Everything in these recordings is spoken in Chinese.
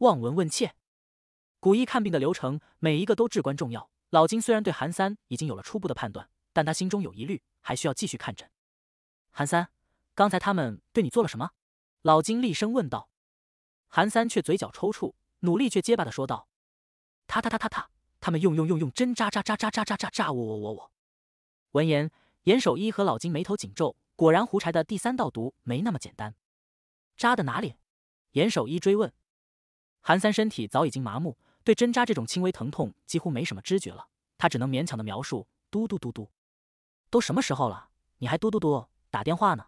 望闻问切，古医看病的流程每一个都至关重要。老金虽然对韩三已经有了初步的判断，但他心中有疑虑，还需要继续看诊。韩三，刚才他们对你做了什么？老金厉声问道。韩三却嘴角抽搐，努力却结巴的说道：“他他他他他，他们用用用用针扎扎扎扎扎扎扎扎我我我我。”闻言，严守一和老金眉头紧皱，果然胡柴的第三道毒没那么简单。扎的哪里？严守一追问。韩三身体早已经麻木，对针扎这种轻微疼痛几乎没什么知觉了。他只能勉强的描述：“嘟嘟嘟嘟，都什么时候了，你还嘟嘟嘟打电话呢？”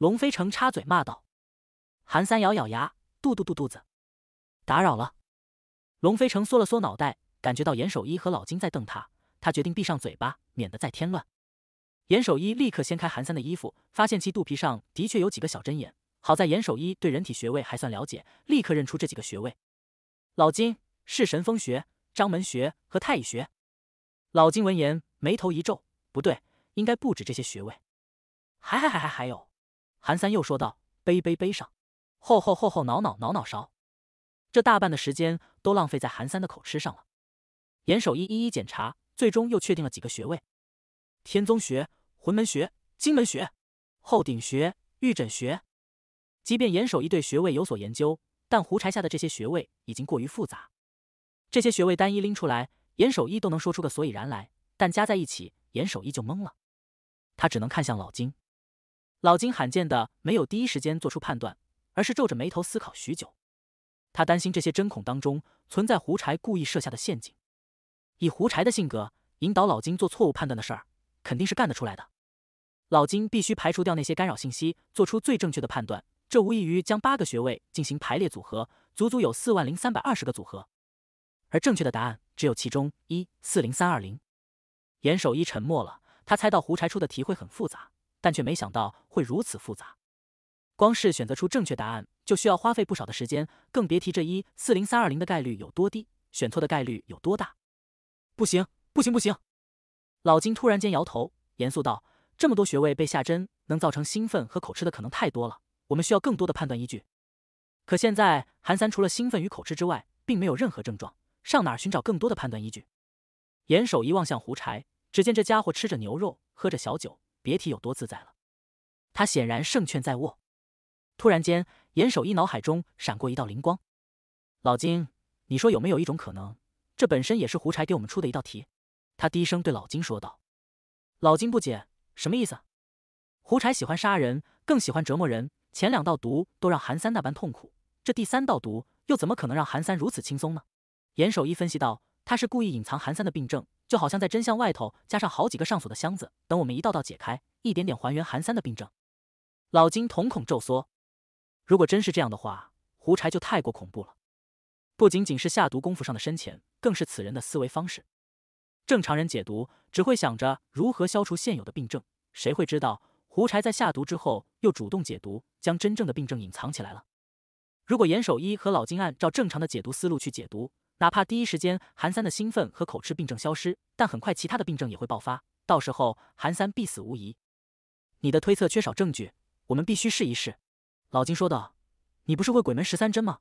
龙飞城插嘴骂道。韩三咬咬牙：“嘟嘟嘟肚子，打扰了。”龙飞城缩了缩脑袋，感觉到严守一和老金在瞪他，他决定闭上嘴巴，免得再添乱。严守一立刻掀开韩三的衣服，发现其肚皮上的确有几个小针眼。好在严守一对人体穴位还算了解，立刻认出这几个穴位。老金是神风穴、张门穴和太乙穴。老金闻言，眉头一皱，不对，应该不止这些穴位，还还还还还有。韩三又说道：背背背上，后后后后挠挠挠脑勺。这大半的时间都浪费在韩三的口吃上了。严守一一一检查，最终又确定了几个穴位：天宗穴、魂门穴、金门穴、后顶穴、玉枕穴。即便严守一对穴位有所研究。但胡柴下的这些穴位已经过于复杂，这些穴位单一拎出来，严守一都能说出个所以然来，但加在一起，严守一就懵了。他只能看向老金。老金罕见的没有第一时间做出判断，而是皱着眉头思考许久。他担心这些针孔当中存在胡柴故意设下的陷阱。以胡柴的性格，引导老金做错误判断的事儿，肯定是干得出来的。老金必须排除掉那些干扰信息，做出最正确的判断。这无异于将八个穴位进行排列组合，足足有四万零三百二十个组合，而正确的答案只有其中一四零三二零。严守一沉默了，他猜到胡柴出的题会很复杂，但却没想到会如此复杂。光是选择出正确答案就需要花费不少的时间，更别提这一四零三二零的概率有多低，选错的概率有多大。不行，不行，不行！老金突然间摇头，严肃道：“这么多穴位被下针，能造成兴奋和口吃的可能太多了。”我们需要更多的判断依据，可现在韩三除了兴奋与口吃之外，并没有任何症状，上哪儿寻找更多的判断依据？严守一望向胡柴，只见这家伙吃着牛肉，喝着小酒，别提有多自在了。他显然胜券在握。突然间，严守一脑海中闪过一道灵光：“老金，你说有没有一种可能，这本身也是胡柴给我们出的一道题？”他低声对老金说道。老金不解，什么意思？胡柴喜欢杀人，更喜欢折磨人。前两道毒都让韩三那般痛苦，这第三道毒又怎么可能让韩三如此轻松呢？严守一分析道：“他是故意隐藏韩三的病症，就好像在真相外头加上好几个上锁的箱子，等我们一道道解开，一点点还原韩三的病症。”老金瞳孔骤缩，如果真是这样的话，胡柴就太过恐怖了。不仅仅是下毒功夫上的深浅，更是此人的思维方式。正常人解毒只会想着如何消除现有的病症，谁会知道？胡柴在下毒之后又主动解毒，将真正的病症隐藏起来了。如果严守一和老金按照正常的解毒思路去解毒，哪怕第一时间韩三的兴奋和口吃病症消失，但很快其他的病症也会爆发，到时候韩三必死无疑。你的推测缺少证据，我们必须试一试。”老金说道，“你不是会鬼门十三针吗？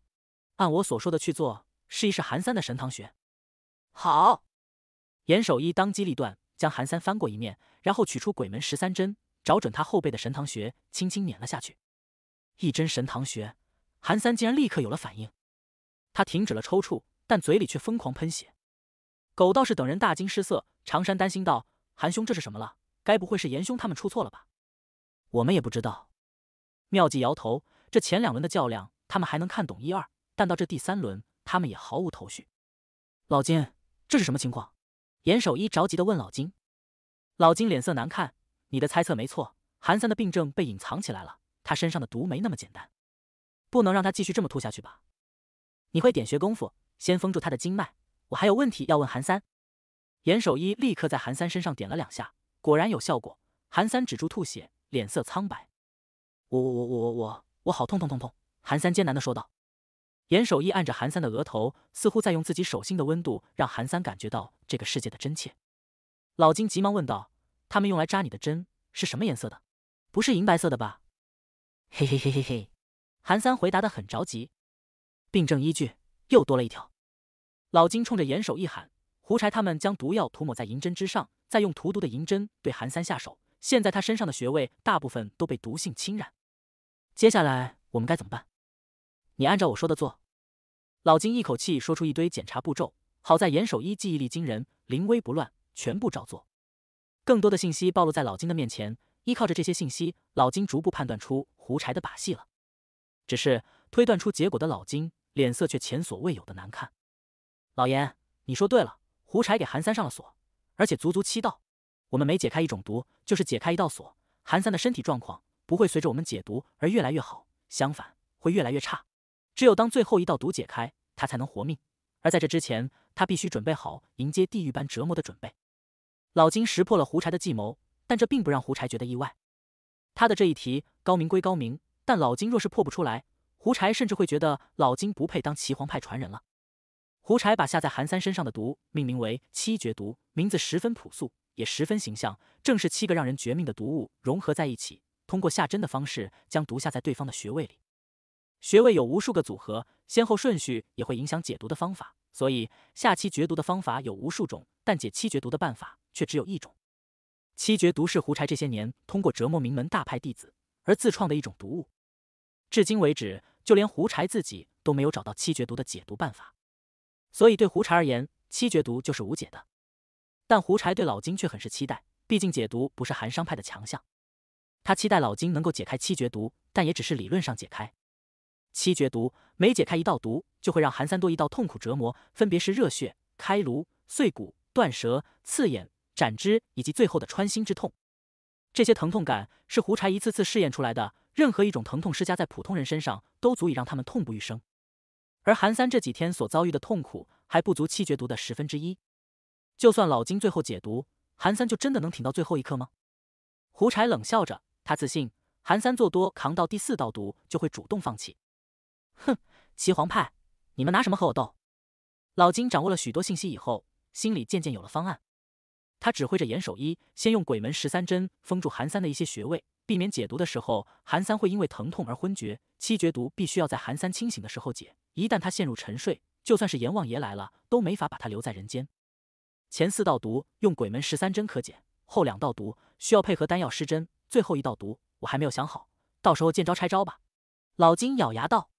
按我所说的去做，试一试韩三的神堂穴。”好，严守一当机立断，将韩三翻过一面，然后取出鬼门十三针。找准他后背的神堂穴，轻轻碾了下去，一针神堂穴，韩三竟然立刻有了反应，他停止了抽搐，但嘴里却疯狂喷血。狗道士等人大惊失色，长山担心道：“韩兄，这是什么了？该不会是严兄他们出错了吧？”“我们也不知道。”妙计摇头。这前两轮的较量，他们还能看懂一二，但到这第三轮，他们也毫无头绪。老金，这是什么情况？严守一着急的问老金。老金脸色难看。你的猜测没错，韩三的病症被隐藏起来了，他身上的毒没那么简单，不能让他继续这么吐下去吧？你会点穴功夫，先封住他的经脉。我还有问题要问韩三。严守一立刻在韩三身上点了两下，果然有效果。韩三止住吐血，脸色苍白。我我我我我我好痛痛痛痛！韩三艰难的说道。严守一按着韩三的额头，似乎在用自己手心的温度让韩三感觉到这个世界的真切。老金急忙问道。他们用来扎你的针是什么颜色的？不是银白色的吧？嘿嘿嘿嘿嘿！韩三回答的很着急。病症依据又多了一条。老金冲着严守一喊：“胡柴他们将毒药涂抹在银针之上，再用涂毒的银针对韩三下手。现在他身上的穴位大部分都被毒性侵染。接下来我们该怎么办？你按照我说的做。”老金一口气说出一堆检查步骤。好在严守一记忆力惊人，临危不乱，全部照做。更多的信息暴露在老金的面前，依靠着这些信息，老金逐步判断出胡柴的把戏了。只是推断出结果的老金脸色却前所未有的难看。老严，你说对了，胡柴给韩三上了锁，而且足足七道。我们每解开一种毒，就是解开一道锁。韩三的身体状况不会随着我们解毒而越来越好，相反会越来越差。只有当最后一道毒解开，他才能活命。而在这之前，他必须准备好迎接地狱般折磨的准备。老金识破了胡柴的计谋，但这并不让胡柴觉得意外。他的这一提高明归高明，但老金若是破不出来，胡柴甚至会觉得老金不配当岐黄派传人了。胡柴把下在韩三身上的毒命名为七绝毒，名字十分朴素，也十分形象，正是七个让人绝命的毒物融合在一起，通过下针的方式将毒下在对方的穴位里。穴位有无数个组合，先后顺序也会影响解毒的方法，所以下七绝毒的方法有无数种，但解七绝毒的办法。却只有一种，七绝毒是胡柴这些年通过折磨名门大派弟子而自创的一种毒物，至今为止，就连胡柴自己都没有找到七绝毒的解毒办法，所以对胡柴而言，七绝毒就是无解的。但胡柴对老金却很是期待，毕竟解毒不是寒商派的强项，他期待老金能够解开七绝毒，但也只是理论上解开。七绝毒每解开一道毒，就会让韩三多一道痛苦折磨，分别是热血、开颅、碎骨、断舌、刺眼。斩知以及最后的穿心之痛，这些疼痛感是胡柴一次次试验出来的。任何一种疼痛施加在普通人身上，都足以让他们痛不欲生。而韩三这几天所遭遇的痛苦还不足七绝毒的十分之一。就算老金最后解毒，韩三就真的能挺到最后一刻吗？胡柴冷笑着，他自信韩三做多扛到第四道毒就会主动放弃。哼，祁黄派，你们拿什么和我斗？老金掌握了许多信息以后，心里渐渐有了方案。他指挥着严守一，先用鬼门十三针封住韩三的一些穴位，避免解毒的时候韩三会因为疼痛而昏厥。七绝毒必须要在韩三清醒的时候解，一旦他陷入沉睡，就算是阎王爷来了都没法把他留在人间。前四道毒用鬼门十三针可解，后两道毒需要配合丹药施针，最后一道毒我还没有想好，到时候见招拆招吧。老金咬牙道：“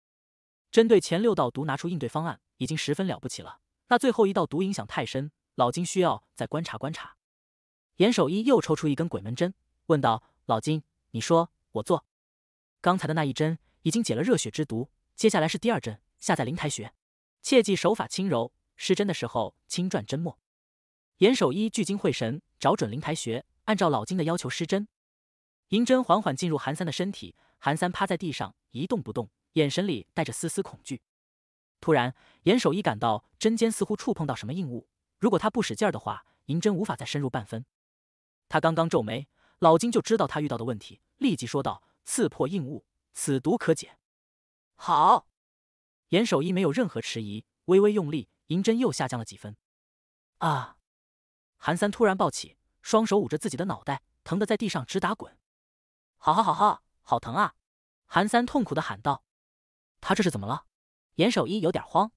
针对前六道毒拿出应对方案，已经十分了不起了。那最后一道毒影响太深。”老金需要再观察观察，严守一又抽出一根鬼门针，问道：“老金，你说我做？刚才的那一针已经解了热血之毒，接下来是第二针，下在灵台穴，切记手法轻柔，施针的时候轻转针末。”严守一聚精会神，找准灵台穴，按照老金的要求施针，银针缓缓进入韩三的身体。韩三趴在地上一动不动，眼神里带着丝丝恐惧。突然，严守一感到针尖似乎触碰到什么硬物。如果他不使劲儿的话，银针无法再深入半分。他刚刚皱眉，老金就知道他遇到的问题，立即说道：“刺破硬物，此毒可解。”好，严守一没有任何迟疑，微微用力，银针又下降了几分。啊！韩三突然抱起，双手捂着自己的脑袋，疼得在地上直打滚。“好，好，好，好，好疼啊！”韩三痛苦地喊道。他这是怎么了？严守一有点慌，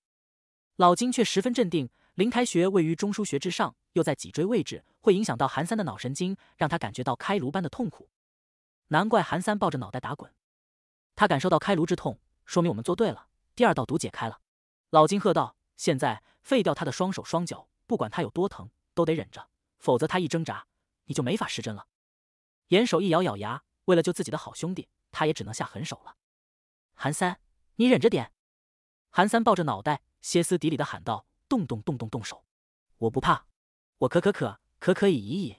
老金却十分镇定。灵台穴位于中枢穴之上，又在脊椎位置，会影响到韩三的脑神经，让他感觉到开颅般的痛苦。难怪韩三抱着脑袋打滚，他感受到开颅之痛，说明我们做对了。第二道毒解开了，老金喝道：“现在废掉他的双手双脚，不管他有多疼，都得忍着，否则他一挣扎，你就没法施针了。”严守一咬咬牙，为了救自己的好兄弟，他也只能下狠手了。韩三，你忍着点！韩三抱着脑袋，歇斯底里的喊道。动动动动动手，我不怕，我可可可可可以以以。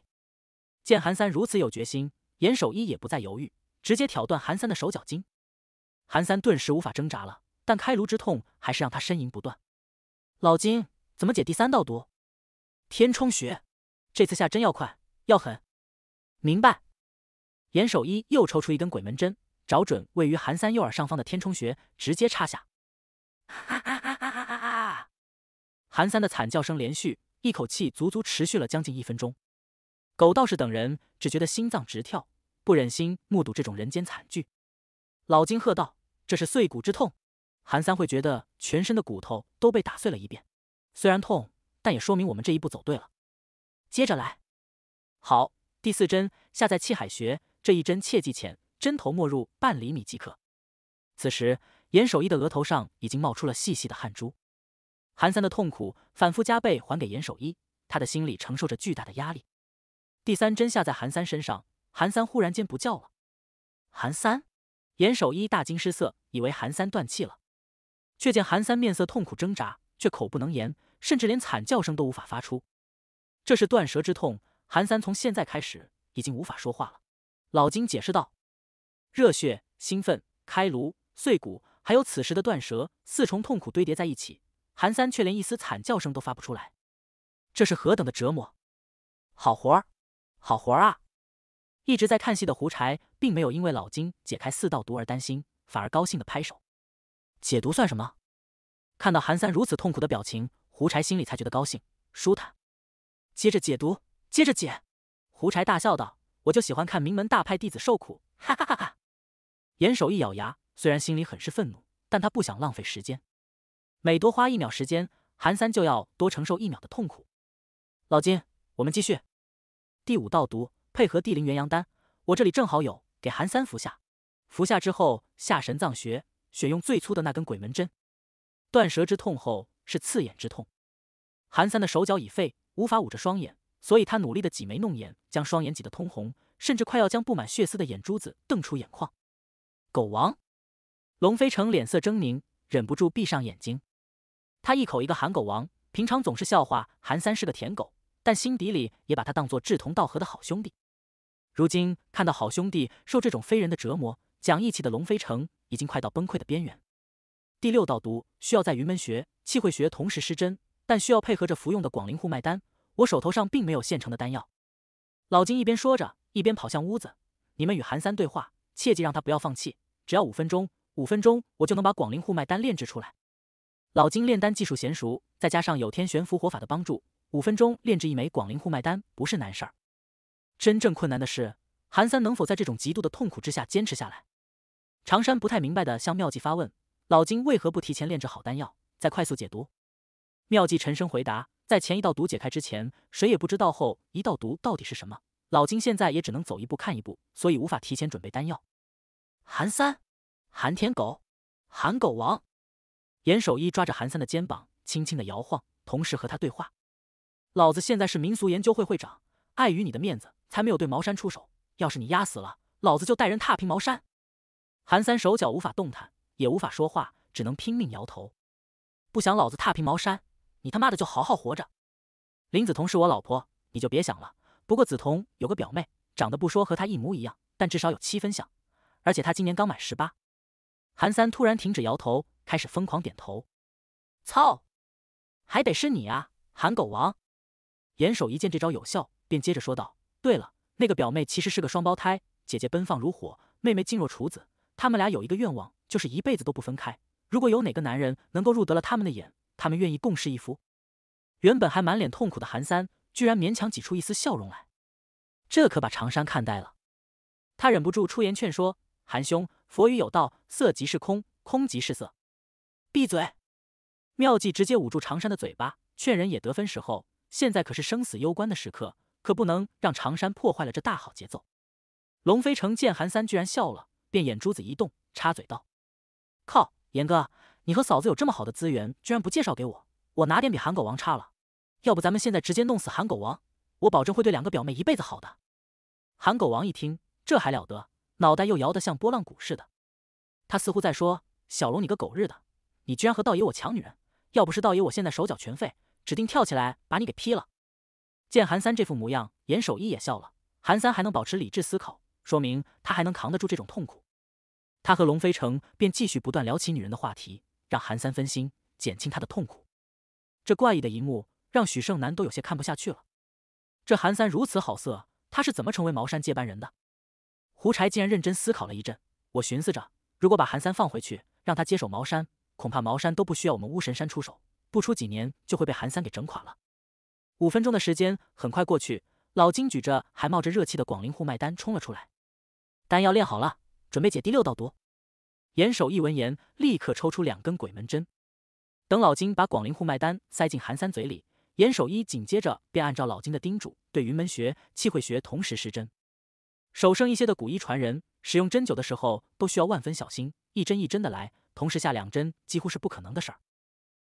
见韩三如此有决心，严守一也不再犹豫，直接挑断韩三的手脚筋。韩三顿时无法挣扎了，但开颅之痛还是让他呻吟不断。老金，怎么解第三道毒？天冲穴，这次下针要快要狠。明白。严守一又抽出一根鬼门针，找准位于韩三右耳上方的天冲穴，直接插下。哈哈。韩三的惨叫声连续一口气，足足持续了将近一分钟。狗道士等人只觉得心脏直跳，不忍心目睹这种人间惨剧。老金喝道：“这是碎骨之痛，韩三会觉得全身的骨头都被打碎了一遍。虽然痛，但也说明我们这一步走对了。接着来，好，第四针下在气海穴，这一针切记浅，针头没入半厘米即可。”此时，严守一的额头上已经冒出了细细的汗珠。韩三的痛苦反复加倍还给严守一，他的心里承受着巨大的压力。第三针下在韩三身上，韩三忽然间不叫了。韩三，严守一大惊失色，以为韩三断气了，却见韩三面色痛苦挣扎，却口不能言，甚至连惨叫声都无法发出。这是断舌之痛，韩三从现在开始已经无法说话了。老金解释道：“热血、兴奋、开颅、碎骨，还有此时的断舌，四重痛苦堆叠在一起。”韩三却连一丝惨叫声都发不出来，这是何等的折磨！好活儿，好活儿啊！一直在看戏的胡柴并没有因为老金解开四道毒而担心，反而高兴的拍手。解毒算什么？看到韩三如此痛苦的表情，胡柴心里才觉得高兴舒坦。接着解毒，接着解！胡柴大笑道：“我就喜欢看名门大派弟子受苦！”哈哈哈！严守一咬牙，虽然心里很是愤怒，但他不想浪费时间。每多花一秒时间，韩三就要多承受一秒的痛苦。老金，我们继续。第五道毒配合地灵元阳丹，我这里正好有，给韩三服下。服下之后，下神藏穴，选用最粗的那根鬼门针。断舌之痛后是刺眼之痛。韩三的手脚已废，无法捂着双眼，所以他努力的挤眉弄眼，将双眼挤得通红，甚至快要将布满血丝的眼珠子瞪出眼眶。狗王，龙飞成脸色狰狞，忍不住闭上眼睛。他一口一个韩狗王，平常总是笑话韩三是个舔狗，但心底里也把他当做志同道合的好兄弟。如今看到好兄弟受这种非人的折磨，讲义气的龙飞城已经快到崩溃的边缘。第六道毒需要在云门穴、气会穴同时施针，但需要配合着服用的广陵护脉丹。我手头上并没有现成的丹药。老金一边说着，一边跑向屋子。你们与韩三对话，切记让他不要放弃。只要五分钟，五分钟我就能把广陵护脉丹炼制出来。老金炼丹技术娴熟，再加上有天玄符火法的帮助，五分钟炼制一枚广陵护脉丹不是难事儿。真正困难的是，韩三能否在这种极度的痛苦之下坚持下来？常山不太明白的向妙计发问：老金为何不提前炼制好丹药，再快速解毒？妙计沉声回答：在前一道毒解开之前，谁也不知道后一道毒到底是什么。老金现在也只能走一步看一步，所以无法提前准备丹药。韩三，韩舔狗，韩狗王。严守一抓着韩三的肩膀，轻轻的摇晃，同时和他对话：“老子现在是民俗研究会会长，碍于你的面子，才没有对茅山出手。要是你压死了，老子就带人踏平茅山。”韩三手脚无法动弹，也无法说话，只能拼命摇头：“不想老子踏平茅山，你他妈的就好好活着。”林子彤是我老婆，你就别想了。不过子彤有个表妹，长得不说和她一模一样，但至少有七分像，而且她今年刚满十八。韩三突然停止摇头。开始疯狂点头，操，还得是你啊，韩狗王！严守一见这招有效，便接着说道：“对了，那个表妹其实是个双胞胎，姐姐奔放如火，妹妹静若处子。他们俩有一个愿望，就是一辈子都不分开。如果有哪个男人能够入得了他们的眼，他们愿意共侍一夫。”原本还满脸痛苦的韩三，居然勉强挤出一丝笑容来，这可把长山看呆了。他忍不住出言劝说：“韩兄，佛语有道，色即是空，空即是色。”闭嘴！妙计直接捂住长山的嘴巴，劝人也得分时候。现在可是生死攸关的时刻，可不能让长山破坏了这大好节奏。龙飞城见韩三居然笑了，便眼珠子一动，插嘴道：“靠，严哥，你和嫂子有这么好的资源，居然不介绍给我？我哪点比韩狗王差了？要不咱们现在直接弄死韩狗王？我保证会对两个表妹一辈子好的。”韩狗王一听，这还了得，脑袋又摇得像拨浪鼓似的。他似乎在说：“小龙，你个狗日的！”你居然和道爷我抢女人！要不是道爷我现在手脚全废，指定跳起来把你给劈了。见韩三这副模样，严守一也笑了。韩三还能保持理智思考，说明他还能扛得住这种痛苦。他和龙飞成便继续不断聊起女人的话题，让韩三分心，减轻他的痛苦。这怪异的一幕让许胜男都有些看不下去了。这韩三如此好色，他是怎么成为茅山接班人的？胡柴竟然认真思考了一阵。我寻思着，如果把韩三放回去，让他接手茅山。恐怕茅山都不需要我们巫神山出手，不出几年就会被韩三给整垮了。五分钟的时间很快过去，老金举着还冒着热气的广陵护脉丹冲了出来，丹药炼好了，准备解第六道毒。严守一闻言，立刻抽出两根鬼门针。等老金把广陵护脉丹塞进韩三嘴里，严守一紧接着便按照老金的叮嘱，对云门穴、气会穴同时施针。手生一些的古医传人，使用针灸的时候都需要万分小心，一针一针的来。同时下两针几乎是不可能的事儿，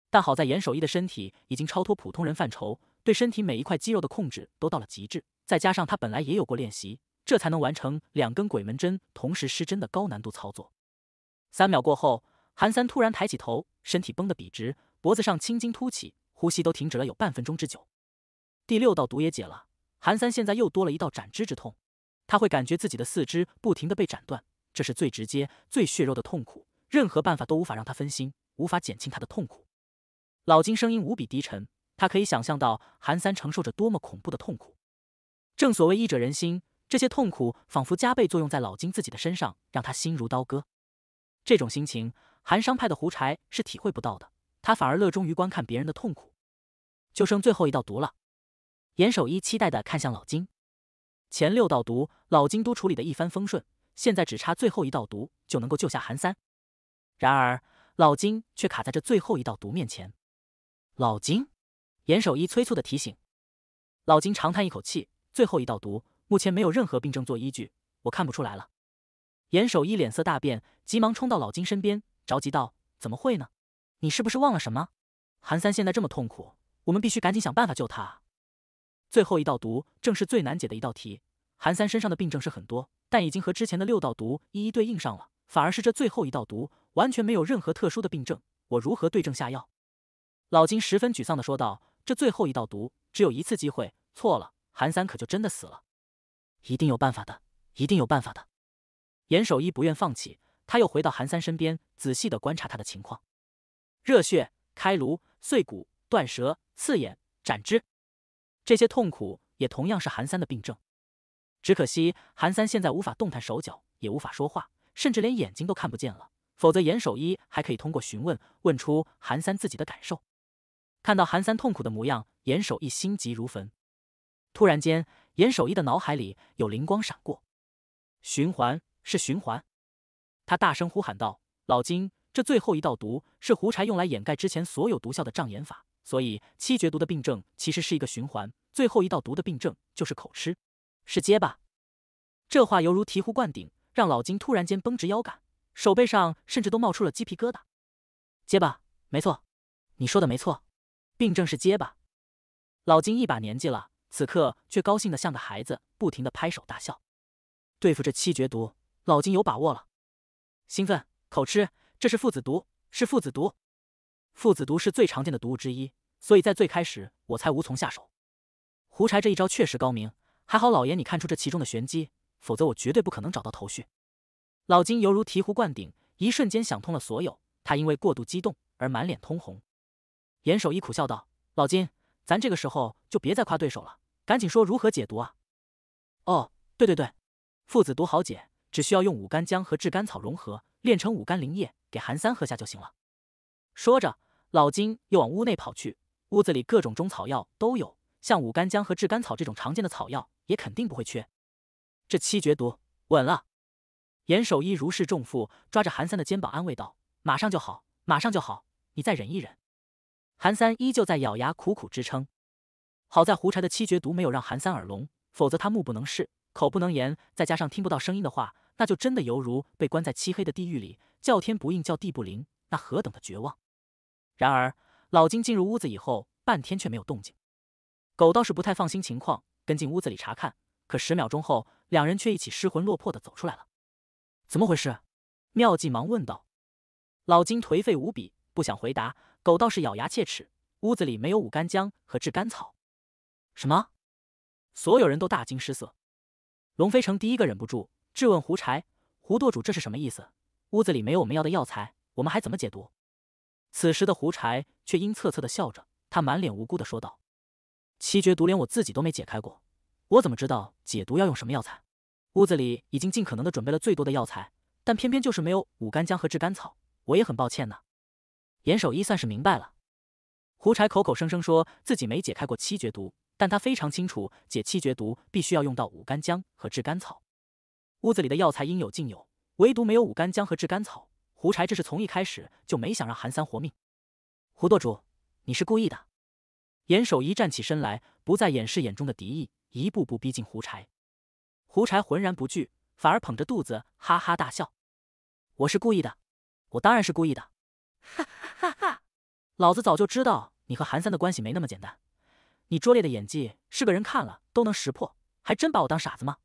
但好在严守一的身体已经超脱普通人范畴，对身体每一块肌肉的控制都到了极致，再加上他本来也有过练习，这才能完成两根鬼门针同时失针的高难度操作。三秒过后，韩三突然抬起头，身体绷得笔直，脖子上青筋凸起，呼吸都停止了有半分钟之久。第六道毒也解了，韩三现在又多了一道斩肢之痛，他会感觉自己的四肢不停的被斩断，这是最直接、最血肉的痛苦。任何办法都无法让他分心，无法减轻他的痛苦。老金声音无比低沉，他可以想象到韩三承受着多么恐怖的痛苦。正所谓医者仁心，这些痛苦仿佛加倍作用在老金自己的身上，让他心如刀割。这种心情，寒商派的胡柴是体会不到的，他反而乐衷于观看别人的痛苦。就剩最后一道毒了，严守一期待的看向老金。前六道毒，老金都处理的一帆风顺，现在只差最后一道毒就能够救下韩三。然而，老金却卡在这最后一道毒面前。老金，严守一催促的提醒。老金长叹一口气：“最后一道毒，目前没有任何病症做依据，我看不出来了。”严守一脸色大变，急忙冲到老金身边，着急道：“怎么会呢？你是不是忘了什么？韩三现在这么痛苦，我们必须赶紧想办法救他。最后一道毒正是最难解的一道题。韩三身上的病症是很多，但已经和之前的六道毒一一对应上了，反而是这最后一道毒。”完全没有任何特殊的病症，我如何对症下药？老金十分沮丧地说道：“这最后一道毒只有一次机会，错了，韩三可就真的死了。”一定有办法的，一定有办法的！严守一不愿放弃，他又回到韩三身边，仔细地观察他的情况。热血、开颅、碎骨、断舌、刺眼、斩肢，这些痛苦也同样是韩三的病症。只可惜，韩三现在无法动弹手脚，也无法说话，甚至连眼睛都看不见了。否则，严守一还可以通过询问问出韩三自己的感受。看到韩三痛苦的模样，严守一心急如焚。突然间，严守一的脑海里有灵光闪过，循环是循环。他大声呼喊道：“老金，这最后一道毒是胡柴用来掩盖之前所有毒效的障眼法，所以七绝毒的病症其实是一个循环。最后一道毒的病症就是口吃，是结巴。”这话犹如醍醐灌顶，让老金突然间绷直腰杆。手背上甚至都冒出了鸡皮疙瘩，结巴，没错，你说的没错，病症是结巴。老金一把年纪了，此刻却高兴的像个孩子，不停的拍手大笑。对付这七绝毒，老金有把握了。兴奋，口吃，这是父子毒，是父子毒。父子毒是最常见的毒物之一，所以在最开始我才无从下手。胡柴这一招确实高明，还好老爷你看出这其中的玄机，否则我绝对不可能找到头绪。老金犹如醍醐灌顶，一瞬间想通了所有。他因为过度激动而满脸通红。严守一苦笑道：“老金，咱这个时候就别再夸对手了，赶紧说如何解毒啊！”“哦，对对对，附子毒好解，只需要用五甘姜和炙甘草融合，炼成五甘灵液，给韩三喝下就行了。”说着，老金又往屋内跑去。屋子里各种中草药都有，像五甘姜和炙甘草这种常见的草药，也肯定不会缺。这七绝毒稳了。严守一如释重负，抓着韩三的肩膀安慰道：“马上就好，马上就好，你再忍一忍。”韩三依旧在咬牙苦苦支撑。好在胡柴的七绝毒没有让韩三耳聋，否则他目不能视，口不能言，再加上听不到声音的话，那就真的犹如被关在漆黑的地狱里，叫天不应，叫地不灵，那何等的绝望！然而老金进入屋子以后，半天却没有动静。狗倒是不太放心情况，跟进屋子里查看，可十秒钟后，两人却一起失魂落魄的走出来了。怎么回事？妙计忙问道。老金颓废无比，不想回答。狗道士咬牙切齿。屋子里没有五干姜和炙甘草。什么？所有人都大惊失色。龙飞城第一个忍不住质问胡柴：“胡舵主，这是什么意思？屋子里没有我们要的药材，我们还怎么解毒？”此时的胡柴却阴恻恻的笑着，他满脸无辜的说道：“七绝毒连我自己都没解开过，我怎么知道解毒要用什么药材？”屋子里已经尽可能的准备了最多的药材，但偏偏就是没有五甘姜和炙甘草，我也很抱歉呢。严守一算是明白了，胡柴口口声声说自己没解开过七绝毒，但他非常清楚解七绝毒必须要用到五甘姜和炙甘草。屋子里的药材应有尽有，唯独没有五甘姜和炙甘草。胡柴这是从一开始就没想让韩三活命。胡舵主，你是故意的！严守一站起身来，不再掩饰眼中的敌意，一步步逼近胡柴。胡柴浑然不惧，反而捧着肚子哈哈大笑。我是故意的，我当然是故意的，哈哈哈哈！老子早就知道你和韩三的关系没那么简单，你拙劣的演技是个人看了都能识破，还真把我当傻子吗？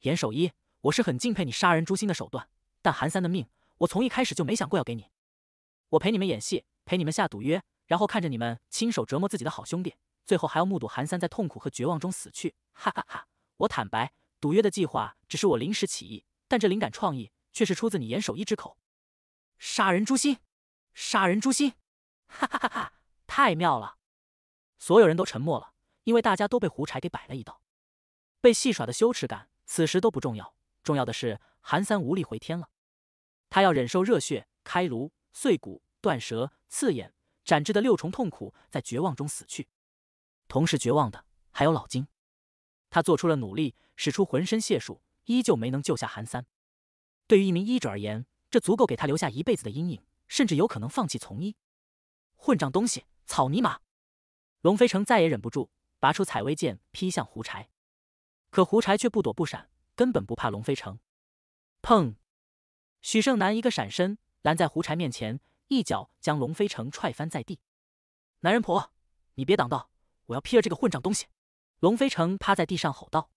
严守一，我是很敬佩你杀人诛心的手段，但韩三的命，我从一开始就没想过要给你。我陪你们演戏，陪你们下赌约，然后看着你们亲手折磨自己的好兄弟，最后还要目睹韩三在痛苦和绝望中死去，哈哈哈！我坦白。赌约的计划只是我临时起意，但这灵感创意却是出自你严守一之口。杀人诛心，杀人诛心，哈哈哈！哈！太妙了！所有人都沉默了，因为大家都被胡柴给摆了一道。被戏耍的羞耻感此时都不重要，重要的是韩三无力回天了。他要忍受热血、开颅、碎骨、断舌、刺眼、斩肢的六重痛苦，在绝望中死去。同时绝望的还有老金。他做出了努力，使出浑身解数，依旧没能救下韩三。对于一名医者而言，这足够给他留下一辈子的阴影，甚至有可能放弃从医。混账东西，草泥马！龙飞城再也忍不住，拔出采薇剑劈向胡柴。可胡柴却不躲不闪，根本不怕龙飞城。砰！许胜男一个闪身拦在胡柴面前，一脚将龙飞城踹翻在地。男人婆，你别挡道，我要劈了这个混账东西！龙飞城趴在地上吼道：“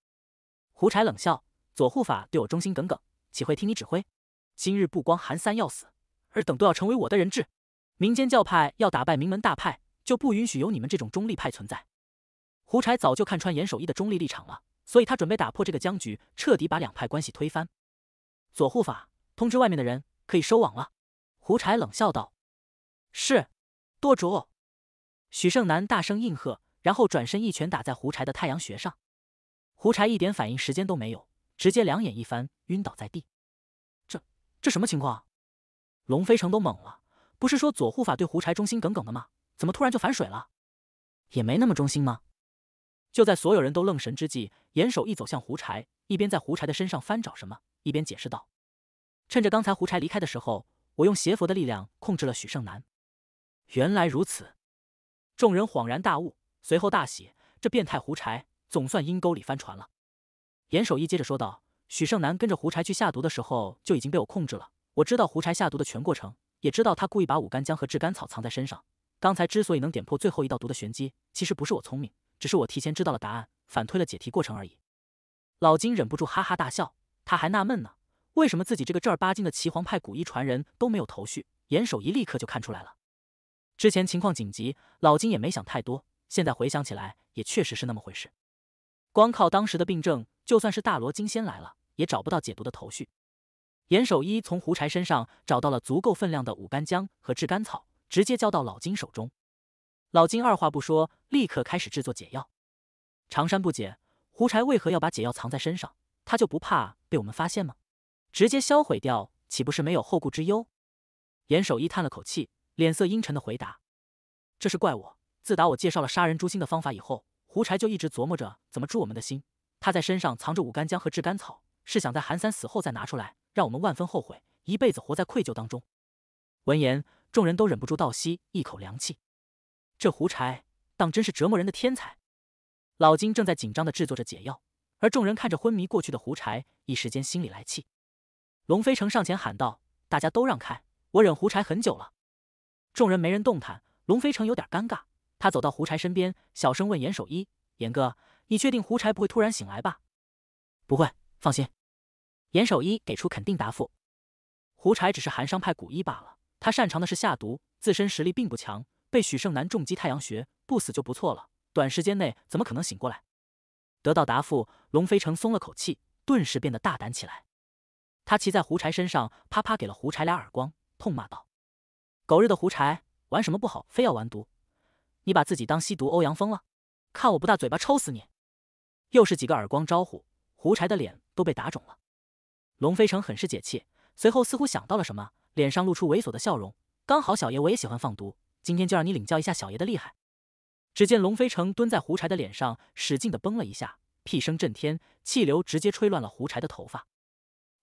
胡柴冷笑，左护法对我忠心耿耿，岂会听你指挥？今日不光韩三要死，尔等都要成为我的人质。民间教派要打败名门大派，就不允许有你们这种中立派存在。”胡柴早就看穿严守义的中立立场了，所以他准备打破这个僵局，彻底把两派关系推翻。左护法，通知外面的人，可以收网了。”胡柴冷笑道：“是，舵主。”许胜男大声应和。然后转身一拳打在胡柴的太阳穴上，胡柴一点反应时间都没有，直接两眼一翻晕倒在地。这这什么情况？龙飞成都懵了，不是说左护法对胡柴忠心耿耿的吗？怎么突然就反水了？也没那么忠心吗？就在所有人都愣神之际，严守一走向胡柴，一边在胡柴的身上翻找什么，一边解释道：“趁着刚才胡柴离开的时候，我用邪佛的力量控制了许胜男。”原来如此，众人恍然大悟。随后大喜，这变态胡柴总算阴沟里翻船了。严守一接着说道：“许胜男跟着胡柴去下毒的时候就已经被我控制了，我知道胡柴下毒的全过程，也知道他故意把五甘姜和炙甘草藏在身上。刚才之所以能点破最后一道毒的玄机，其实不是我聪明，只是我提前知道了答案，反推了解题过程而已。”老金忍不住哈哈大笑，他还纳闷呢，为什么自己这个正儿八经的岐黄派古医传人都没有头绪？严守一立刻就看出来了。之前情况紧急，老金也没想太多。现在回想起来，也确实是那么回事。光靠当时的病症，就算是大罗金仙来了，也找不到解毒的头绪。严守一从胡柴身上找到了足够分量的五甘姜和炙甘草，直接交到老金手中。老金二话不说，立刻开始制作解药。常山不解，胡柴为何要把解药藏在身上？他就不怕被我们发现吗？直接销毁掉，岂不是没有后顾之忧？严守一叹了口气，脸色阴沉的回答：“这是怪我。”自打我介绍了杀人诛心的方法以后，胡柴就一直琢磨着怎么诛我们的心。他在身上藏着五甘姜和炙甘草，是想在韩三死后再拿出来，让我们万分后悔，一辈子活在愧疚当中。闻言，众人都忍不住倒吸一口凉气。这胡柴当真是折磨人的天才。老金正在紧张的制作着解药，而众人看着昏迷过去的胡柴，一时间心里来气。龙飞城上前喊道：“大家都让开，我忍胡柴很久了。”众人没人动弹，龙飞城有点尴尬。他走到胡柴身边，小声问严守一：“严哥，你确定胡柴不会突然醒来吧？”“不会，放心。”严守一给出肯定答复。胡柴只是寒商派古一罢了，他擅长的是下毒，自身实力并不强，被许胜南重击太阳穴，不死就不错了，短时间内怎么可能醒过来？得到答复，龙飞城松了口气，顿时变得大胆起来。他骑在胡柴身上，啪啪给了胡柴俩耳光，痛骂道：“狗日的胡柴，玩什么不好，非要玩毒！”你把自己当吸毒欧阳锋了？看我不大嘴巴抽死你！又是几个耳光招呼，胡柴的脸都被打肿了。龙飞城很是解气，随后似乎想到了什么，脸上露出猥琐的笑容。刚好小爷我也喜欢放毒，今天就让你领教一下小爷的厉害。只见龙飞城蹲在胡柴的脸上，使劲的崩了一下，屁声震天，气流直接吹乱了胡柴的头发。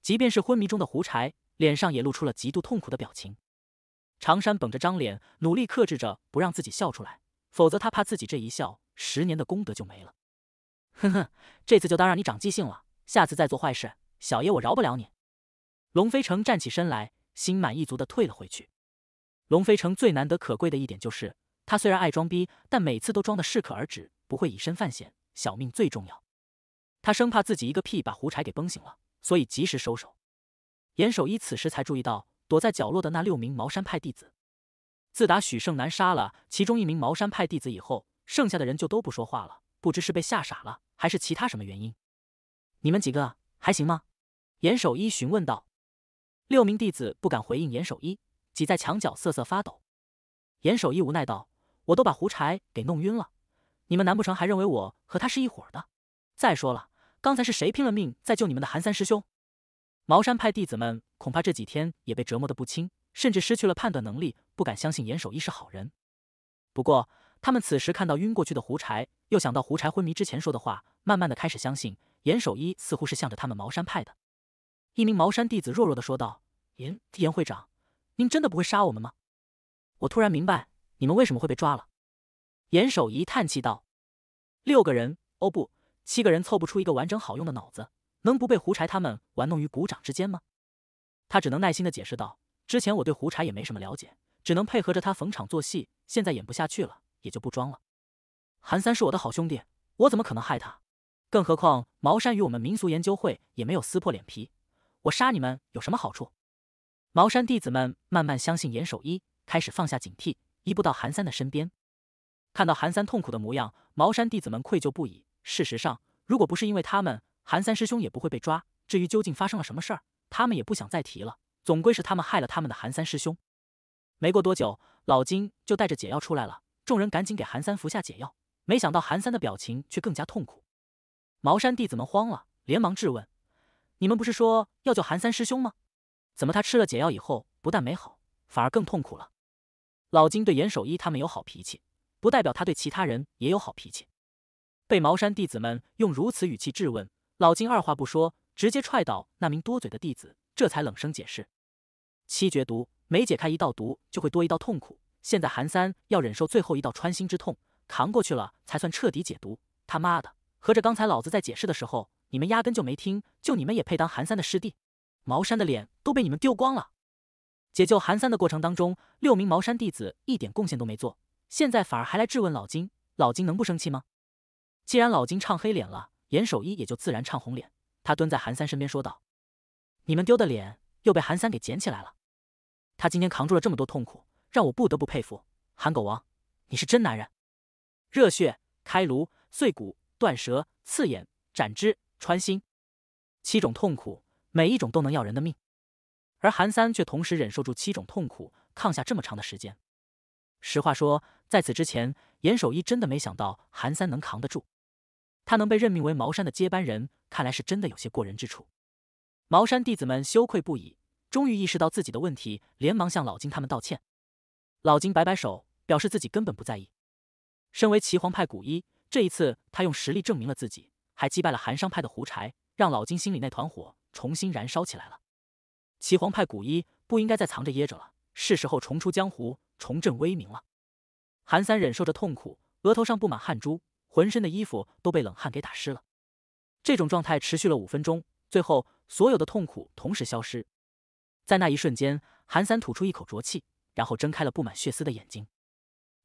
即便是昏迷中的胡柴，脸上也露出了极度痛苦的表情。长山绷着张脸，努力克制着不让自己笑出来。否则他怕自己这一笑，十年的功德就没了。哼哼，这次就当让你长记性了，下次再做坏事，小爷我饶不了你。龙飞城站起身来，心满意足的退了回去。龙飞城最难得可贵的一点就是，他虽然爱装逼，但每次都装的适可而止，不会以身犯险，小命最重要。他生怕自己一个屁把胡柴给崩醒了，所以及时收手。严守一此时才注意到，躲在角落的那六名茅山派弟子。自打许胜男杀了其中一名茅山派弟子以后，剩下的人就都不说话了，不知是被吓傻了，还是其他什么原因。你们几个还行吗？严守一询问道。六名弟子不敢回应严守一，挤在墙角瑟瑟发抖。严守一无奈道：“我都把胡柴给弄晕了，你们难不成还认为我和他是一伙的？再说了，刚才是谁拼了命在救你们的韩三师兄？茅山派弟子们恐怕这几天也被折磨的不轻。”甚至失去了判断能力，不敢相信严守一是好人。不过，他们此时看到晕过去的胡柴，又想到胡柴昏迷之前说的话，慢慢的开始相信严守一似乎是向着他们茅山派的。一名茅山弟子弱弱的说道：“严严会长，您真的不会杀我们吗？”我突然明白你们为什么会被抓了。”严守一叹气道：“六个人，哦不，七个人凑不出一个完整好用的脑子，能不被胡柴他们玩弄于股掌之间吗？”他只能耐心的解释道。之前我对胡柴也没什么了解，只能配合着他逢场作戏。现在演不下去了，也就不装了。韩三是我的好兄弟，我怎么可能害他？更何况茅山与我们民俗研究会也没有撕破脸皮。我杀你们有什么好处？茅山弟子们慢慢相信严守一，开始放下警惕，移步到韩三的身边。看到韩三痛苦的模样，茅山弟子们愧疚不已。事实上，如果不是因为他们，韩三师兄也不会被抓。至于究竟发生了什么事儿，他们也不想再提了。总归是他们害了他们的韩三师兄。没过多久，老金就带着解药出来了。众人赶紧给韩三服下解药，没想到韩三的表情却更加痛苦。茅山弟子们慌了，连忙质问：“你们不是说要救韩三师兄吗？怎么他吃了解药以后，不但没好，反而更痛苦了？”老金对严守一他们有好脾气，不代表他对其他人也有好脾气。被茅山弟子们用如此语气质问，老金二话不说，直接踹倒那名多嘴的弟子，这才冷声解释。七绝毒，每解开一道毒，就会多一道痛苦。现在韩三要忍受最后一道穿心之痛，扛过去了才算彻底解毒。他妈的，合着刚才老子在解释的时候，你们压根就没听，就你们也配当韩三的师弟？茅山的脸都被你们丢光了！解救韩三的过程当中，六名茅山弟子一点贡献都没做，现在反而还来质问老金，老金能不生气吗？既然老金唱黑脸了，严守一也就自然唱红脸。他蹲在韩三身边说道：“你们丢的脸。”又被韩三给捡起来了。他今天扛住了这么多痛苦，让我不得不佩服，韩狗王，你是真男人！热血、开颅、碎骨、断舌、刺眼、斩肢、穿心，七种痛苦，每一种都能要人的命。而韩三却同时忍受住七种痛苦，抗下这么长的时间。实话说，在此之前，严守一真的没想到韩三能扛得住。他能被任命为茅山的接班人，看来是真的有些过人之处。茅山弟子们羞愧不已，终于意识到自己的问题，连忙向老金他们道歉。老金摆摆手，表示自己根本不在意。身为岐黄派古一，这一次他用实力证明了自己，还击败了寒商派的胡柴，让老金心里那团火重新燃烧起来了。岐黄派古一不应该再藏着掖着了，是时候重出江湖、重振威名了。韩三忍受着痛苦，额头上布满汗珠，浑身的衣服都被冷汗给打湿了。这种状态持续了五分钟，最后。所有的痛苦同时消失，在那一瞬间，韩三吐出一口浊气，然后睁开了布满血丝的眼睛。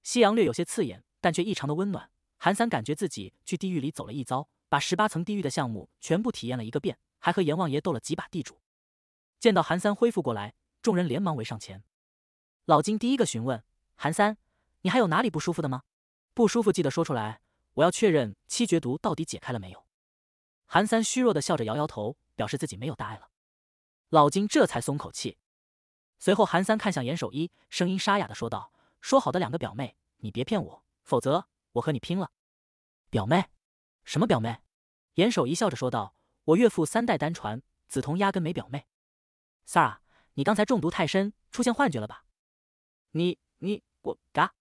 夕阳略有些刺眼，但却异常的温暖。韩三感觉自己去地狱里走了一遭，把十八层地狱的项目全部体验了一个遍，还和阎王爷斗了几把地主。见到韩三恢复过来，众人连忙围上前。老金第一个询问：“韩三，你还有哪里不舒服的吗？不舒服记得说出来，我要确认七绝毒到底解开了没有。”韩三虚弱的笑着摇摇头。表示自己没有大碍了，老金这才松口气。随后，韩三看向严守一，声音沙哑的说道：“说好的两个表妹，你别骗我，否则我和你拼了！”表妹？什么表妹？严守一笑着说道：“我岳父三代单传，梓潼压根没表妹。”三儿，你刚才中毒太深，出现幻觉了吧？你你我嘎！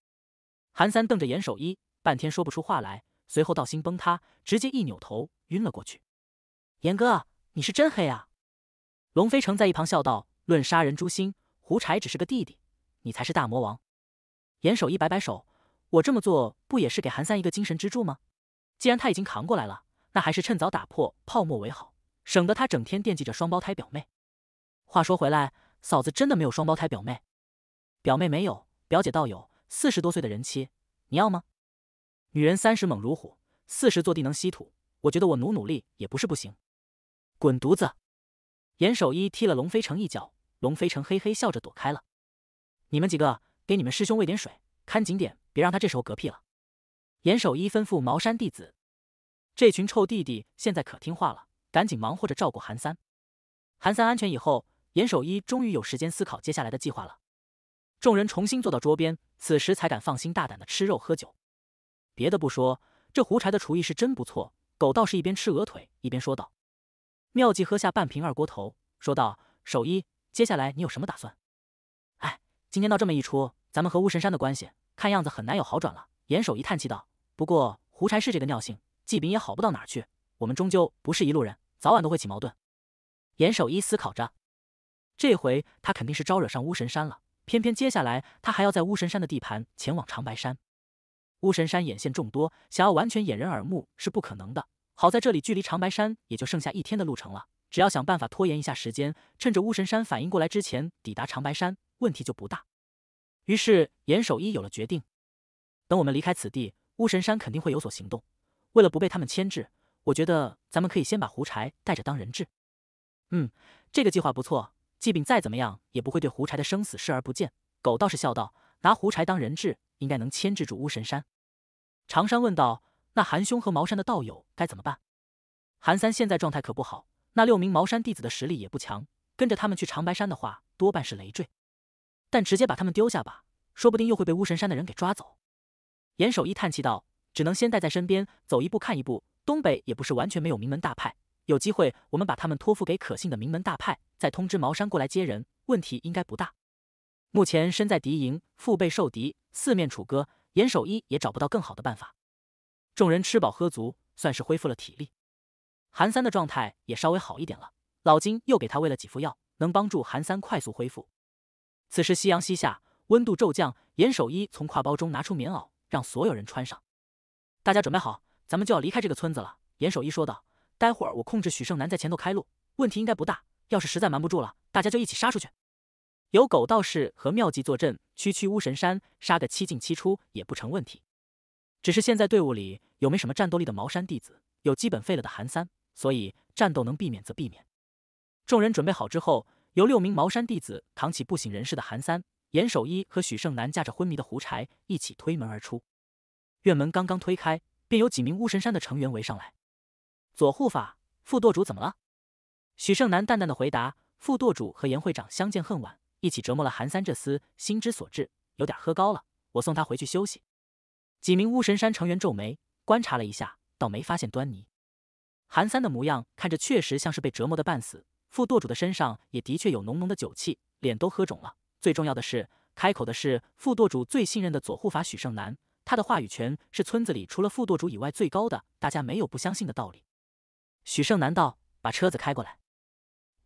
韩三瞪着严守一，半天说不出话来，随后道心崩塌，直接一扭头晕了过去。严哥。你是真黑啊！龙飞成在一旁笑道：“论杀人诛心，胡柴只是个弟弟，你才是大魔王。”严守一摆摆手：“我这么做不也是给韩三一个精神支柱吗？既然他已经扛过来了，那还是趁早打破泡沫为好，省得他整天惦记着双胞胎表妹。话说回来，嫂子真的没有双胞胎表妹，表妹没有，表姐倒有四十多岁的人妻，你要吗？女人三十猛如虎，四十坐地能吸土，我觉得我努努力也不是不行。”滚犊子！严守一踢了龙飞成一脚，龙飞成嘿嘿笑着躲开了。你们几个，给你们师兄喂点水，看紧点，别让他这时候嗝屁了。严守一吩咐茅山弟子，这群臭弟弟现在可听话了，赶紧忙活着照顾韩三。韩三安全以后，严守一终于有时间思考接下来的计划了。众人重新坐到桌边，此时才敢放心大胆的吃肉喝酒。别的不说，这胡柴的厨艺是真不错。狗倒是一边吃鹅腿一边说道。妙计喝下半瓶二锅头，说道：“守一，接下来你有什么打算？”哎，今天闹这么一出，咱们和巫神山的关系，看样子很难有好转了。严守一叹气道：“不过胡柴氏这个尿性，纪炳也好不到哪去。我们终究不是一路人，早晚都会起矛盾。”严守一思考着，这回他肯定是招惹上巫神山了。偏偏接下来他还要在巫神山的地盘前往长白山，巫神山眼线众多，想要完全掩人耳目是不可能的。好在这里距离长白山也就剩下一天的路程了，只要想办法拖延一下时间，趁着巫神山反应过来之前抵达长白山，问题就不大。于是严守一有了决定，等我们离开此地，巫神山肯定会有所行动。为了不被他们牵制，我觉得咱们可以先把胡柴带着当人质。嗯，这个计划不错。季炳再怎么样也不会对胡柴的生死视而不见。狗倒是笑道：“拿胡柴当人质，应该能牵制住巫神山。”长山问道。那韩兄和茅山的道友该怎么办？韩三现在状态可不好，那六名茅山弟子的实力也不强，跟着他们去长白山的话，多半是累赘。但直接把他们丢下吧，说不定又会被巫神山的人给抓走。严守一叹气道：“只能先带在身边，走一步看一步。东北也不是完全没有名门大派，有机会我们把他们托付给可信的名门大派，再通知茅山过来接人，问题应该不大。”目前身在敌营，腹背受敌，四面楚歌，严守一也找不到更好的办法。众人吃饱喝足，算是恢复了体力。韩三的状态也稍微好一点了，老金又给他喂了几副药，能帮助韩三快速恢复。此时夕阳西下，温度骤降，严守一从挎包中拿出棉袄，让所有人穿上。大家准备好，咱们就要离开这个村子了。严守一说道：“待会儿我控制许胜男在前头开路，问题应该不大。要是实在瞒不住了，大家就一起杀出去。有狗道士和妙计坐镇，区区巫神山，杀个七进七出也不成问题。”只是现在队伍里有没什么战斗力的茅山弟子，有基本废了的韩三，所以战斗能避免则避免。众人准备好之后，由六名茅山弟子扛起不省人事的韩三，严守一和许胜男驾着昏迷的胡柴一起推门而出。院门刚刚推开，便有几名巫神山的成员围上来。左护法、副舵主怎么了？许胜男淡淡的回答：“副舵主和严会长相见恨晚，一起折磨了韩三这厮，心之所至，有点喝高了。我送他回去休息。”几名巫神山成员皱眉观察了一下，倒没发现端倪。韩三的模样看着确实像是被折磨的半死，副舵主的身上也的确有浓浓的酒气，脸都喝肿了。最重要的是，开口的是副舵主最信任的左护法许胜男，他的话语权是村子里除了副舵主以外最高的，大家没有不相信的道理。许胜男道：“把车子开过来。”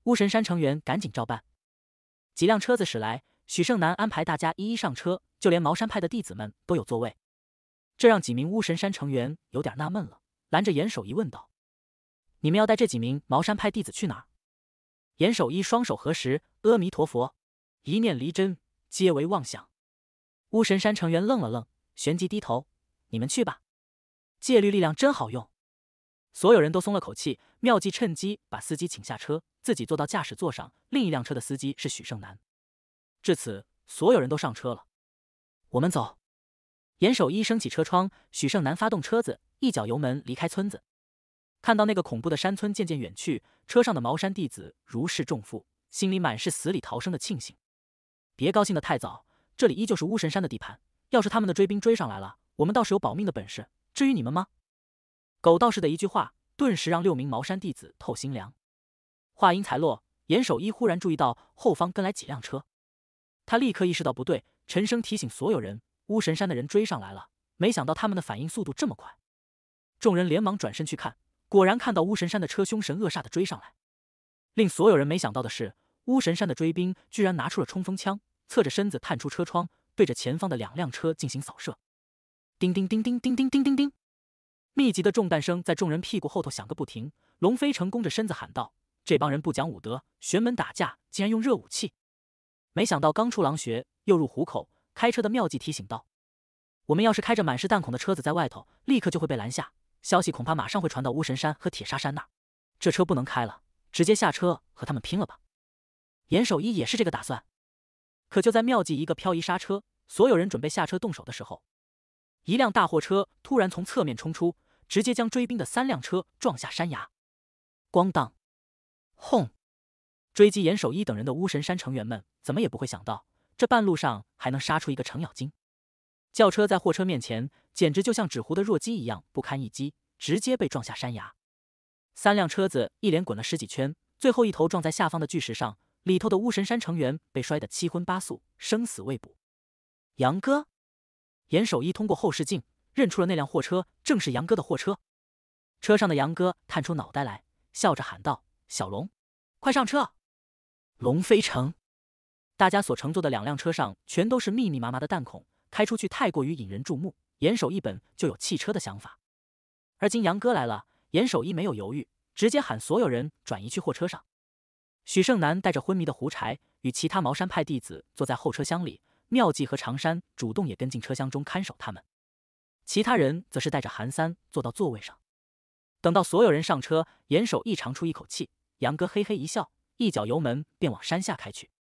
巫神山成员赶紧照办。几辆车子驶来，许胜男安排大家一一上车，就连茅山派的弟子们都有座位。这让几名巫神山成员有点纳闷了，拦着严守一问道：“你们要带这几名茅山派弟子去哪儿？”严守一双手合十：“阿弥陀佛，一念离真，皆为妄想。”巫神山成员愣了愣，旋即低头：“你们去吧。”戒律力量真好用，所有人都松了口气。妙计趁机把司机请下车，自己坐到驾驶座上。另一辆车的司机是许胜男。至此，所有人都上车了。我们走。严守一升起车窗，许胜男发动车子，一脚油门离开村子。看到那个恐怖的山村渐渐远去，车上的茅山弟子如释重负，心里满是死里逃生的庆幸。别高兴的太早，这里依旧是巫神山的地盘。要是他们的追兵追上来了，我们倒是有保命的本事。至于你们吗？狗道士的一句话，顿时让六名茅山弟子透心凉。话音才落，严守一忽然注意到后方跟来几辆车，他立刻意识到不对，沉声提醒所有人。巫神山的人追上来了，没想到他们的反应速度这么快，众人连忙转身去看，果然看到巫神山的车凶神恶煞的追上来。令所有人没想到的是，巫神山的追兵居然拿出了冲锋枪，侧着身子探出车窗，对着前方的两辆车进行扫射。叮叮叮叮叮叮叮叮叮，密集的重弹声在众人屁股后头响个不停。龙飞成弓着身子喊道：“这帮人不讲武德，玄门打架竟然用热武器！没想到刚出狼穴又入虎口。”开车的妙计提醒道：“我们要是开着满是弹孔的车子在外头，立刻就会被拦下。消息恐怕马上会传到巫神山和铁砂山那儿。这车不能开了，直接下车和他们拼了吧。”严守一也是这个打算。可就在妙计一个漂移刹车，所有人准备下车动手的时候，一辆大货车突然从侧面冲出，直接将追兵的三辆车撞下山崖。咣当！轰！追击严守一等人的巫神山成员们怎么也不会想到。这半路上还能杀出一个程咬金，轿车在货车面前简直就像纸糊的弱鸡一样不堪一击，直接被撞下山崖。三辆车子一连滚了十几圈，最后一头撞在下方的巨石上，里头的巫神山成员被摔得七荤八素，生死未卜。杨哥，严守一通过后视镜认出了那辆货车，正是杨哥的货车。车上的杨哥探出脑袋来，笑着喊道：“小龙，快上车！”龙飞城。大家所乘坐的两辆车上全都是密密麻麻的弹孔，开出去太过于引人注目。严守一本就有弃车的想法，而今杨哥来了，严守一没有犹豫，直接喊所有人转移去货车上。许胜男带着昏迷的胡柴与其他茅山派弟子坐在后车厢里，妙计和长山主动也跟进车厢中看守他们，其他人则是带着韩三坐到座位上。等到所有人上车，严守一长出一口气，杨哥嘿嘿一笑，一脚油门便往山下开去。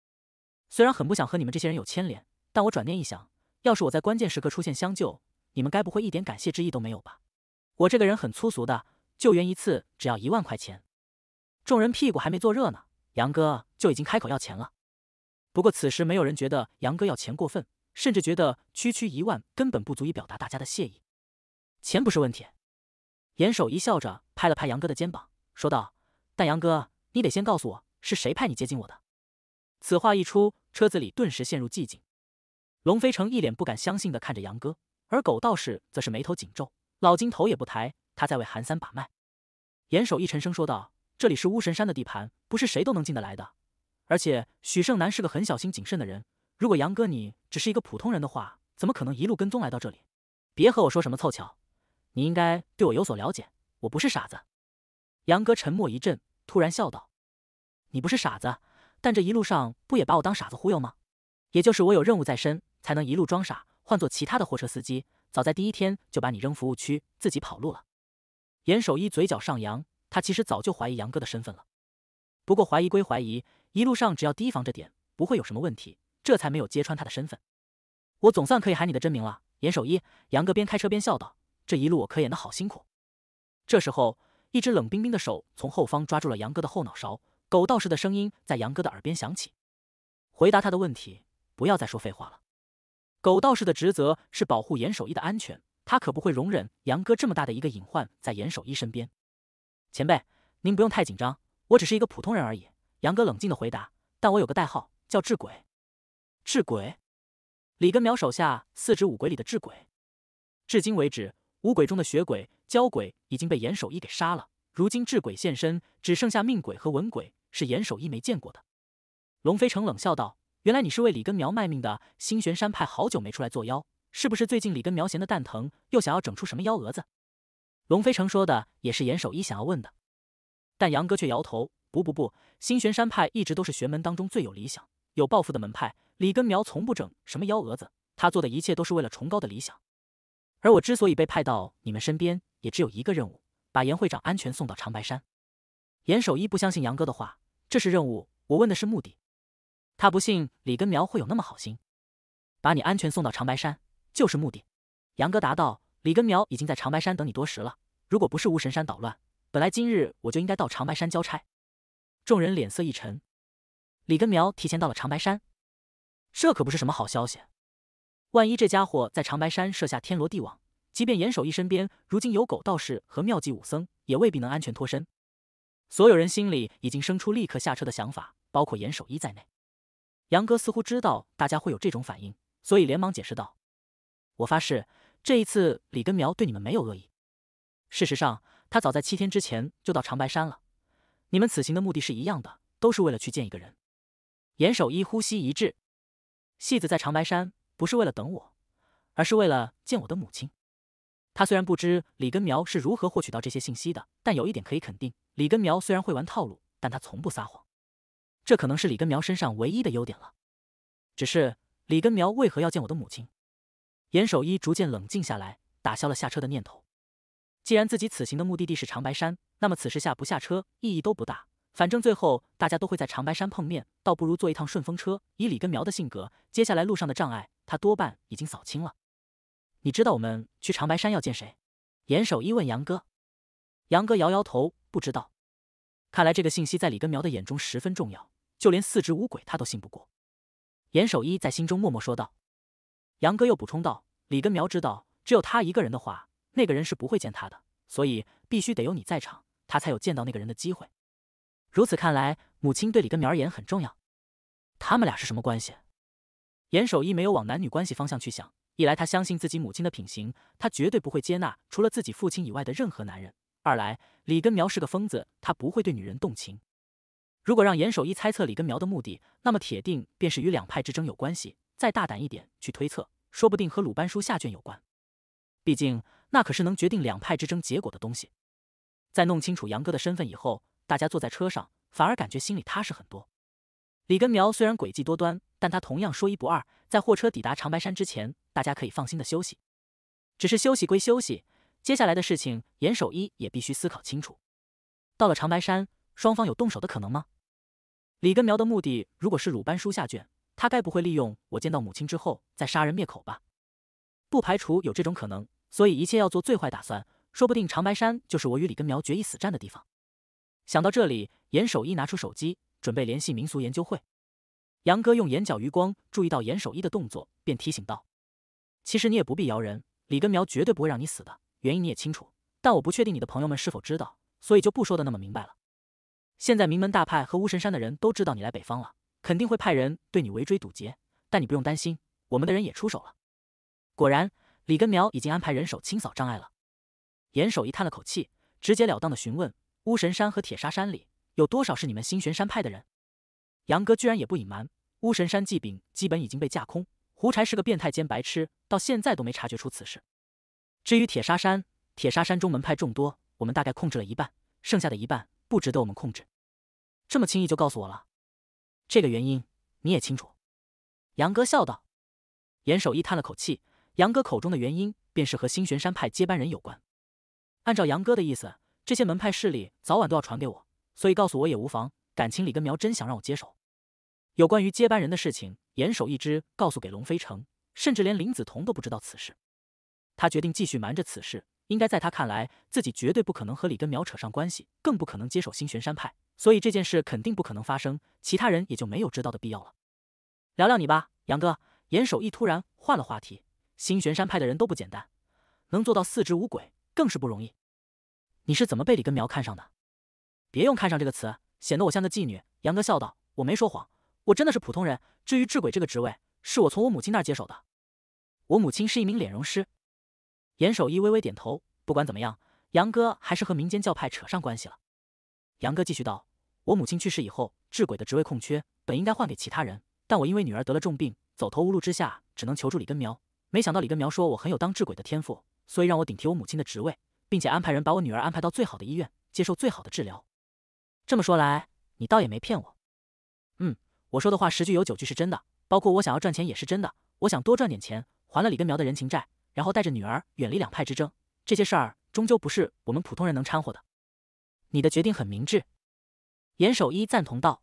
虽然很不想和你们这些人有牵连，但我转念一想，要是我在关键时刻出现相救，你们该不会一点感谢之意都没有吧？我这个人很粗俗的，救援一次只要一万块钱。众人屁股还没坐热呢，杨哥就已经开口要钱了。不过此时没有人觉得杨哥要钱过分，甚至觉得区区一万根本不足以表达大家的谢意。钱不是问题，严守一笑着拍了拍杨哥的肩膀，说道：“但杨哥，你得先告诉我是谁派你接近我的。”此话一出，车子里顿时陷入寂静。龙飞城一脸不敢相信的看着杨哥，而狗道士则是眉头紧皱。老金头也不抬，他在为韩三把脉。严守义沉声说道：“这里是巫神山的地盘，不是谁都能进得来的。而且许胜男是个很小心谨慎的人，如果杨哥你只是一个普通人的话，怎么可能一路跟踪来到这里？别和我说什么凑巧，你应该对我有所了解，我不是傻子。”杨哥沉默一阵，突然笑道：“你不是傻子。”但这一路上不也把我当傻子忽悠吗？也就是我有任务在身，才能一路装傻。换做其他的货车司机，早在第一天就把你扔服务区，自己跑路了。严守一嘴角上扬，他其实早就怀疑杨哥的身份了。不过怀疑归怀疑，一路上只要提防着点，不会有什么问题，这才没有揭穿他的身份。我总算可以喊你的真名了，严守一。杨哥边开车边笑道：“这一路我可演得好辛苦。”这时候，一只冷冰冰的手从后方抓住了杨哥的后脑勺。狗道士的声音在杨哥的耳边响起：“回答他的问题，不要再说废话了。”狗道士的职责是保护严守一的安全，他可不会容忍杨哥这么大的一个隐患在严守一身边。前辈，您不用太紧张，我只是一个普通人而已。”杨哥冷静的回答，“但我有个代号，叫智鬼。”智鬼？李根苗手下四只五鬼里的智鬼？至今为止，五鬼中的血鬼、蛟鬼已经被严守一给杀了，如今智鬼现身，只剩下命鬼和文鬼。是严守一没见过的，龙飞成冷笑道：“原来你是为李根苗卖命的。新玄山派好久没出来作妖，是不是最近李根苗闲的蛋疼，又想要整出什么幺蛾子？”龙飞成说的也是严守一想要问的，但杨哥却摇头：“不不不，新玄山派一直都是玄门当中最有理想、有抱负的门派。李根苗从不整什么幺蛾子，他做的一切都是为了崇高的理想。而我之所以被派到你们身边，也只有一个任务：把严会长安全送到长白山。”严守一不相信杨哥的话。这是任务，我问的是目的。他不信李根苗会有那么好心，把你安全送到长白山就是目的。杨哥答道：“李根苗已经在长白山等你多时了。如果不是乌神山捣乱，本来今日我就应该到长白山交差。”众人脸色一沉。李根苗提前到了长白山，这可不是什么好消息。万一这家伙在长白山设下天罗地网，即便严守一身边如今有狗道士和妙计武僧，也未必能安全脱身。所有人心里已经生出立刻下车的想法，包括严守一在内。杨哥似乎知道大家会有这种反应，所以连忙解释道：“我发誓，这一次李根苗对你们没有恶意。事实上，他早在七天之前就到长白山了。你们此行的目的是一样的，都是为了去见一个人。”严守一呼吸一滞：“戏子在长白山不是为了等我，而是为了见我的母亲。他虽然不知李根苗是如何获取到这些信息的，但有一点可以肯定。”李根苗虽然会玩套路，但他从不撒谎，这可能是李根苗身上唯一的优点了。只是李根苗为何要见我的母亲？严守一逐渐冷静下来，打消了下车的念头。既然自己此行的目的地是长白山，那么此时下不下车意义都不大。反正最后大家都会在长白山碰面，倒不如坐一趟顺风车。以李根苗的性格，接下来路上的障碍他多半已经扫清了。你知道我们去长白山要见谁？严守一问杨哥。杨哥摇摇头。不知道，看来这个信息在李根苗的眼中十分重要，就连四只五鬼他都信不过。严守一在心中默默说道。杨哥又补充道：“李根苗知道，只有他一个人的话，那个人是不会见他的，所以必须得有你在场，他才有见到那个人的机会。”如此看来，母亲对李根苗而言很重要。他们俩是什么关系？严守一没有往男女关系方向去想。一来，他相信自己母亲的品行，他绝对不会接纳除了自己父亲以外的任何男人。二来，李根苗是个疯子，他不会对女人动情。如果让严守一猜测李根苗的目的，那么铁定便是与两派之争有关系。再大胆一点去推测，说不定和鲁班书下卷有关。毕竟那可是能决定两派之争结果的东西。在弄清楚杨哥的身份以后，大家坐在车上反而感觉心里踏实很多。李根苗虽然诡计多端，但他同样说一不二。在货车抵达长白山之前，大家可以放心的休息。只是休息归休息。接下来的事情，严守一也必须思考清楚。到了长白山，双方有动手的可能吗？李根苗的目的如果是鲁班书下卷，他该不会利用我见到母亲之后再杀人灭口吧？不排除有这种可能，所以一切要做最坏打算。说不定长白山就是我与李根苗决一死战的地方。想到这里，严守一拿出手机，准备联系民俗研究会。杨哥用眼角余光注意到严守一的动作，便提醒道：“其实你也不必摇人，李根苗绝对不会让你死的。”原因你也清楚，但我不确定你的朋友们是否知道，所以就不说的那么明白了。现在名门大派和巫神山的人都知道你来北方了，肯定会派人对你围追堵截，但你不用担心，我们的人也出手了。果然，李根苗已经安排人手清扫障碍了。严守一叹了口气，直截了当的询问：巫神山和铁砂山里有多少是你们星玄山派的人？杨哥居然也不隐瞒，巫神山祭饼基本已经被架空，胡柴是个变态兼白痴，到现在都没察觉出此事。至于铁沙山，铁沙山中门派众多，我们大概控制了一半，剩下的一半不值得我们控制。这么轻易就告诉我了？这个原因你也清楚。杨哥笑道。严守一叹了口气，杨哥口中的原因便是和星玄山派接班人有关。按照杨哥的意思，这些门派势力早晚都要传给我，所以告诉我也无妨。感情李根苗真想让我接手。有关于接班人的事情，严守一只告诉给龙飞城，甚至连林子彤都不知道此事。他决定继续瞒着此事。应该在他看来，自己绝对不可能和李根苗扯上关系，更不可能接手新玄山派，所以这件事肯定不可能发生。其他人也就没有知道的必要了。聊聊你吧，杨哥。严守义突然换了话题。新玄山派的人都不简单，能做到四肢五鬼更是不容易。你是怎么被李根苗看上的？别用“看上”这个词，显得我像个妓女。杨哥笑道：“我没说谎，我真的是普通人。至于治鬼这个职位，是我从我母亲那儿接手的。我母亲是一名脸容师。”严守一微微点头。不管怎么样，杨哥还是和民间教派扯上关系了。杨哥继续道：“我母亲去世以后，治鬼的职位空缺，本应该换给其他人，但我因为女儿得了重病，走投无路之下，只能求助李根苗。没想到李根苗说我很有当治鬼的天赋，所以让我顶替我母亲的职位，并且安排人把我女儿安排到最好的医院，接受最好的治疗。”这么说来，你倒也没骗我。嗯，我说的话十句有九句是真的，包括我想要赚钱也是真的。我想多赚点钱，还了李根苗的人情债。然后带着女儿远离两派之争，这些事儿终究不是我们普通人能掺和的。你的决定很明智，严守一赞同道。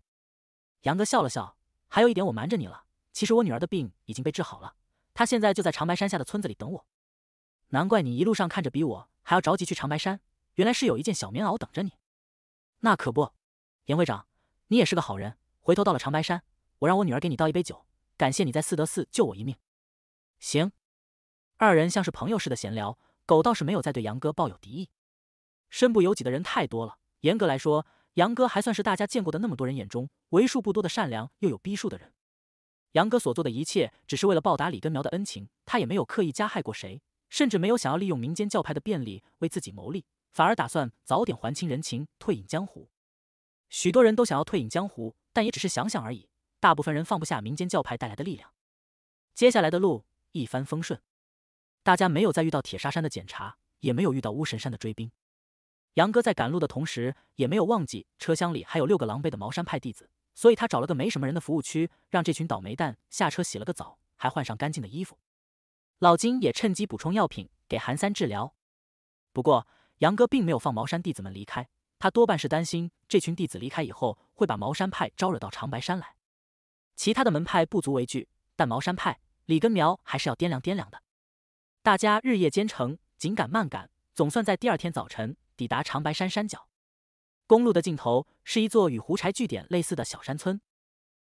杨哥笑了笑，还有一点我瞒着你了，其实我女儿的病已经被治好了，她现在就在长白山下的村子里等我。难怪你一路上看着比我还要着急去长白山，原来是有一件小棉袄等着你。那可不，严会长，你也是个好人。回头到了长白山，我让我女儿给你倒一杯酒，感谢你在四德寺救我一命。行。二人像是朋友似的闲聊，狗倒是没有再对杨哥抱有敌意。身不由己的人太多了，严格来说，杨哥还算是大家见过的那么多人眼中为数不多的善良又有逼数的人。杨哥所做的一切，只是为了报答李根苗的恩情，他也没有刻意加害过谁，甚至没有想要利用民间教派的便利为自己谋利，反而打算早点还清人情，退隐江湖。许多人都想要退隐江湖，但也只是想想而已。大部分人放不下民间教派带来的力量。接下来的路一帆风顺。大家没有再遇到铁砂山的检查，也没有遇到巫神山的追兵。杨哥在赶路的同时，也没有忘记车厢里还有六个狼狈的茅山派弟子，所以他找了个没什么人的服务区，让这群倒霉蛋下车洗了个澡，还换上干净的衣服。老金也趁机补充药品，给韩三治疗。不过，杨哥并没有放茅山弟子们离开，他多半是担心这群弟子离开以后会把茅山派招惹到长白山来。其他的门派不足为惧，但茅山派李根苗还是要掂量掂量的。大家日夜兼程，紧赶慢赶，总算在第二天早晨抵达长白山山脚。公路的尽头是一座与胡柴据点类似的小山村。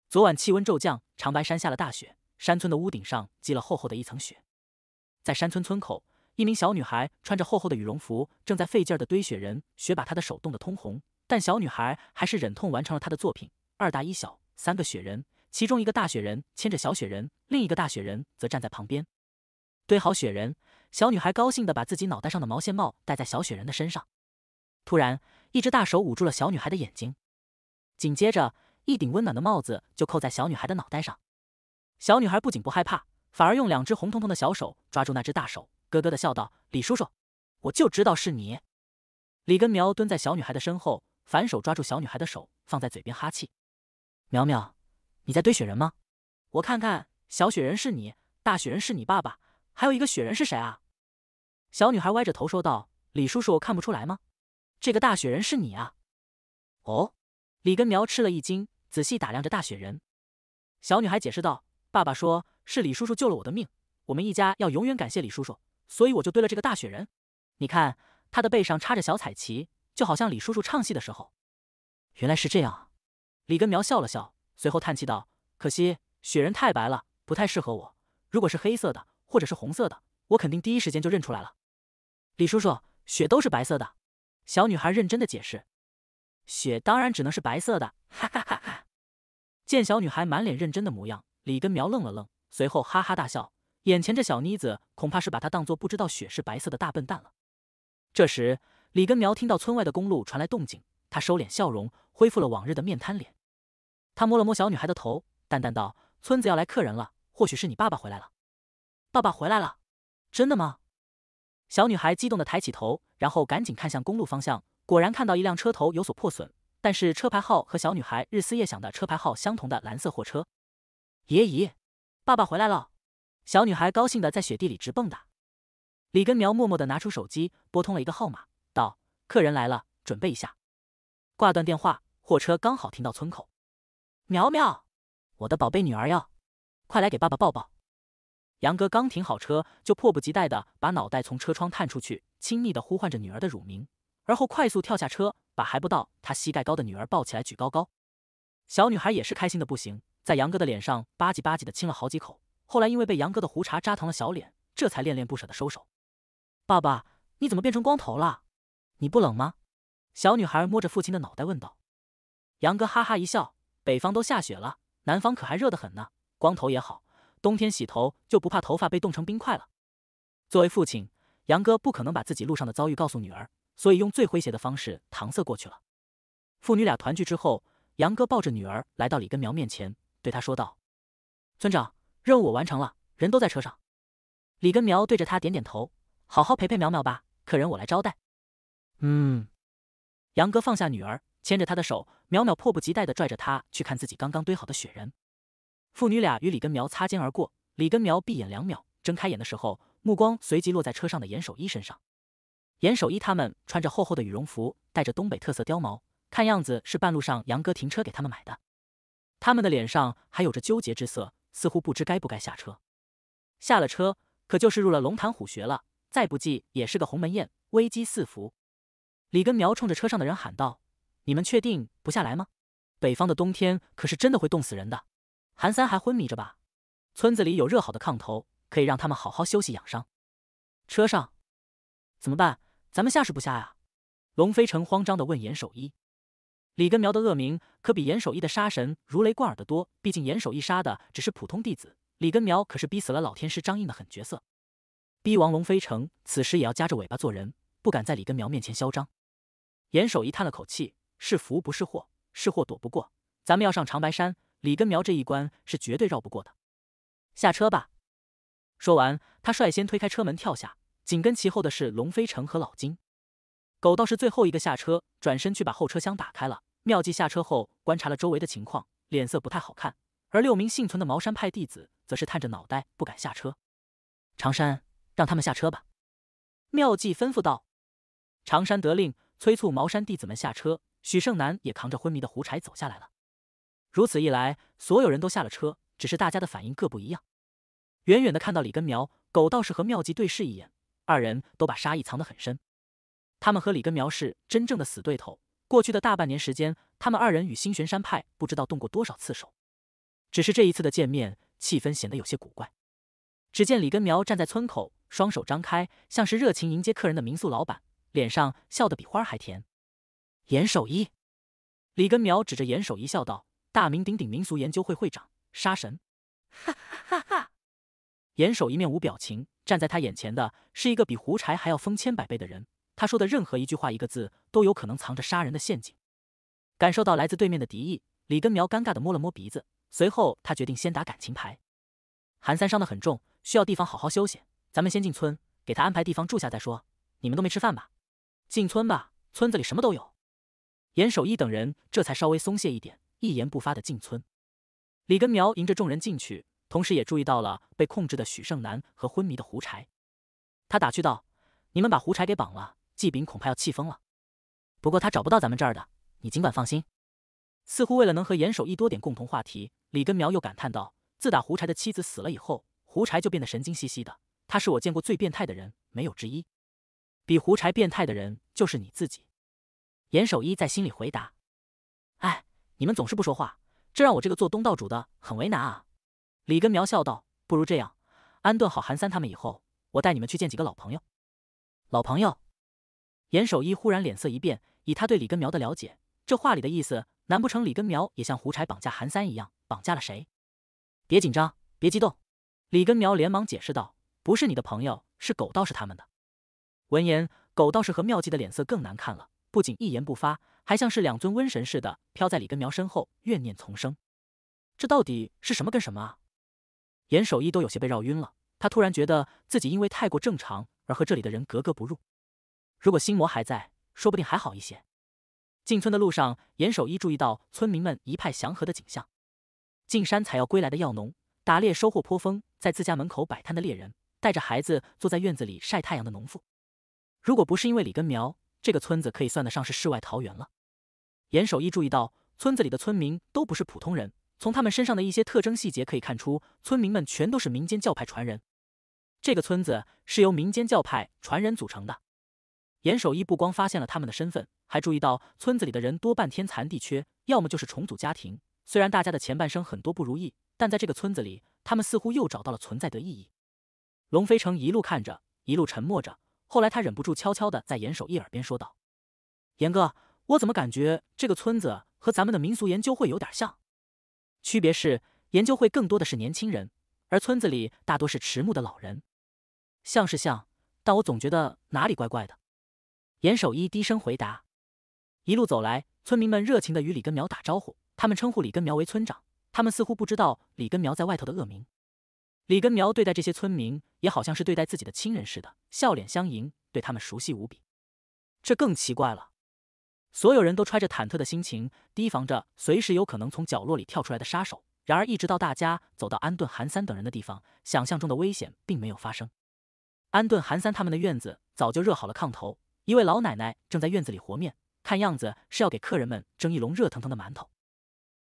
昨晚气温骤降，长白山下了大雪，山村的屋顶上积了厚厚的一层雪。在山村村口，一名小女孩穿着厚厚的羽绒服，正在费劲儿的堆雪人，雪把她的手冻得通红，但小女孩还是忍痛完成了她的作品。二大一小，三个雪人，其中一个大雪人牵着小雪人，另一个大雪人则站在旁边。堆好雪人，小女孩高兴的把自己脑袋上的毛线帽戴在小雪人的身上。突然，一只大手捂住了小女孩的眼睛，紧接着一顶温暖的帽子就扣在小女孩的脑袋上。小女孩不仅不害怕，反而用两只红彤彤的小手抓住那只大手，咯咯的笑道：“李叔叔，我就知道是你。”李根苗蹲在小女孩的身后，反手抓住小女孩的手，放在嘴边哈气：“苗苗，你在堆雪人吗？我看看，小雪人是你，大雪人是你爸爸。”还有一个雪人是谁啊？小女孩歪着头说道：“李叔叔看不出来吗？这个大雪人是你啊！”哦，李根苗吃了一惊，仔细打量着大雪人。小女孩解释道：“爸爸说，是李叔叔救了我的命，我们一家要永远感谢李叔叔，所以我就堆了这个大雪人。你看，他的背上插着小彩旗，就好像李叔叔唱戏的时候。”原来是这样啊！李根苗笑了笑，随后叹气道：“可惜雪人太白了，不太适合我。如果是黑色的……”或者是红色的，我肯定第一时间就认出来了。李叔叔，雪都是白色的。小女孩认真的解释。雪当然只能是白色的。哈哈哈！哈见小女孩满脸认真的模样，李根苗愣了愣，随后哈哈大笑。眼前这小妮子恐怕是把她当做不知道雪是白色的大笨蛋了。这时，李根苗听到村外的公路传来动静，他收敛笑容，恢复了往日的面瘫脸。他摸了摸小女孩的头，淡淡道：“村子要来客人了，或许是你爸爸回来了。”爸爸回来了，真的吗？小女孩激动的抬起头，然后赶紧看向公路方向，果然看到一辆车头有所破损，但是车牌号和小女孩日思夜想的车牌号相同的蓝色货车。爷爷，爸爸回来了！小女孩高兴的在雪地里直蹦跶。李根苗默默的拿出手机，拨通了一个号码，道：“客人来了，准备一下。”挂断电话，货车刚好停到村口。苗苗，我的宝贝女儿哟，快来给爸爸抱抱。杨哥刚停好车，就迫不及待地把脑袋从车窗探出去，亲昵地呼唤着女儿的乳名，而后快速跳下车，把还不到他膝盖高的女儿抱起来举高高。小女孩也是开心的不行，在杨哥的脸上吧唧吧唧地亲了好几口，后来因为被杨哥的胡茬扎疼了小脸，这才恋恋不舍地收手。爸爸，你怎么变成光头了？你不冷吗？小女孩摸着父亲的脑袋问道。杨哥哈哈一笑：“北方都下雪了，南方可还热得很呢。光头也好。”冬天洗头就不怕头发被冻成冰块了。作为父亲，杨哥不可能把自己路上的遭遇告诉女儿，所以用最诙谐的方式搪塞过去了。父女俩团聚之后，杨哥抱着女儿来到李根苗面前，对他说道：“村长，任务我完成了，人都在车上。”李根苗对着他点点头：“好好陪陪苗苗吧，客人我来招待。”嗯。杨哥放下女儿，牵着她的手，苗苗迫不及待地拽着他去看自己刚刚堆好的雪人。父女俩与李根苗擦肩而过，李根苗闭眼两秒，睁开眼的时候，目光随即落在车上的严守一身上。严守一他们穿着厚厚的羽绒服，带着东北特色貂毛，看样子是半路上杨哥停车给他们买的。他们的脸上还有着纠结之色，似乎不知该不该下车。下了车，可就是入了龙潭虎穴了，再不济也是个鸿门宴，危机四伏。李根苗冲着车上的人喊道：“你们确定不下来吗？北方的冬天可是真的会冻死人的。”韩三还昏迷着吧，村子里有热好的炕头，可以让他们好好休息养伤。车上怎么办？咱们下是不下啊？龙飞城慌张的问严守一。李根苗的恶名可比严守一的杀神如雷贯耳的多，毕竟严守一杀的只是普通弟子，李根苗可是逼死了老天师张印的狠角色。逼王龙飞城此时也要夹着尾巴做人，不敢在李根苗面前嚣张。严守一叹了口气，是福不是祸，是祸躲不过。咱们要上长白山。李根苗这一关是绝对绕不过的，下车吧。说完，他率先推开车门跳下，紧跟其后的是龙飞城和老金。狗道士最后一个下车，转身去把后车厢打开了。妙计下车后观察了周围的情况，脸色不太好看。而六名幸存的茅山派弟子则是探着脑袋，不敢下车。长山，让他们下车吧。妙计吩咐道。长山得令，催促茅山弟子们下车。许胜男也扛着昏迷的胡柴走下来了。如此一来，所有人都下了车，只是大家的反应各不一样。远远的看到李根苗，狗道士和妙计对视一眼，二人都把杀意藏得很深。他们和李根苗是真正的死对头，过去的大半年时间，他们二人与星玄山派不知道动过多少次手。只是这一次的见面，气氛显得有些古怪。只见李根苗站在村口，双手张开，像是热情迎接客人的民宿老板，脸上笑得比花还甜。严守一，李根苗指着严守一笑道。大名鼎鼎民俗研究会会长杀神，哈哈哈哈！严守一面无表情，站在他眼前的是一个比胡柴还要疯千百倍的人。他说的任何一句话、一个字都有可能藏着杀人的陷阱。感受到来自对面的敌意，李根苗尴尬地摸了摸鼻子，随后他决定先打感情牌。韩三伤得很重，需要地方好好休息。咱们先进村，给他安排地方住下再说。你们都没吃饭吧？进村吧，村子里什么都有。严守一等人这才稍微松懈一点。一言不发的进村，李根苗迎着众人进去，同时也注意到了被控制的许胜男和昏迷的胡柴。他打趣道：“你们把胡柴给绑了，季炳恐怕要气疯了。不过他找不到咱们这儿的，你尽管放心。”似乎为了能和严守一多点共同话题，李根苗又感叹道：“自打胡柴的妻子死了以后，胡柴就变得神经兮兮的。他是我见过最变态的人，没有之一。比胡柴变态的人就是你自己。”严守一在心里回答：“哎。”你们总是不说话，这让我这个做东道主的很为难啊！李根苗笑道：“不如这样，安顿好韩三他们以后，我带你们去见几个老朋友。”老朋友，严守一忽然脸色一变，以他对李根苗的了解，这话里的意思，难不成李根苗也像胡柴绑架韩三一样绑架了谁？别紧张，别激动！李根苗连忙解释道：“不是你的朋友，是狗道士他们的。”闻言，狗道士和妙计的脸色更难看了，不仅一言不发。还像是两尊瘟神似的飘在李根苗身后，怨念丛生。这到底是什么跟什么啊？严守一都有些被绕晕了。他突然觉得自己因为太过正常而和这里的人格格不入。如果心魔还在，说不定还好一些。进村的路上，严守一注意到村民们一派祥和的景象：进山采药归来的药农，打猎收获颇丰，在自家门口摆摊的猎人，带着孩子坐在院子里晒太阳的农妇。如果不是因为李根苗，这个村子可以算得上是世外桃源了。严守一注意到，村子里的村民都不是普通人。从他们身上的一些特征细节可以看出，村民们全都是民间教派传人。这个村子是由民间教派传人组成的。严守一不光发现了他们的身份，还注意到村子里的人多半天残地缺，要么就是重组家庭。虽然大家的前半生很多不如意，但在这个村子里，他们似乎又找到了存在的意义。龙飞城一路看着，一路沉默着。后来他忍不住悄悄地在严守一耳边说道：“严哥。”我怎么感觉这个村子和咱们的民俗研究会有点像？区别是研究会更多的是年轻人，而村子里大多是迟暮的老人。像是像，但我总觉得哪里怪怪的。严守一低声回答。一路走来，村民们热情的与李根苗打招呼，他们称呼李根苗为村长，他们似乎不知道李根苗在外头的恶名。李根苗对待这些村民也好像是对待自己的亲人似的，笑脸相迎，对他们熟悉无比。这更奇怪了。所有人都揣着忐忑的心情，提防着随时有可能从角落里跳出来的杀手。然而，一直到大家走到安顿韩三等人的地方，想象中的危险并没有发生。安顿韩三他们的院子早就热好了炕头，一位老奶奶正在院子里和面，看样子是要给客人们蒸一笼热腾腾的馒头。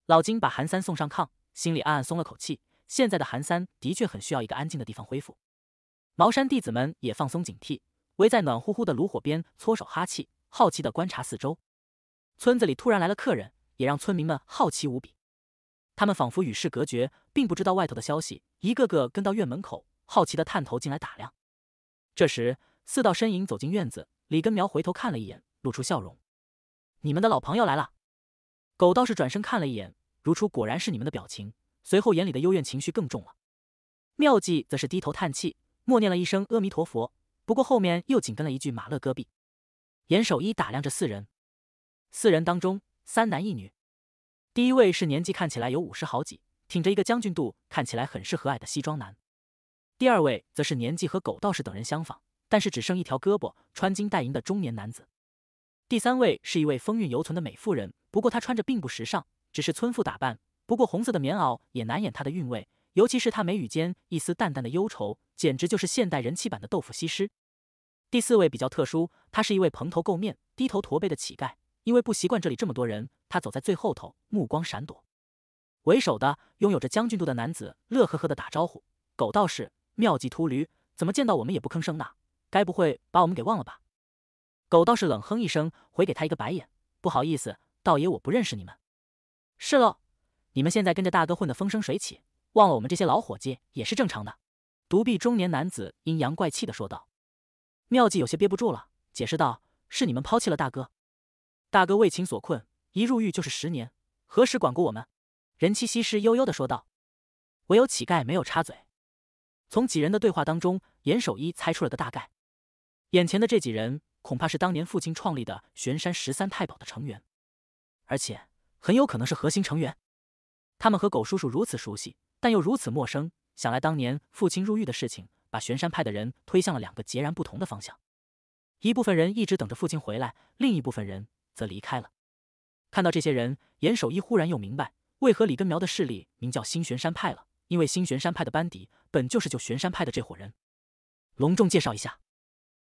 老金把韩三送上炕，心里暗暗松了口气。现在的韩三的确很需要一个安静的地方恢复。茅山弟子们也放松警惕，围在暖乎乎的炉火边搓手哈气，好奇地观察四周。村子里突然来了客人，也让村民们好奇无比。他们仿佛与世隔绝，并不知道外头的消息，一个个跟到院门口，好奇的探头进来打量。这时，四道身影走进院子，李根苗回头看了一眼，露出笑容：“你们的老朋友来了。”狗道士转身看了一眼，如初果然是你们的表情。随后眼里的幽怨情绪更重了。妙计则是低头叹气，默念了一声阿弥陀佛，不过后面又紧跟了一句马勒戈壁。严守一打量着四人。四人当中，三男一女。第一位是年纪看起来有五十好几，挺着一个将军肚，看起来很是和蔼的西装男。第二位则是年纪和狗道士等人相仿，但是只剩一条胳膊，穿金戴银的中年男子。第三位是一位风韵犹存的美妇人，不过她穿着并不时尚，只是村妇打扮。不过红色的棉袄也难掩她的韵味，尤其是她眉宇间一丝淡淡的忧愁，简直就是现代人气版的豆腐西施。第四位比较特殊，他是一位蓬头垢面、低头驼背的乞丐。因为不习惯这里这么多人，他走在最后头，目光闪躲。为首的拥有着将军度的男子乐呵呵的打招呼：“狗道士，妙计秃驴，怎么见到我们也不吭声呢？该不会把我们给忘了吧？”狗道士冷哼一声，回给他一个白眼：“不好意思，道爷，我不认识你们。”“是喽，你们现在跟着大哥混得风生水起，忘了我们这些老伙计也是正常的。”独臂中年男子阴阳怪气的说道。妙计有些憋不住了，解释道：“是你们抛弃了大哥。”大哥为情所困，一入狱就是十年，何时管过我们？人妻西施悠悠的说道。唯有乞丐没有插嘴。从几人的对话当中，严守一猜出了个大概：眼前的这几人，恐怕是当年父亲创立的玄山十三太保的成员，而且很有可能是核心成员。他们和狗叔叔如此熟悉，但又如此陌生。想来当年父亲入狱的事情，把玄山派的人推向了两个截然不同的方向：一部分人一直等着父亲回来，另一部分人。则离开了。看到这些人，严守一忽然又明白为何李根苗的势力名叫星玄山派了。因为星玄山派的班底本就是救玄山派的这伙人。隆重介绍一下，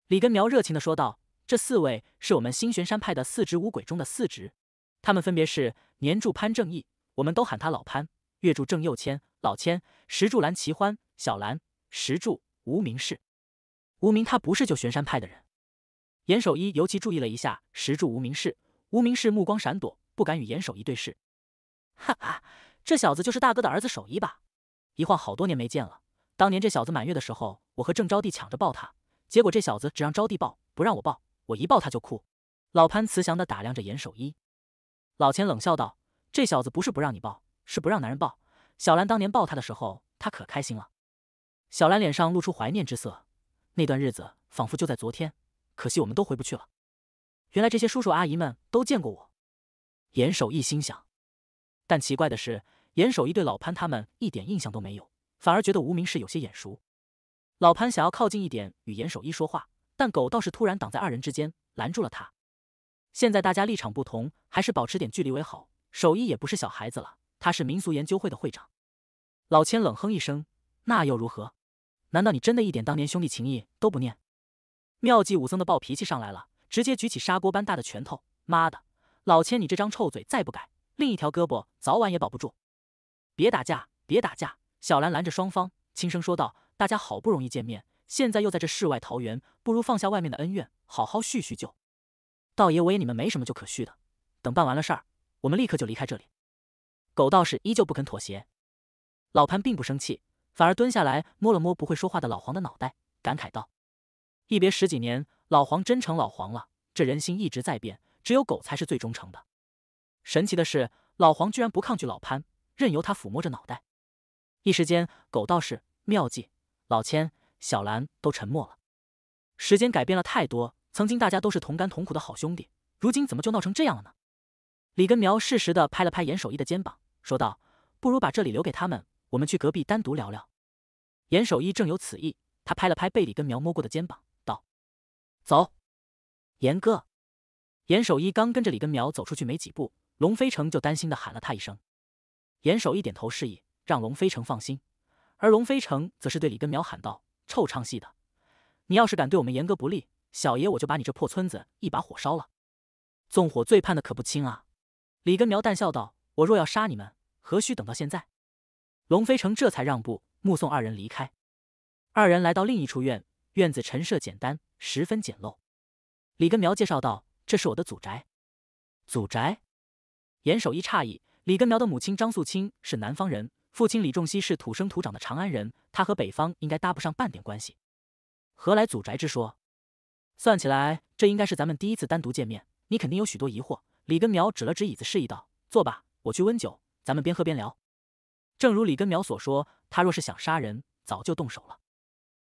李根苗热情的说道：“这四位是我们星玄山派的四执五鬼中的四执，他们分别是年柱潘正义，我们都喊他老潘；月柱郑又谦，老谦；石柱蓝奇欢，小蓝；石柱无名氏，无名。他不是救玄山派的人。”严守一尤其注意了一下石柱无名氏，无名氏目光闪躲，不敢与严守一对视。哈哈，这小子就是大哥的儿子守一吧？一晃好多年没见了，当年这小子满月的时候，我和郑招娣抢着抱他，结果这小子只让招娣抱，不让我抱，我一抱他就哭。老潘慈祥地打量着严守一，老钱冷笑道：“这小子不是不让你抱，是不让男人抱。小兰当年抱他的时候，他可开心了。”小兰脸上露出怀念之色，那段日子仿佛就在昨天。可惜我们都回不去了。原来这些叔叔阿姨们都见过我，严守一心想。但奇怪的是，严守一对老潘他们一点印象都没有，反而觉得无名氏有些眼熟。老潘想要靠近一点与严守一说话，但狗倒是突然挡在二人之间，拦住了他。现在大家立场不同，还是保持点距离为好。守一也不是小孩子了，他是民俗研究会的会长。老千冷哼一声：“那又如何？难道你真的一点当年兄弟情谊都不念？”妙计武僧的暴脾气上来了，直接举起砂锅般大的拳头。妈的，老千你这张臭嘴再不改，另一条胳膊早晚也保不住。别打架，别打架！小兰拦着双方，轻声说道：“大家好不容易见面，现在又在这世外桃源，不如放下外面的恩怨，好好叙叙旧。”道爷，我也你们没什么就可叙的。等办完了事儿，我们立刻就离开这里。狗道士依旧不肯妥协。老潘并不生气，反而蹲下来摸了摸不会说话的老黄的脑袋，感慨道。一别十几年，老黄真成老黄了。这人心一直在变，只有狗才是最忠诚的。神奇的是，老黄居然不抗拒老潘，任由他抚摸着脑袋。一时间，狗道士、妙计、老千、小兰都沉默了。时间改变了太多，曾经大家都是同甘同苦的好兄弟，如今怎么就闹成这样了呢？李根苗适时地拍了拍严守一的肩膀，说道：“不如把这里留给他们，我们去隔壁单独聊聊。”严守一正有此意，他拍了拍被李根苗摸过的肩膀。走，严哥，严守一刚跟着李根苗走出去没几步，龙飞成就担心的喊了他一声。严守一点头示意，让龙飞成放心，而龙飞成则是对李根苗喊道：“臭唱戏的，你要是敢对我们严哥不利，小爷我就把你这破村子一把火烧了，纵火罪判的可不轻啊！”李根苗淡笑道：“我若要杀你们，何须等到现在？”龙飞成这才让步，目送二人离开。二人来到另一处院，院子陈设简单。十分简陋，李根苗介绍道：“这是我的祖宅。”祖宅，严守一诧异。李根苗的母亲张素清是南方人，父亲李仲熙是土生土长的长安人，他和北方应该搭不上半点关系，何来祖宅之说？算起来，这应该是咱们第一次单独见面，你肯定有许多疑惑。李根苗指了指椅子，示意道：“坐吧，我去温酒，咱们边喝边聊。”正如李根苗所说，他若是想杀人，早就动手了。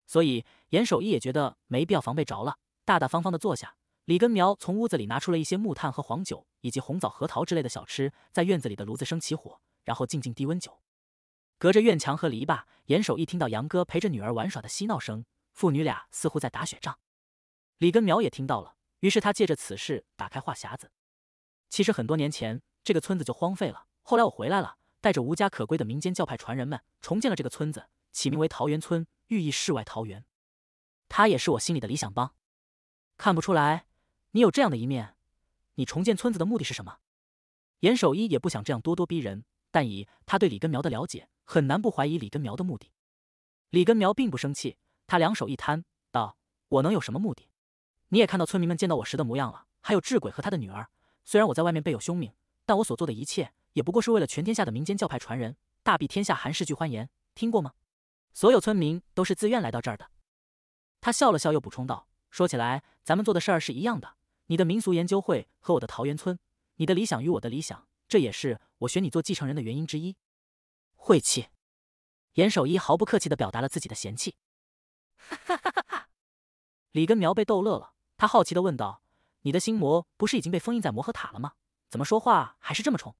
所以严守一也觉得没必要防备着了，大大方方的坐下。李根苗从屋子里拿出了一些木炭和黄酒，以及红枣、核桃之类的小吃，在院子里的炉子升起火，然后静静低温酒。隔着院墙和篱笆，严守一听到杨哥陪着女儿玩耍的嬉闹声，父女俩似乎在打雪仗。李根苗也听到了，于是他借着此事打开话匣子：“其实很多年前，这个村子就荒废了。后来我回来了，带着无家可归的民间教派传人们，重建了这个村子，起名为桃源村。”寓意世外桃源，他也是我心里的理想帮。看不出来，你有这样的一面。你重建村子的目的是什么？严守一也不想这样咄咄逼人，但以他对李根苗的了解，很难不怀疑李根苗的目的。李根苗并不生气，他两手一摊道：“我能有什么目的？你也看到村民们见到我时的模样了，还有智鬼和他的女儿。虽然我在外面背有凶名，但我所做的一切，也不过是为了全天下的民间教派传人，大庇天下寒士俱欢颜。听过吗？”所有村民都是自愿来到这儿的。他笑了笑，又补充道：“说起来，咱们做的事儿是一样的。你的民俗研究会和我的桃源村，你的理想与我的理想，这也是我选你做继承人的原因之一。”晦气！严守一毫不客气地表达了自己的嫌弃。哈哈哈哈哈！李根苗被逗乐了，他好奇的问道：“你的心魔不是已经被封印在魔核塔了吗？怎么说话还是这么冲？”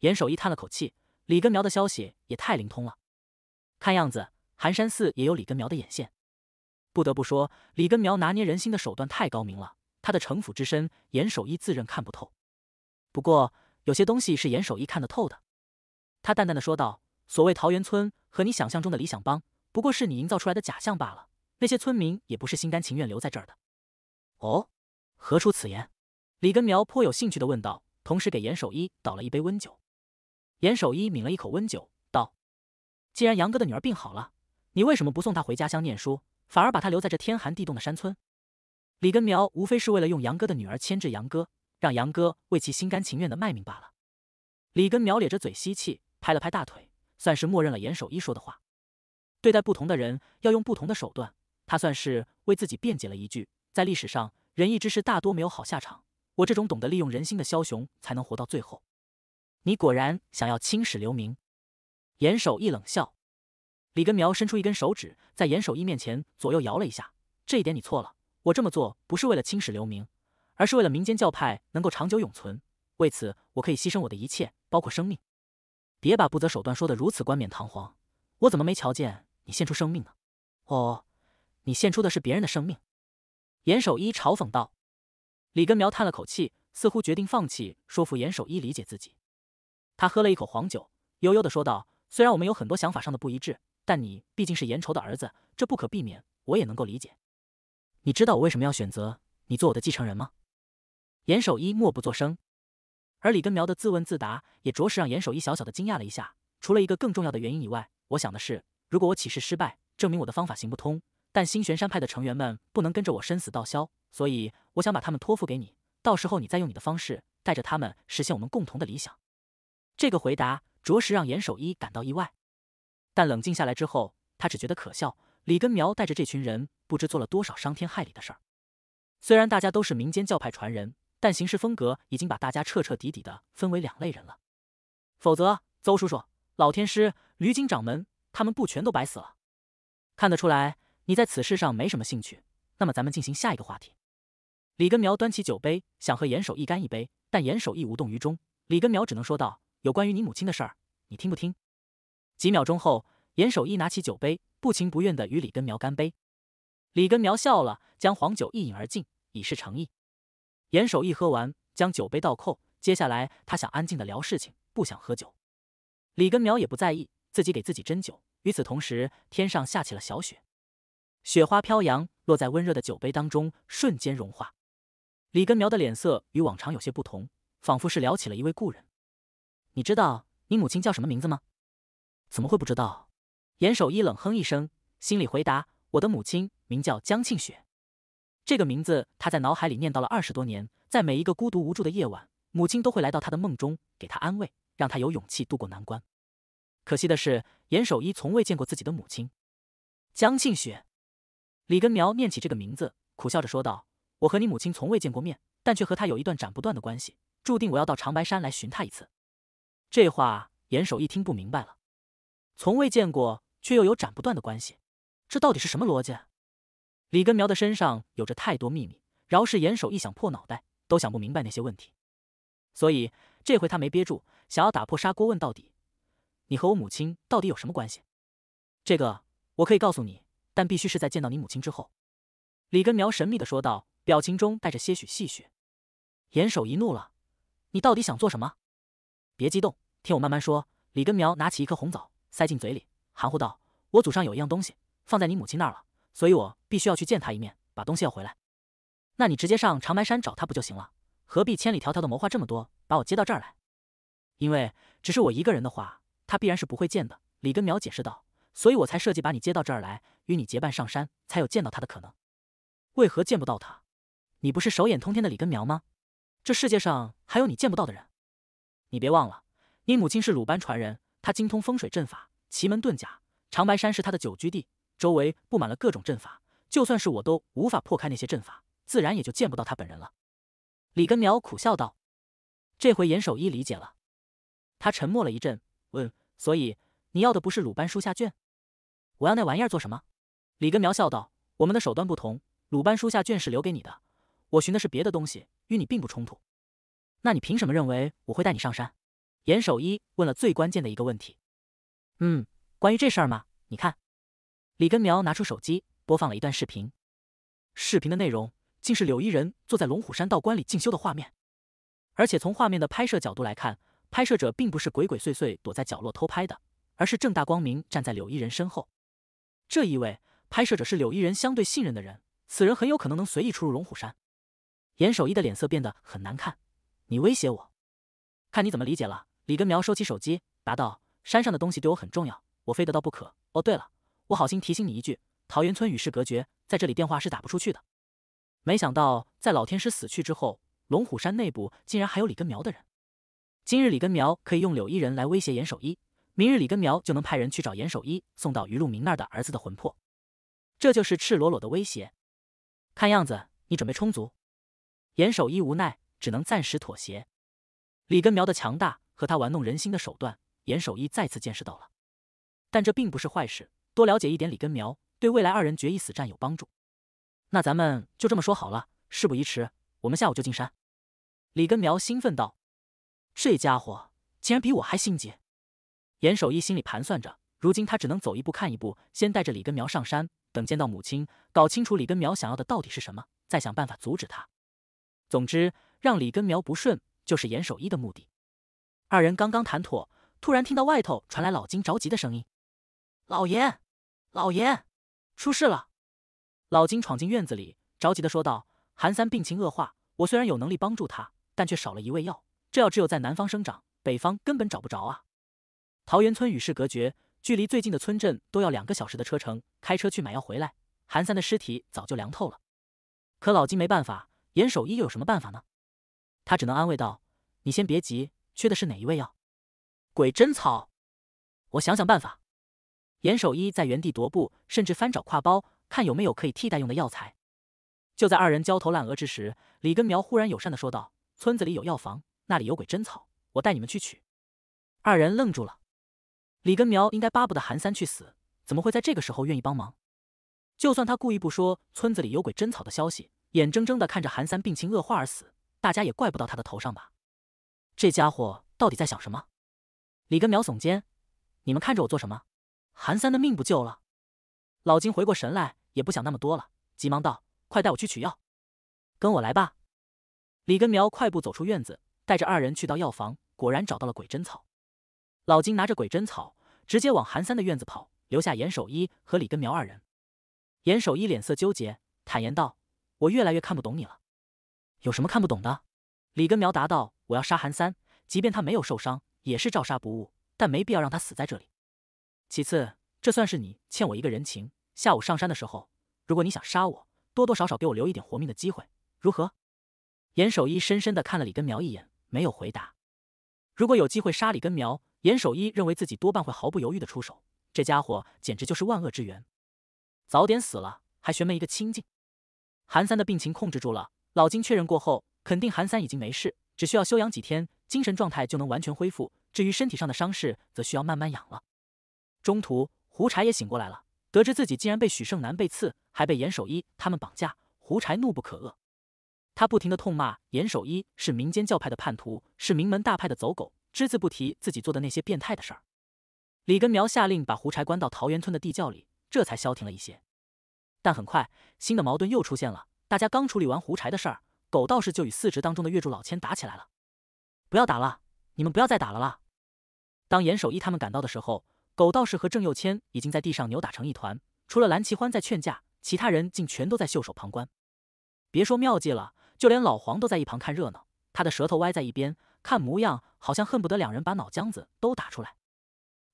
严守一叹了口气：“李根苗的消息也太灵通了。”看样子，寒山寺也有李根苗的眼线。不得不说，李根苗拿捏人心的手段太高明了，他的城府之深，严守一自认看不透。不过，有些东西是严守一看得透的。他淡淡的说道：“所谓桃源村和你想象中的理想帮，不过是你营造出来的假象罢了。那些村民也不是心甘情愿留在这儿的。”“哦，何出此言？”李根苗颇有兴趣的问道，同时给严守一倒了一杯温酒。严守一抿了一口温酒。既然杨哥的女儿病好了，你为什么不送她回家乡念书，反而把她留在这天寒地冻的山村？李根苗无非是为了用杨哥的女儿牵制杨哥，让杨哥为其心甘情愿的卖命罢了。李根苗咧着嘴吸气，拍了拍大腿，算是默认了严守一说的话。对待不同的人，要用不同的手段。他算是为自己辩解了一句：在历史上，仁义之士大多没有好下场，我这种懂得利用人心的枭雄，才能活到最后。你果然想要青史留名。严守一冷笑，李根苗伸出一根手指，在严守一面前左右摇了一下。这一点你错了，我这么做不是为了青史留名，而是为了民间教派能够长久永存。为此，我可以牺牲我的一切，包括生命。别把不择手段说的如此冠冕堂皇，我怎么没瞧见你献出生命呢？哦，你献出的是别人的生命。”严守一嘲讽道。李根苗叹了口气，似乎决定放弃说服严守一理解自己。他喝了一口黄酒，悠悠的说道。虽然我们有很多想法上的不一致，但你毕竟是严愁的儿子，这不可避免，我也能够理解。你知道我为什么要选择你做我的继承人吗？严守一默不作声，而李根苗的自问自答也着实让严守一小小的惊讶了一下。除了一个更重要的原因以外，我想的是，如果我起誓失败，证明我的方法行不通，但新玄山派的成员们不能跟着我生死道消，所以我想把他们托付给你，到时候你再用你的方式带着他们实现我们共同的理想。这个回答。着实让严守一感到意外，但冷静下来之后，他只觉得可笑。李根苗带着这群人，不知做了多少伤天害理的事儿。虽然大家都是民间教派传人，但行事风格已经把大家彻彻底底的分为两类人了。否则，邹叔叔、老天师、吕景掌门，他们不全都白死了？看得出来，你在此事上没什么兴趣，那么咱们进行下一个话题。李根苗端起酒杯，想和严守一干一杯，但严守一无动于衷。李根苗只能说道。有关于你母亲的事儿，你听不听？几秒钟后，严守义拿起酒杯，不情不愿的与李根苗干杯。李根苗笑了，将黄酒一饮而尽，以示诚意。严守义喝完，将酒杯倒扣。接下来，他想安静的聊事情，不想喝酒。李根苗也不在意，自己给自己斟酒。与此同时，天上下起了小雪，雪花飘扬，落在温热的酒杯当中，瞬间融化。李根苗的脸色与往常有些不同，仿佛是聊起了一位故人。你知道你母亲叫什么名字吗？怎么会不知道？严守一冷哼一声，心里回答：“我的母亲名叫江庆雪。”这个名字他在脑海里念叨了二十多年，在每一个孤独无助的夜晚，母亲都会来到他的梦中，给他安慰，让他有勇气度过难关。可惜的是，严守一从未见过自己的母亲江庆雪。李根苗念起这个名字，苦笑着说道：“我和你母亲从未见过面，但却和她有一段斩不断的关系，注定我要到长白山来寻她一次。”这话严守一听不明白了，从未见过，却又有斩不断的关系，这到底是什么逻辑？李根苗的身上有着太多秘密，饶是严守一想破脑袋，都想不明白那些问题。所以这回他没憋住，想要打破砂锅问到底。你和我母亲到底有什么关系？这个我可以告诉你，但必须是在见到你母亲之后。李根苗神秘的说道，表情中带着些许戏谑。严守一怒了，你到底想做什么？别激动，听我慢慢说。李根苗拿起一颗红枣塞进嘴里，含糊道：“我祖上有一样东西放在你母亲那儿了，所以我必须要去见他一面，把东西要回来。那你直接上长白山找他不就行了？何必千里迢迢的谋划这么多，把我接到这儿来？因为只是我一个人的话，他必然是不会见的。”李根苗解释道：“所以我才设计把你接到这儿来，与你结伴上山，才有见到他的可能。为何见不到他？你不是手眼通天的李根苗吗？这世界上还有你见不到的人？”你别忘了，你母亲是鲁班传人，她精通风水阵法、奇门遁甲。长白山是她的久居地，周围布满了各种阵法，就算是我都无法破开那些阵法，自然也就见不到她本人了。李根苗苦笑道：“这回严守一理解了。”他沉默了一阵，问：“所以你要的不是鲁班书下卷？我要那玩意儿做什么？”李根苗笑道：“我们的手段不同，鲁班书下卷是留给你的，我寻的是别的东西，与你并不冲突。”那你凭什么认为我会带你上山？严守一问了最关键的一个问题。嗯，关于这事儿嘛，你看，李根苗拿出手机播放了一段视频，视频的内容竟是柳依人坐在龙虎山道观里进修的画面，而且从画面的拍摄角度来看，拍摄者并不是鬼鬼祟祟躲在角落偷拍的，而是正大光明站在柳依人身后，这意味拍摄者是柳依人相对信任的人，此人很有可能能随意出入龙虎山。严守一的脸色变得很难看。你威胁我，看你怎么理解了。李根苗收起手机，答道：“山上的东西对我很重要，我非得到不可。”哦，对了，我好心提醒你一句，桃源村与世隔绝，在这里电话是打不出去的。没想到，在老天师死去之后，龙虎山内部竟然还有李根苗的人。今日李根苗可以用柳依人来威胁严守一，明日李根苗就能派人去找严守一，送到于路明那儿的儿子的魂魄。这就是赤裸裸的威胁。看样子你准备充足。严守一无奈。只能暂时妥协。李根苗的强大和他玩弄人心的手段，严守一再次见识到了。但这并不是坏事，多了解一点李根苗，对未来二人决一死战有帮助。那咱们就这么说好了，事不宜迟，我们下午就进山。李根苗兴奋道：“这家伙竟然比我还心急。”严守一心里盘算着，如今他只能走一步看一步，先带着李根苗上山，等见到母亲，搞清楚李根苗想要的到底是什么，再想办法阻止他。总之。让李根苗不顺，就是严守一的目的。二人刚刚谈妥，突然听到外头传来老金着急的声音：“老爷，老爷，出事了！”老金闯进院子里，着急的说道：“韩三病情恶化，我虽然有能力帮助他，但却少了一味药。这药只有在南方生长，北方根本找不着啊！”桃源村与世隔绝，距离最近的村镇都要两个小时的车程。开车去买药回来，韩三的尸体早就凉透了。可老金没办法，严守一又有什么办法呢？他只能安慰道：“你先别急，缺的是哪一味药？”“鬼针草。”“我想想办法。”严守一在原地踱步，甚至翻找挎包，看有没有可以替代用的药材。就在二人焦头烂额之时，李根苗忽然友善的说道：“村子里有药房，那里有鬼针草，我带你们去取。”二人愣住了。李根苗应该巴不得韩三去死，怎么会在这个时候愿意帮忙？就算他故意不说村子里有鬼针草的消息，眼睁睁的看着韩三病情恶化而死。大家也怪不到他的头上吧？这家伙到底在想什么？李根苗耸肩，你们看着我做什么？韩三的命不救了。老金回过神来，也不想那么多了，急忙道：“快带我去取药，跟我来吧。”李根苗快步走出院子，带着二人去到药房，果然找到了鬼针草。老金拿着鬼针草，直接往韩三的院子跑，留下严守一和李根苗二人。严守一脸色纠结，坦言道：“我越来越看不懂你了。”有什么看不懂的？李根苗答道：“我要杀韩三，即便他没有受伤，也是照杀不误。但没必要让他死在这里。其次，这算是你欠我一个人情。下午上山的时候，如果你想杀我，多多少少给我留一点活命的机会，如何？”严守一深深地看了李根苗一眼，没有回答。如果有机会杀李根苗，严守一认为自己多半会毫不犹豫地出手。这家伙简直就是万恶之源，早点死了还悬没一个清净。韩三的病情控制住了。老金确认过后，肯定韩三已经没事，只需要休养几天，精神状态就能完全恢复。至于身体上的伤势，则需要慢慢养了。中途，胡柴也醒过来了，得知自己竟然被许胜男被刺，还被严守一他们绑架，胡柴怒不可遏，他不停的痛骂严守一是民间教派的叛徒，是名门大派的走狗，只字不提自己做的那些变态的事儿。李根苗下令把胡柴关到桃源村的地窖里，这才消停了一些。但很快，新的矛盾又出现了。大家刚处理完胡柴的事儿，狗道士就与四职当中的月柱老千打起来了。不要打了！你们不要再打了啦！当严守一他们赶到的时候，狗道士和郑又谦已经在地上扭打成一团。除了蓝齐欢在劝架，其他人竟全都在袖手旁观。别说妙计了，就连老黄都在一旁看热闹。他的舌头歪在一边，看模样好像恨不得两人把脑浆子都打出来。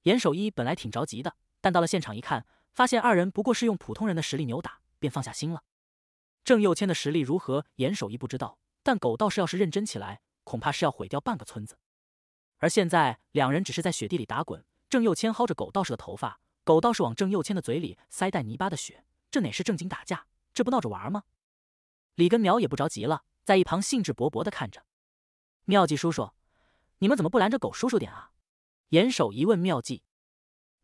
严守一本来挺着急的，但到了现场一看，发现二人不过是用普通人的实力扭打，便放下心了。郑又千的实力如何，严守一不知道，但狗道士要是认真起来，恐怕是要毁掉半个村子。而现在，两人只是在雪地里打滚。郑又千薅着狗道士的头发，狗道士往郑又千的嘴里塞带泥巴的雪。这哪是正经打架？这不闹着玩吗？李根苗也不着急了，在一旁兴致勃勃地看着。妙计叔叔，你们怎么不拦着狗叔叔点啊？严守一问妙计。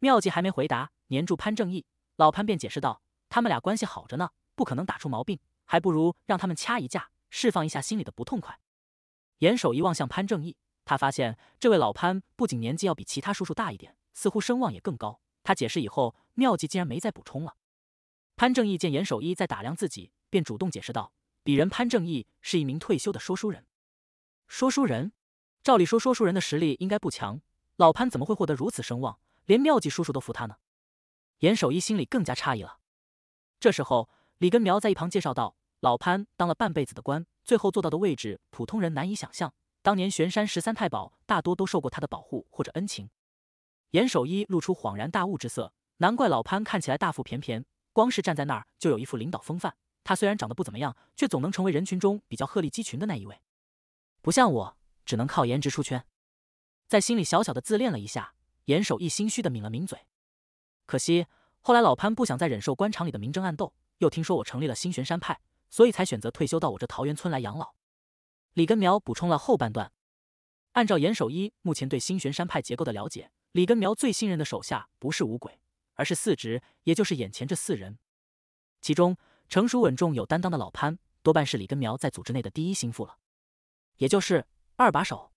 妙计还没回答，粘住潘正义，老潘便解释道：“他们俩关系好着呢，不可能打出毛病。”还不如让他们掐一架，释放一下心里的不痛快。严守一望向潘正义，他发现这位老潘不仅年纪要比其他叔叔大一点，似乎声望也更高。他解释以后，妙计竟然没再补充了。潘正义见严守一在打量自己，便主动解释道：“鄙人潘正义是一名退休的说书人。说书人，照理说说书人的实力应该不强，老潘怎么会获得如此声望？连妙计叔叔都服他呢？”严守一心里更加诧异了。这时候。李根苗在一旁介绍道：“老潘当了半辈子的官，最后做到的位置，普通人难以想象。当年玄山十三太保大多都受过他的保护或者恩情。”严守一露出恍然大悟之色，难怪老潘看起来大腹便便，光是站在那儿就有一副领导风范。他虽然长得不怎么样，却总能成为人群中比较鹤立鸡群的那一位。不像我，只能靠颜值出圈。在心里小小的自恋了一下，严守一心虚的抿了抿嘴。可惜，后来老潘不想再忍受官场里的明争暗斗。又听说我成立了新玄山派，所以才选择退休到我这桃源村来养老。李根苗补充了后半段。按照严守一目前对新玄山派结构的了解，李根苗最信任的手下不是五鬼，而是四执，也就是眼前这四人。其中，成熟稳重、有担当的老潘，多半是李根苗在组织内的第一心腹了，也就是二把手。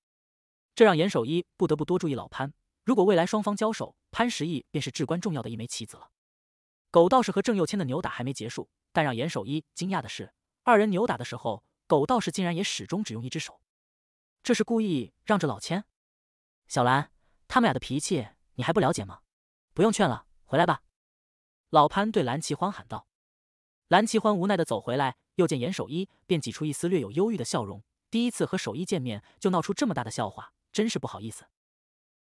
这让严守一不得不多注意老潘。如果未来双方交手，潘石屹便是至关重要的一枚棋子了。狗道士和郑又千的扭打还没结束，但让严守一惊讶的是，二人扭打的时候，狗道士竟然也始终只用一只手。这是故意让着老千？小兰，他们俩的脾气你还不了解吗？不用劝了，回来吧。老潘对蓝齐欢喊道。蓝齐欢无奈的走回来，又见严守一，便挤出一丝略有忧郁的笑容。第一次和守一见面就闹出这么大的笑话，真是不好意思。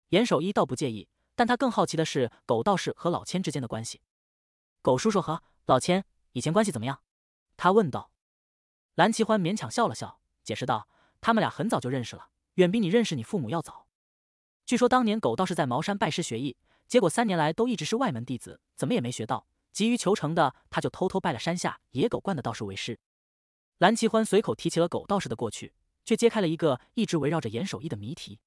严守一倒不介意，但他更好奇的是狗道士和老千之间的关系。狗叔叔和老千以前关系怎么样？他问道。蓝奇欢勉强笑了笑，解释道：“他们俩很早就认识了，远比你认识你父母要早。据说当年狗道士在茅山拜师学艺，结果三年来都一直是外门弟子，怎么也没学到。急于求成的，他就偷偷拜了山下野狗观的道士为师。”蓝奇欢随口提起了狗道士的过去，却揭开了一个一直围绕着严守义的谜题。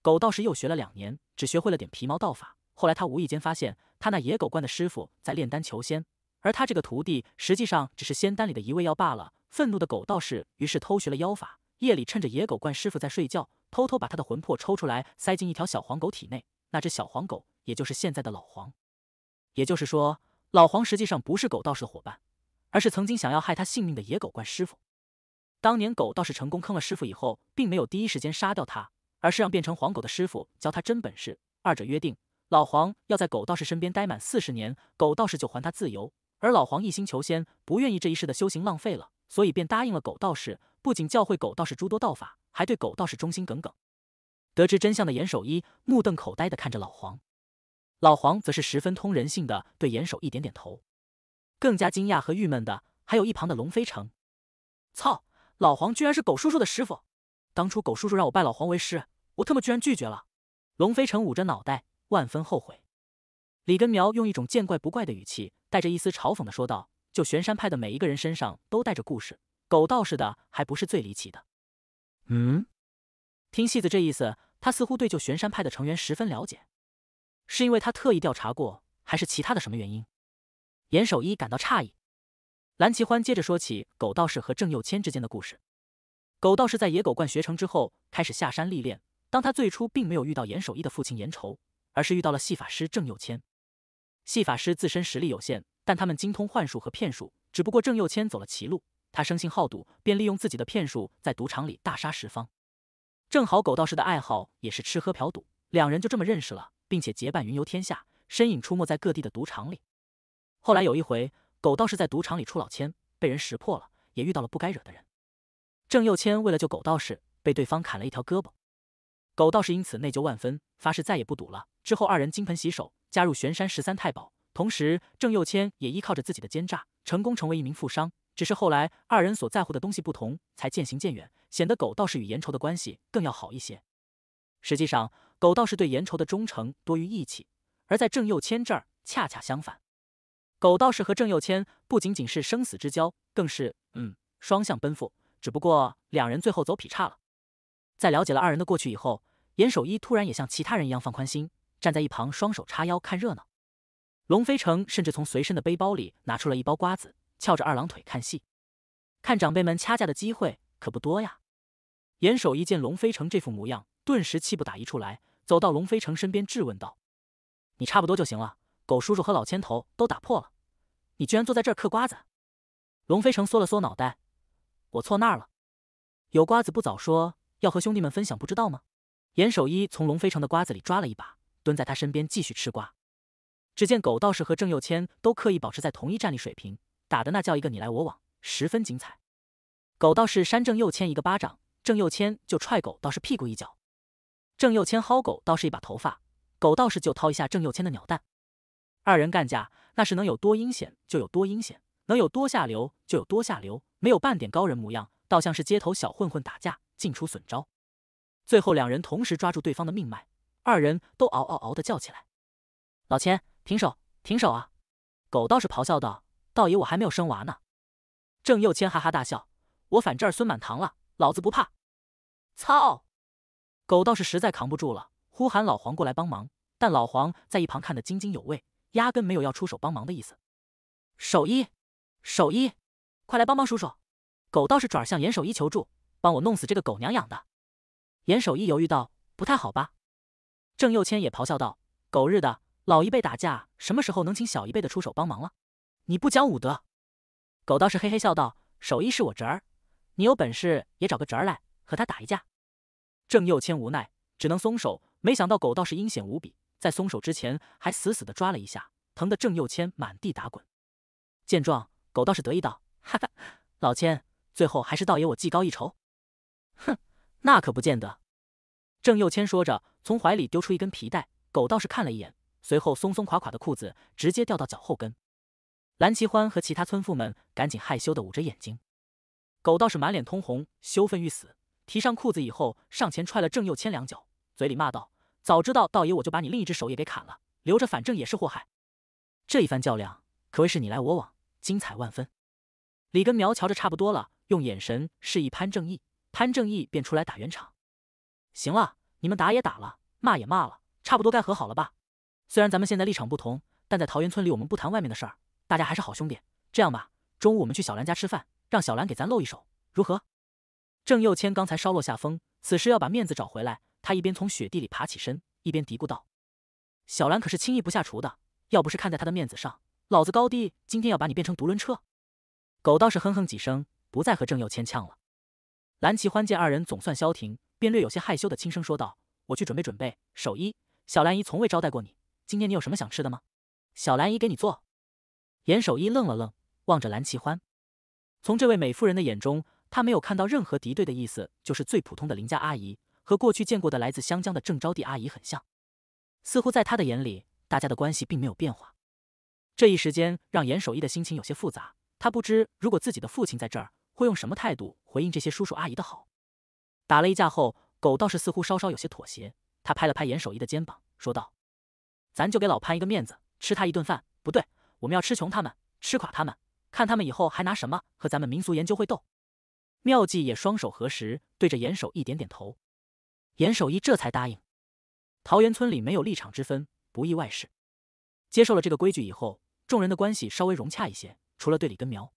狗道士又学了两年，只学会了点皮毛道法。后来他无意间发现，他那野狗怪的师傅在炼丹求仙，而他这个徒弟实际上只是仙丹里的一味药罢了。愤怒的狗道士于是偷学了妖法，夜里趁着野狗怪师傅在睡觉，偷偷把他的魂魄抽出来，塞进一条小黄狗体内。那只小黄狗，也就是现在的老黄。也就是说，老黄实际上不是狗道士的伙伴，而是曾经想要害他性命的野狗怪师傅。当年狗道士成功坑了师傅以后，并没有第一时间杀掉他，而是让变成黄狗的师傅教他真本事，二者约定。老黄要在狗道士身边待满四十年，狗道士就还他自由。而老黄一心求仙，不愿意这一世的修行浪费了，所以便答应了狗道士。不仅教会狗道士诸多道法，还对狗道士忠心耿耿。得知真相的严守一目瞪口呆的看着老黄，老黄则是十分通人性的对严守一点点头。更加惊讶和郁闷的，还有一旁的龙飞城。操！老黄居然是狗叔叔的师傅。当初狗叔叔让我拜老黄为师，我特么居然拒绝了。龙飞城捂着脑袋。万分后悔，李根苗用一种见怪不怪的语气，带着一丝嘲讽的说道：“就玄山派的每一个人身上都带着故事，狗道士的还不是最离奇的。”嗯，听戏子这意思，他似乎对就玄山派的成员十分了解，是因为他特意调查过，还是其他的什么原因？严守一感到诧异，蓝齐欢接着说起狗道士和郑幼谦之间的故事。狗道士在野狗观学成之后，开始下山历练。当他最初并没有遇到严守一的父亲严愁。而是遇到了戏法师郑又谦。戏法师自身实力有限，但他们精通幻术和骗术。只不过郑又谦走了歧路，他生性好赌，便利用自己的骗术在赌场里大杀十方。正好狗道士的爱好也是吃喝嫖赌，两人就这么认识了，并且结伴云游天下，身影出没在各地的赌场里。后来有一回，狗道士在赌场里出老千，被人识破了，也遇到了不该惹的人。郑又谦为了救狗道士，被对方砍了一条胳膊。狗道士因此内疚万分，发誓再也不赌了。之后，二人金盆洗手，加入玄山十三太保。同时，郑幼谦也依靠着自己的奸诈，成功成为一名富商。只是后来，二人所在乎的东西不同，才渐行渐远，显得狗道士与严仇的关系更要好一些。实际上，狗道士对严仇的忠诚多于义气，而在郑又谦这儿恰恰相反。狗道士和郑又谦不仅仅是生死之交，更是嗯双向奔赴。只不过两人最后走劈叉了。在了解了二人的过去以后，严守一突然也像其他人一样放宽心。站在一旁，双手叉腰看热闹。龙飞城甚至从随身的背包里拿出了一包瓜子，翘着二郎腿看戏。看长辈们掐架的机会可不多呀。严守一见龙飞城这副模样，顿时气不打一处来，走到龙飞城身边质问道：“你差不多就行了，狗叔叔和老千头都打破了，你居然坐在这儿嗑瓜子？”龙飞城缩了缩脑袋：“我错那儿了，有瓜子不早说，要和兄弟们分享，不知道吗？”严守一从龙飞城的瓜子里抓了一把。蹲在他身边继续吃瓜，只见狗道士和郑又千都刻意保持在同一战力水平，打的那叫一个你来我往，十分精彩。狗道士扇郑又千一个巴掌，郑又千就踹狗道士屁股一脚；郑又千薅狗道士一把头发，狗道士就掏一下郑又千的鸟蛋。二人干架那是能有多阴险就有多阴险，能有多下流就有多下流，没有半点高人模样，倒像是街头小混混打架，尽出损招。最后两人同时抓住对方的命脉。二人都嗷嗷嗷的叫起来，老千，停手，停手啊！狗道士咆哮道：“道爷，我还没有生娃呢！”郑又千哈哈大笑：“我反这儿孙满堂了，老子不怕！”操！狗道士实在扛不住了，呼喊老黄过来帮忙。但老黄在一旁看得津津有味，压根没有要出手帮忙的意思。守一，守一，快来帮帮叔叔！狗道士转向严守一求助：“帮我弄死这个狗娘养的！”严守一犹豫道：“不太好吧？”郑又谦也咆哮道：“狗日的，老一辈打架，什么时候能请小一辈的出手帮忙了？你不讲武德！”狗道士嘿嘿笑道：“手艺是我侄儿，你有本事也找个侄儿来和他打一架。”郑又谦无奈，只能松手。没想到狗道士阴险无比，在松手之前还死死的抓了一下，疼得郑又谦满地打滚。见状，狗道士得意道：“哈哈，老谦，最后还是道爷我技高一筹。”“哼，那可不见得。”郑又谦说着。从怀里丢出一根皮带，狗道士看了一眼，随后松松垮垮的裤子直接掉到脚后跟。蓝齐欢和其他村妇们赶紧害羞的捂着眼睛，狗道士满脸通红，羞愤欲死。提上裤子以后，上前踹了郑又谦两脚，嘴里骂道：“早知道道爷我就把你另一只手也给砍了，留着反正也是祸害。”这一番较量可谓是你来我往，精彩万分。李根苗瞧着差不多了，用眼神示意潘正义，潘正义便出来打圆场：“行了。”你们打也打了，骂也骂了，差不多该和好了吧？虽然咱们现在立场不同，但在桃园村里，我们不谈外面的事儿，大家还是好兄弟。这样吧，中午我们去小兰家吃饭，让小兰给咱露一手，如何？郑又谦刚才稍落下风，此时要把面子找回来，他一边从雪地里爬起身，一边嘀咕道：“小兰可是轻易不下厨的，要不是看在她的面子上，老子高低今天要把你变成独轮车。”狗倒是哼哼几声，不再和郑又谦呛了。蓝齐欢见二人总算消停。便略有些害羞的轻声说道：“我去准备准备。”守一，小兰姨从未招待过你，今天你有什么想吃的吗？小兰姨给你做。严守一愣了愣，望着蓝齐欢。从这位美妇人的眼中，他没有看到任何敌对的意思，就是最普通的邻家阿姨，和过去见过的来自湘江的郑招娣阿姨很像，似乎在他的眼里，大家的关系并没有变化。这一时间让严守一的心情有些复杂，他不知如果自己的父亲在这儿，会用什么态度回应这些叔叔阿姨的好。打了一架后，狗道士似乎稍稍有些妥协。他拍了拍严守一的肩膀，说道：“咱就给老潘一个面子，吃他一顿饭。不对，我们要吃穷他们，吃垮他们，看他们以后还拿什么和咱们民俗研究会斗。”妙计也双手合十，对着严守一点点头。严守一这才答应。桃园村里没有立场之分，不意外事。接受了这个规矩以后，众人的关系稍微融洽一些。除了对李根苗、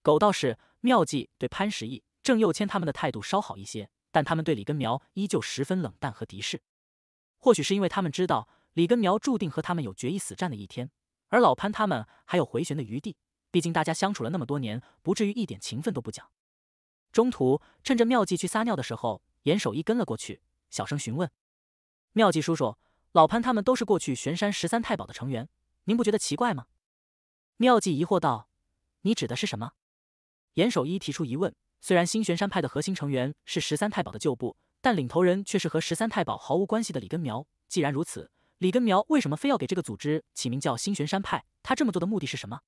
狗道士、妙计对潘石屹、郑又谦他们的态度稍好一些，但他们对李根苗依旧十分冷淡和敌视。或许是因为他们知道李根苗注定和他们有决一死战的一天，而老潘他们还有回旋的余地。毕竟大家相处了那么多年，不至于一点情分都不讲。中途趁着妙计去撒尿的时候，严守一跟了过去，小声询问：“妙计叔叔，老潘他们都是过去玄山十三太保的成员，您不觉得奇怪吗？”妙计疑惑道：“你指的是什么？”严守一提出疑问。虽然新玄山派的核心成员是十三太保的旧部，但领头人却是和十三太保毫无关系的李根苗。既然如此，李根苗为什么非要给这个组织起名叫新玄山派？他这么做的目的是什么？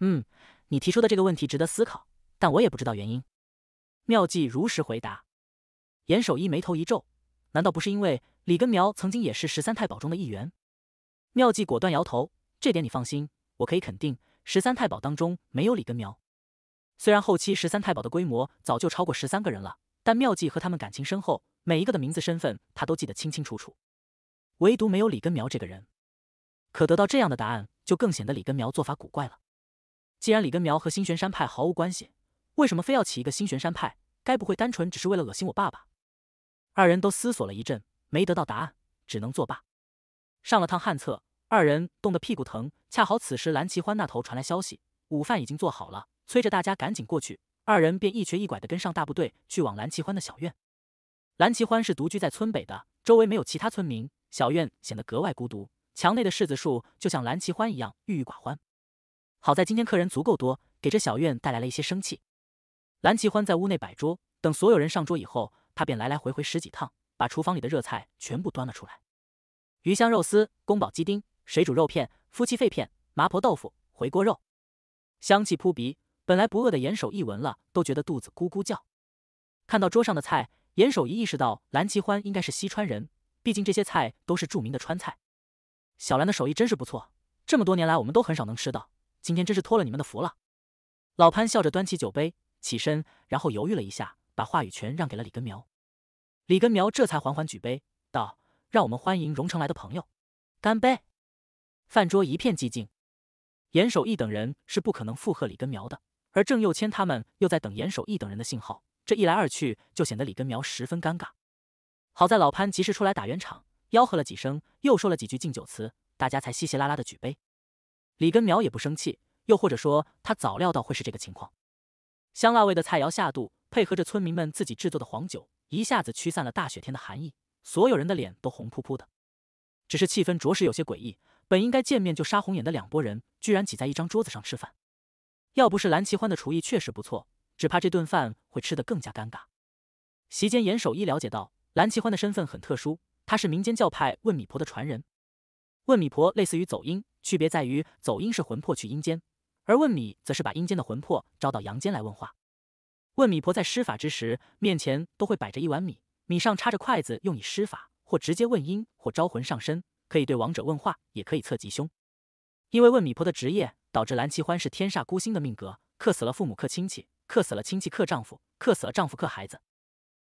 嗯，你提出的这个问题值得思考，但我也不知道原因。妙计如实回答。严守一眉头一皱，难道不是因为李根苗曾经也是十三太保中的一员？妙计果断摇头，这点你放心，我可以肯定，十三太保当中没有李根苗。虽然后期十三太保的规模早就超过十三个人了，但妙计和他们感情深厚，每一个的名字、身份他都记得清清楚楚，唯独没有李根苗这个人。可得到这样的答案，就更显得李根苗做法古怪了。既然李根苗和星玄山派毫无关系，为什么非要起一个星玄山派？该不会单纯只是为了恶心我爸爸？二人都思索了一阵，没得到答案，只能作罢。上了趟旱厕，二人冻得屁股疼。恰好此时蓝齐欢那头传来消息，午饭已经做好了。催着大家赶紧过去，二人便一瘸一拐的跟上大部队，去往蓝齐欢的小院。蓝齐欢是独居在村北的，周围没有其他村民，小院显得格外孤独。墙内的柿子树就像蓝齐欢一样郁郁寡欢。好在今天客人足够多，给这小院带来了一些生气。蓝齐欢在屋内摆桌，等所有人上桌以后，他便来来回回十几趟，把厨房里的热菜全部端了出来：鱼香肉丝、宫保鸡丁、水煮肉片、夫妻肺片、麻婆豆腐、回锅肉，香气扑鼻。本来不饿的严守一闻了都觉得肚子咕咕叫，看到桌上的菜，严守一意识到蓝奇欢应该是西川人，毕竟这些菜都是著名的川菜。小兰的手艺真是不错，这么多年来我们都很少能吃到，今天真是托了你们的福了。老潘笑着端起酒杯，起身，然后犹豫了一下，把话语权让给了李根苗。李根苗这才缓缓举杯，道：“让我们欢迎荣城来的朋友，干杯！”饭桌一片寂静，严守一等人是不可能附和李根苗的。而郑又谦他们又在等严守义等人的信号，这一来二去就显得李根苗十分尴尬。好在老潘及时出来打圆场，吆喝了几声，又说了几句敬酒词，大家才稀稀拉拉的举杯。李根苗也不生气，又或者说他早料到会是这个情况。香辣味的菜肴下肚，配合着村民们自己制作的黄酒，一下子驱散了大雪天的寒意，所有人的脸都红扑扑的。只是气氛着实有些诡异，本应该见面就杀红眼的两拨人，居然挤在一张桌子上吃饭。要不是蓝齐欢的厨艺确实不错，只怕这顿饭会吃得更加尴尬。席间，严守一了解到蓝齐欢的身份很特殊，他是民间教派问米婆的传人。问米婆类似于走阴，区别在于走阴是魂魄去阴间，而问米则是把阴间的魂魄招到阳间来问话。问米婆在施法之时，面前都会摆着一碗米，米上插着筷子，用以施法，或直接问阴，或招魂上身，可以对亡者问话，也可以测吉凶。因为问米婆的职业，导致蓝齐欢是天煞孤星的命格，克死了父母，克亲戚，克死了亲戚，克丈夫，克死了丈夫，克孩子。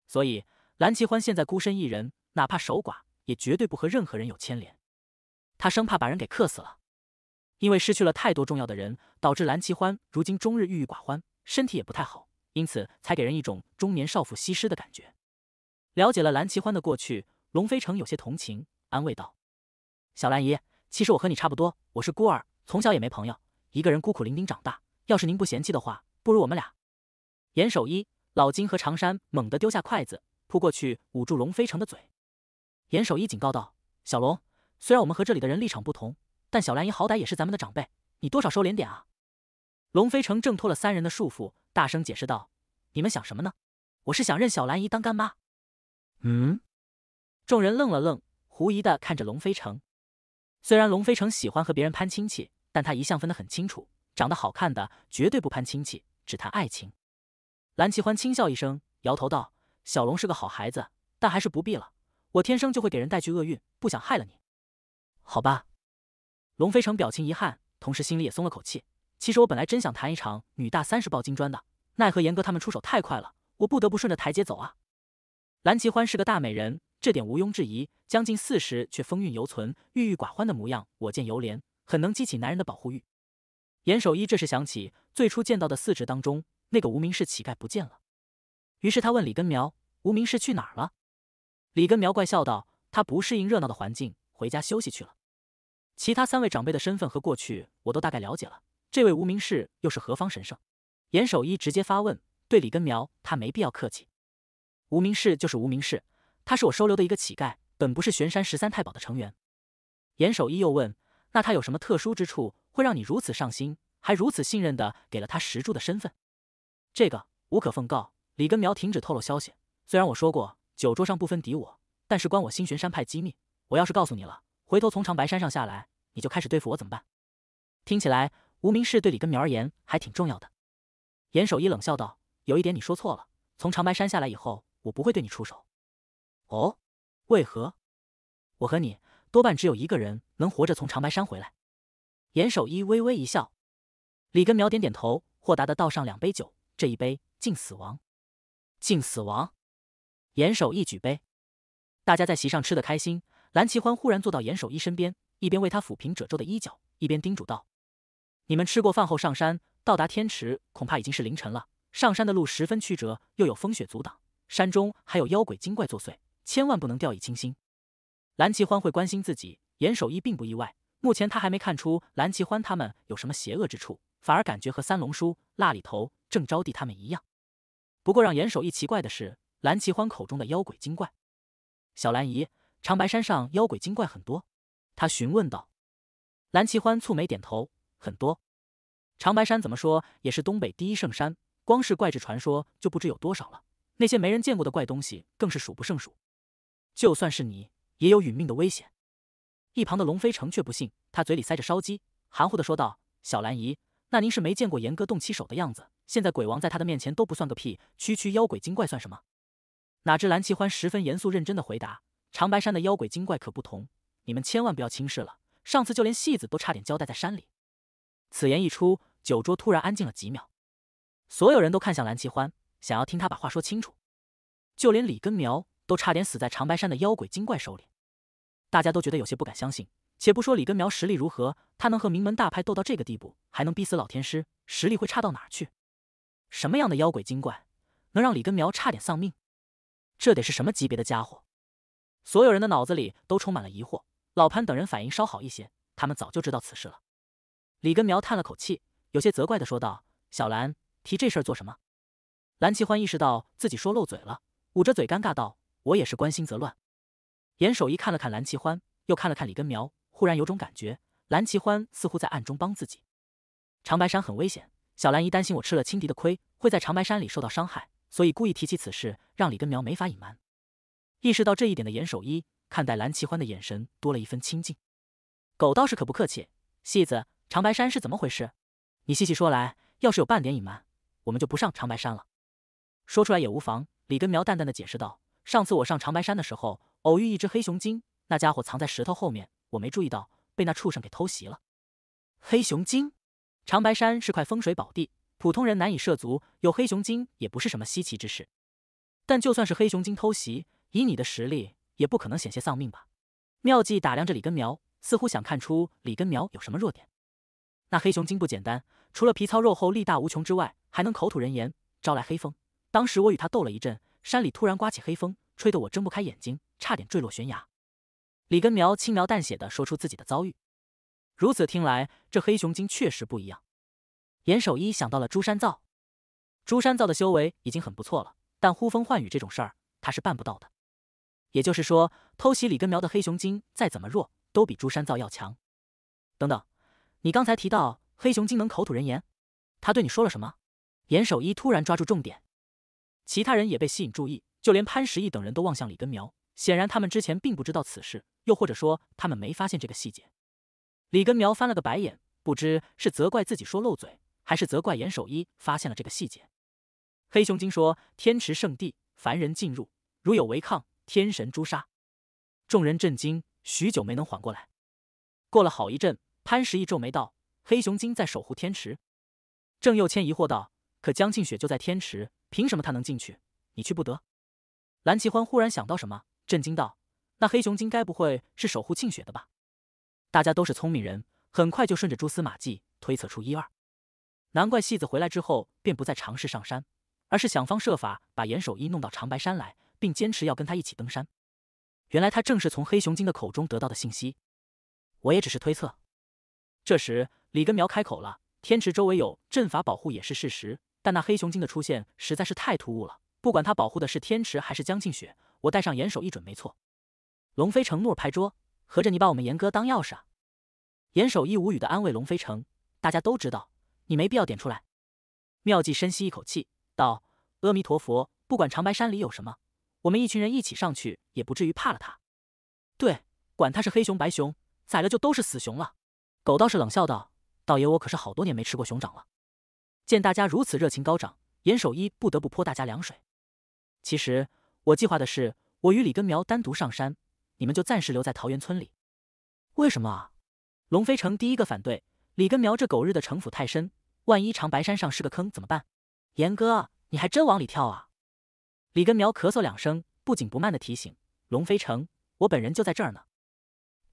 所以蓝齐欢现在孤身一人，哪怕守寡，也绝对不和任何人有牵连。他生怕把人给克死了。因为失去了太多重要的人，导致蓝齐欢如今终日郁郁寡欢，身体也不太好，因此才给人一种中年少妇西施的感觉。了解了蓝齐欢的过去，龙飞成有些同情，安慰道：“小兰姨。”其实我和你差不多，我是孤儿，从小也没朋友，一个人孤苦伶仃长大。要是您不嫌弃的话，不如我们俩。严守一、老金和长山猛地丢下筷子，扑过去捂住龙飞城的嘴。严守一警告道：“小龙，虽然我们和这里的人立场不同，但小兰姨好歹也是咱们的长辈，你多少收敛点啊！”龙飞城挣脱了三人的束缚，大声解释道：“你们想什么呢？我是想认小兰姨当干妈。”嗯。众人愣了愣，狐疑的看着龙飞城。虽然龙飞成喜欢和别人攀亲戚，但他一向分得很清楚，长得好看的绝对不攀亲戚，只谈爱情。蓝奇欢轻笑一声，摇头道：“小龙是个好孩子，但还是不必了。我天生就会给人带去厄运，不想害了你，好吧？”龙飞成表情遗憾，同时心里也松了口气。其实我本来真想谈一场女大三十抱金砖的，奈何严哥他们出手太快了，我不得不顺着台阶走啊。蓝奇欢是个大美人。这点毋庸置疑，将近四十却风韵犹存、郁郁寡欢的模样，我见犹怜，很能激起男人的保护欲。严守一这时想起最初见到的四侄当中，那个无名氏乞丐不见了，于是他问李根苗：“无名氏去哪儿了？”李根苗怪笑道：“他不适应热闹的环境，回家休息去了。”其他三位长辈的身份和过去我都大概了解了，这位无名氏又是何方神圣？严守一直接发问，对李根苗他没必要客气。无名氏就是无名氏。他是我收留的一个乞丐，本不是玄山十三太保的成员。严守一又问：“那他有什么特殊之处，会让你如此上心，还如此信任的给了他石柱的身份？”这个无可奉告。李根苗停止透露消息。虽然我说过酒桌上不分敌我，但是关我新玄山派机密，我要是告诉你了，回头从长白山上下来，你就开始对付我怎么办？听起来无名氏对李根苗而言还挺重要的。严守一冷笑道：“有一点你说错了，从长白山下来以后，我不会对你出手。”哦，为何？我和你多半只有一个人能活着从长白山回来。严守一微微一笑，李根苗点点头，豁达的倒上两杯酒，这一杯敬死亡，敬死亡。严守一举杯，大家在席上吃得开心。蓝齐欢忽然坐到严守一身边，一边为他抚平褶皱的衣角，一边叮嘱道：“你们吃过饭后上山，到达天池恐怕已经是凌晨了。上山的路十分曲折，又有风雪阻挡，山中还有妖鬼精怪作祟。”千万不能掉以轻心，蓝奇欢会关心自己，严守一并不意外。目前他还没看出蓝奇欢他们有什么邪恶之处，反而感觉和三龙叔、辣里头、郑招娣他们一样。不过让严守义奇怪的是，蓝奇欢口中的妖鬼精怪，小兰姨，长白山上妖鬼精怪很多，他询问道。蓝奇欢蹙眉点头，很多。长白山怎么说也是东北第一圣山，光是怪志传说就不知有多少了，那些没人见过的怪东西更是数不胜数。就算是你，也有殒命的危险。一旁的龙飞城却不信，他嘴里塞着烧鸡，含糊的说道：“小兰姨，那您是没见过严哥动起手的样子。现在鬼王在他的面前都不算个屁，区区妖鬼精怪算什么？”哪知蓝奇欢十分严肃认真的回答：“长白山的妖鬼精怪可不同，你们千万不要轻视了。上次就连戏子都差点交代在山里。”此言一出，酒桌突然安静了几秒，所有人都看向蓝奇欢，想要听他把话说清楚。就连李根苗。都差点死在长白山的妖鬼精怪手里，大家都觉得有些不敢相信。且不说李根苗实力如何，他能和名门大派斗到这个地步，还能逼死老天师，实力会差到哪儿去？什么样的妖鬼精怪能让李根苗差点丧命？这得是什么级别的家伙？所有人的脑子里都充满了疑惑。老潘等人反应稍好一些，他们早就知道此事了。李根苗叹了口气，有些责怪的说道：“小兰，提这事儿做什么？”蓝齐欢意识到自己说漏嘴了，捂着嘴尴尬道。我也是关心则乱。严守一看了看蓝齐欢，又看了看李根苗，忽然有种感觉，蓝齐欢似乎在暗中帮自己。长白山很危险，小蓝姨担心我吃了轻敌的亏，会在长白山里受到伤害，所以故意提起此事，让李根苗没法隐瞒。意识到这一点的严守一，看待蓝齐欢的眼神多了一分亲近。狗倒是可不客气，戏子，长白山是怎么回事？你细细说来。要是有半点隐瞒，我们就不上长白山了。说出来也无妨。李根苗淡淡的解释道。上次我上长白山的时候，偶遇一只黑熊精，那家伙藏在石头后面，我没注意到，被那畜生给偷袭了。黑熊精，长白山是块风水宝地，普通人难以涉足，有黑熊精也不是什么稀奇之事。但就算是黑熊精偷袭，以你的实力，也不可能险些丧命吧？妙计打量着李根苗，似乎想看出李根苗有什么弱点。那黑熊精不简单，除了皮糙肉厚、力大无穷之外，还能口吐人言，招来黑风。当时我与他斗了一阵。山里突然刮起黑风，吹得我睁不开眼睛，差点坠落悬崖。李根苗轻描淡写的说出自己的遭遇。如此听来，这黑熊精确实不一样。严守一想到了朱山造，朱山造的修为已经很不错了，但呼风唤雨这种事儿他是办不到的。也就是说，偷袭李根苗的黑熊精再怎么弱，都比朱山造要强。等等，你刚才提到黑熊精能口吐人言，他对你说了什么？严守一突然抓住重点。其他人也被吸引注意，就连潘石屹等人都望向李根苗。显然，他们之前并不知道此事，又或者说他们没发现这个细节。李根苗翻了个白眼，不知是责怪自己说漏嘴，还是责怪严守一发现了这个细节。黑熊精说：“天池圣地，凡人进入，如有违抗，天神诛杀。”众人震惊，许久没能缓过来。过了好一阵，潘石屹皱眉道：“黑熊精在守护天池。”郑又谦疑惑道：“可江庆雪就在天池。”凭什么他能进去，你去不得？蓝齐欢忽然想到什么，震惊道：“那黑熊精该不会是守护庆雪的吧？”大家都是聪明人，很快就顺着蛛丝马迹推测出一二。难怪戏子回来之后便不再尝试上山，而是想方设法把严守一弄到长白山来，并坚持要跟他一起登山。原来他正是从黑熊精的口中得到的信息。我也只是推测。这时，李根苗开口了：“天池周围有阵法保护也是事实。”但那黑熊精的出现实在是太突兀了。不管他保护的是天池还是江庆雪，我带上严守一准没错。龙飞成怒拍桌：“合着你把我们严哥当钥匙啊？”严守一无语的安慰龙飞成：“大家都知道，你没必要点出来。”妙计深吸一口气道：“阿弥陀佛，不管长白山里有什么，我们一群人一起上去，也不至于怕了他。对，管他是黑熊白熊，宰了就都是死熊了。”狗道士冷笑道：“道爷，我可是好多年没吃过熊掌了。”见大家如此热情高涨，严守一不得不泼大家凉水。其实我计划的是，我与李根苗单独上山，你们就暂时留在桃源村里。为什么？啊？龙飞城第一个反对。李根苗这狗日的城府太深，万一长白山上是个坑怎么办？严哥，你还真往里跳啊！李根苗咳嗽两声，不紧不慢的提醒龙飞城：“我本人就在这儿呢，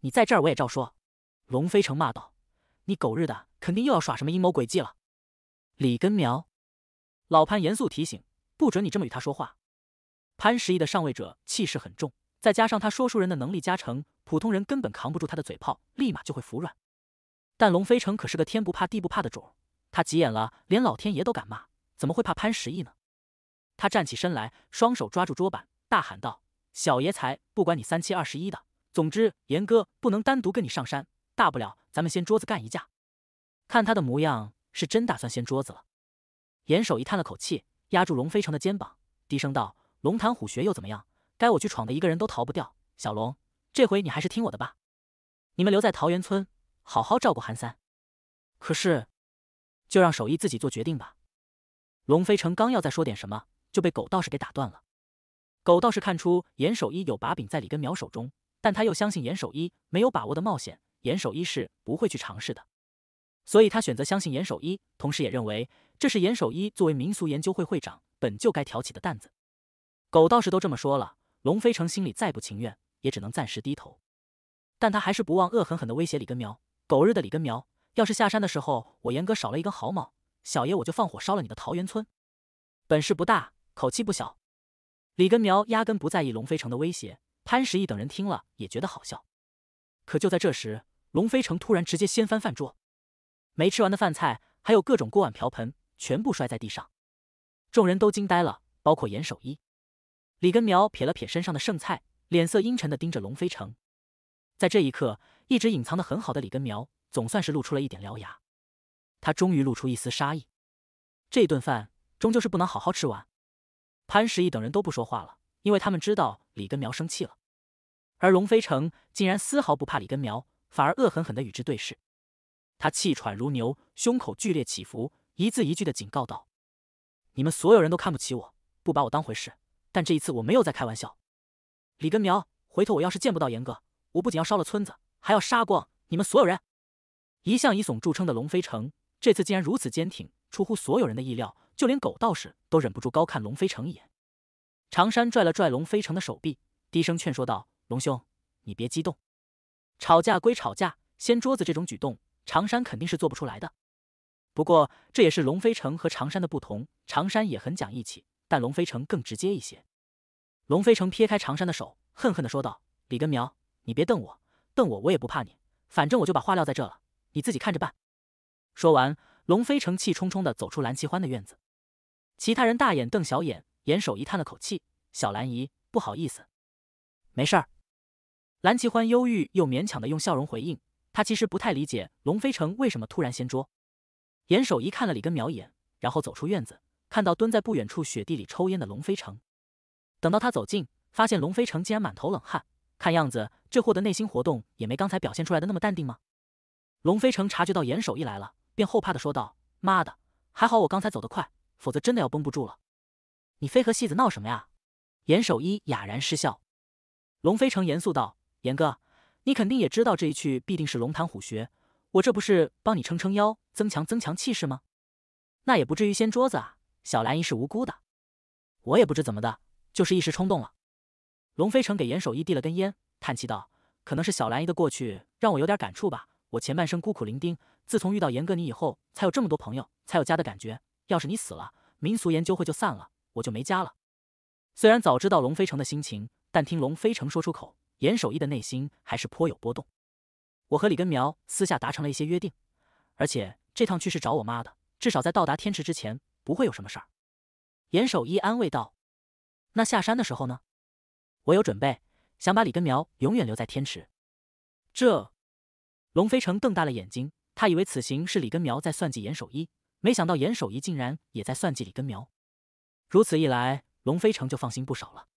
你在这儿我也照说。”龙飞城骂道：“你狗日的肯定又要耍什么阴谋诡计了。”李根苗，老潘严肃提醒：“不准你这么与他说话。”潘十屹的上位者气势很重，再加上他说书人的能力加成，普通人根本扛不住他的嘴炮，立马就会服软。但龙飞城可是个天不怕地不怕的主儿，他急眼了，连老天爷都敢骂，怎么会怕潘十屹呢？他站起身来，双手抓住桌板，大喊道：“小爷才不管你三七二十一的！总之，严哥不能单独跟你上山，大不了咱们掀桌子干一架。”看他的模样。是真打算掀桌子了，严守一叹了口气，压住龙飞城的肩膀，低声道：“龙潭虎穴又怎么样？该我去闯的，一个人都逃不掉。小龙，这回你还是听我的吧，你们留在桃源村，好好照顾韩三。可是，就让守一自己做决定吧。”龙飞城刚要再说点什么，就被狗道士给打断了。狗道士看出严守一有把柄在李根苗手中，但他又相信严守一没有把握的冒险，严守一是不会去尝试的。所以他选择相信严守一，同时也认为这是严守一作为民俗研究会会长本就该挑起的担子。狗道士都这么说了，龙飞城心里再不情愿，也只能暂时低头。但他还是不忘恶狠狠地威胁李根苗：“狗日的李根苗，要是下山的时候我严哥少了一根毫毛，小爷我就放火烧了你的桃源村！”本事不大，口气不小。李根苗压根不在意龙飞城的威胁。潘石屹等人听了也觉得好笑。可就在这时，龙飞城突然直接掀翻饭桌。没吃完的饭菜，还有各种锅碗瓢盆，全部摔在地上。众人都惊呆了，包括严守一、李根苗。撇了撇身上的剩菜，脸色阴沉的盯着龙飞城。在这一刻，一直隐藏的很好的李根苗，总算是露出了一点獠牙。他终于露出一丝杀意。这顿饭终究是不能好好吃完。潘石屹等人都不说话了，因为他们知道李根苗生气了。而龙飞城竟然丝毫不怕李根苗，反而恶狠狠的与之对视。他气喘如牛，胸口剧烈起伏，一字一句的警告道：“你们所有人都看不起我，不把我当回事。但这一次我没有在开玩笑。李根苗，回头我要是见不到严哥，我不仅要烧了村子，还要杀光你们所有人。”一向以怂著称的龙飞城，这次竟然如此坚挺，出乎所有人的意料，就连狗道士都忍不住高看龙飞城一眼。长山拽了拽龙飞城的手臂，低声劝说道：“龙兄，你别激动。吵架归吵架，掀桌子这种举动……”常山肯定是做不出来的，不过这也是龙飞城和常山的不同。常山也很讲义气，但龙飞城更直接一些。龙飞城撇开常山的手，恨恨的说道：“李根苗，你别瞪我，瞪我我也不怕你，反正我就把话撂在这了，你自己看着办。”说完，龙飞城气冲冲的走出蓝齐欢的院子。其他人大眼瞪小眼，严守一叹了口气：“小蓝姨，不好意思，没事儿。”蓝齐欢忧郁又勉强的用笑容回应。他其实不太理解龙飞城为什么突然掀桌。严守一看了李根苗一眼，然后走出院子，看到蹲在不远处雪地里抽烟的龙飞城。等到他走近，发现龙飞城竟然满头冷汗，看样子这货的内心活动也没刚才表现出来的那么淡定吗？龙飞城察觉到严守一来了，便后怕的说道：“妈的，还好我刚才走得快，否则真的要绷不住了。”“你非和戏子闹什么呀？”严守一哑然失笑。龙飞城严肃道：“严哥。”你肯定也知道这一去必定是龙潭虎穴，我这不是帮你撑撑腰，增强增强气势吗？那也不至于掀桌子啊！小兰姨是无辜的，我也不知怎么的，就是一时冲动了。龙飞城给严守一递了根烟，叹气道：“可能是小兰姨的过去让我有点感触吧。我前半生孤苦伶仃，自从遇到严哥你以后，才有这么多朋友，才有家的感觉。要是你死了，民俗研究会就散了，我就没家了。”虽然早知道龙飞城的心情，但听龙飞城说出口。严守一的内心还是颇有波动。我和李根苗私下达成了一些约定，而且这趟去是找我妈的，至少在到达天池之前不会有什么事儿。严守一安慰道：“那下山的时候呢？我有准备，想把李根苗永远留在天池。”这，龙飞成瞪大了眼睛，他以为此行是李根苗在算计严守一，没想到严守一竟然也在算计李根苗。如此一来，龙飞成就放心不少了。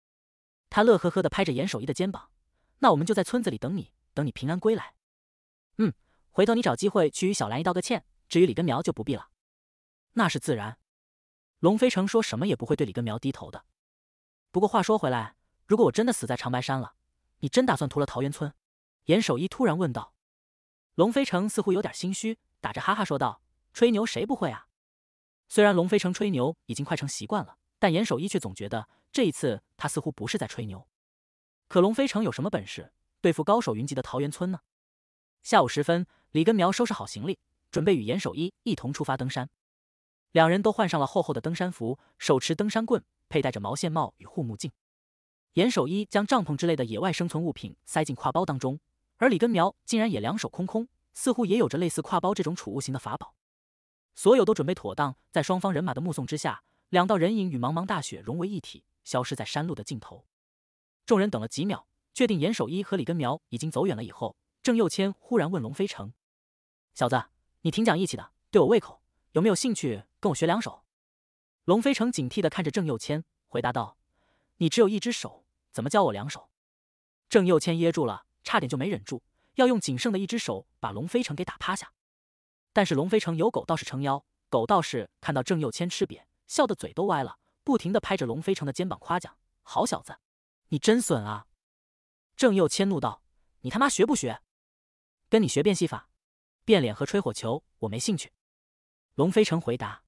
他乐呵呵的拍着严守一的肩膀。那我们就在村子里等你，等你平安归来。嗯，回头你找机会去与小兰一道个歉。至于李根苗就不必了。那是自然，龙飞城说什么也不会对李根苗低头的。不过话说回来，如果我真的死在长白山了，你真打算屠了桃源村？严守一突然问道。龙飞城似乎有点心虚，打着哈哈说道：“吹牛谁不会啊？”虽然龙飞城吹牛已经快成习惯了，但严守一却总觉得这一次他似乎不是在吹牛。可龙飞城有什么本事对付高手云集的桃源村呢？下午时分，李根苗收拾好行李，准备与严守一一同出发登山。两人都换上了厚厚的登山服，手持登山棍，佩戴着毛线帽与护目镜。严守一将帐篷之类的野外生存物品塞进挎包当中，而李根苗竟然也两手空空，似乎也有着类似挎包这种储物型的法宝。所有都准备妥当，在双方人马的目送之下，两道人影与茫茫大雪融为一体，消失在山路的尽头。众人等了几秒，确定严守一和李根苗已经走远了以后，郑又谦忽然问龙飞城：“小子，你挺讲义气的，对我胃口，有没有兴趣跟我学两手？”龙飞城警惕的看着郑又谦，回答道：“你只有一只手，怎么教我两手？”郑又谦噎住了，差点就没忍住，要用仅剩的一只手把龙飞城给打趴下。但是龙飞城有狗道士撑腰，狗道士看到郑又谦吃瘪，笑得嘴都歪了，不停的拍着龙飞城的肩膀夸奖：“好小子！”你真损啊！郑又谦怒道：“你他妈学不学？跟你学变戏法、变脸和吹火球，我没兴趣。”龙飞城回答：“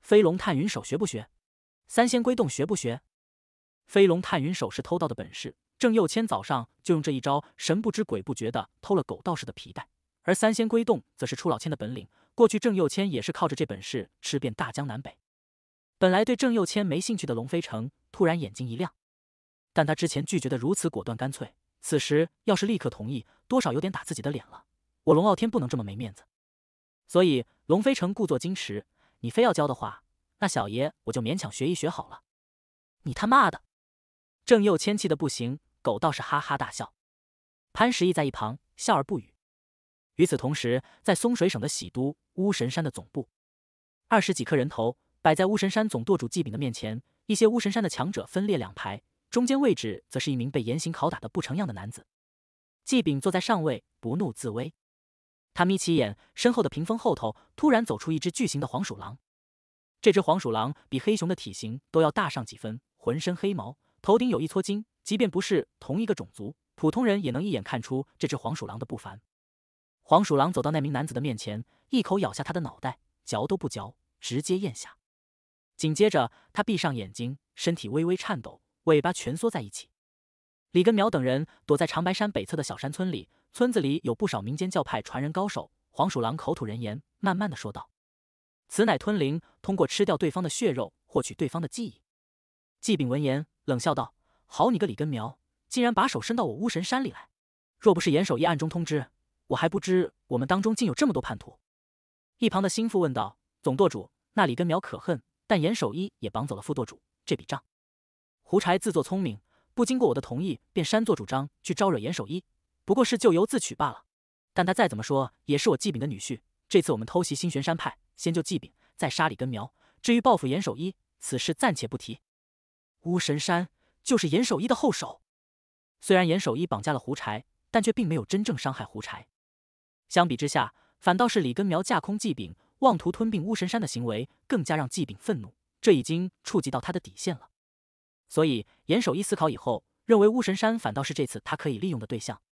飞龙探云手学不学？三仙归洞学不学？”飞龙探云手是偷盗的本事，郑又谦早上就用这一招神不知鬼不觉的偷了狗道士的皮带，而三仙归洞则是出老千的本领。过去郑又谦也是靠着这本事吃遍大江南北。本来对郑又谦没兴趣的龙飞城突然眼睛一亮。但他之前拒绝的如此果断干脆，此时要是立刻同意，多少有点打自己的脸了。我龙傲天不能这么没面子，所以龙飞成故作矜持：“你非要教的话，那小爷我就勉强学一学好了。”你他妈的！郑佑谦气的不行，狗道士哈哈大笑，潘石屹在一旁笑而不语。与此同时，在松水省的喜都巫神山的总部，二十几颗人头摆在巫神山总舵主祭炳的面前，一些巫神山的强者分列两排。中间位置则是一名被严刑拷打的不成样的男子，季炳坐在上位，不怒自威。他眯起眼，身后的屏风后头突然走出一只巨型的黄鼠狼。这只黄鼠狼比黑熊的体型都要大上几分，浑身黑毛，头顶有一撮金。即便不是同一个种族，普通人也能一眼看出这只黄鼠狼的不凡。黄鼠狼走到那名男子的面前，一口咬下他的脑袋，嚼都不嚼，直接咽下。紧接着，他闭上眼睛，身体微微颤抖。尾巴蜷缩在一起，李根苗等人躲在长白山北侧的小山村里。村子里有不少民间教派传人高手。黄鼠狼口吐人言，慢慢的说道：“此乃吞灵，通过吃掉对方的血肉，获取对方的记忆。”季炳闻言，冷笑道：“好你个李根苗，竟然把手伸到我巫神山里来！若不是严守一暗中通知，我还不知我们当中竟有这么多叛徒。”一旁的心腹问道：“总舵主，那李根苗可恨，但严守一也绑走了副舵主，这笔账……”胡柴自作聪明，不经过我的同意便擅作主张去招惹严守一，不过是咎由自取罢了。但他再怎么说也是我季炳的女婿，这次我们偷袭新玄山派，先救季炳，再杀李根苗。至于报复严守一，此事暂且不提。巫神山就是严守一的后手。虽然严守一绑架了胡柴，但却并没有真正伤害胡柴。相比之下，反倒是李根苗架空季炳，妄图吞并巫神山的行为，更加让季炳愤怒。这已经触及到他的底线了。所以严守一思考以后，认为巫神山反倒是这次他可以利用的对象。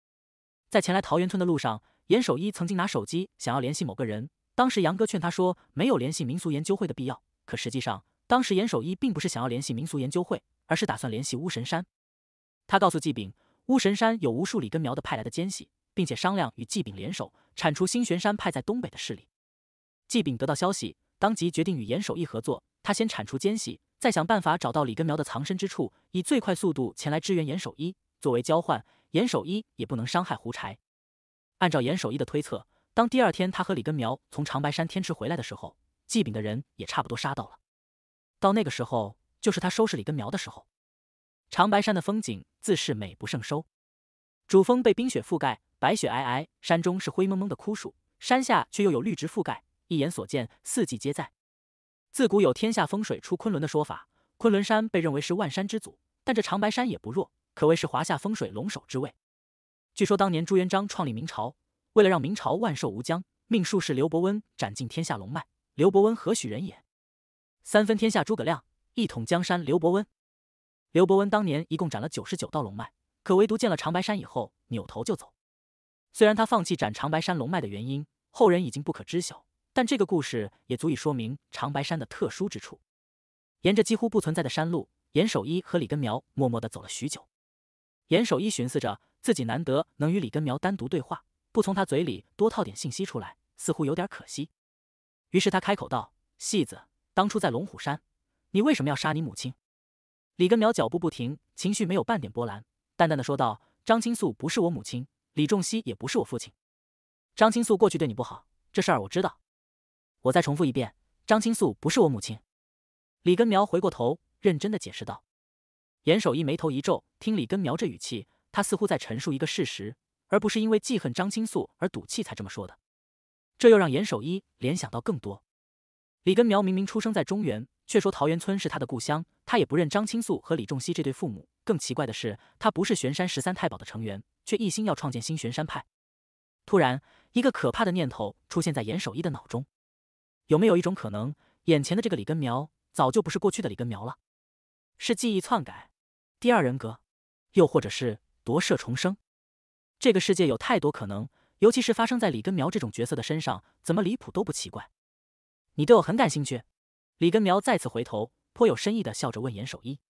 在前来桃源村的路上，严守一曾经拿手机想要联系某个人，当时杨哥劝他说没有联系民俗研究会的必要。可实际上，当时严守一并不是想要联系民俗研究会，而是打算联系巫神山。他告诉季炳，巫神山有无数里根苗的派来的奸细，并且商量与季炳联手铲除星玄山派在东北的势力。季炳得到消息，当即决定与严守一合作。他先铲除奸细。再想办法找到李根苗的藏身之处，以最快速度前来支援严守一。作为交换，严守一也不能伤害胡柴。按照严守一的推测，当第二天他和李根苗从长白山天池回来的时候，纪炳的人也差不多杀到了。到那个时候，就是他收拾李根苗的时候。长白山的风景自是美不胜收，主峰被冰雪覆盖，白雪皑皑；山中是灰蒙蒙的枯树，山下却又有绿植覆盖，一眼所见，四季皆在。自古有天下风水出昆仑的说法，昆仑山被认为是万山之祖，但这长白山也不弱，可谓是华夏风水龙首之位。据说当年朱元璋创立明朝，为了让明朝万寿无疆，命术士刘伯温斩尽天下龙脉。刘伯温何许人也？三分天下诸葛亮，一统江山刘伯温。刘伯温当年一共斩了九十九道龙脉，可唯独见了长白山以后，扭头就走。虽然他放弃斩长白山龙脉的原因，后人已经不可知晓。但这个故事也足以说明长白山的特殊之处。沿着几乎不存在的山路，严守一和李根苗默默的走了许久。严守一寻思着，自己难得能与李根苗单独对话，不从他嘴里多套点信息出来，似乎有点可惜。于是他开口道：“戏子，当初在龙虎山，你为什么要杀你母亲？”李根苗脚步不停，情绪没有半点波澜，淡淡的说道：“张青素不是我母亲，李仲熙也不是我父亲。张青素过去对你不好，这事儿我知道。”我再重复一遍，张青素不是我母亲。李根苗回过头，认真的解释道。严守一眉头一皱，听李根苗这语气，他似乎在陈述一个事实，而不是因为记恨张青素而赌气才这么说的。这又让严守一联想到更多。李根苗明明出生在中原，却说桃源村是他的故乡，他也不认张青素和李仲熙这对父母。更奇怪的是，他不是玄山十三太保的成员，却一心要创建新玄山派。突然，一个可怕的念头出现在严守一的脑中。有没有一种可能，眼前的这个李根苗早就不是过去的李根苗了，是记忆篡改，第二人格，又或者是夺舍重生？这个世界有太多可能，尤其是发生在李根苗这种角色的身上，怎么离谱都不奇怪。你对我很感兴趣，李根苗再次回头，颇有深意的笑着问严守一。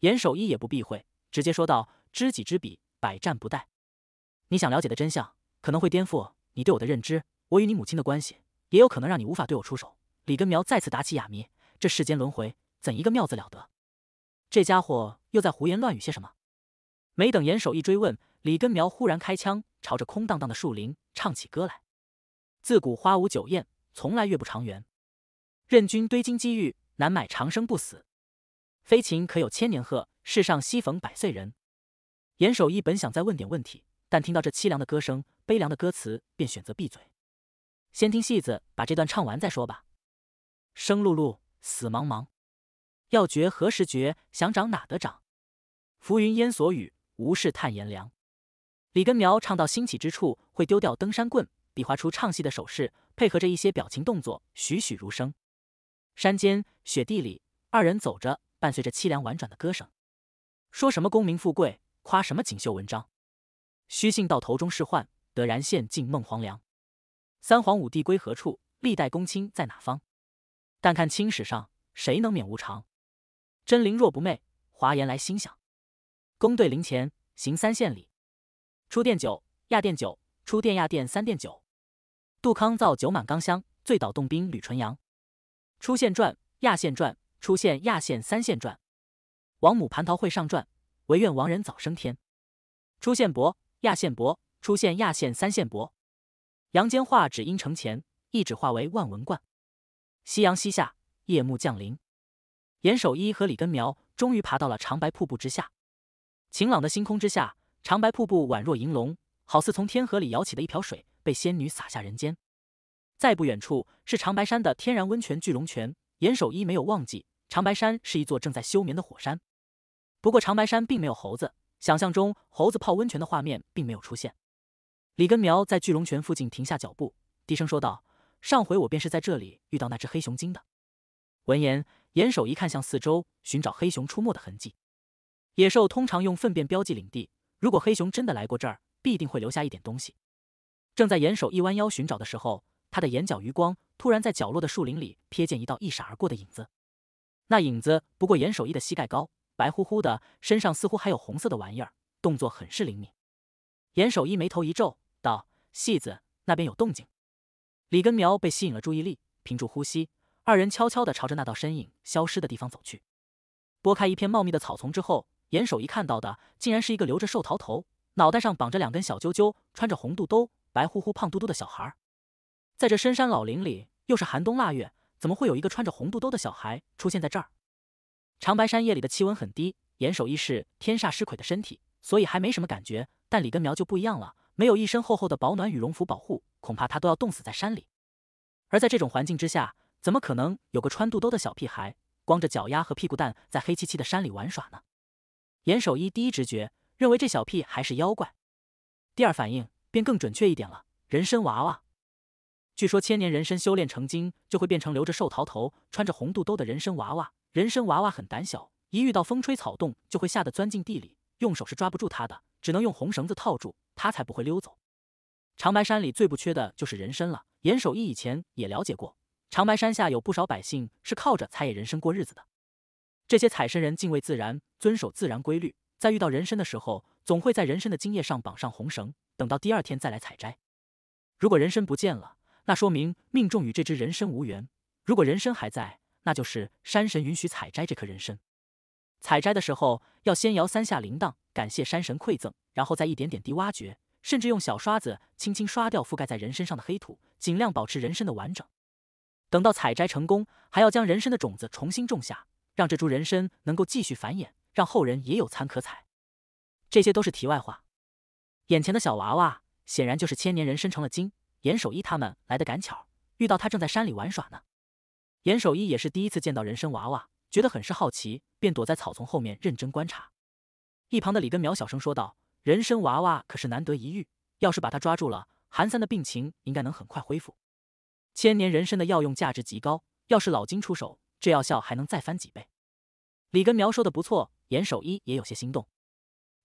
严守一也不避讳，直接说道：“知己知彼，百战不殆。你想了解的真相，可能会颠覆你对我的认知，我与你母亲的关系。”也有可能让你无法对我出手。李根苗再次打起哑谜：“这世间轮回怎一个妙字了得？”这家伙又在胡言乱语些什么？没等严守一追问，李根苗忽然开枪，朝着空荡荡的树林唱起歌来：“自古花无酒宴，从来月不长圆。任君堆金积玉，难买长生不死。飞禽可有千年鹤？世上西逢百岁人。”严守一本想再问点问题，但听到这凄凉的歌声、悲凉的歌词，便选择闭嘴。先听戏子把这段唱完再说吧。生碌碌，死茫茫，要绝何时绝？想长哪得长？浮云烟锁雨，无事叹炎凉。李根苗唱到兴起之处，会丢掉登山棍，比划出唱戏的手势，配合着一些表情动作，栩栩如生。山间雪地里，二人走着，伴随着凄凉婉转的歌声，说什么功名富贵，夸什么锦绣文章，虚信到头终是幻，得然现尽梦黄粱。三皇五帝归何处？历代公卿在哪方？但看青史上，谁能免无常？真灵若不昧，华严来心想。宫对灵前行三献礼，出殿酒，亚殿酒，出殿亚殿三殿酒。杜康造酒满缸香，醉倒洞宾吕纯阳。出献传，亚献传，出献亚献三献传。王母蟠桃会上传，惟愿王人早升天。出献伯，亚献伯，出献亚献三献伯。阳间画指阴城前，一指化为万文贯。夕阳西下，夜幕降临，严守一和李根苗终于爬到了长白瀑布之下。晴朗的星空之下，长白瀑布宛若银龙，好似从天河里舀起的一瓢水，被仙女洒下人间。再不远处是长白山的天然温泉巨龙泉。严守一没有忘记，长白山是一座正在休眠的火山。不过长白山并没有猴子，想象中猴子泡温泉的画面并没有出现。李根苗在巨龙泉附近停下脚步，低声说道：“上回我便是在这里遇到那只黑熊精的。”闻言，严守一看向四周，寻找黑熊出没的痕迹。野兽通常用粪便标记领地，如果黑熊真的来过这儿，必定会留下一点东西。正在严守一弯腰寻找的时候，他的眼角余光突然在角落的树林里瞥见一道一闪而过的影子。那影子不过严守一的膝盖高，白乎乎的，身上似乎还有红色的玩意儿，动作很是灵敏。严守一眉头一皱。道：“戏子那边有动静。”李根苗被吸引了注意力，屏住呼吸，二人悄悄地朝着那道身影消失的地方走去。拨开一片茂密的草丛之后，严守一看到的竟然是一个留着寿桃头、脑袋上绑着两根小揪揪、穿着红肚兜、白乎乎胖嘟嘟的小孩。在这深山老林里，又是寒冬腊月，怎么会有一个穿着红肚兜的小孩出现在这儿？长白山夜里的气温很低，严守一是天煞尸魁的身体，所以还没什么感觉，但李根苗就不一样了。没有一身厚厚的保暖羽绒服保护，恐怕他都要冻死在山里。而在这种环境之下，怎么可能有个穿肚兜的小屁孩，光着脚丫和屁股蛋在黑漆漆的山里玩耍呢？严守一第一直觉认为这小屁孩是妖怪，第二反应便更准确一点了：人参娃娃。据说千年人参修炼成精，就会变成留着寿桃头、穿着红肚兜的人参娃娃。人参娃娃很胆小，一遇到风吹草动就会吓得钻进地里，用手是抓不住它的，只能用红绳子套住。他才不会溜走。长白山里最不缺的就是人参了。严守一以前也了解过，长白山下有不少百姓是靠着采野人参过日子的。这些采参人敬畏自然，遵守自然规律，在遇到人参的时候，总会在人参的茎叶上绑上红绳，等到第二天再来采摘。如果人参不见了，那说明命中与这只人参无缘；如果人参还在，那就是山神允许采摘这颗人参。采摘的时候要先摇三下铃铛，感谢山神馈赠。然后再一点点地挖掘，甚至用小刷子轻轻刷掉覆盖在人身上的黑土，尽量保持人参的完整。等到采摘成功，还要将人参的种子重新种下，让这株人参能够继续繁衍，让后人也有参可采。这些都是题外话。眼前的小娃娃显然就是千年人参成了精。严守一他们来的赶巧，遇到他正在山里玩耍呢。严守一也是第一次见到人参娃娃，觉得很是好奇，便躲在草丛后面认真观察。一旁的李根苗小声说道。人参娃娃可是难得一遇，要是把它抓住了，韩三的病情应该能很快恢复。千年人参的药用价值极高，要是老金出手，这药效还能再翻几倍。李根苗说的不错，严守一也有些心动。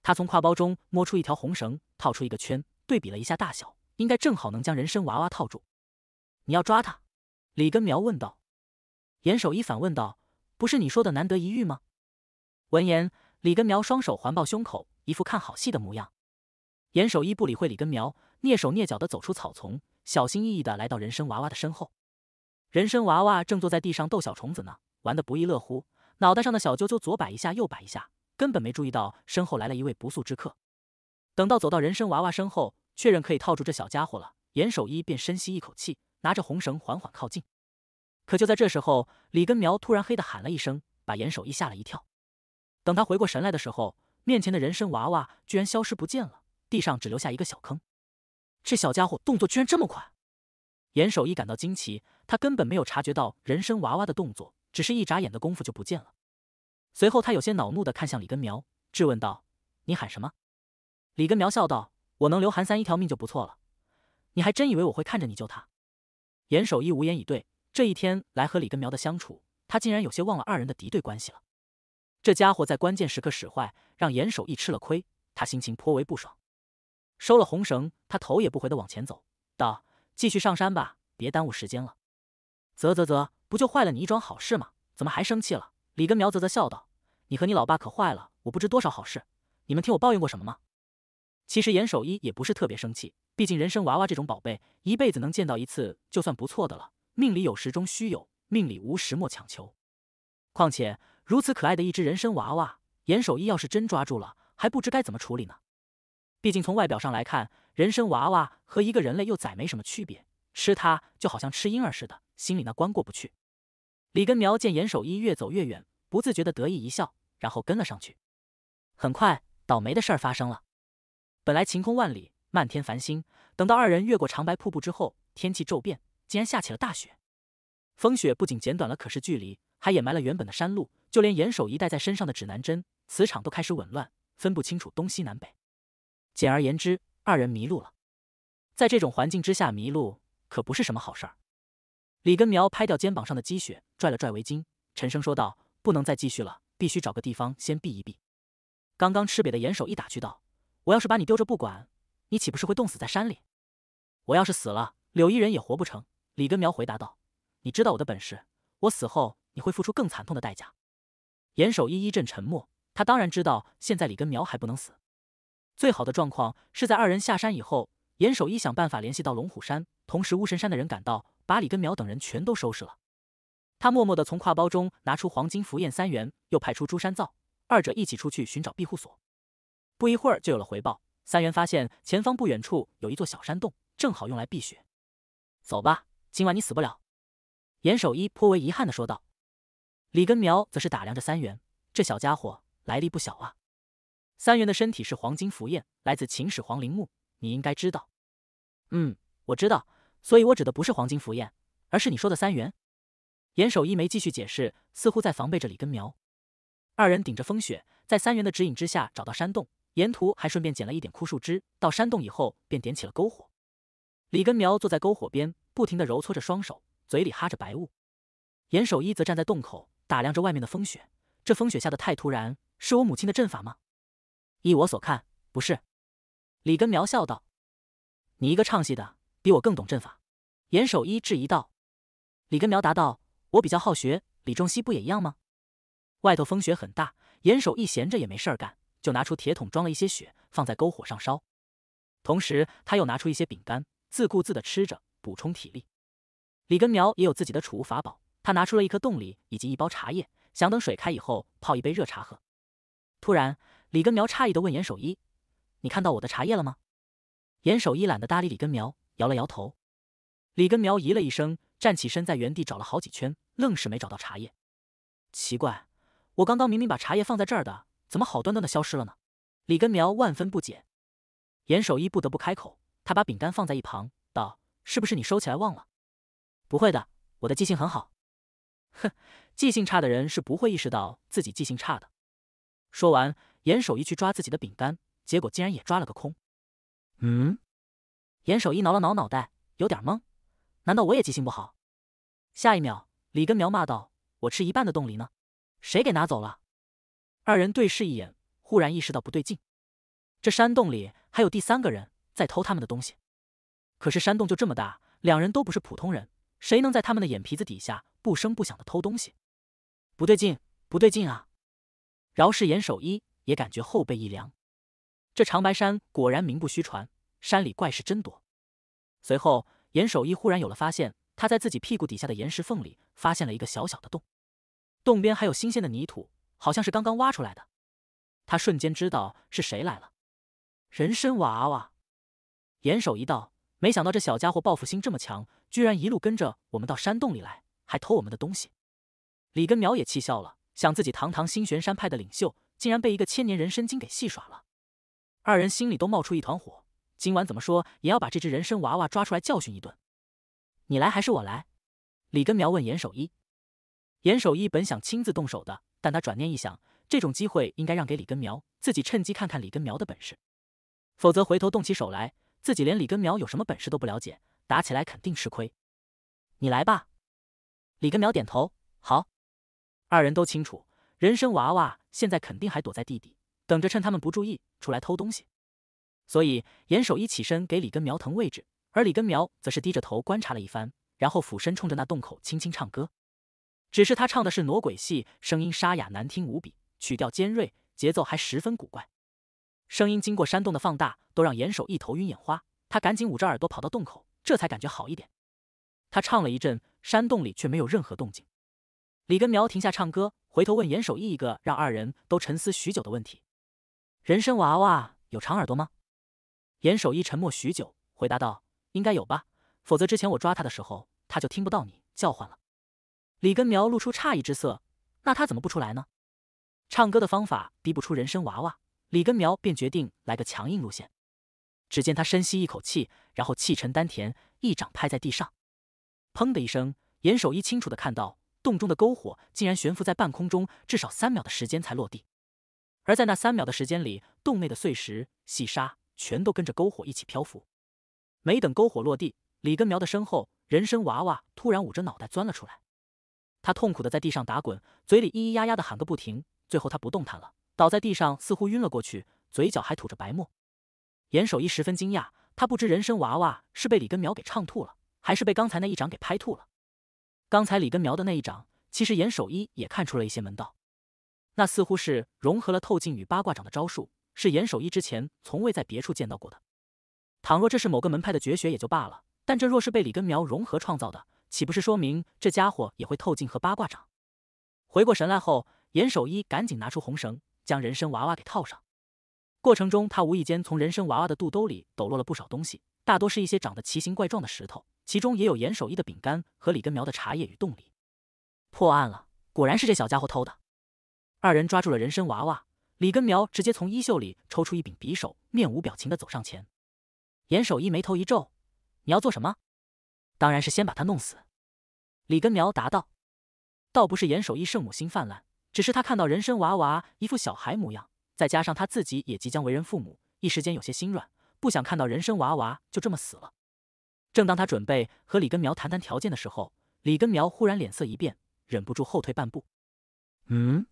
他从挎包中摸出一条红绳，套出一个圈，对比了一下大小，应该正好能将人参娃娃套住。你要抓他？李根苗问道。严守一反问道：“不是你说的难得一遇吗？”闻言，李根苗双手环抱胸口。一副看好戏的模样，严守一不理会李根苗，蹑手蹑脚的走出草丛，小心翼翼的来到人参娃娃的身后。人参娃娃正坐在地上逗小虫子呢，玩的不亦乐乎，脑袋上的小啾啾左摆一下，右摆一下，根本没注意到身后来了一位不速之客。等到走到人参娃娃身后，确认可以套住这小家伙了，严守一便深吸一口气，拿着红绳缓缓靠近。可就在这时候，李根苗突然黑的喊了一声，把严守一吓了一跳。等他回过神来的时候。面前的人参娃娃居然消失不见了，地上只留下一个小坑。这小家伙动作居然这么快，严守一感到惊奇。他根本没有察觉到人参娃娃的动作，只是一眨眼的功夫就不见了。随后，他有些恼怒的看向李根苗，质问道：“你喊什么？”李根苗笑道：“我能留韩三一条命就不错了，你还真以为我会看着你救他？”严守一无言以对。这一天来和李根苗的相处，他竟然有些忘了二人的敌对关系了。这家伙在关键时刻使坏，让严守一吃了亏，他心情颇为不爽。收了红绳，他头也不回地往前走，道：“继续上山吧，别耽误时间了。”“啧啧啧，不就坏了你一桩好事吗？怎么还生气了？”李根苗啧啧笑道：“你和你老爸可坏了，我不知多少好事，你们听我抱怨过什么吗？”其实严守一也不是特别生气，毕竟人参娃娃这种宝贝，一辈子能见到一次就算不错的了。命里有时终须有，命里无时莫强求。况且。如此可爱的一只人参娃娃，严守一要是真抓住了，还不知该怎么处理呢。毕竟从外表上来看，人参娃娃和一个人类幼崽没什么区别，吃它就好像吃婴儿似的，心里那关过不去。李根苗见严守一越走越远，不自觉地得意一笑，然后跟了上去。很快，倒霉的事儿发生了。本来晴空万里，漫天繁星，等到二人越过长白瀑布之后，天气骤变，竟然下起了大雪。风雪不仅减短了可视距离。还掩埋了原本的山路，就连严守一带在身上的指南针磁场都开始紊乱，分不清楚东西南北。简而言之，二人迷路了。在这种环境之下迷路可不是什么好事儿。李根苗拍掉肩膀上的积雪，拽了拽围巾，沉声说道：“不能再继续了，必须找个地方先避一避。”刚刚吃瘪的严守一打趣道：“我要是把你丢着不管，你岂不是会冻死在山里？我要是死了，柳依人也活不成。”李根苗回答道：“你知道我的本事，我死后。”你会付出更惨痛的代价。严守一一阵沉默，他当然知道现在李根苗还不能死。最好的状况是在二人下山以后，严守一想办法联系到龙虎山，同时巫神山的人赶到，把李根苗等人全都收拾了。他默默的从挎包中拿出黄金符焰三元，又派出朱山造，二者一起出去寻找庇护所。不一会儿就有了回报，三元发现前方不远处有一座小山洞，正好用来避雪。走吧，今晚你死不了。严守一颇为遗憾的说道。李根苗则是打量着三元，这小家伙来历不小啊。三元的身体是黄金符焰，来自秦始皇陵墓，你应该知道。嗯，我知道，所以我指的不是黄金符焰，而是你说的三元。严守一没继续解释，似乎在防备着李根苗。二人顶着风雪，在三元的指引之下找到山洞，沿途还顺便捡了一点枯树枝。到山洞以后，便点起了篝火。李根苗坐在篝火边，不停的揉搓着双手，嘴里哈着白雾。严守一则站在洞口。打量着外面的风雪，这风雪下的太突然，是我母亲的阵法吗？依我所看，不是。李根苗笑道：“你一个唱戏的，比我更懂阵法。”严守一质疑道。李根苗答道：“我比较好学，李仲熙不也一样吗？”外头风雪很大，严守一闲着也没事儿干，就拿出铁桶装了一些雪放在篝火上烧，同时他又拿出一些饼干，自顾自的吃着补充体力。李根苗也有自己的储物法宝。他拿出了一颗冻梨以及一包茶叶，想等水开以后泡一杯热茶喝。突然，李根苗诧异的问严守一：“你看到我的茶叶了吗？”严守一懒得搭理李根苗，摇了摇头。李根苗咦了一声，站起身在原地找了好几圈，愣是没找到茶叶。奇怪，我刚刚明明把茶叶放在这儿的，怎么好端端的消失了呢？李根苗万分不解。严守一不得不开口，他把饼干放在一旁，道：“是不是你收起来忘了？”“不会的，我的记性很好。”哼，记性差的人是不会意识到自己记性差的。说完，严守一去抓自己的饼干，结果竟然也抓了个空。嗯，严守一挠了挠脑袋，有点懵。难道我也记性不好？下一秒，李根苗骂道：“我吃一半的冻梨呢，谁给拿走了？”二人对视一眼，忽然意识到不对劲。这山洞里还有第三个人在偷他们的东西。可是山洞就这么大，两人都不是普通人，谁能在他们的眼皮子底下？不声不响的偷东西，不对劲，不对劲啊！饶是严守一也感觉后背一凉，这长白山果然名不虚传，山里怪事真多。随后，严守一忽然有了发现，他在自己屁股底下的岩石缝里发现了一个小小的洞，洞边还有新鲜的泥土，好像是刚刚挖出来的。他瞬间知道是谁来了，人参娃娃。严守一道，没想到这小家伙报复心这么强，居然一路跟着我们到山洞里来。还偷我们的东西，李根苗也气笑了。想自己堂堂新玄山派的领袖，竟然被一个千年人参精给戏耍了。二人心里都冒出一团火。今晚怎么说也要把这只人参娃娃抓出来教训一顿。你来还是我来？李根苗问严守一。严守一本想亲自动手的，但他转念一想，这种机会应该让给李根苗，自己趁机看看李根苗的本事。否则回头动起手来，自己连李根苗有什么本事都不了解，打起来肯定吃亏。你来吧。李根苗点头，好。二人都清楚，人参娃娃现在肯定还躲在地底，等着趁他们不注意出来偷东西。所以严守一起身给李根苗腾位置，而李根苗则是低着头观察了一番，然后俯身冲着那洞口轻轻唱歌。只是他唱的是傩鬼戏，声音沙哑难听无比，曲调尖锐，节奏还十分古怪。声音经过山洞的放大，都让严守一头晕眼花。他赶紧捂着耳朵跑到洞口，这才感觉好一点。他唱了一阵。山洞里却没有任何动静。李根苗停下唱歌，回头问严守义一个让二人都沉思许久的问题：“人参娃娃有长耳朵吗？”严守义沉默许久，回答道：“应该有吧，否则之前我抓他的时候，他就听不到你叫唤了。”李根苗露出诧异之色：“那他怎么不出来呢？”唱歌的方法逼不出人参娃娃，李根苗便决定来个强硬路线。只见他深吸一口气，然后气沉丹田，一掌拍在地上。砰的一声，严守一清楚的看到洞中的篝火竟然悬浮在半空中，至少三秒的时间才落地。而在那三秒的时间里，洞内的碎石、细沙全都跟着篝火一起漂浮。没等篝火落地，李根苗的身后，人参娃娃突然捂着脑袋钻了出来。他痛苦的在地上打滚，嘴里咿咿呀呀的喊个不停。最后他不动弹了，倒在地上，似乎晕了过去，嘴角还吐着白沫。严守一十分惊讶，他不知人参娃娃是被李根苗给唱吐了。还是被刚才那一掌给拍吐了。刚才李根苗的那一掌，其实严守一也看出了一些门道。那似乎是融合了透镜与八卦掌的招数，是严守一之前从未在别处见到过的。倘若这是某个门派的绝学也就罢了，但这若是被李根苗融合创造的，岂不是说明这家伙也会透镜和八卦掌？回过神来后，严守一赶紧拿出红绳，将人参娃娃给套上。过程中，他无意间从人参娃娃的肚兜里抖落了不少东西，大多是一些长得奇形怪状的石头。其中也有严守一的饼干和李根苗的茶叶与冻梨。破案了，果然是这小家伙偷的。二人抓住了人参娃娃，李根苗直接从衣袖里抽出一柄匕首，面无表情的走上前。严守一眉头一皱：“你要做什么？”“当然是先把他弄死。”李根苗答道。倒不是严守一圣母心泛滥，只是他看到人参娃娃一副小孩模样，再加上他自己也即将为人父母，一时间有些心软，不想看到人参娃娃就这么死了。正当他准备和李根苗谈谈条件的时候，李根苗忽然脸色一变，忍不住后退半步。嗯，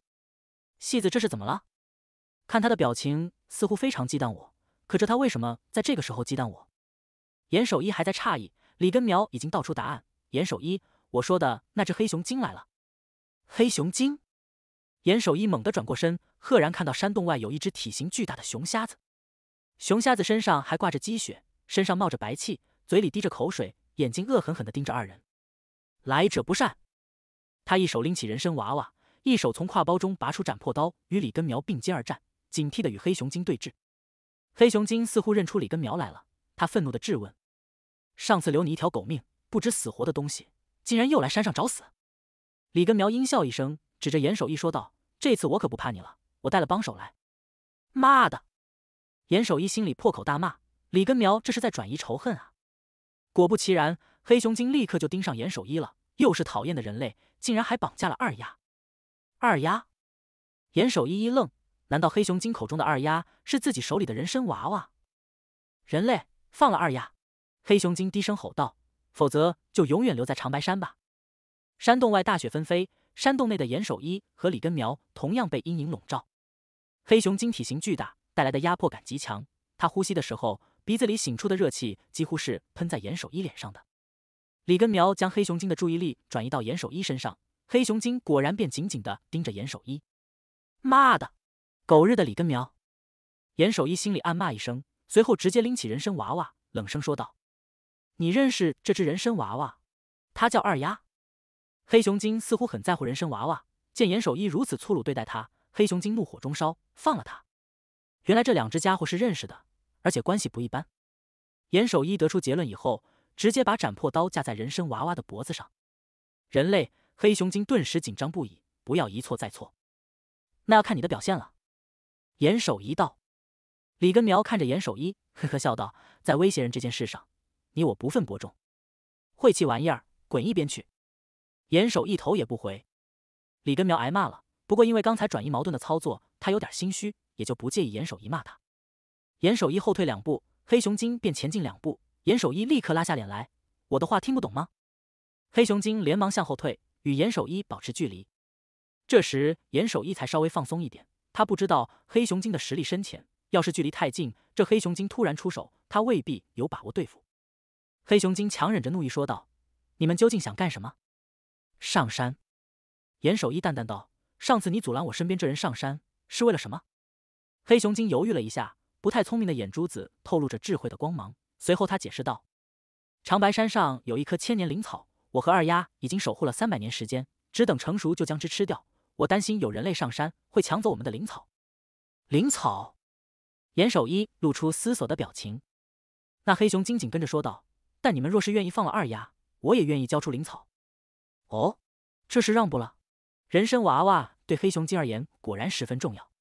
戏子这是怎么了？看他的表情，似乎非常忌惮我。可这他为什么在这个时候忌惮我？严守一还在诧异，李根苗已经道出答案。严守一，我说的那只黑熊精来了。黑熊精！严守一猛地转过身，赫然看到山洞外有一只体型巨大的熊瞎子。熊瞎子身上还挂着积雪，身上冒着白气。嘴里滴着口水，眼睛恶狠狠地盯着二人，来者不善。他一手拎起人参娃娃，一手从挎包中拔出斩破刀，与李根苗并肩而战，警惕地与黑熊精对峙。黑熊精似乎认出李根苗来了，他愤怒地质问：“上次留你一条狗命，不知死活的东西，竟然又来山上找死！”李根苗阴笑一声，指着严守一说道：“这次我可不怕你了，我带了帮手来。”妈的！严守一心里破口大骂：“李根苗这是在转移仇恨啊！”果不其然，黑熊精立刻就盯上严守一了。又是讨厌的人类，竟然还绑架了二丫。二丫，严守一一愣，难道黑熊精口中的二丫是自己手里的人参娃娃？人类，放了二丫！黑熊精低声吼道，否则就永远留在长白山吧。山洞外大雪纷飞，山洞内的严守一和李根苗同样被阴影笼罩。黑熊精体型巨大，带来的压迫感极强。他呼吸的时候。鼻子里醒出的热气几乎是喷在严守一脸上的。李根苗将黑熊精的注意力转移到严守一身上，黑熊精果然便紧紧地盯着严守一。妈的，狗日的李根苗！严守一心里暗骂一声，随后直接拎起人参娃娃，冷声说道：“你认识这只人参娃娃？他叫二丫。”黑熊精似乎很在乎人参娃娃，见严守一如此粗鲁对待他，黑熊精怒火中烧，放了他。原来这两只家伙是认识的。而且关系不一般。严守一得出结论以后，直接把斩破刀架在人参娃娃的脖子上。人类黑熊精顿时紧张不已，不要一错再错。那要看你的表现了，严守一道。李根苗看着严守一，呵呵笑道：“在威胁人这件事上，你我不分伯仲。晦气玩意儿，滚一边去！”严守一头也不回。李根苗挨骂了，不过因为刚才转移矛盾的操作，他有点心虚，也就不介意严守一骂他。严守一后退两步，黑熊精便前进两步。严守一立刻拉下脸来：“我的话听不懂吗？”黑熊精连忙向后退，与严守一保持距离。这时，严守一才稍微放松一点。他不知道黑熊精的实力深浅，要是距离太近，这黑熊精突然出手，他未必有把握对付。黑熊精强忍着怒意说道：“你们究竟想干什么？”上山。严守一淡淡道：“上次你阻拦我身边这人上山，是为了什么？”黑熊精犹豫了一下。不太聪明的眼珠子透露着智慧的光芒。随后他解释道：“长白山上有一棵千年灵草，我和二丫已经守护了三百年时间，只等成熟就将之吃掉。我担心有人类上山会抢走我们的灵草。”灵草，严守一露出思索的表情。那黑熊精紧跟着说道：“但你们若是愿意放了二丫，我也愿意交出灵草。”哦，这是让步了。人参娃娃对黑熊精而言果然十分重要。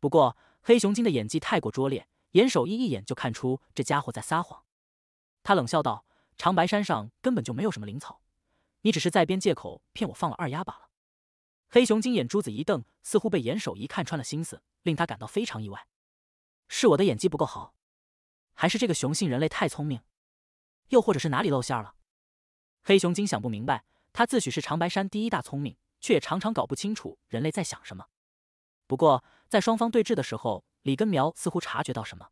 不过。黑熊精的演技太过拙劣，严守一一眼就看出这家伙在撒谎。他冷笑道：“长白山上根本就没有什么灵草，你只是在编借口骗我放了二丫罢了。”黑熊精眼珠子一瞪，似乎被严守一看穿了心思，令他感到非常意外。是我的演技不够好，还是这个雄性人类太聪明，又或者是哪里露馅了？黑熊精想不明白，他自诩是长白山第一大聪明，却也常常搞不清楚人类在想什么。不过，在双方对峙的时候，李根苗似乎察觉到什么，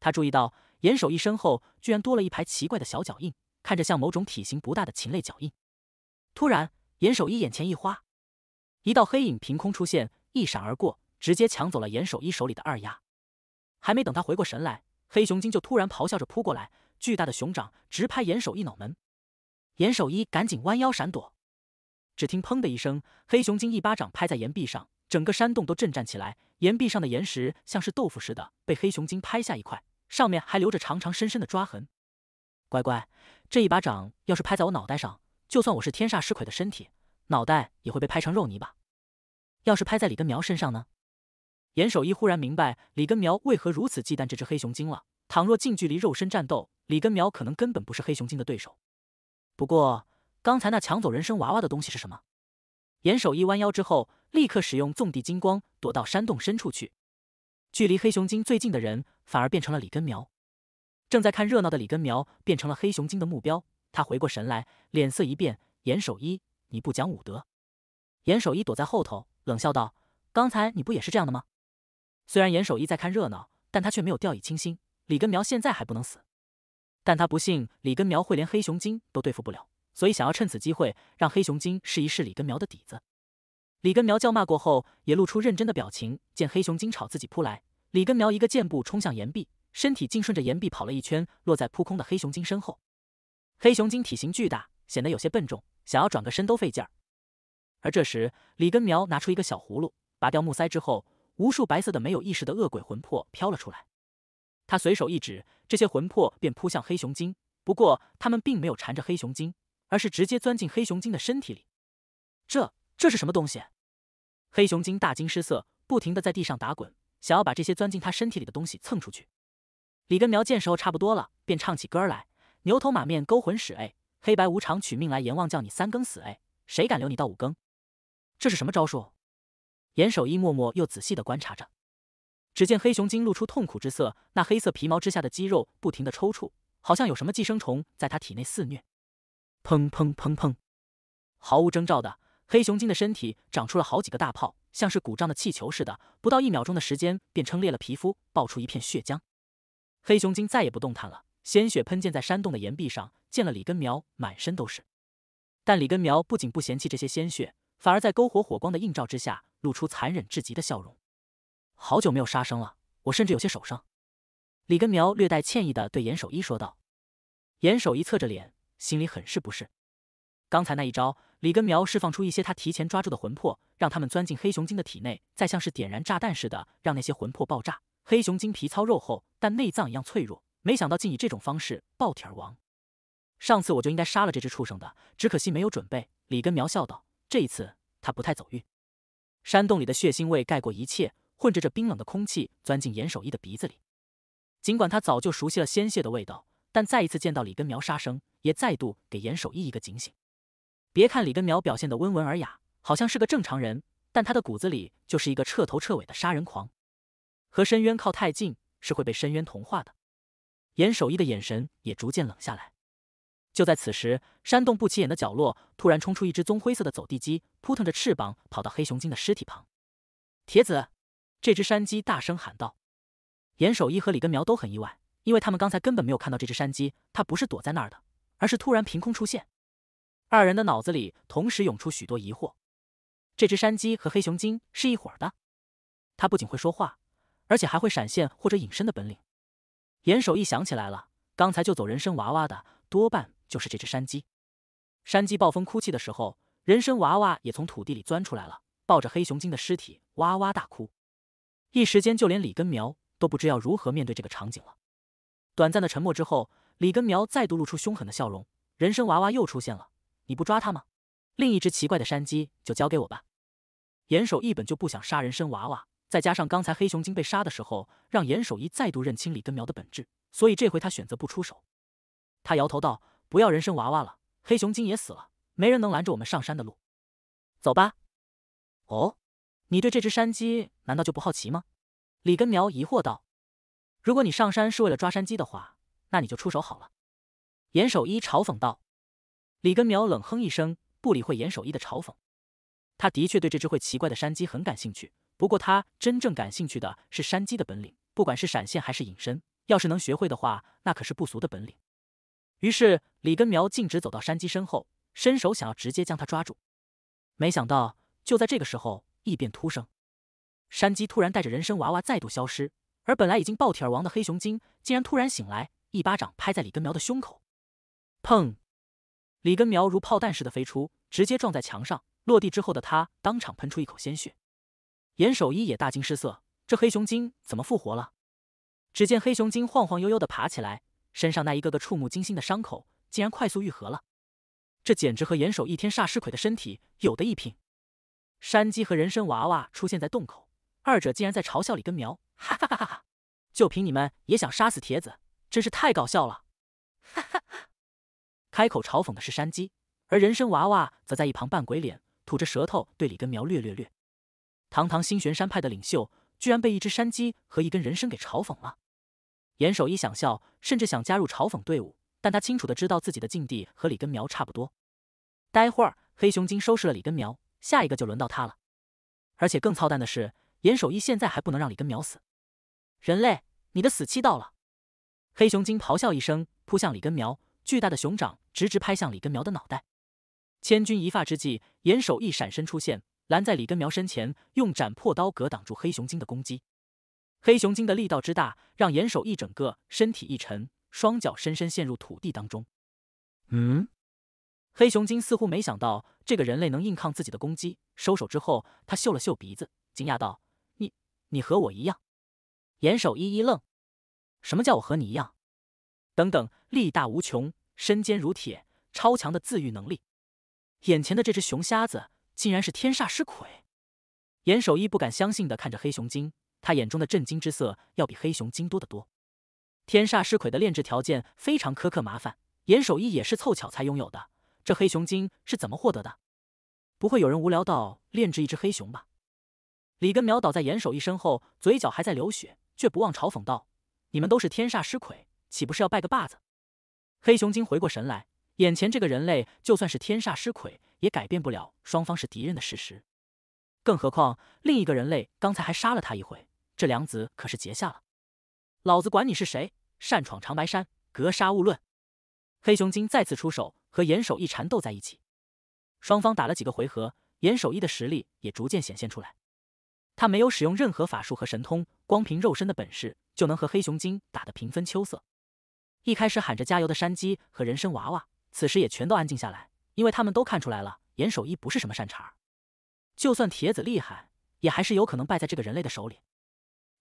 他注意到严守一身后居然多了一排奇怪的小脚印，看着像某种体型不大的禽类脚印。突然，严守一眼前一花，一道黑影凭空出现，一闪而过，直接抢走了严守一手里的二丫。还没等他回过神来，黑熊精就突然咆哮着扑过来，巨大的熊掌直拍严守一脑门。严守一赶紧弯腰闪躲，只听“砰”的一声，黑熊精一巴掌拍在岩壁上。整个山洞都震颤起来，岩壁上的岩石像是豆腐似的被黑熊精拍下一块，上面还留着长长深深的抓痕。乖乖，这一巴掌要是拍在我脑袋上，就算我是天煞尸魁的身体，脑袋也会被拍成肉泥吧？要是拍在李根苗身上呢？严守一忽然明白李根苗为何如此忌惮这只黑熊精了。倘若近距离肉身战斗，李根苗可能根本不是黑熊精的对手。不过，刚才那抢走人参娃娃的东西是什么？严守一弯腰之后，立刻使用纵地金光躲到山洞深处去。距离黑熊精最近的人，反而变成了李根苗。正在看热闹的李根苗变成了黑熊精的目标。他回过神来，脸色一变：“严守一，你不讲武德！”严守一躲在后头，冷笑道：“刚才你不也是这样的吗？”虽然严守一在看热闹，但他却没有掉以轻心。李根苗现在还不能死，但他不信李根苗会连黑熊精都对付不了。所以，想要趁此机会让黑熊精试一试李根苗的底子。李根苗叫骂过后，也露出认真的表情。见黑熊精朝自己扑来，李根苗一个箭步冲向岩壁，身体竟顺着岩壁跑了一圈，落在扑空的黑熊精身后。黑熊精体型巨大，显得有些笨重，想要转个身都费劲儿。而这时，李根苗拿出一个小葫芦，拔掉木塞之后，无数白色的没有意识的恶鬼魂魄飘了出来。他随手一指，这些魂魄便扑向黑熊精，不过他们并没有缠着黑熊精。而是直接钻进黑熊精的身体里。这这是什么东西？黑熊精大惊失色，不停的在地上打滚，想要把这些钻进他身体里的东西蹭出去。李根苗见时候差不多了，便唱起歌来：“牛头马面勾魂使，哎，黑白无常取命来，阎王叫你三更死，哎，谁敢留你到五更？”这是什么招数？严守一默默又仔细的观察着，只见黑熊精露出痛苦之色，那黑色皮毛之下的肌肉不停的抽搐，好像有什么寄生虫在他体内肆虐。砰砰砰砰！毫无征兆的，黑熊精的身体长出了好几个大泡，像是鼓胀的气球似的。不到一秒钟的时间，便撑裂了皮肤，爆出一片血浆。黑熊精再也不动弹了，鲜血喷溅在山洞的岩壁上，溅了李根苗满身都是。但李根苗不仅不嫌弃这些鲜血，反而在篝火火光的映照之下，露出残忍至极的笑容。好久没有杀生了，我甚至有些手伤。李根苗略带歉意的对严守一说道。严守一侧着脸。心里很是不适。刚才那一招，李根苗释放出一些他提前抓住的魂魄，让他们钻进黑熊精的体内，再像是点燃炸弹似的，让那些魂魄爆炸。黑熊精皮糙肉厚，但内脏一样脆弱，没想到竟以这种方式爆体而亡。上次我就应该杀了这只畜生的，只可惜没有准备。李根苗笑道：“这一次他不太走运。”山洞里的血腥味盖过一切，混着这冰冷的空气，钻进严守义的鼻子里。尽管他早就熟悉了鲜血的味道。但再一次见到李根苗杀生，也再度给严守一一个警醒。别看李根苗表现的温文尔雅，好像是个正常人，但他的骨子里就是一个彻头彻尾的杀人狂。和深渊靠太近，是会被深渊同化的。严守一的眼神也逐渐冷下来。就在此时，山洞不起眼的角落突然冲出一只棕灰色的走地鸡，扑腾着翅膀跑到黑熊精的尸体旁。铁子，这只山鸡大声喊道。严守一和李根苗都很意外。因为他们刚才根本没有看到这只山鸡，它不是躲在那儿的，而是突然凭空出现。二人的脑子里同时涌出许多疑惑：这只山鸡和黑熊精是一伙的？它不仅会说话，而且还会闪现或者隐身的本领。严守义想起来了，刚才救走人参娃娃的多半就是这只山鸡。山鸡暴风哭泣的时候，人参娃娃也从土地里钻出来了，抱着黑熊精的尸体哇哇大哭。一时间，就连李根苗都不知要如何面对这个场景了。短暂的沉默之后，李根苗再度露出凶狠的笑容。人参娃娃又出现了，你不抓他吗？另一只奇怪的山鸡就交给我吧。严守一本就不想杀人参娃娃，再加上刚才黑熊精被杀的时候，让严守一再度认清李根苗的本质，所以这回他选择不出手。他摇头道：“不要人参娃娃了，黑熊精也死了，没人能拦着我们上山的路，走吧。”哦，你对这只山鸡难道就不好奇吗？李根苗疑惑道。如果你上山是为了抓山鸡的话，那你就出手好了。”严守一嘲讽道。李根苗冷哼一声，不理会严守一的嘲讽。他的确对这只会奇怪的山鸡很感兴趣，不过他真正感兴趣的是山鸡的本领，不管是闪现还是隐身，要是能学会的话，那可是不俗的本领。于是，李根苗径直走到山鸡身后，伸手想要直接将它抓住。没想到，就在这个时候，异变突生，山鸡突然带着人参娃娃再度消失。而本来已经爆体而亡的黑熊精，竟然突然醒来，一巴掌拍在李根苗的胸口，砰！李根苗如炮弹似的飞出，直接撞在墙上，落地之后的他当场喷出一口鲜血。严守一也大惊失色，这黑熊精怎么复活了？只见黑熊精晃晃悠悠的爬起来，身上那一个个触目惊心的伤口竟然快速愈合了，这简直和严守一天煞尸鬼的身体有的一拼。山鸡和人参娃娃出现在洞口，二者竟然在嘲笑李根苗。哈哈哈！哈，就凭你们也想杀死铁子，真是太搞笑了！哈哈！开口嘲讽的是山鸡，而人参娃娃则在一旁扮鬼脸，吐着舌头对李根苗略略略。堂堂星玄山派的领袖，居然被一只山鸡和一根人参给嘲讽了！严守一想笑，甚至想加入嘲讽队伍，但他清楚的知道自己的境地和李根苗差不多。待会儿黑熊精收拾了李根苗，下一个就轮到他了。而且更操蛋的是，严守一现在还不能让李根苗死。人类，你的死期到了！黑熊精咆哮一声，扑向李根苗，巨大的熊掌直直拍向李根苗的脑袋。千钧一发之际，岩守一闪身出现，拦在李根苗身前，用斩破刀格挡住黑熊精的攻击。黑熊精的力道之大，让岩守一整个身体一沉，双脚深深陷入土地当中。嗯，黑熊精似乎没想到这个人类能硬抗自己的攻击，收手之后，他嗅了嗅鼻子，惊讶道：“你，你和我一样。”严守一一愣：“什么叫我和你一样？等等，力大无穷，身坚如铁，超强的自愈能力，眼前的这只熊瞎子竟然是天煞尸魁！”严守一不敢相信的看着黑熊精，他眼中的震惊之色要比黑熊精多得多。天煞尸魁的炼制条件非常苛刻、麻烦，严守一也是凑巧才拥有的。这黑熊精是怎么获得的？不会有人无聊到炼制一只黑熊吧？李根苗倒在严守一身后，嘴角还在流血。却不忘嘲讽道：“你们都是天煞尸魁，岂不是要拜个把子？”黑熊精回过神来，眼前这个人类就算是天煞尸魁，也改变不了双方是敌人的事实。更何况另一个人类刚才还杀了他一回，这梁子可是结下了。老子管你是谁，擅闯长白山，格杀勿论！黑熊精再次出手，和严守一缠斗在一起。双方打了几个回合，严守一的实力也逐渐显现出来。他没有使用任何法术和神通，光凭肉身的本事就能和黑熊精打得平分秋色。一开始喊着加油的山鸡和人参娃娃，此时也全都安静下来，因为他们都看出来了，严守一不是什么善茬。就算铁子厉害，也还是有可能败在这个人类的手里。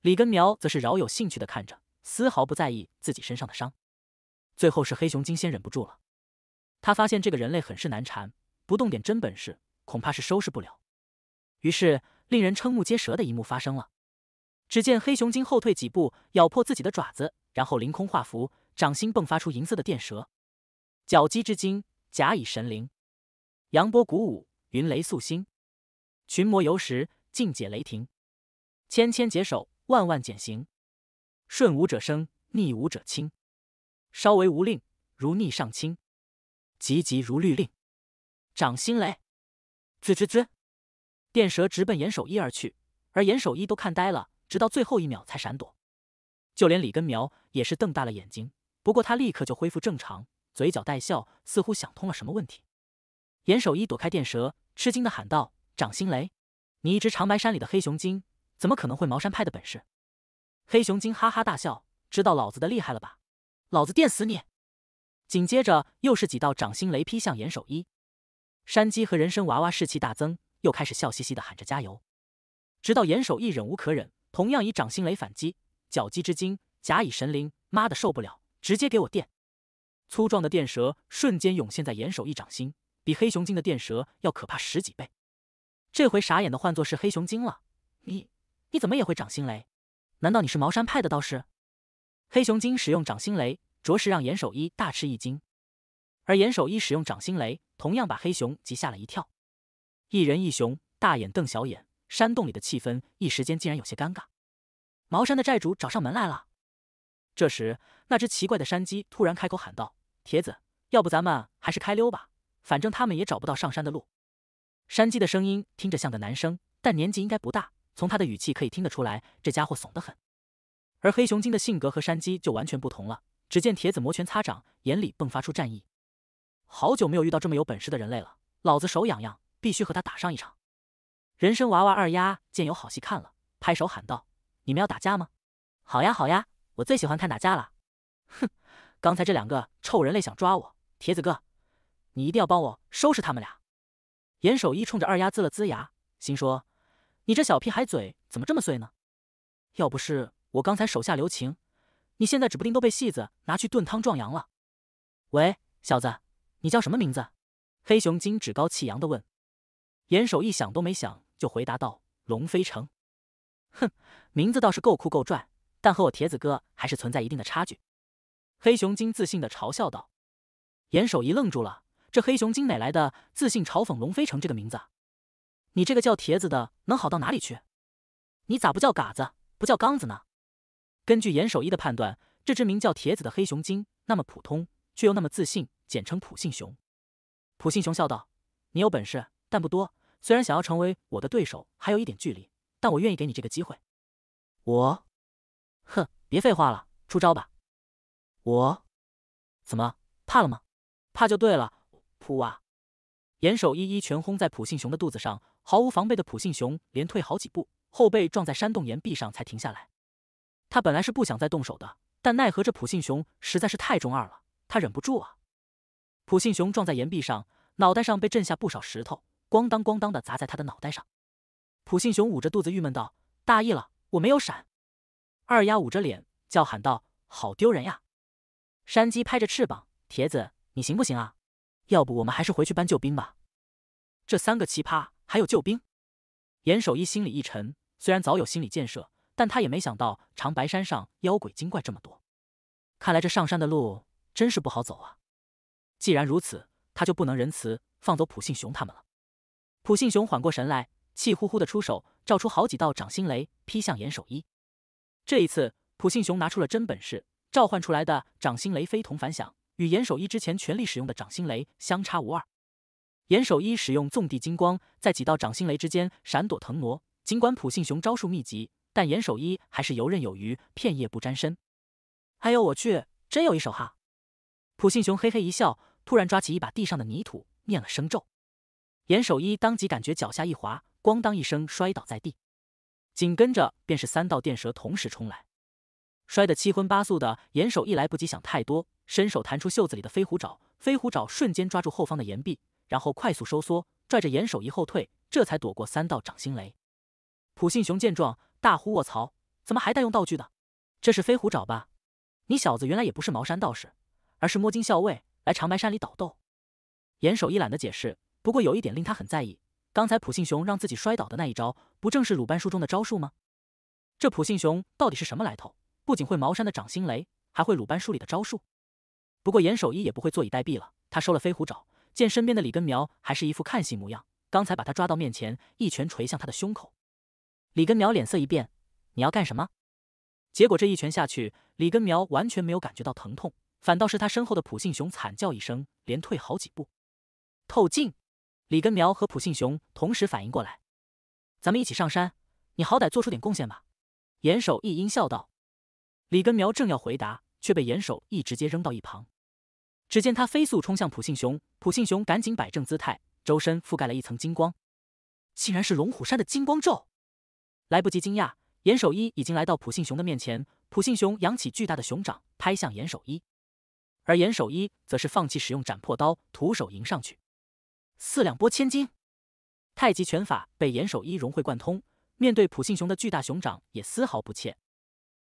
李根苗则是饶有兴趣的看着，丝毫不在意自己身上的伤。最后是黑熊精先忍不住了，他发现这个人类很是难缠，不动点真本事，恐怕是收拾不了。于是。令人瞠目结舌的一幕发生了。只见黑熊精后退几步，咬破自己的爪子，然后凌空画符，掌心迸发出银色的电蛇。角击之精，甲乙神灵，扬波鼓舞，云雷肃星，群魔游时，境界雷霆。千千解手，万万减刑。顺吾者生，逆吾者清。稍为无令，如逆上清。急急如律令。掌心雷，滋滋滋。电蛇直奔严守一而去，而严守一都看呆了，直到最后一秒才闪躲。就连李根苗也是瞪大了眼睛，不过他立刻就恢复正常，嘴角带笑，似乎想通了什么问题。严守一躲开电蛇，吃惊的喊道：“掌心雷，你一只长白山里的黑熊精，怎么可能会茅山派的本事？”黑熊精哈哈大笑：“知道老子的厉害了吧？老子电死你！”紧接着又是几道掌心雷劈向严守一。山鸡和人参娃娃士气大增。又开始笑嘻嘻的喊着加油，直到严守一忍无可忍，同样以掌心雷反击。脚击之精，甲乙神灵，妈的受不了，直接给我电！粗壮的电蛇瞬间涌现在严守一掌心，比黑熊精的电蛇要可怕十几倍。这回傻眼的换作是黑熊精了，你你怎么也会长心雷？难道你是茅山派的道士？黑熊精使用掌心雷，着实让严守一大吃一惊。而严守一使用掌心雷，同样把黑熊急吓了一跳。一人一熊，大眼瞪小眼，山洞里的气氛一时间竟然有些尴尬。茅山的债主找上门来了。这时，那只奇怪的山鸡突然开口喊道：“铁子，要不咱们还是开溜吧，反正他们也找不到上山的路。”山鸡的声音听着像个男生，但年纪应该不大。从他的语气可以听得出来，这家伙怂得很。而黑熊精的性格和山鸡就完全不同了。只见铁子摩拳擦掌，眼里迸发出战意。好久没有遇到这么有本事的人类了，老子手痒痒。必须和他打上一场。人参娃娃二丫见有好戏看了，拍手喊道：“你们要打架吗？”“好呀，好呀，我最喜欢看打架了。”“哼，刚才这两个臭人类想抓我，铁子哥，你一定要帮我收拾他们俩。”严守一冲着二丫呲了呲牙，心说：“你这小屁孩嘴怎么这么碎呢？要不是我刚才手下留情，你现在指不定都被戏子拿去炖汤壮阳了。”“喂，小子，你叫什么名字？”黑熊精趾高气扬的问。严守一想都没想就回答道：“龙飞城，哼，名字倒是够酷够拽，但和我铁子哥还是存在一定的差距。”黑熊精自信的嘲笑道。严守一愣住了，这黑熊精哪来的自信嘲讽龙飞城这个名字？你这个叫铁子的能好到哪里去？你咋不叫嘎子，不叫刚子呢？根据严守一的判断，这只名叫铁子的黑熊精那么普通，却又那么自信，简称普信熊。普信熊笑道：“你有本事，但不多。”虽然想要成为我的对手还有一点距离，但我愿意给你这个机会。我，哼，别废话了，出招吧！我，怎么怕了吗？怕就对了。扑啊！严手一一拳轰在普信雄的肚子上，毫无防备的普信雄连退好几步，后背撞在山洞岩壁上才停下来。他本来是不想再动手的，但奈何这普信雄实在是太中二了，他忍不住啊！普信雄撞在岩壁上，脑袋上被震下不少石头。咣当咣当的砸在他的脑袋上，普信雄捂着肚子郁闷道：“大意了，我没有闪。”二丫捂着脸叫喊道：“好丢人呀！”山鸡拍着翅膀：“铁子，你行不行啊？要不我们还是回去搬救兵吧？”这三个奇葩还有救兵，严守一心里一沉。虽然早有心理建设，但他也没想到长白山上妖鬼精怪这么多。看来这上山的路真是不好走啊！既然如此，他就不能仁慈放走普信雄他们了。普信雄缓过神来，气呼呼的出手，照出好几道掌心雷劈向严守一。这一次，普信雄拿出了真本事，召唤出来的掌心雷非同凡响，与严守一之前全力使用的掌心雷相差无二。严守一使用纵地金光，在几道掌心雷之间闪躲腾挪。尽管普信雄招数密集，但严守一还是游刃有余，片叶不沾身。哎呦我去，真有一手哈！普信雄嘿嘿一笑，突然抓起一把地上的泥土，念了声咒。严守一当即感觉脚下一滑，咣当一声摔倒在地，紧跟着便是三道电蛇同时冲来，摔得七荤八素的严守一来不及想太多，伸手弹出袖子里的飞虎爪，飞虎爪瞬间抓住后方的岩壁，然后快速收缩，拽着严守一后退，这才躲过三道掌心雷。普信雄见状，大呼卧槽，怎么还带用道具的？这是飞虎爪吧？你小子原来也不是茅山道士，而是摸金校尉来长白山里捣豆。严守一懒得解释。不过有一点令他很在意，刚才普信雄让自己摔倒的那一招，不正是鲁班书中的招数吗？这普信雄到底是什么来头？不仅会茅山的掌心雷，还会鲁班书里的招数。不过严守一也不会坐以待毙了，他收了飞虎爪，见身边的李根苗还是一副看戏模样，刚才把他抓到面前，一拳捶向他的胸口。李根苗脸色一变：“你要干什么？”结果这一拳下去，李根苗完全没有感觉到疼痛，反倒是他身后的普信雄惨叫一声，连退好几步。透镜。李根苗和普信雄同时反应过来，咱们一起上山，你好歹做出点贡献吧。严守一阴笑道。李根苗正要回答，却被严守一直接扔到一旁。只见他飞速冲向普信雄，普信雄赶紧摆正姿态，周身覆盖了一层金光，竟然是龙虎山的金光咒。来不及惊讶，严守一已经来到普信雄的面前，普信雄扬起巨大的熊掌拍向严守一，而严守一则是放弃使用斩破刀，徒手迎上去。四两拨千斤，太极拳法被严守一融会贯通，面对普信雄的巨大熊掌也丝毫不怯。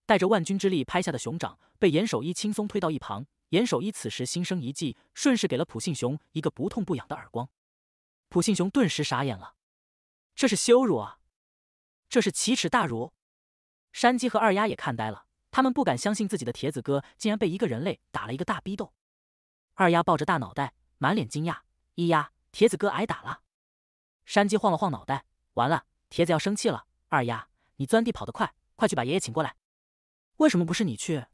带着万钧之力拍下的熊掌被严守一轻松推到一旁。严守一此时心生一计，顺势给了普信雄一个不痛不痒的耳光。普信雄顿时傻眼了，这是羞辱啊！这是奇耻大辱！山鸡和二丫也看呆了，他们不敢相信自己的铁子哥竟然被一个人类打了一个大逼斗。二丫抱着大脑袋，满脸惊讶，咿呀。铁子哥挨打了，山鸡晃了晃脑袋，完了，铁子要生气了。二丫，你钻地跑得快，快去把爷爷请过来。为什么不是你去？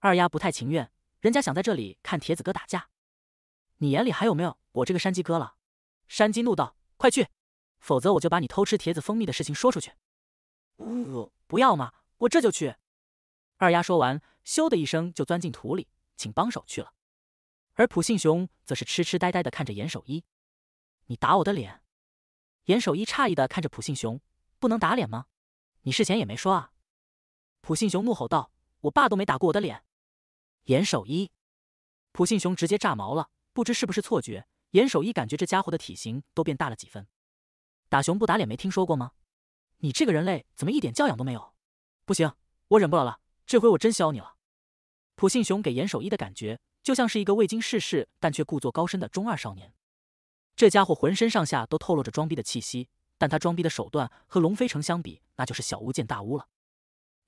二丫不太情愿，人家想在这里看铁子哥打架。你眼里还有没有我这个山鸡哥了？山鸡怒道：“快去，否则我就把你偷吃铁子蜂蜜的事情说出去。”呜，不要嘛，我这就去。二丫说完，咻的一声就钻进土里，请帮手去了。而普信雄则是痴痴呆呆的看着严守一。你打我的脸！严守一诧异的看着普信雄，不能打脸吗？你事前也没说啊！普信雄怒吼道：“我爸都没打过我的脸！”严守一，普信雄直接炸毛了。不知是不是错觉，严守一感觉这家伙的体型都变大了几分。打熊不打脸，没听说过吗？你这个人类怎么一点教养都没有？不行，我忍不了了，这回我真削你了！普信雄给严守一的感觉，就像是一个未经世事但却故作高深的中二少年。这家伙浑身上下都透露着装逼的气息，但他装逼的手段和龙飞城相比，那就是小巫见大巫了。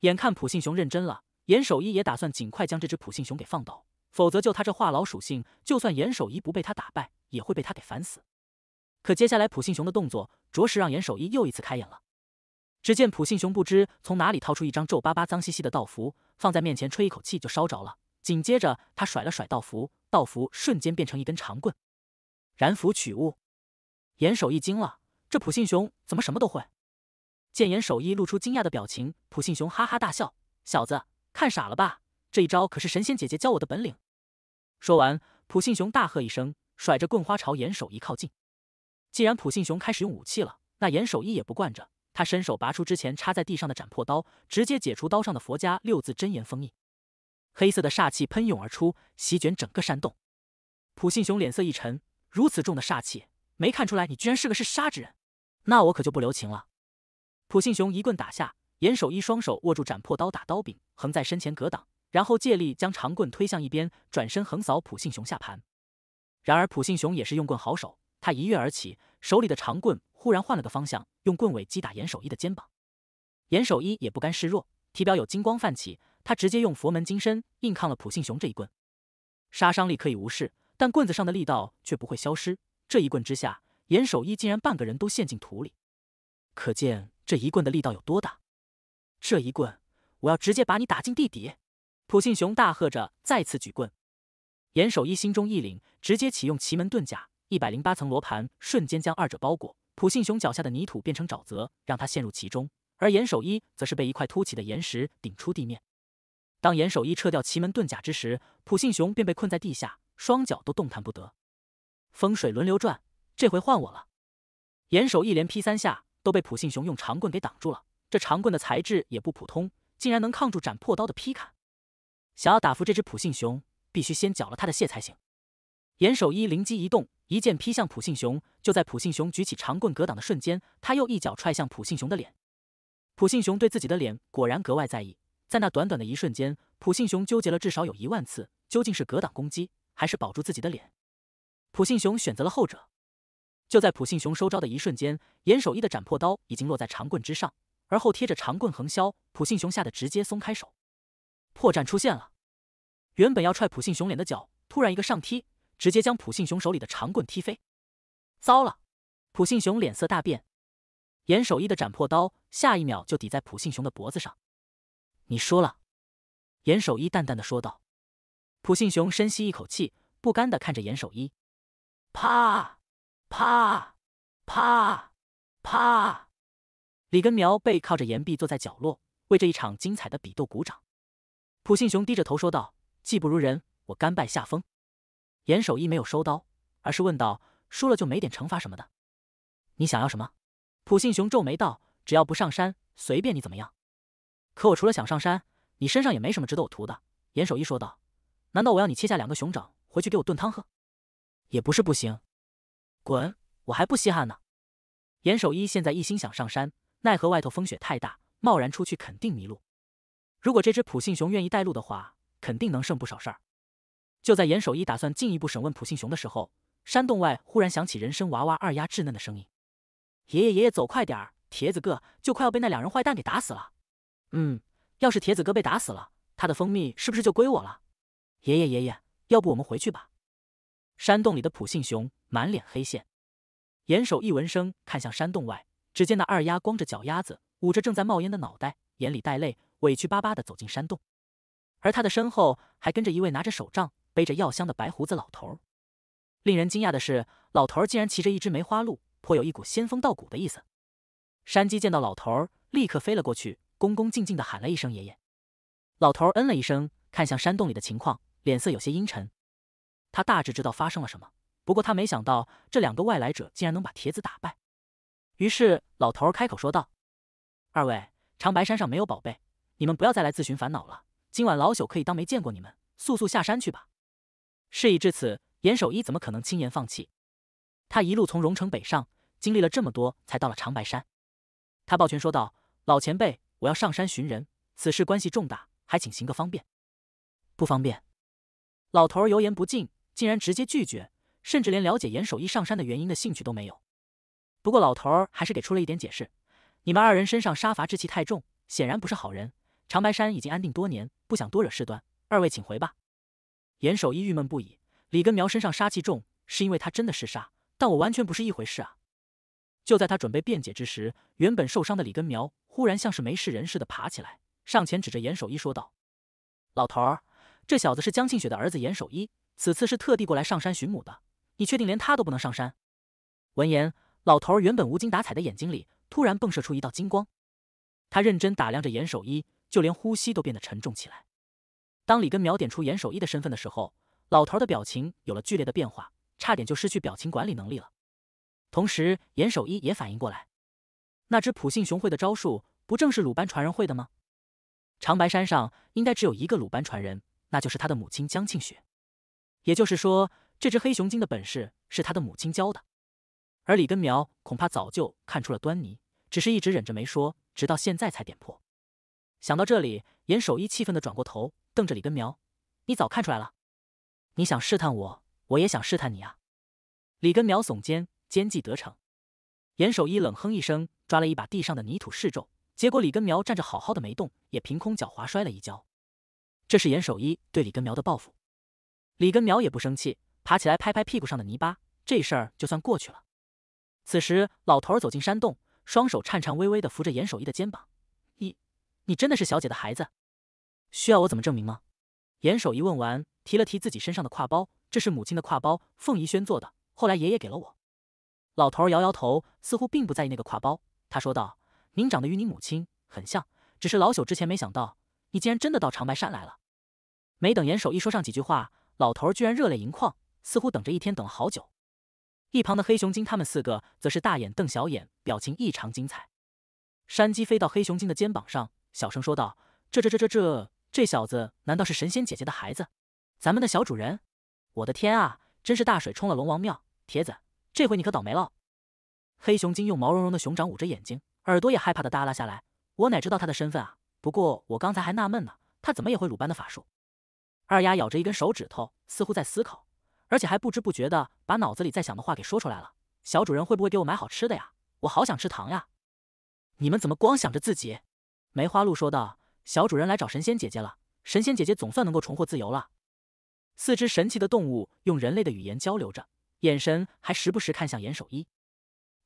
眼看普信雄认真了，严守一也打算尽快将这只普信雄给放倒，否则就他这话痨属性，就算严守一不被他打败，也会被他给烦死。可接下来普信雄的动作，着实让严守一又一次开眼了。只见普信雄不知从哪里掏出一张皱巴巴、脏兮兮的道符，放在面前吹一口气就烧着了。紧接着他甩了甩道符，道符瞬间变成一根长棍。燃符取物，严守一惊了。这普信雄怎么什么都会？见严守一露出惊讶的表情，普信雄哈哈大笑：“小子，看傻了吧？这一招可是神仙姐姐教我的本领。”说完，普信雄大喝一声，甩着棍花朝严守一靠近。既然普信雄开始用武器了，那严守一也不惯着他，伸手拔出之前插在地上的斩破刀，直接解除刀上的佛家六字真言封印。黑色的煞气喷涌而出，席卷整个山洞。普信雄脸色一沉。如此重的煞气，没看出来你居然是个嗜杀之人，那我可就不留情了。普信雄一棍打下，严守一双手握住斩破刀，打刀柄横在身前格挡，然后借力将长棍推向一边，转身横扫普信雄下盘。然而普信雄也是用棍好手，他一跃而起，手里的长棍忽然换了个方向，用棍尾击打严守一的肩膀。严守一也不甘示弱，体表有金光泛起，他直接用佛门金身硬抗了普信雄这一棍，杀伤力可以无视。但棍子上的力道却不会消失，这一棍之下，严守一竟然半个人都陷进土里，可见这一棍的力道有多大。这一棍，我要直接把你打进地底！普信雄大喝着，再次举棍。严守一心中一凛，直接启用奇门遁甲一百零八层罗盘，瞬间将二者包裹。普信雄脚下的泥土变成沼泽，让他陷入其中；而严守一则是被一块凸起的岩石顶出地面。当严守一撤掉奇门遁甲之时，普信雄便被困在地下。双脚都动弹不得，风水轮流转，这回换我了。严守一连劈三下，都被普信雄用长棍给挡住了。这长棍的材质也不普通，竟然能抗住斩破刀的劈砍。想要打服这只普信雄，必须先缴了他的械才行。严守一灵机一动，一剑劈向普信雄。就在普信雄举起长棍格挡的瞬间，他又一脚踹向普信雄的脸。普信雄对自己的脸果然格外在意。在那短短的一瞬间，普信雄纠结了至少有一万次，究竟是格挡攻击？还是保住自己的脸，普信雄选择了后者。就在普信雄收招的一瞬间，严守一的斩破刀已经落在长棍之上，而后贴着长棍横削。普信雄吓得直接松开手，破绽出现了。原本要踹普信雄脸的脚，突然一个上踢，直接将普信雄手里的长棍踢飞。糟了！普信雄脸色大变，严守一的斩破刀下一秒就抵在普信雄的脖子上。你输了，严守一淡淡的说道。普信雄深吸一口气，不甘的看着严守一，啪啪啪啪。李根苗背靠着岩壁坐在角落，为这一场精彩的比斗鼓掌。普信雄低着头说道：“技不如人，我甘拜下风。”严守一没有收刀，而是问道：“输了就没点惩罚什么的？你想要什么？”普信雄皱眉道：“只要不上山，随便你怎么样。可我除了想上山，你身上也没什么值得我图的。”严守一说道。难道我要你切下两个熊掌回去给我炖汤喝？也不是不行。滚！我还不稀罕呢。严守一现在一心想上山，奈何外头风雪太大，贸然出去肯定迷路。如果这只普信熊愿意带路的话，肯定能胜不少事儿。就在严守一打算进一步审问普信熊的时候，山洞外忽然响起人参娃娃二丫稚嫩的声音：“爷爷爷爷，走快点儿！铁子哥就快要被那两人坏蛋给打死了。嗯，要是铁子哥被打死了，他的蜂蜜是不是就归我了？”爷爷，爷爷，要不我们回去吧。山洞里的普信雄满脸黑线，严守一闻声看向山洞外，只见那二丫光着脚丫子，捂着正在冒烟的脑袋，眼里带泪，委屈巴巴的走进山洞，而他的身后还跟着一位拿着手杖、背着药箱的白胡子老头。令人惊讶的是，老头儿竟然骑着一只梅花鹿，颇有一股仙风道骨的意思。山鸡见到老头儿，立刻飞了过去，恭恭敬敬的喊了一声“爷爷”。老头儿嗯了一声，看向山洞里的情况。脸色有些阴沉，他大致知道发生了什么，不过他没想到这两个外来者竟然能把铁子打败。于是，老头儿开口说道：“二位，长白山上没有宝贝，你们不要再来自寻烦恼了。今晚老朽可以当没见过你们，速速下山去吧。”事已至此，严守一怎么可能轻言放弃？他一路从荣城北上，经历了这么多，才到了长白山。他抱拳说道：“老前辈，我要上山寻人，此事关系重大，还请行个方便。”不方便。老头儿油盐不进，竟然直接拒绝，甚至连了解严守一上山的原因的兴趣都没有。不过，老头儿还是给出了一点解释：“你们二人身上杀伐之气太重，显然不是好人。长白山已经安定多年，不想多惹事端，二位请回吧。”严守一郁闷不已。李根苗身上杀气重，是因为他真的是杀，但我完全不是一回事啊！就在他准备辩解之时，原本受伤的李根苗忽然像是没事人似的爬起来，上前指着严守一说道：“老头儿。”这小子是江庆雪的儿子严守一，此次是特地过来上山寻母的。你确定连他都不能上山？闻言，老头儿原本无精打采的眼睛里突然迸射出一道金光，他认真打量着严守一，就连呼吸都变得沉重起来。当李根苗点出严守一的身份的时候，老头儿的表情有了剧烈的变化，差点就失去表情管理能力了。同时，严守一也反应过来，那只普信雄会的招数不正是鲁班传人会的吗？长白山上应该只有一个鲁班传人。那就是他的母亲江庆雪，也就是说，这只黑熊精的本事是他的母亲教的，而李根苗恐怕早就看出了端倪，只是一直忍着没说，直到现在才点破。想到这里，严守一气愤的转过头，瞪着李根苗：“你早看出来了，你想试探我，我也想试探你啊。”李根苗耸肩，奸计得逞。严守一冷哼一声，抓了一把地上的泥土试咒，结果李根苗站着好好的没动，也凭空脚滑摔了一跤。这是严守一对李根苗的报复，李根苗也不生气，爬起来拍拍屁股上的泥巴，这事儿就算过去了。此时，老头儿走进山洞，双手颤颤巍巍地扶着严守一的肩膀：“你，你真的是小姐的孩子？需要我怎么证明吗？”严守一问完，提了提自己身上的挎包，这是母亲的挎包，凤仪轩做的，后来爷爷给了我。老头儿摇摇头，似乎并不在意那个挎包，他说道：“您长得与你母亲很像，只是老朽之前没想到。”你竟然真的到长白山来了！没等严守一说上几句话，老头儿居然热泪盈眶，似乎等着一天等了好久。一旁的黑熊精他们四个则是大眼瞪小眼，表情异常精彩。山鸡飞到黑熊精的肩膀上，小声说道：“这这这这这这小子难道是神仙姐姐的孩子？咱们的小主人？我的天啊，真是大水冲了龙王庙！铁子，这回你可倒霉了！”黑熊精用毛茸茸的熊掌捂着眼睛，耳朵也害怕的耷拉下来。我哪知道他的身份啊！不过我刚才还纳闷呢，他怎么也会鲁班的法术？二丫咬着一根手指头，似乎在思考，而且还不知不觉的把脑子里在想的话给说出来了。小主人会不会给我买好吃的呀？我好想吃糖呀！你们怎么光想着自己？梅花鹿说道：“小主人来找神仙姐姐了，神仙姐姐总算能够重获自由了。”四只神奇的动物用人类的语言交流着，眼神还时不时看向严守一。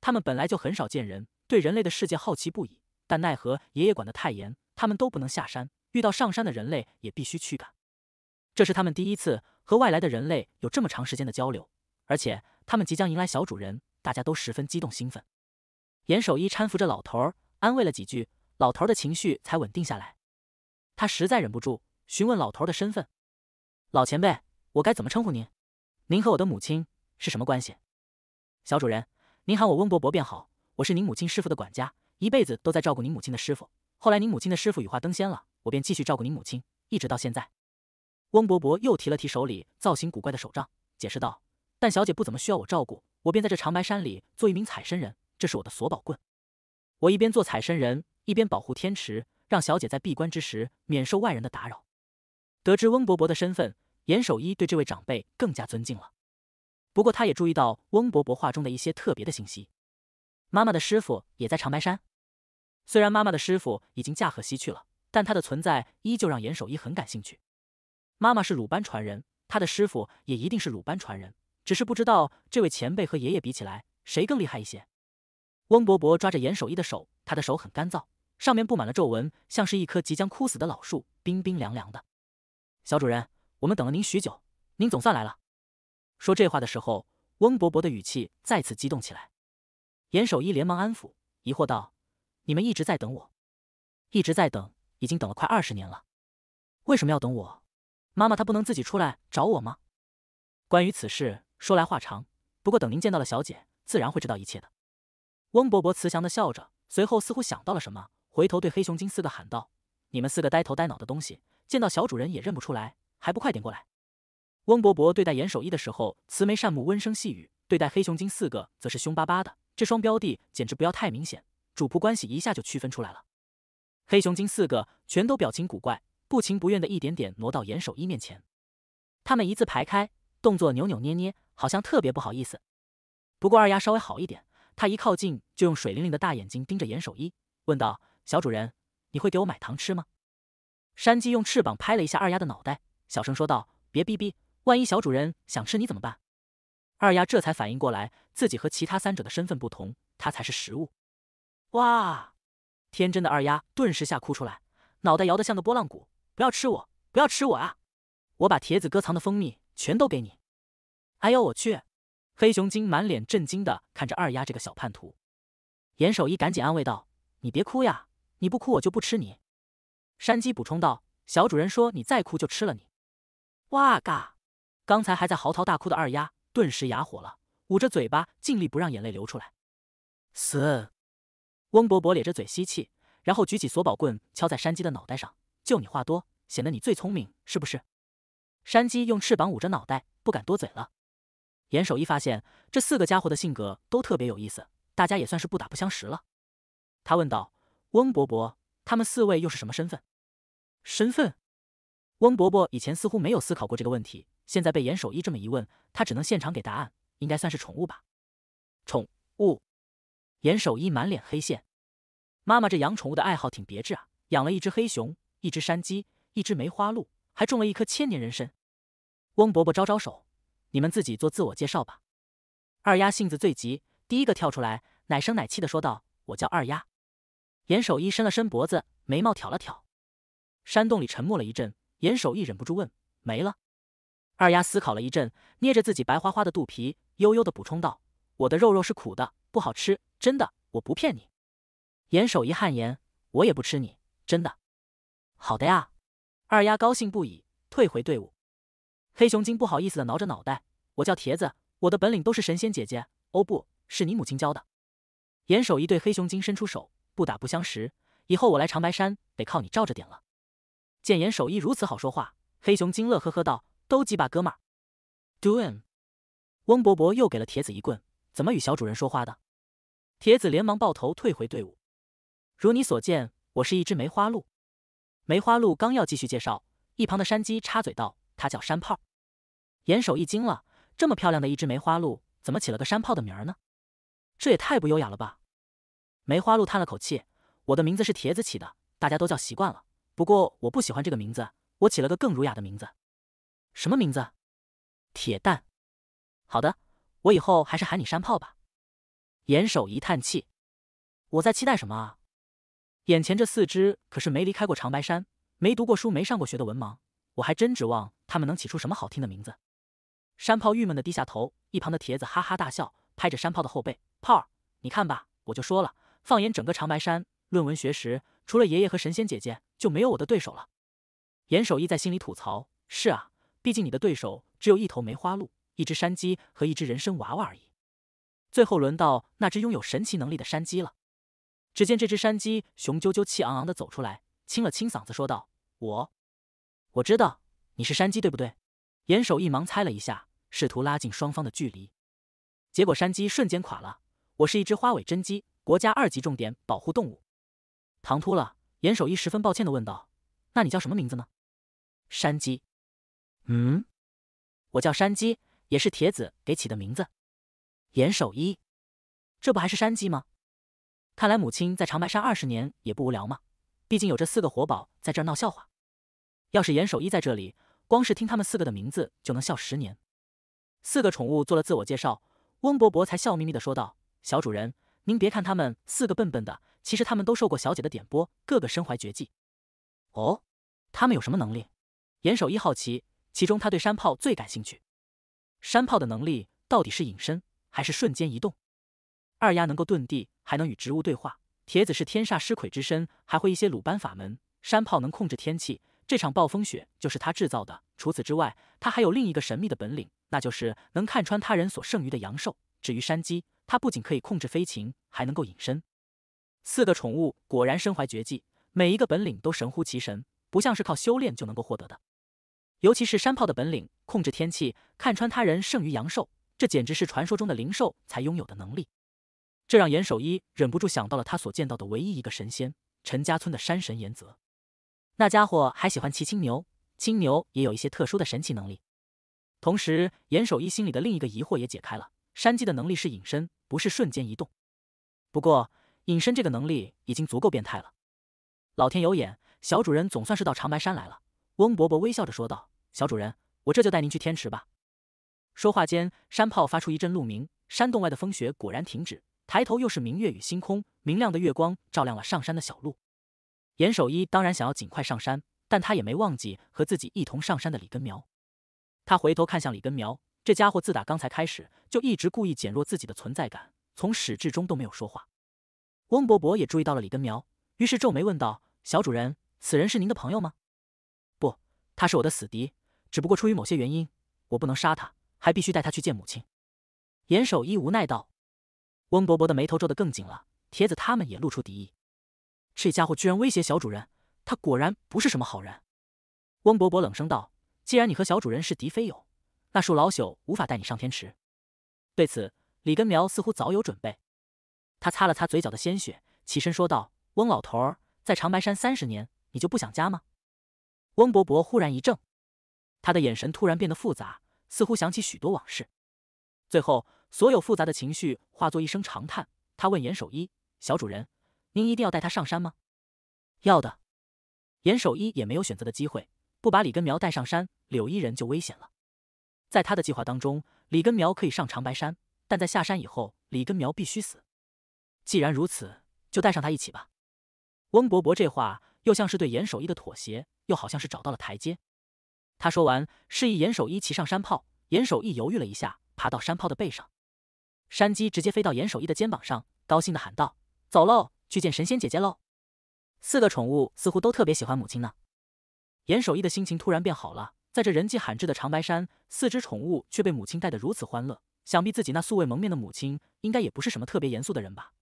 他们本来就很少见人，对人类的世界好奇不已，但奈何爷爷管得太严。他们都不能下山，遇到上山的人类也必须驱赶。这是他们第一次和外来的人类有这么长时间的交流，而且他们即将迎来小主人，大家都十分激动兴奋。严守一搀扶着老头儿，安慰了几句，老头儿的情绪才稳定下来。他实在忍不住，询问老头儿的身份：“老前辈，我该怎么称呼您？您和我的母亲是什么关系？”“小主人，您喊我温伯伯便好。我是您母亲师傅的管家，一辈子都在照顾您母亲的师傅。”后来您母亲的师傅羽化登仙了，我便继续照顾您母亲，一直到现在。翁伯伯又提了提手里造型古怪的手杖，解释道：“但小姐不怎么需要我照顾，我便在这长白山里做一名采参人。这是我的锁宝棍，我一边做采参人，一边保护天池，让小姐在闭关之时免受外人的打扰。”得知翁伯伯的身份，严守一对这位长辈更加尊敬了。不过他也注意到翁伯伯话中的一些特别的信息：妈妈的师傅也在长白山。虽然妈妈的师傅已经驾鹤西去了，但他的存在依旧让严守一很感兴趣。妈妈是鲁班传人，他的师傅也一定是鲁班传人。只是不知道这位前辈和爷爷比起来，谁更厉害一些？翁伯伯抓着严守一的手，他的手很干燥，上面布满了皱纹，像是一棵即将枯死的老树，冰冰凉凉的。小主人，我们等了您许久，您总算来了。说这话的时候，翁伯伯的语气再次激动起来。严守一连忙安抚，疑惑道。你们一直在等我，一直在等，已经等了快二十年了。为什么要等我？妈妈她不能自己出来找我吗？关于此事说来话长，不过等您见到了小姐，自然会知道一切的。翁伯伯慈祥的笑着，随后似乎想到了什么，回头对黑熊精四个喊道：“你们四个呆头呆脑的东西，见到小主人也认不出来，还不快点过来！”翁伯伯对待严守一的时候慈眉善目、温声细语，对待黑熊精四个则是凶巴巴的。这双标的简直不要太明显。主仆关系一下就区分出来了，黑熊精四个全都表情古怪，不情不愿的一点点挪到严守一面前。他们一字排开，动作扭扭捏捏，好像特别不好意思。不过二丫稍微好一点，她一靠近就用水灵灵的大眼睛盯着严守一，问道：“小主人，你会给我买糖吃吗？”山鸡用翅膀拍了一下二丫的脑袋，小声说道：“别逼逼，万一小主人想吃你怎么办？”二丫这才反应过来，自己和其他三者的身份不同，她才是食物。哇！天真的二丫顿时吓哭出来，脑袋摇得像个拨浪鼓。不要吃我，不要吃我啊！我把铁子哥藏的蜂蜜全都给你。哎呦我去！黑熊精满脸震惊地看着二丫这个小叛徒。严守一赶紧安慰道：“你别哭呀，你不哭我就不吃你。”山鸡补充道：“小主人说你再哭就吃了你。”哇嘎！刚才还在嚎啕大哭的二丫顿时哑火了，捂着嘴巴尽力不让眼泪流出来。死！翁伯伯咧着嘴吸气，然后举起锁宝棍敲在山鸡的脑袋上。就你话多，显得你最聪明，是不是？山鸡用翅膀捂着脑袋，不敢多嘴了。严守一发现这四个家伙的性格都特别有意思，大家也算是不打不相识了。他问道：“翁伯伯，他们四位又是什么身份？”身份？翁伯伯以前似乎没有思考过这个问题，现在被严守一这么一问，他只能现场给答案：应该算是宠物吧？宠物。严守一满脸黑线，妈妈这养宠物的爱好挺别致啊，养了一只黑熊，一只山鸡，一只梅花鹿，还种了一棵千年人参。翁伯伯招招手，你们自己做自我介绍吧。二丫性子最急，第一个跳出来，奶声奶气的说道：“我叫二丫。”严守一伸了伸脖子，眉毛挑了挑。山洞里沉默了一阵，严守一忍不住问：“没了？”二丫思考了一阵，捏着自己白花花的肚皮，悠悠的补充道：“我的肉肉是苦的，不好吃。”真的，我不骗你。严守一汗颜，我也不吃你，真的。好的呀，二丫高兴不已，退回队伍。黑熊精不好意思的挠着脑袋，我叫铁子，我的本领都是神仙姐姐，哦，不是你母亲教的。严守一对黑熊精伸出手，不打不相识，以后我来长白山得靠你照着点了。见严守一如此好说话，黑熊精乐呵呵道，都几把哥们儿。d o i n 翁伯伯又给了铁子一棍，怎么与小主人说话的？铁子连忙抱头退回队伍。如你所见，我是一只梅花鹿。梅花鹿刚要继续介绍，一旁的山鸡插嘴道：“它叫山炮。”严守一惊了，这么漂亮的一只梅花鹿，怎么起了个山炮的名儿呢？这也太不优雅了吧！梅花鹿叹了口气：“我的名字是铁子起的，大家都叫习惯了。不过我不喜欢这个名字，我起了个更儒雅的名字。什么名字？铁蛋。好的，我以后还是喊你山炮吧。”严守一叹气：“我在期待什么啊？眼前这四只可是没离开过长白山，没读过书，没上过学的文盲，我还真指望他们能起出什么好听的名字。”山炮郁闷的低下头，一旁的铁子哈哈大笑，拍着山炮的后背：“炮，你看吧，我就说了，放眼整个长白山，论文学识，除了爷爷和神仙姐姐，就没有我的对手了。”严守一在心里吐槽：“是啊，毕竟你的对手只有一头梅花鹿，一只山鸡和一只人参娃娃而已。”最后轮到那只拥有神奇能力的山鸡了。只见这只山鸡雄赳赳、气昂昂的走出来，清了清嗓子，说道：“我，我知道你是山鸡，对不对？”严守一忙猜了一下，试图拉近双方的距离。结果山鸡瞬间垮了：“我是一只花尾真鸡，国家二级重点保护动物。”唐突了，严守一十分抱歉的问道：“那你叫什么名字呢？”山鸡。嗯，我叫山鸡，也是铁子给起的名字。严守一，这不还是山鸡吗？看来母亲在长白山二十年也不无聊吗？毕竟有这四个活宝在这闹笑话。要是严守一在这里，光是听他们四个的名字就能笑十年。四个宠物做了自我介绍，温伯伯才笑眯眯的说道：“小主人，您别看他们四个笨笨的，其实他们都受过小姐的点拨，个个身怀绝技。”哦，他们有什么能力？严守一好奇，其中他对山炮最感兴趣。山炮的能力到底是隐身？还是瞬间移动，二丫能够遁地，还能与植物对话。铁子是天煞尸魁之身，还会一些鲁班法门。山炮能控制天气，这场暴风雪就是他制造的。除此之外，他还有另一个神秘的本领，那就是能看穿他人所剩余的阳寿。至于山鸡，它不仅可以控制飞禽，还能够隐身。四个宠物果然身怀绝技，每一个本领都神乎其神，不像是靠修炼就能够获得的。尤其是山炮的本领，控制天气，看穿他人剩余阳寿。这简直是传说中的灵兽才拥有的能力，这让严守一忍不住想到了他所见到的唯一一个神仙——陈家村的山神严泽。那家伙还喜欢骑青牛，青牛也有一些特殊的神奇能力。同时，严守一心里的另一个疑惑也解开了：山鸡的能力是隐身，不是瞬间移动。不过，隐身这个能力已经足够变态了。老天有眼，小主人总算是到长白山来了。翁伯伯微笑着说道：“小主人，我这就带您去天池吧。”说话间，山炮发出一阵鹿鸣，山洞外的风雪果然停止。抬头又是明月与星空，明亮的月光照亮了上山的小路。严守一当然想要尽快上山，但他也没忘记和自己一同上山的李根苗。他回头看向李根苗，这家伙自打刚才开始就一直故意减弱自己的存在感，从始至终都没有说话。翁伯伯也注意到了李根苗，于是皱眉问道：“小主人，此人是您的朋友吗？”“不，他是我的死敌，只不过出于某些原因，我不能杀他。”还必须带他去见母亲，严守一无奈道。翁伯伯的眉头皱得更紧了，铁子他们也露出敌意。这家伙居然威胁小主人，他果然不是什么好人。翁伯伯冷声道：“既然你和小主人是敌非友，那恕老朽无法带你上天池。”对此，李根苗似乎早有准备，他擦了擦嘴角的鲜血，起身说道：“翁老头儿，在长白山三十年，你就不想家吗？”翁伯伯忽然一怔，他的眼神突然变得复杂。似乎想起许多往事，最后所有复杂的情绪化作一声长叹。他问严守一：“小主人，您一定要带他上山吗？”“要的。”严守一也没有选择的机会，不把李根苗带上山，柳依人就危险了。在他的计划当中，李根苗可以上长白山，但在下山以后，李根苗必须死。既然如此，就带上他一起吧。翁伯伯这话又像是对严守一的妥协，又好像是找到了台阶。他说完，示意严守一骑上山炮。严守一犹豫了一下，爬到山炮的背上。山鸡直接飞到严守一的肩膀上，高兴的喊道：“走喽，去见神仙姐姐喽！”四个宠物似乎都特别喜欢母亲呢。严守一的心情突然变好了。在这人迹罕至的长白山，四只宠物却被母亲带得如此欢乐，想必自己那素未蒙面的母亲，应该也不是什么特别严肃的人吧？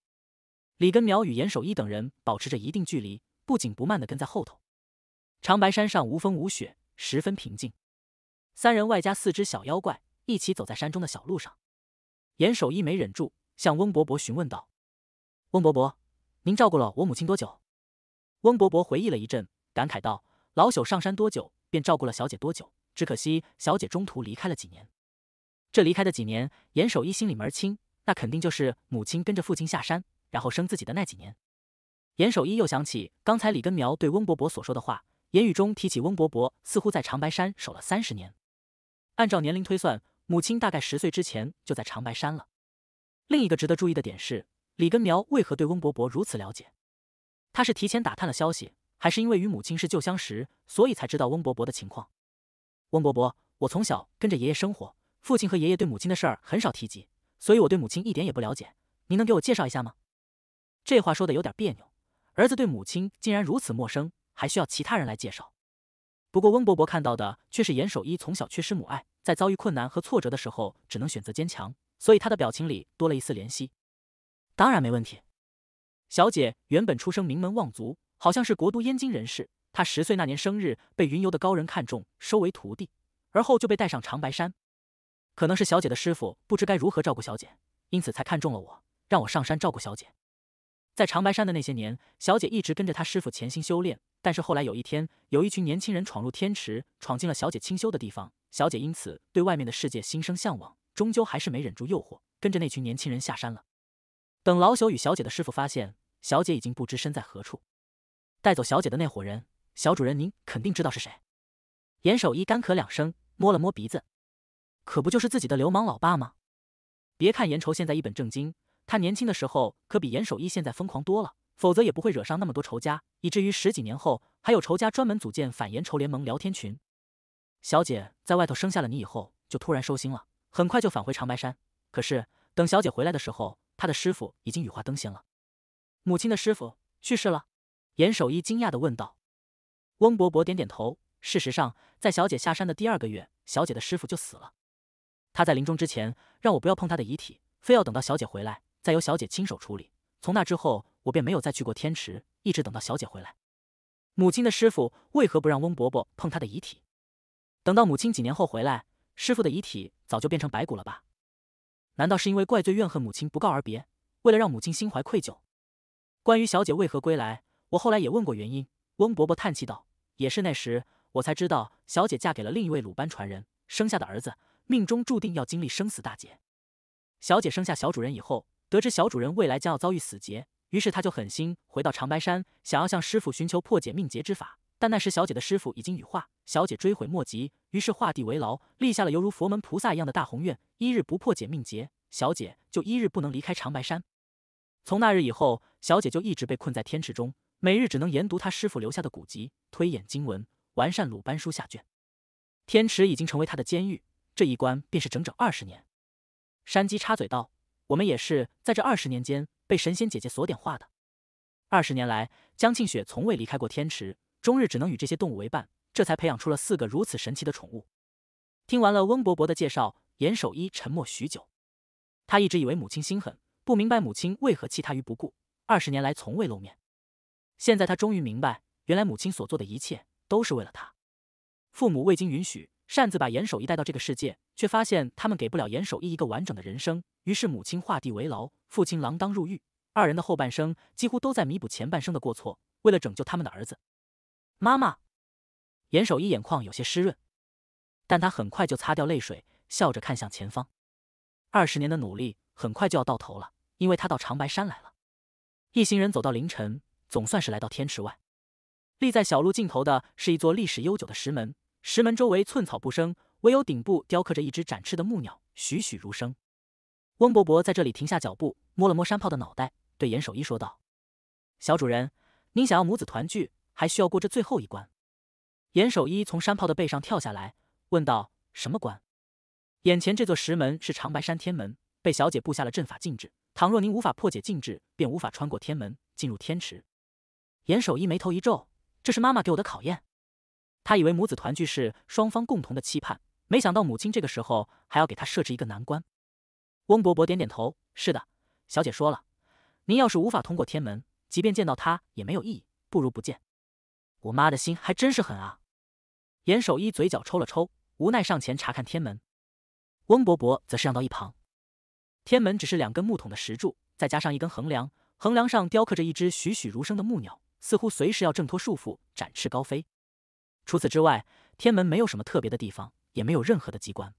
李根苗与严守一等人保持着一定距离，不紧不慢的跟在后头。长白山上无风无雪。十分平静，三人外加四只小妖怪一起走在山中的小路上。严守一没忍住，向翁伯伯询问道：“翁伯伯，您照顾了我母亲多久？”翁伯伯回忆了一阵，感慨道：“老朽上山多久，便照顾了小姐多久。只可惜小姐中途离开了几年。这离开的几年，严守一心里门清，那肯定就是母亲跟着父亲下山，然后生自己的那几年。”严守一又想起刚才李根苗对翁伯伯所说的话。言语中提起翁伯伯，似乎在长白山守了三十年。按照年龄推算，母亲大概十岁之前就在长白山了。另一个值得注意的点是，李根苗为何对翁伯伯如此了解？他是提前打探了消息，还是因为与母亲是旧相识，所以才知道翁伯伯的情况？翁伯伯，我从小跟着爷爷生活，父亲和爷爷对母亲的事儿很少提及，所以我对母亲一点也不了解。您能给我介绍一下吗？这话说的有点别扭，儿子对母亲竟然如此陌生。还需要其他人来介绍，不过温伯伯看到的却是严守一从小缺失母爱，在遭遇困难和挫折的时候，只能选择坚强，所以他的表情里多了一丝怜惜。当然没问题。小姐原本出生名门望族，好像是国都燕京人士。她十岁那年生日被云游的高人看中，收为徒弟，而后就被带上长白山。可能是小姐的师傅不知该如何照顾小姐，因此才看中了我，让我上山照顾小姐。在长白山的那些年，小姐一直跟着她师傅潜心修炼。但是后来有一天，有一群年轻人闯入天池，闯进了小姐清修的地方。小姐因此对外面的世界心生向往，终究还是没忍住诱惑，跟着那群年轻人下山了。等老朽与小姐的师傅发现，小姐已经不知身在何处，带走小姐的那伙人，小主人您肯定知道是谁。严守一干咳两声，摸了摸鼻子，可不就是自己的流氓老爸吗？别看严愁现在一本正经。他年轻的时候可比严守一现在疯狂多了，否则也不会惹上那么多仇家，以至于十几年后还有仇家专门组建反严仇联盟聊天群。小姐在外头生下了你以后，就突然收心了，很快就返回长白山。可是等小姐回来的时候，她的师傅已经羽化登仙了。母亲的师傅去世了，严守一惊讶地问道。翁伯伯点点头。事实上，在小姐下山的第二个月，小姐的师傅就死了。他在临终之前让我不要碰他的遗体，非要等到小姐回来。再由小姐亲手处理。从那之后，我便没有再去过天池，一直等到小姐回来。母亲的师傅为何不让翁伯伯碰他的遗体？等到母亲几年后回来，师傅的遗体早就变成白骨了吧？难道是因为怪罪怨恨母亲不告而别，为了让母亲心怀愧疚？关于小姐为何归来，我后来也问过原因。翁伯伯叹气道：“也是那时，我才知道小姐嫁给了另一位鲁班传人，生下的儿子命中注定要经历生死大劫。小姐生下小主人以后。”得知小主人未来将要遭遇死劫，于是他就狠心回到长白山，想要向师傅寻求破解命劫之法。但那时小姐的师傅已经羽化，小姐追悔莫及，于是画地为牢，立下了犹如佛门菩萨一样的大宏愿：一日不破解命劫，小姐就一日不能离开长白山。从那日以后，小姐就一直被困在天池中，每日只能研读她师傅留下的古籍，推演经文，完善鲁班书下卷。天池已经成为她的监狱，这一关便是整整二十年。山鸡插嘴道。我们也是在这二十年间被神仙姐姐所点化的。二十年来，江庆雪从未离开过天池，终日只能与这些动物为伴，这才培养出了四个如此神奇的宠物。听完了温伯伯的介绍，严守一沉默许久。他一直以为母亲心狠，不明白母亲为何弃他于不顾，二十年来从未露面。现在他终于明白，原来母亲所做的一切都是为了他。父母未经允许。擅自把严守一带到这个世界，却发现他们给不了严守一一个完整的人生。于是母亲画地为牢，父亲锒铛入狱，二人的后半生几乎都在弥补前半生的过错。为了拯救他们的儿子，妈妈，严守一眼眶有些湿润，但他很快就擦掉泪水，笑着看向前方。二十年的努力很快就要到头了，因为他到长白山来了。一行人走到凌晨，总算是来到天池外。立在小路尽头的是一座历史悠久的石门。石门周围寸草不生，唯有顶部雕刻着一只展翅的木鸟，栩栩如生。翁伯伯在这里停下脚步，摸了摸山炮的脑袋，对严守一说道：“小主人，您想要母子团聚，还需要过这最后一关。”严守一从山炮的背上跳下来，问道：“什么关？”眼前这座石门是长白山天门，被小姐布下了阵法禁制。倘若您无法破解禁制，便无法穿过天门，进入天池。严守一眉头一皱：“这是妈妈给我的考验。”他以为母子团聚是双方共同的期盼，没想到母亲这个时候还要给他设置一个难关。翁伯伯点点头：“是的，小姐说了，您要是无法通过天门，即便见到他也没有意义，不如不见。”我妈的心还真是狠啊！严守一嘴角抽了抽，无奈上前查看天门。翁伯伯则是让到一旁。天门只是两根木桶的石柱，再加上一根横梁，横梁上雕刻着一只栩栩如生的木鸟，似乎随时要挣脱束缚，展翅高飞。除此之外，天门没有什么特别的地方，也没有任何的机关。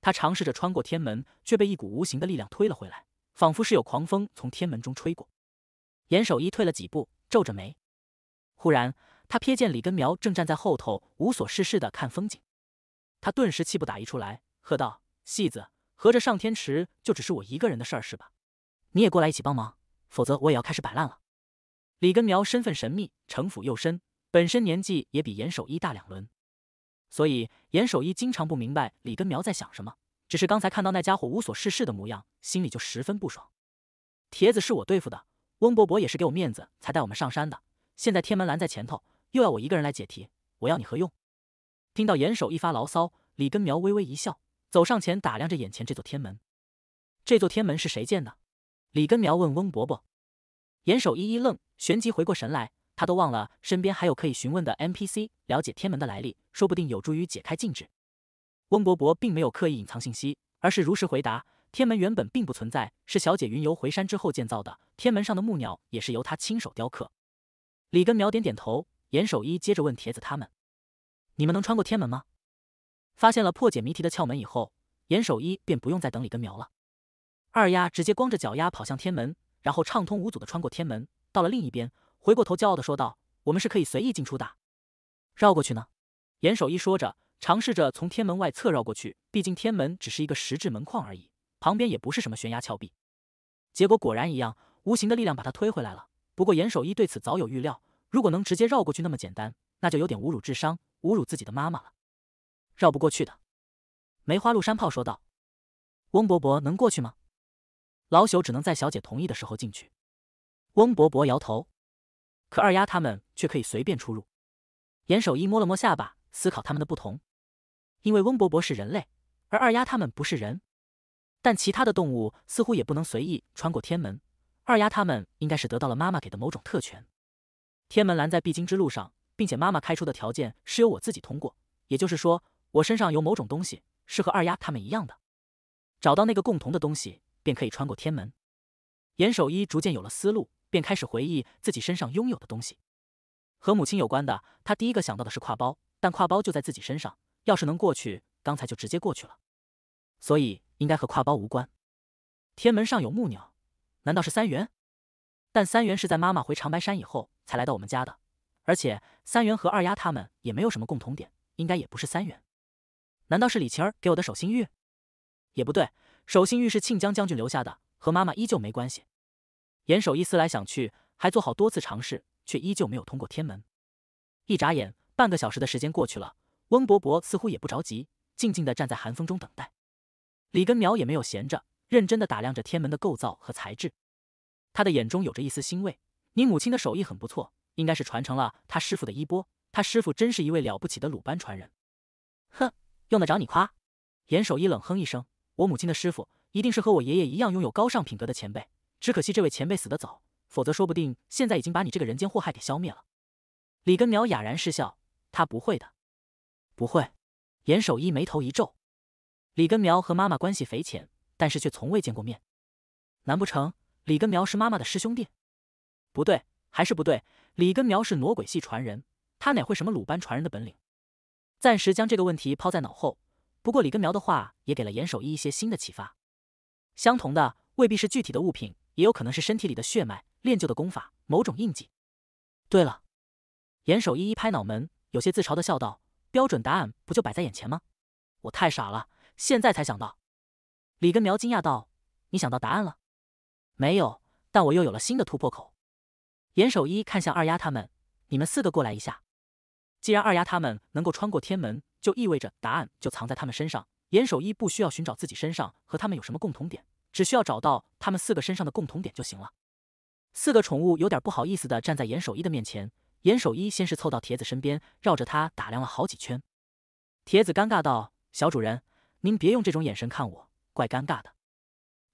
他尝试着穿过天门，却被一股无形的力量推了回来，仿佛是有狂风从天门中吹过。严守一退了几步，皱着眉。忽然，他瞥见李根苗正站在后头，无所事事的看风景。他顿时气不打一处来，喝道：“戏子，合着上天池就只是我一个人的事儿是吧？你也过来一起帮忙，否则我也要开始摆烂了。”李根苗身份神秘，城府又深。本身年纪也比严守一大两轮，所以严守一经常不明白李根苗在想什么。只是刚才看到那家伙无所事事的模样，心里就十分不爽。帖子是我对付的，翁伯伯也是给我面子才带我们上山的。现在天门拦在前头，又要我一个人来解题，我要你何用？听到严守一发牢骚，李根苗微微一笑，走上前打量着眼前这座天门。这座天门是谁建的？李根苗问翁伯伯。严守一一愣，旋即回过神来。他都忘了身边还有可以询问的 NPC，了解天门的来历，说不定有助于解开禁制。翁伯伯并没有刻意隐藏信息，而是如实回答：天门原本并不存在，是小姐云游回山之后建造的。天门上的木鸟也是由他亲手雕刻。李根苗点点头，严守一接着问铁子他们：“你们能穿过天门吗？”发现了破解谜题的窍门以后，严守一便不用再等李根苗了。二丫直接光着脚丫跑向天门，然后畅通无阻的穿过天门，到了另一边。回过头，骄傲的说道：“我们是可以随意进出的。”绕过去呢？严守一说着，尝试着从天门外侧绕过去。毕竟天门只是一个石质门框而已，旁边也不是什么悬崖峭壁。结果果然一样，无形的力量把他推回来了。不过严守一对此早有预料。如果能直接绕过去那么简单，那就有点侮辱智商、侮辱自己的妈妈了。绕不过去的。梅花鹿山炮说道：“翁伯伯能过去吗？”老朽只能在小姐同意的时候进去。翁伯伯摇头。可二丫他们却可以随便出入。严守一摸了摸下巴，思考他们的不同。因为温伯伯是人类，而二丫他们不是人。但其他的动物似乎也不能随意穿过天门。二丫他们应该是得到了妈妈给的某种特权。天门拦在必经之路上，并且妈妈开出的条件是由我自己通过，也就是说，我身上有某种东西是和二丫他们一样的。找到那个共同的东西，便可以穿过天门。严守一逐渐有了思路。便开始回忆自己身上拥有的东西，和母亲有关的。他第一个想到的是挎包，但挎包就在自己身上，要是能过去，刚才就直接过去了。所以应该和挎包无关。天门上有木鸟，难道是三元？但三元是在妈妈回长白山以后才来到我们家的，而且三元和二丫他们也没有什么共同点，应该也不是三元。难道是李晴儿给我的手心玉？也不对，手心玉是庆江将军留下的，和妈妈依旧没关系。严守一思来想去，还做好多次尝试，却依旧没有通过天门。一眨眼，半个小时的时间过去了。温伯伯似乎也不着急，静静地站在寒风中等待。李根苗也没有闲着，认真的打量着天门的构造和材质。他的眼中有着一丝欣慰：“你母亲的手艺很不错，应该是传承了他师傅的衣钵。他师傅真是一位了不起的鲁班传人。”“哼，用得着你夸？”严守一冷哼一声：“我母亲的师傅一定是和我爷爷一样拥有高尚品格的前辈。”只可惜这位前辈死得早，否则说不定现在已经把你这个人间祸害给消灭了。李根苗哑然失笑，他不会的，不会。严守一眉头一皱，李根苗和妈妈关系匪浅，但是却从未见过面。难不成李根苗是妈妈的师兄弟？不对，还是不对。李根苗是傩鬼系传人，他哪会什么鲁班传人的本领？暂时将这个问题抛在脑后。不过李根苗的话也给了严守一一些新的启发。相同的未必是具体的物品。也有可能是身体里的血脉、练就的功法、某种印记。对了，严守一一拍脑门，有些自嘲的笑道：“标准答案不就摆在眼前吗？我太傻了，现在才想到。”李根苗惊讶道：“你想到答案了？没有？但我又有了新的突破口。”严守一看向二丫他们：“你们四个过来一下。既然二丫他们能够穿过天门，就意味着答案就藏在他们身上。严守一不需要寻找自己身上和他们有什么共同点。”只需要找到他们四个身上的共同点就行了。四个宠物有点不好意思的站在严守一的面前。严守一先是凑到铁子身边，绕着他打量了好几圈。铁子尴尬道：“小主人，您别用这种眼神看我，怪尴尬的。”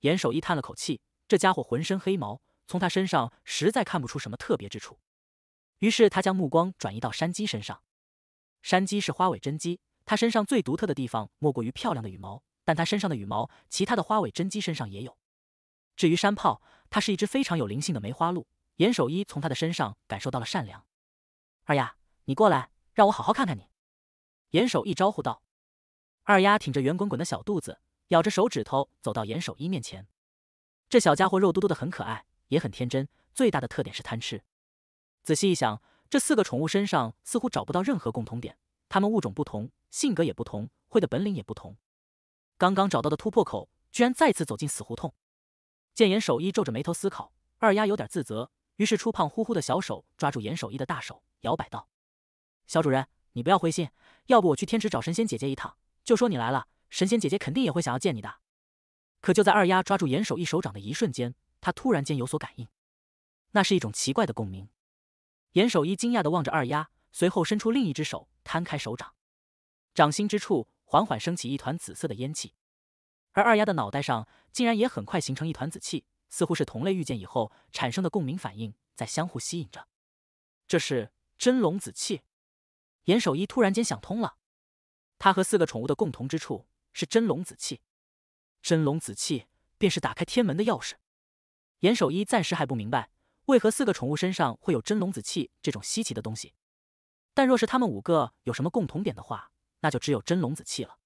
严守一叹了口气，这家伙浑身黑毛，从他身上实在看不出什么特别之处。于是他将目光转移到山鸡身上。山鸡是花尾真鸡，它身上最独特的地方莫过于漂亮的羽毛。但它身上的羽毛，其他的花尾真鸡身上也有。至于山炮，它是一只非常有灵性的梅花鹿。严守一从它的身上感受到了善良。二丫，你过来，让我好好看看你。”严守一招呼道。二丫挺着圆滚滚的小肚子，咬着手指头走到严守一面前。这小家伙肉嘟嘟的，很可爱，也很天真。最大的特点是贪吃。仔细一想，这四个宠物身上似乎找不到任何共同点。它们物种不同，性格也不同，会的本领也不同。刚刚找到的突破口，居然再次走进死胡同。见严守一皱着眉头思考，二丫有点自责，于是出胖乎乎的小手抓住严守一的大手，摇摆道：“小主人，你不要灰心，要不我去天池找神仙姐姐一趟，就说你来了，神仙姐姐肯定也会想要见你的。”可就在二丫抓住严守一手掌的一瞬间，她突然间有所感应，那是一种奇怪的共鸣。严守一惊讶的望着二丫，随后伸出另一只手，摊开手掌，掌心之处。缓缓升起一团紫色的烟气，而二丫的脑袋上竟然也很快形成一团紫气，似乎是同类遇见以后产生的共鸣反应，在相互吸引着。这是真龙紫气。严守一突然间想通了，他和四个宠物的共同之处是真龙紫气。真龙紫气便是打开天门的钥匙。严守一暂时还不明白为何四个宠物身上会有真龙紫气这种稀奇的东西，但若是他们五个有什么共同点的话。那就只有真龙子气了。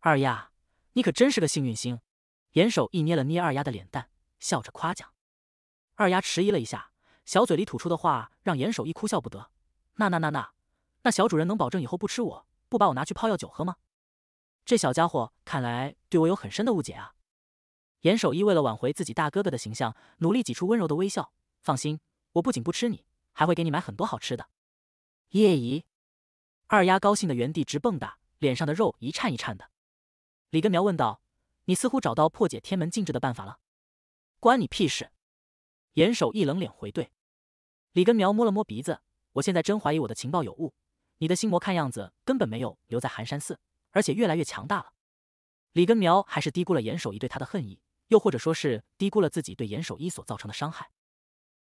二丫，你可真是个幸运星。严守一捏了捏二丫的脸蛋，笑着夸奖。二丫迟疑了一下，小嘴里吐出的话让严守一哭笑不得。那那那那，那小主人能保证以后不吃我，不把我拿去泡药酒喝吗？这小家伙看来对我有很深的误解啊。严守一为了挽回自己大哥哥的形象，努力挤出温柔的微笑。放心，我不仅不吃你，还会给你买很多好吃的。叶姨。二丫高兴的原地直蹦跶，脸上的肉一颤一颤的。李根苗问道：“你似乎找到破解天门禁制的办法了？”关你屁事！严守一冷脸回怼。李根苗摸了摸鼻子：“我现在真怀疑我的情报有误。你的心魔看样子根本没有留在寒山寺，而且越来越强大了。”李根苗还是低估了严守一对他的恨意，又或者说是低估了自己对严守一所造成的伤害。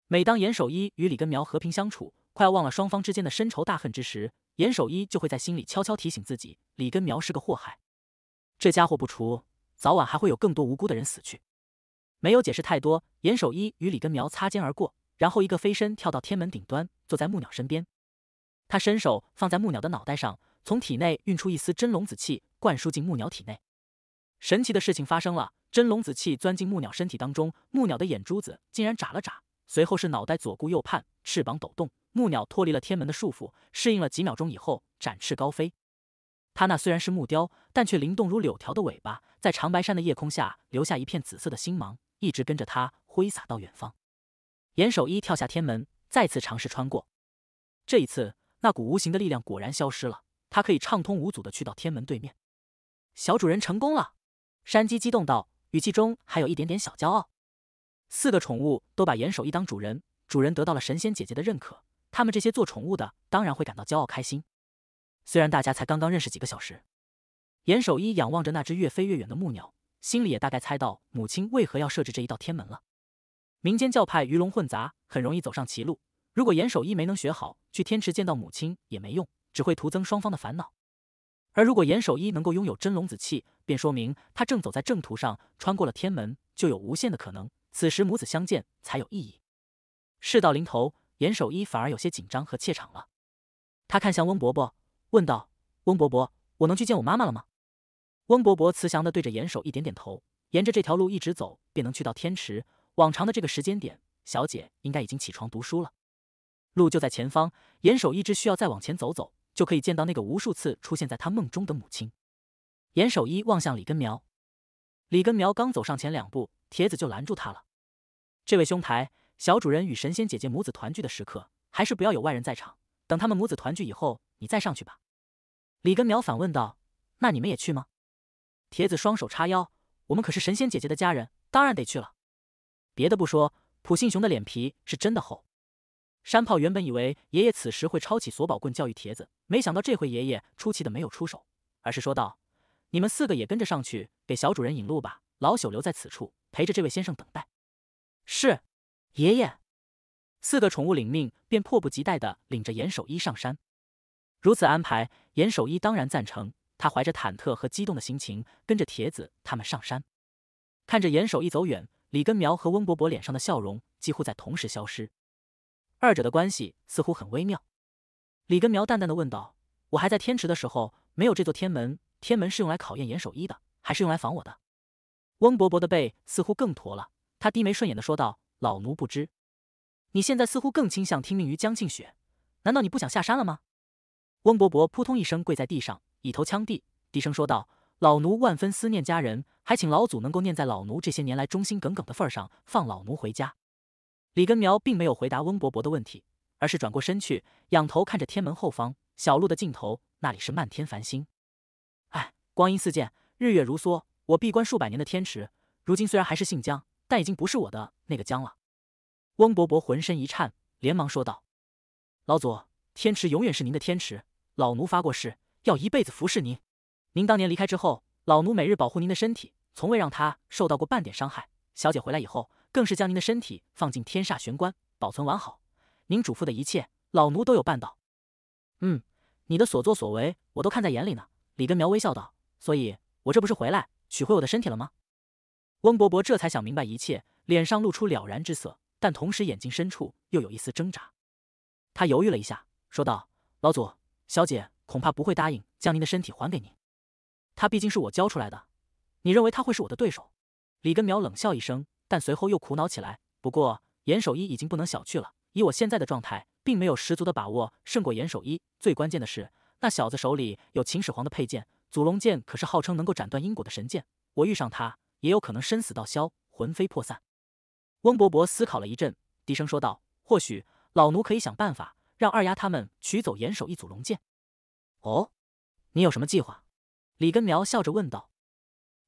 每当严守一与李根苗和平相处，快要忘了双方之间的深仇大恨之时，严守一就会在心里悄悄提醒自己，李根苗是个祸害，这家伙不除，早晚还会有更多无辜的人死去。没有解释太多，严守一与李根苗擦肩而过，然后一个飞身跳到天门顶端，坐在木鸟身边。他伸手放在木鸟的脑袋上，从体内运出一丝真龙子气，灌输进木鸟体内。神奇的事情发生了，真龙子气钻进木鸟身体当中，木鸟的眼珠子竟然眨了眨。随后是脑袋左顾右盼，翅膀抖动，木鸟脱离了天门的束缚，适应了几秒钟以后，展翅高飞。它那虽然是木雕，但却灵动如柳条的尾巴，在长白山的夜空下留下一片紫色的星芒，一直跟着它挥洒到远方。严守一跳下天门，再次尝试穿过。这一次，那股无形的力量果然消失了，它可以畅通无阻的去到天门对面。小主人成功了，山鸡激动道，语气中还有一点点小骄傲。四个宠物都把严守一当主人，主人得到了神仙姐姐的认可，他们这些做宠物的当然会感到骄傲开心。虽然大家才刚刚认识几个小时，严守一仰望着那只越飞越远的木鸟，心里也大概猜到母亲为何要设置这一道天门了。民间教派鱼龙混杂，很容易走上歧路。如果严守一没能学好，去天池见到母亲也没用，只会徒增双方的烦恼。而如果严守一能够拥有真龙子气，便说明他正走在正途上，穿过了天门，就有无限的可能。此时母子相见才有意义。事到临头，严守一反而有些紧张和怯场了。他看向温伯伯，问道：“温伯伯，我能去见我妈妈了吗？”温伯伯慈祥的对着严守一点点头，沿着这条路一直走，便能去到天池。往常的这个时间点，小姐应该已经起床读书了。路就在前方，严守一只需要再往前走走，就可以见到那个无数次出现在他梦中的母亲。严守一望向李根苗，李根苗刚走上前两步。铁子就拦住他了。这位兄台，小主人与神仙姐姐母子团聚的时刻，还是不要有外人在场。等他们母子团聚以后，你再上去吧。李根苗反问道：“那你们也去吗？”铁子双手叉腰：“我们可是神仙姐姐的家人，当然得去了。”别的不说，普信雄的脸皮是真的厚。山炮原本以为爷爷此时会抄起锁宝棍教育铁子，没想到这回爷爷出奇的没有出手，而是说道：“你们四个也跟着上去，给小主人引路吧。老朽留在此处。”陪着这位先生等待，是，爷爷。四个宠物领命，便迫不及待的领着严守一上山。如此安排，严守一当然赞成。他怀着忐忑和激动的心情，跟着铁子他们上山。看着严守一走远，李根苗和温伯伯脸上的笑容几乎在同时消失。二者的关系似乎很微妙。李根苗淡淡的问道：“我还在天池的时候，没有这座天门。天门是用来考验严守一的，还是用来防我的？”翁伯伯的背似乎更驼了，他低眉顺眼的说道：“老奴不知，你现在似乎更倾向听命于江庆雪，难道你不想下山了吗？”翁伯伯扑通一声跪在地上，以头枪地，低声说道：“老奴万分思念家人，还请老祖能够念在老奴这些年来忠心耿耿的份上，放老奴回家。”李根苗并没有回答翁伯伯的问题，而是转过身去，仰头看着天门后方小路的尽头，那里是漫天繁星。哎，光阴似箭，日月如梭。我闭关数百年的天池，如今虽然还是姓江，但已经不是我的那个江了。翁伯伯浑身一颤，连忙说道：“老祖，天池永远是您的天池。老奴发过誓，要一辈子服侍您。您当年离开之后，老奴每日保护您的身体，从未让他受到过半点伤害。小姐回来以后，更是将您的身体放进天煞玄关，保存完好。您嘱咐的一切，老奴都有办到。嗯，你的所作所为，我都看在眼里呢。”李根苗微笑道：“所以我这不是回来？”取回我的身体了吗？温伯伯这才想明白一切，脸上露出了然之色，但同时眼睛深处又有一丝挣扎。他犹豫了一下，说道：“老祖，小姐恐怕不会答应将您的身体还给您。他毕竟是我教出来的，你认为他会是我的对手？”李根苗冷笑一声，但随后又苦恼起来。不过严守一已经不能小觑了，以我现在的状态，并没有十足的把握胜过严守一。最关键的是，那小子手里有秦始皇的佩剑。祖龙剑可是号称能够斩断因果的神剑，我遇上他，也有可能身死道消，魂飞魄散。翁伯伯思考了一阵，低声说道：“或许老奴可以想办法，让二丫他们取走严守一祖龙剑。”“哦，你有什么计划？”李根苗笑着问道。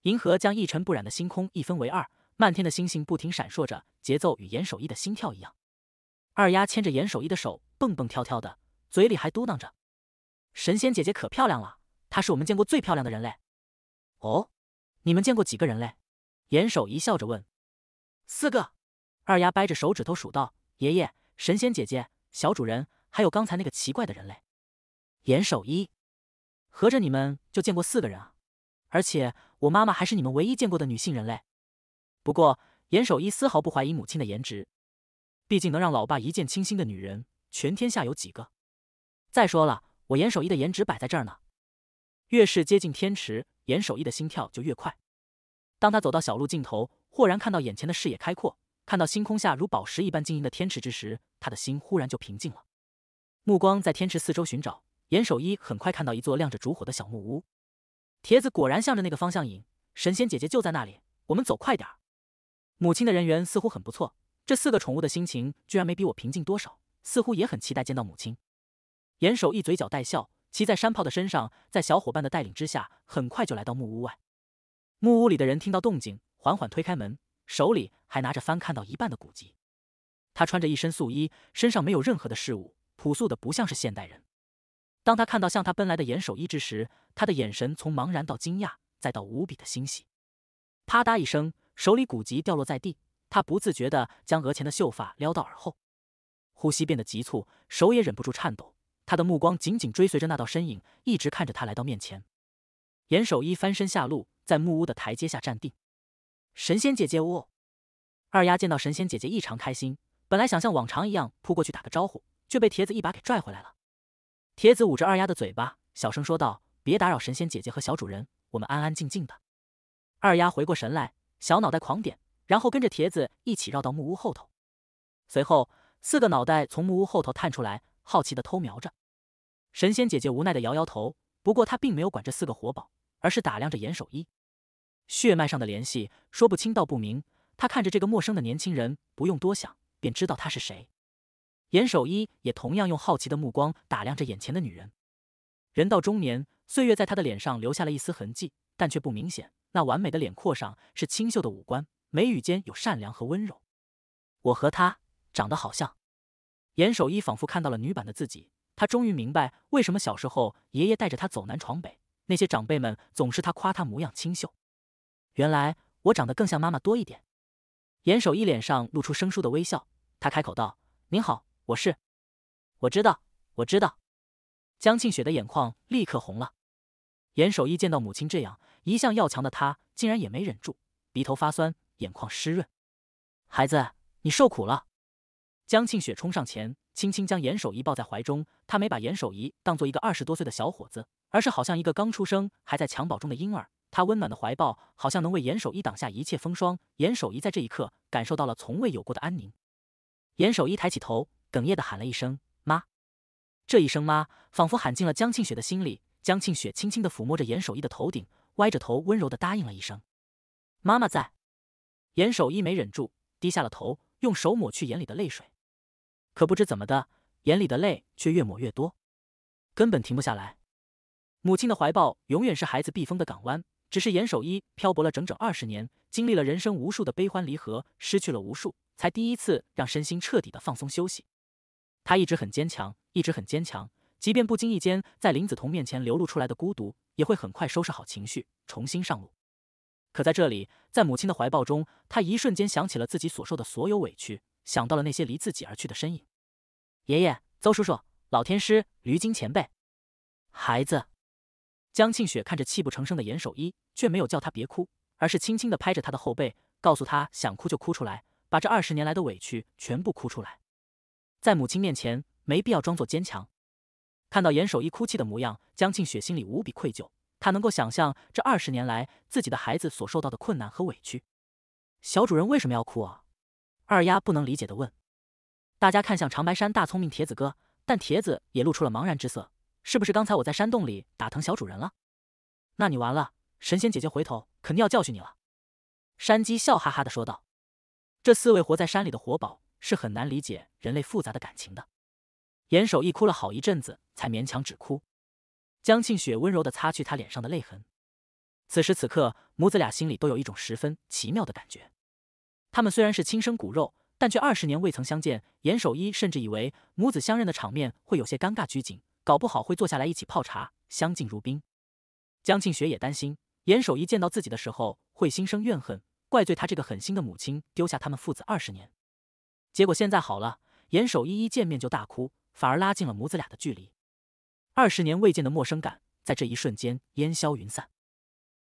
银河将一尘不染的星空一分为二，漫天的星星不停闪烁着，节奏与严守一的心跳一样。二丫牵着严守一的手，蹦蹦跳跳的，嘴里还嘟囔着：“神仙姐姐可漂亮了。”她是我们见过最漂亮的人类，哦，你们见过几个人类？严守一笑着问。四个，二丫掰着手指头数道：“爷爷、神仙姐姐、小主人，还有刚才那个奇怪的人类。”严守一，合着你们就见过四个人啊？而且我妈妈还是你们唯一见过的女性人类。不过严守一丝毫不怀疑母亲的颜值，毕竟能让老爸一见倾心的女人，全天下有几个？再说了，我严守一的颜值摆在这儿呢。越是接近天池，严守一的心跳就越快。当他走到小路尽头，豁然看到眼前的视野开阔，看到星空下如宝石一般晶莹的天池之时，他的心忽然就平静了。目光在天池四周寻找，严守一很快看到一座亮着烛火的小木屋。帖子果然向着那个方向引，神仙姐姐就在那里，我们走快点儿。母亲的人缘似乎很不错，这四个宠物的心情居然没比我平静多少，似乎也很期待见到母亲。严守一嘴角带笑。骑在山炮的身上，在小伙伴的带领之下，很快就来到木屋外。木屋里的人听到动静，缓缓推开门，手里还拿着翻看到一半的古籍。他穿着一身素衣，身上没有任何的饰物，朴素的不像是现代人。当他看到向他奔来的严守一之时，他的眼神从茫然到惊讶，再到无比的欣喜。啪嗒一声，手里古籍掉落在地，他不自觉地将额前的秀发撩到耳后，呼吸变得急促，手也忍不住颤抖。他的目光紧紧追随着那道身影，一直看着他来到面前。严守一翻身下路，在木屋的台阶下站定。神仙姐姐屋，二丫见到神仙姐姐异常开心，本来想像往常一样扑过去打个招呼，却被铁子一把给拽回来了。铁子捂着二丫的嘴巴，小声说道：“别打扰神仙姐姐和小主人，我们安安静静的。”二丫回过神来，小脑袋狂点，然后跟着铁子一起绕到木屋后头。随后，四个脑袋从木屋后头探出来。好奇的偷瞄着，神仙姐姐无奈的摇摇头。不过她并没有管这四个活宝，而是打量着严守一。血脉上的联系说不清道不明。她看着这个陌生的年轻人，不用多想便知道他是谁。严守一也同样用好奇的目光打量着眼前的女人。人到中年，岁月在他的脸上留下了一丝痕迹，但却不明显。那完美的脸廓上是清秀的五官，眉宇间有善良和温柔。我和他长得好像。严守一仿佛看到了女版的自己，他终于明白为什么小时候爷爷带着他走南闯北，那些长辈们总是他夸他模样清秀。原来我长得更像妈妈多一点。严守一脸上露出生疏的微笑，他开口道：“您好，我是……我知道，我知道。”江庆雪的眼眶立刻红了。严守一见到母亲这样，一向要强的他竟然也没忍住，鼻头发酸，眼眶湿润。孩子，你受苦了。江庆雪冲上前，轻轻将严守一抱在怀中。他没把严守一当做一个二十多岁的小伙子，而是好像一个刚出生还在襁褓中的婴儿。他温暖的怀抱好像能为严守一挡下一切风霜。严守一在这一刻感受到了从未有过的安宁。严守一抬起头，哽咽的喊了一声“妈”。这一声“妈”仿佛喊进了江庆雪的心里。江庆雪轻轻的抚摸着严守一的头顶，歪着头温柔的答应了一声：“妈妈在。”严守一没忍住，低下了头，用手抹去眼里的泪水。可不知怎么的，眼里的泪却越抹越多，根本停不下来。母亲的怀抱永远是孩子避风的港湾，只是严守一漂泊了整整二十年，经历了人生无数的悲欢离合，失去了无数，才第一次让身心彻底的放松休息。他一直很坚强，一直很坚强，即便不经意间在林子彤面前流露出来的孤独，也会很快收拾好情绪，重新上路。可在这里，在母亲的怀抱中，他一瞬间想起了自己所受的所有委屈。想到了那些离自己而去的身影，爷爷、邹叔叔、老天师、驴精前辈，孩子。江庆雪看着泣不成声的严守一，却没有叫他别哭，而是轻轻地拍着他的后背，告诉他想哭就哭出来，把这二十年来的委屈全部哭出来。在母亲面前，没必要装作坚强。看到严守一哭泣的模样，江庆雪心里无比愧疚。她能够想象这二十年来自己的孩子所受到的困难和委屈。小主人为什么要哭啊？二丫不能理解的问：“大家看向长白山大聪明铁子哥，但铁子也露出了茫然之色。是不是刚才我在山洞里打疼小主人了？那你完了，神仙姐姐回头肯定要教训你了。”山鸡笑哈哈的说道：“这四位活在山里的活宝是很难理解人类复杂的感情的。”严守一哭了好一阵子，才勉强止哭。江庆雪温柔的擦去他脸上的泪痕。此时此刻，母子俩心里都有一种十分奇妙的感觉。他们虽然是亲生骨肉，但却二十年未曾相见。严守一甚至以为母子相认的场面会有些尴尬拘谨，搞不好会坐下来一起泡茶，相敬如宾。江庆雪也担心严守一见到自己的时候会心生怨恨，怪罪他这个狠心的母亲丢下他们父子二十年。结果现在好了，严守一一见面就大哭，反而拉近了母子俩的距离。二十年未见的陌生感在这一瞬间烟消云散，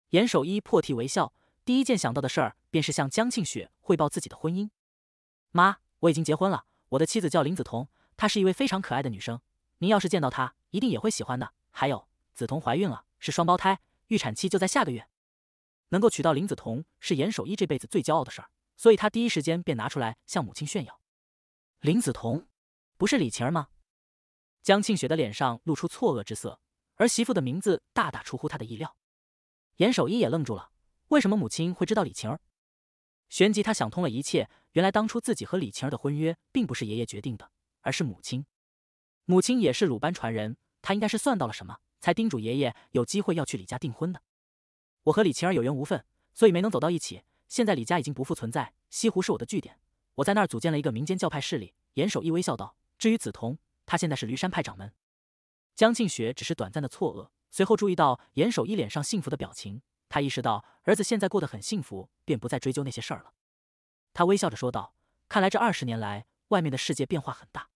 严守一破涕为笑。第一件想到的事儿便是向江庆雪汇报自己的婚姻。妈，我已经结婚了，我的妻子叫林子彤，她是一位非常可爱的女生，您要是见到她，一定也会喜欢的。还有，子彤怀孕了，是双胞胎，预产期就在下个月。能够娶到林子彤是严守一这辈子最骄傲的事儿，所以他第一时间便拿出来向母亲炫耀。林子彤，不是李晴儿吗？江庆雪的脸上露出错愕之色，儿媳妇的名字大大出乎她的意料。严守一也愣住了。为什么母亲会知道李晴儿？旋即，他想通了一切，原来当初自己和李晴儿的婚约并不是爷爷决定的，而是母亲。母亲也是鲁班传人，她应该是算到了什么，才叮嘱爷爷有机会要去李家订婚的。我和李晴儿有缘无分，所以没能走到一起。现在李家已经不复存在，西湖是我的据点，我在那儿组建了一个民间教派势力。严守一微笑道：“至于紫潼，他现在是驴山派掌门。”江庆雪只是短暂的错愕，随后注意到严守一脸上幸福的表情。他意识到儿子现在过得很幸福，便不再追究那些事儿了。他微笑着说道：“看来这二十年来，外面的世界变化很大。”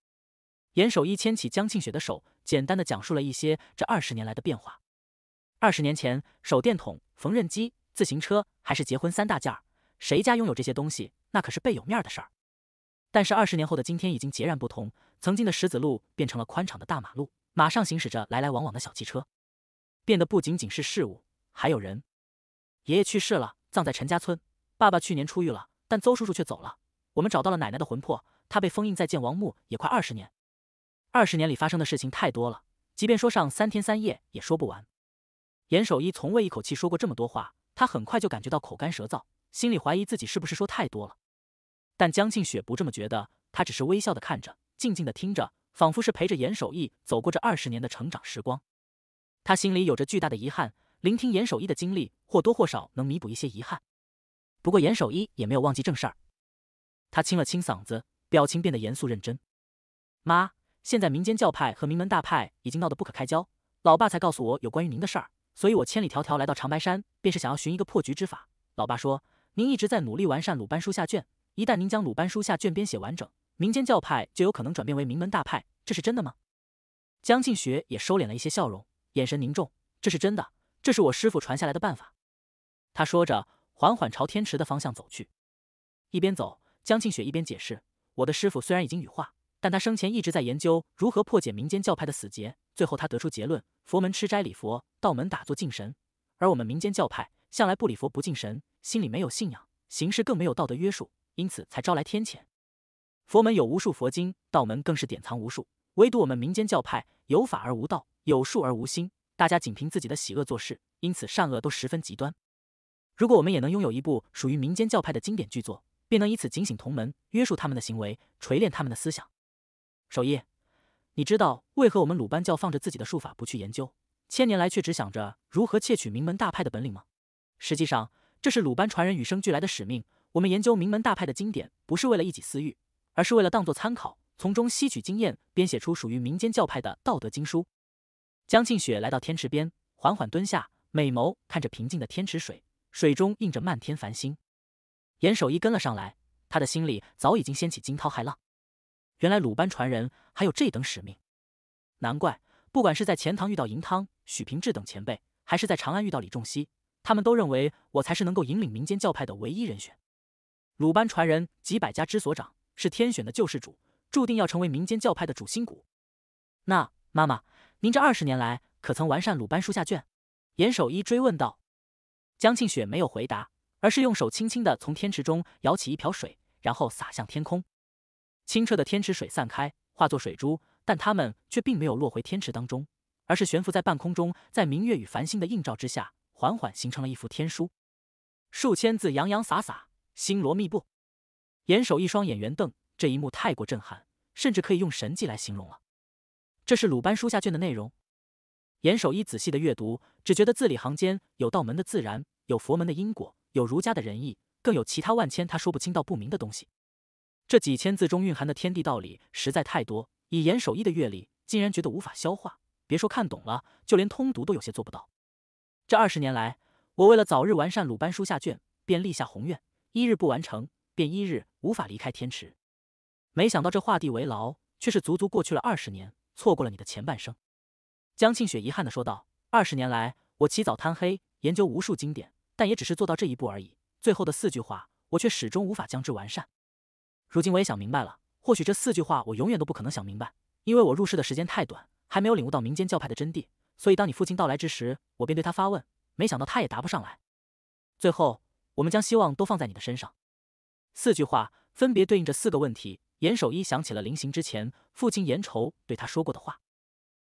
严守一牵起江庆雪的手，简单的讲述了一些这二十年来的变化。二十年前，手电筒、缝纫机、自行车还是结婚三大件儿，谁家拥有这些东西，那可是倍有面的事儿。但是二十年后的今天已经截然不同，曾经的石子路变成了宽敞的大马路，马上行驶着来来往往的小汽车，变得不仅仅是事物，还有人。爷爷去世了，葬在陈家村。爸爸去年出狱了，但邹叔叔却走了。我们找到了奶奶的魂魄，她被封印在建王墓，也快二十年。二十年里发生的事情太多了，即便说上三天三夜也说不完。严守一从未一口气说过这么多话，他很快就感觉到口干舌燥，心里怀疑自己是不是说太多了。但江庆雪不这么觉得，她只是微笑的看着，静静的听着，仿佛是陪着严守一走过这二十年的成长时光。他心里有着巨大的遗憾。聆听严守一的经历，或多或少能弥补一些遗憾。不过严守一也没有忘记正事儿，他清了清嗓子，表情变得严肃认真。妈，现在民间教派和名门大派已经闹得不可开交，老爸才告诉我有关于您的事儿，所以我千里迢迢来到长白山，便是想要寻一个破局之法。老爸说，您一直在努力完善鲁班书下卷，一旦您将鲁班书下卷编写完整，民间教派就有可能转变为名门大派，这是真的吗？江庆雪也收敛了一些笑容，眼神凝重。这是真的。这是我师傅传下来的办法，他说着，缓缓朝天池的方向走去。一边走，江庆雪一边解释：“我的师傅虽然已经羽化，但他生前一直在研究如何破解民间教派的死结。最后，他得出结论：佛门吃斋礼佛，道门打坐敬神，而我们民间教派向来不理佛不敬神，心里没有信仰，行事更没有道德约束，因此才招来天谴。佛门有无数佛经，道门更是典藏无数，唯独我们民间教派有法而无道，有术而无心。”大家仅凭自己的喜恶做事，因此善恶都十分极端。如果我们也能拥有一部属于民间教派的经典巨作，便能以此警醒同门，约束他们的行为，锤炼他们的思想。守义，你知道为何我们鲁班教放着自己的术法不去研究，千年来却只想着如何窃取名门大派的本领吗？实际上，这是鲁班传人与生俱来的使命。我们研究名门大派的经典，不是为了一己私欲，而是为了当作参考，从中吸取经验，编写出属于民间教派的道德经书。江庆雪来到天池边，缓缓蹲下，美眸看着平静的天池水，水中映着漫天繁星。严守一跟了上来，他的心里早已经掀起惊涛骇浪。原来鲁班传人还有这等使命，难怪不管是在钱塘遇到银汤、许平志等前辈，还是在长安遇到李仲熙，他们都认为我才是能够引领民间教派的唯一人选。鲁班传人，几百家之所长，是天选的救世主，注定要成为民间教派的主心骨。那妈妈。您这二十年来可曾完善鲁班书下卷？严守一追问道。江庆雪没有回答，而是用手轻轻的从天池中舀起一瓢水，然后洒向天空。清澈的天池水散开，化作水珠，但它们却并没有落回天池当中，而是悬浮在半空中，在明月与繁星的映照之下，缓缓形成了一幅天书，数千字洋洋洒洒，星罗密布。严守一双眼圆瞪，这一幕太过震撼，甚至可以用神迹来形容了。这是鲁班书下卷的内容，严守一仔细的阅读，只觉得字里行间有道门的自然，有佛门的因果，有儒家的仁义，更有其他万千他说不清道不明的东西。这几千字中蕴含的天地道理实在太多，以严守一的阅历，竟然觉得无法消化。别说看懂了，就连通读都有些做不到。这二十年来，我为了早日完善鲁班书下卷，便立下宏愿：一日不完成，便一日无法离开天池。没想到这画地为牢，却是足足过去了二十年。错过了你的前半生，江庆雪遗憾的说道。二十年来，我起早贪黑研究无数经典，但也只是做到这一步而已。最后的四句话，我却始终无法将之完善。如今我也想明白了，或许这四句话我永远都不可能想明白，因为我入世的时间太短，还没有领悟到民间教派的真谛。所以当你父亲到来之时，我便对他发问，没想到他也答不上来。最后，我们将希望都放在你的身上。四句话分别对应着四个问题。严守一想起了临行之前父亲严愁对他说过的话。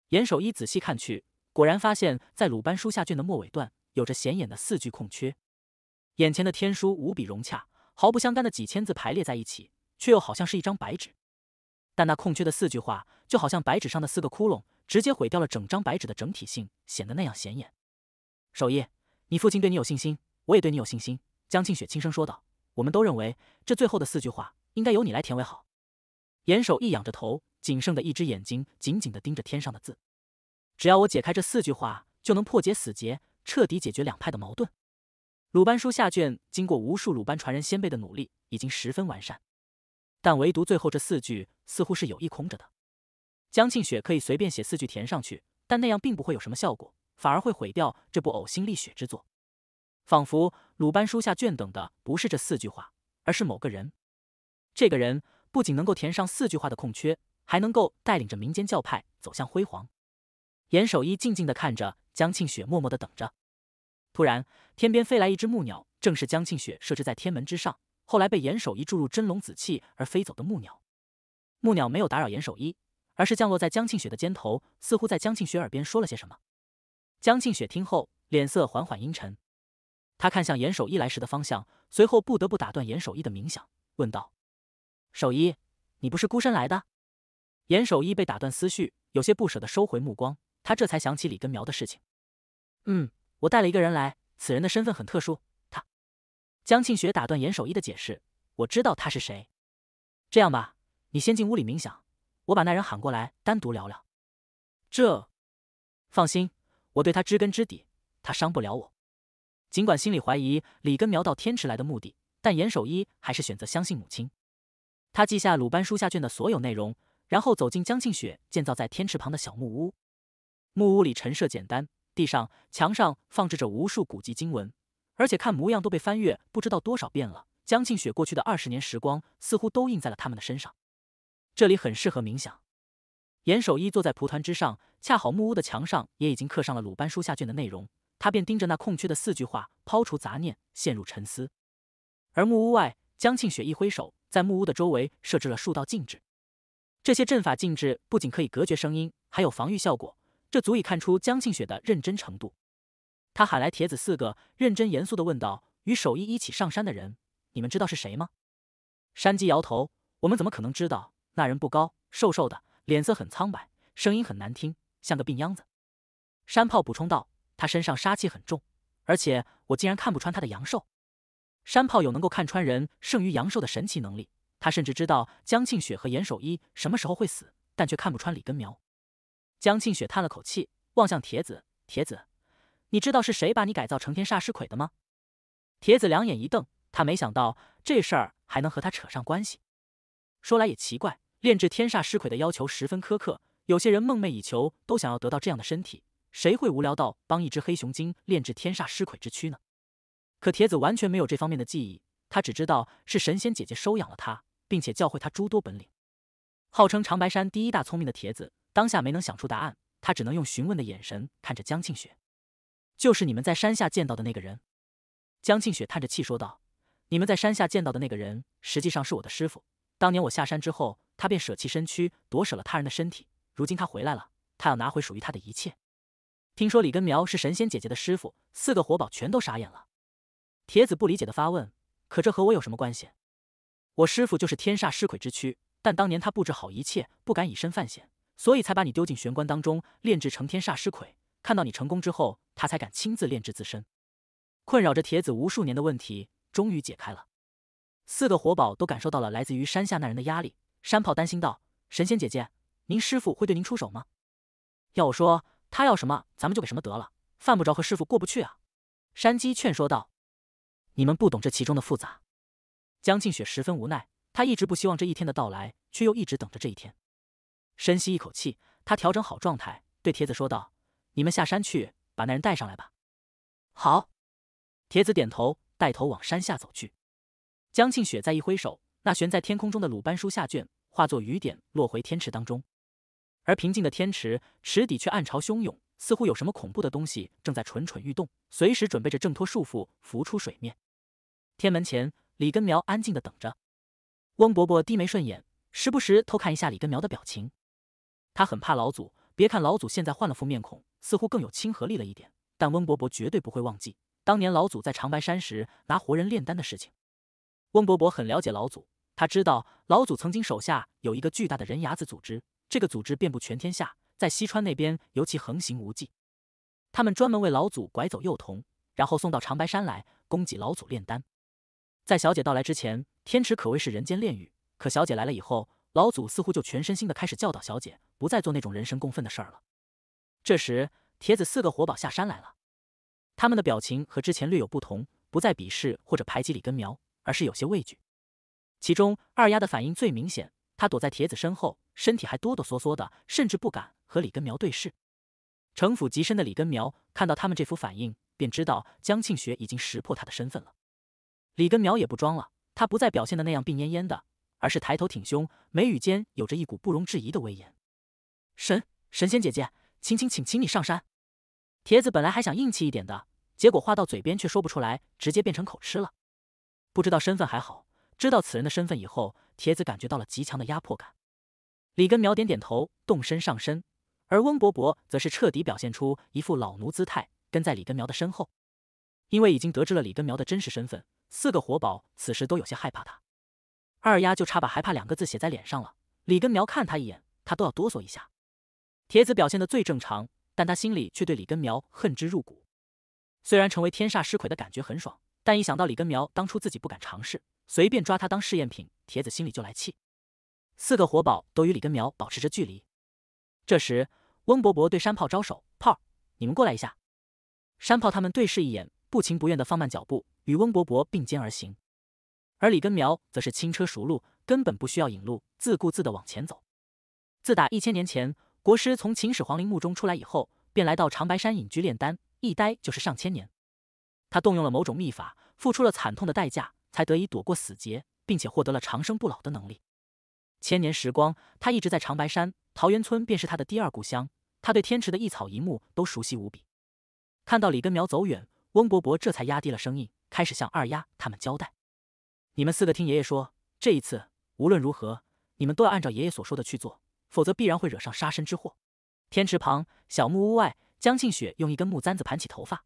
严守一仔细看去，果然发现，在鲁班书下卷的末尾段，有着显眼的四句空缺。眼前的天书无比融洽，毫不相干的几千字排列在一起，却又好像是一张白纸。但那空缺的四句话，就好像白纸上的四个窟窿，直接毁掉了整张白纸的整体性，显得那样显眼。守一，你父亲对你有信心，我也对你有信心。”江庆雪轻声说道，“我们都认为，这最后的四句话应该由你来填为好。”严守一仰着头，仅剩的一只眼睛紧紧地盯着天上的字。只要我解开这四句话，就能破解死结，彻底解决两派的矛盾。鲁班书下卷经过无数鲁班传人先辈的努力，已经十分完善，但唯独最后这四句似乎是有意空着的。江庆雪可以随便写四句填上去，但那样并不会有什么效果，反而会毁掉这部呕心沥血之作。仿佛鲁班书下卷等的不是这四句话，而是某个人。这个人。不仅能够填上四句话的空缺，还能够带领着民间教派走向辉煌。严守一静静地看着江庆雪，默默的等着。突然，天边飞来一只木鸟，正是江庆雪设置在天门之上，后来被严守一注入真龙紫气而飞走的木鸟。木鸟没有打扰严守一，而是降落在江庆雪的肩头，似乎在江庆雪耳边说了些什么。江庆雪听后，脸色缓缓阴沉。他看向严守一来时的方向，随后不得不打断严守一的冥想，问道。守一，你不是孤身来的。严守一被打断思绪，有些不舍得收回目光。他这才想起李根苗的事情。嗯，我带了一个人来，此人的身份很特殊。他江庆雪打断严守一的解释：“我知道他是谁。这样吧，你先进屋里冥想，我把那人喊过来单独聊聊。这放心，我对他知根知底，他伤不了我。尽管心里怀疑李根苗到天池来的目的，但严守一还是选择相信母亲。”他记下鲁班书下卷的所有内容，然后走进江庆雪建造在天池旁的小木屋。木屋里陈设简单，地上、墙上放置着无数古籍经文，而且看模样都被翻阅，不知道多少遍了。江庆雪过去的二十年时光，似乎都印在了他们的身上。这里很适合冥想。严守一坐在蒲团之上，恰好木屋的墙上也已经刻上了鲁班书下卷的内容，他便盯着那空缺的四句话，抛除杂念，陷入沉思。而木屋外，江庆雪一挥手。在木屋的周围设置了数道禁制，这些阵法禁制不仅可以隔绝声音，还有防御效果。这足以看出江庆雪的认真程度。他喊来铁子四个，认真严肃的问道：“与守一一起上山的人，你们知道是谁吗？”山鸡摇头：“我们怎么可能知道？那人不高，瘦瘦的，脸色很苍白，声音很难听，像个病秧子。”山炮补充道：“他身上杀气很重，而且我竟然看不穿他的阳寿。”山炮有能够看穿人胜于阳寿的神奇能力，他甚至知道江庆雪和严守一什么时候会死，但却看不穿李根苗。江庆雪叹了口气，望向铁子：“铁子，你知道是谁把你改造成天煞尸魁的吗？”铁子两眼一瞪，他没想到这事儿还能和他扯上关系。说来也奇怪，炼制天煞尸魁的要求十分苛刻，有些人梦寐以求，都想要得到这样的身体，谁会无聊到帮一只黑熊精炼制天煞尸魁之躯呢？可铁子完全没有这方面的记忆，他只知道是神仙姐姐收养了他，并且教会他诸多本领。号称长白山第一大聪明的铁子，当下没能想出答案，他只能用询问的眼神看着江庆雪：“就是你们在山下见到的那个人。”江庆雪叹着气说道：“你们在山下见到的那个人，实际上是我的师傅。当年我下山之后，他便舍弃身躯，夺舍了他人的身体。如今他回来了，他要拿回属于他的一切。”听说李根苗是神仙姐姐的师傅，四个活宝全都傻眼了。铁子不理解的发问：“可这和我有什么关系？我师傅就是天煞尸鬼之躯，但当年他布置好一切，不敢以身犯险，所以才把你丢进玄关当中炼制成天煞尸鬼。看到你成功之后，他才敢亲自炼制自身。”困扰着铁子无数年的问题终于解开了。四个活宝都感受到了来自于山下那人的压力。山炮担心道：“神仙姐姐，您师傅会对您出手吗？”要我说，他要什么咱们就给什么得了，犯不着和师傅过不去啊。”山鸡劝说道。你们不懂这其中的复杂，江庆雪十分无奈。她一直不希望这一天的到来，却又一直等着这一天。深吸一口气，她调整好状态，对铁子说道：“你们下山去，把那人带上来吧。”好，铁子点头，带头往山下走去。江庆雪再一挥手，那悬在天空中的鲁班书下卷化作雨点落回天池当中。而平静的天池，池底却暗潮汹涌，似乎有什么恐怖的东西正在蠢蠢欲动，随时准备着挣脱束缚，浮出水面。天门前，李根苗安静的等着。翁伯伯低眉顺眼，时不时偷看一下李根苗的表情。他很怕老祖。别看老祖现在换了副面孔，似乎更有亲和力了一点，但翁伯伯绝对不会忘记当年老祖在长白山时拿活人炼丹的事情。翁伯伯很了解老祖，他知道老祖曾经手下有一个巨大的人牙子组织，这个组织遍布全天下，在西川那边尤其横行无忌。他们专门为老祖拐走幼童，然后送到长白山来，供给老祖炼丹。在小姐到来之前，天池可谓是人间炼狱。可小姐来了以后，老祖似乎就全身心的开始教导小姐，不再做那种人神共愤的事儿了。这时，铁子四个活宝下山来了，他们的表情和之前略有不同，不再鄙视或者排挤李根苗，而是有些畏惧。其中，二丫的反应最明显，她躲在铁子身后，身体还哆哆嗦嗦的，甚至不敢和李根苗对视。城府极深的李根苗看到他们这副反应，便知道江庆雪已经识破他的身份了。李根苗也不装了，他不再表现的那样病恹恹的，而是抬头挺胸，眉宇间有着一股不容置疑的威严。神神仙姐姐，请请请，请你上山。铁子本来还想硬气一点的，结果话到嘴边却说不出来，直接变成口吃了。不知道身份还好，知道此人的身份以后，铁子感觉到了极强的压迫感。李根苗点点头，动身上身，而温伯伯则是彻底表现出一副老奴姿态，跟在李根苗的身后。因为已经得知了李根苗的真实身份。四个活宝此时都有些害怕他，二丫就差把“害怕”两个字写在脸上了。李根苗看他一眼，他都要哆嗦一下。铁子表现的最正常，但他心里却对李根苗恨之入骨。虽然成为天煞尸魁的感觉很爽，但一想到李根苗当初自己不敢尝试，随便抓他当试验品，铁子心里就来气。四个活宝都与李根苗保持着距离。这时，翁伯伯对山炮招手：“炮，你们过来一下。”山炮他们对视一眼。不情不愿地放慢脚步，与温伯伯并肩而行，而李根苗则是轻车熟路，根本不需要引路，自顾自地往前走。自打一千年前国师从秦始皇陵墓中出来以后，便来到长白山隐居炼丹，一待就是上千年。他动用了某种秘法，付出了惨痛的代价，才得以躲过死劫，并且获得了长生不老的能力。千年时光，他一直在长白山桃源村，便是他的第二故乡。他对天池的一草一木都熟悉无比。看到李根苗走远。翁伯伯这才压低了声音，开始向二丫他们交代：“你们四个听爷爷说，这一次无论如何，你们都要按照爷爷所说的去做，否则必然会惹上杀身之祸。”天池旁，小木屋外，江庆雪用一根木簪子盘起头发，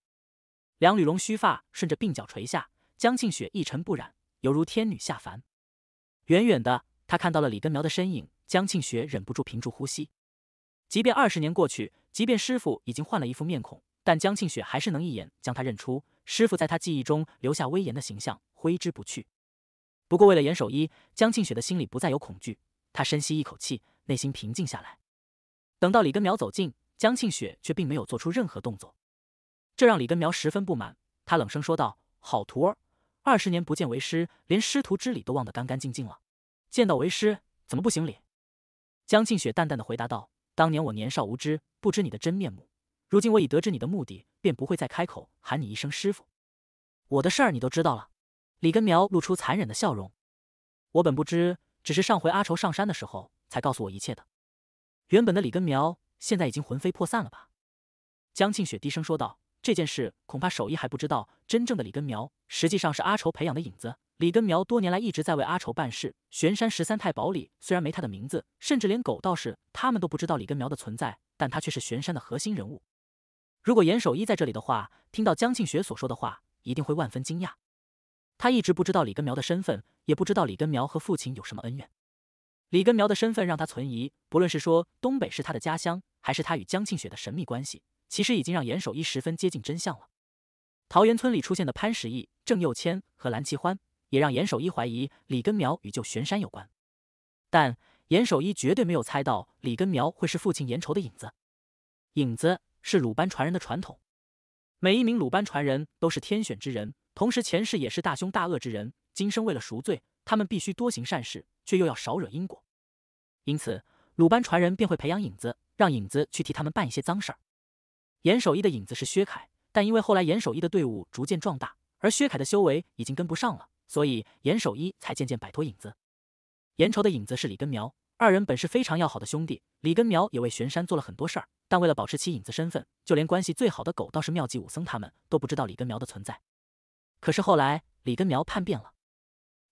两缕龙须发顺着鬓角垂下。江庆雪一尘不染，犹如天女下凡。远远的，她看到了李根苗的身影，江庆雪忍不住屏住呼吸。即便二十年过去，即便师傅已经换了一副面孔。但江庆雪还是能一眼将他认出，师傅在他记忆中留下威严的形象挥之不去。不过，为了严守一，江庆雪的心里不再有恐惧。他深吸一口气，内心平静下来。等到李根苗走近，江庆雪却并没有做出任何动作，这让李根苗十分不满。他冷声说道：“好徒儿，二十年不见为师，连师徒之礼都忘得干干净净了。见到为师，怎么不行礼？”江庆雪淡淡的回答道：“当年我年少无知，不知你的真面目。”如今我已得知你的目的，便不会再开口喊你一声师傅。我的事儿你都知道了，李根苗露出残忍的笑容。我本不知，只是上回阿愁上山的时候才告诉我一切的。原本的李根苗现在已经魂飞魄散了吧？江庆雪低声说道：“这件事恐怕手艺还不知道，真正的李根苗实际上是阿愁培养的影子。李根苗多年来一直在为阿愁办事。玄山十三太保里虽然没他的名字，甚至连狗道士他们都不知道李根苗的存在，但他却是玄山的核心人物。”如果严守一在这里的话，听到江庆雪所说的话，一定会万分惊讶。他一直不知道李根苗的身份，也不知道李根苗和父亲有什么恩怨。李根苗的身份让他存疑，不论是说东北是他的家乡，还是他与江庆雪的神秘关系，其实已经让严守一十分接近真相了。桃园村里出现的潘石屹、郑又谦和蓝齐欢，也让严守一怀疑李根苗与旧玄山有关。但严守一绝对没有猜到李根苗会是父亲严稠的影子，影子。是鲁班传人的传统，每一名鲁班传人都是天选之人，同时前世也是大凶大恶之人，今生为了赎罪，他们必须多行善事，却又要少惹因果，因此鲁班传人便会培养影子，让影子去替他们办一些脏事儿。严守一的影子是薛凯，但因为后来严守一的队伍逐渐壮大，而薛凯的修为已经跟不上了，所以严守一才渐渐摆脱影子。严稠的影子是李根苗，二人本是非常要好的兄弟，李根苗也为玄山做了很多事儿。但为了保持其影子身份，就连关系最好的狗倒是妙计武僧他们都不知道李根苗的存在。可是后来李根苗叛变了，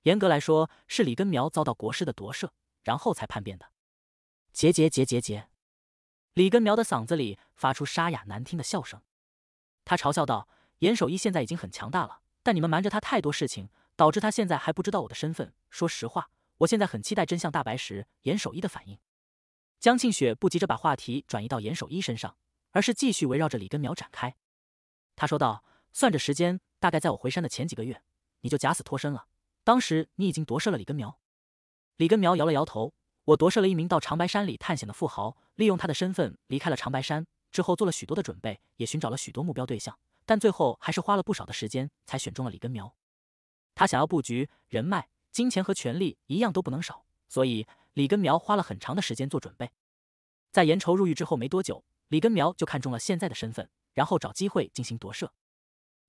严格来说是李根苗遭到国师的夺舍，然后才叛变的。桀桀桀桀桀！李根苗的嗓子里发出沙哑难听的笑声，他嘲笑道：“严守一现在已经很强大了，但你们瞒着他太多事情，导致他现在还不知道我的身份。说实话，我现在很期待真相大白时严守一的反应。”江庆雪不急着把话题转移到严守一身上，而是继续围绕着李根苗展开。他说道：“算着时间，大概在我回山的前几个月，你就假死脱身了。当时你已经夺舍了李根苗。”李根苗摇了摇头：“我夺舍了一名到长白山里探险的富豪，利用他的身份离开了长白山。之后做了许多的准备，也寻找了许多目标对象，但最后还是花了不少的时间才选中了李根苗。他想要布局，人脉、金钱和权力一样都不能少，所以……”李根苗花了很长的时间做准备，在严愁入狱之后没多久，李根苗就看中了现在的身份，然后找机会进行夺舍。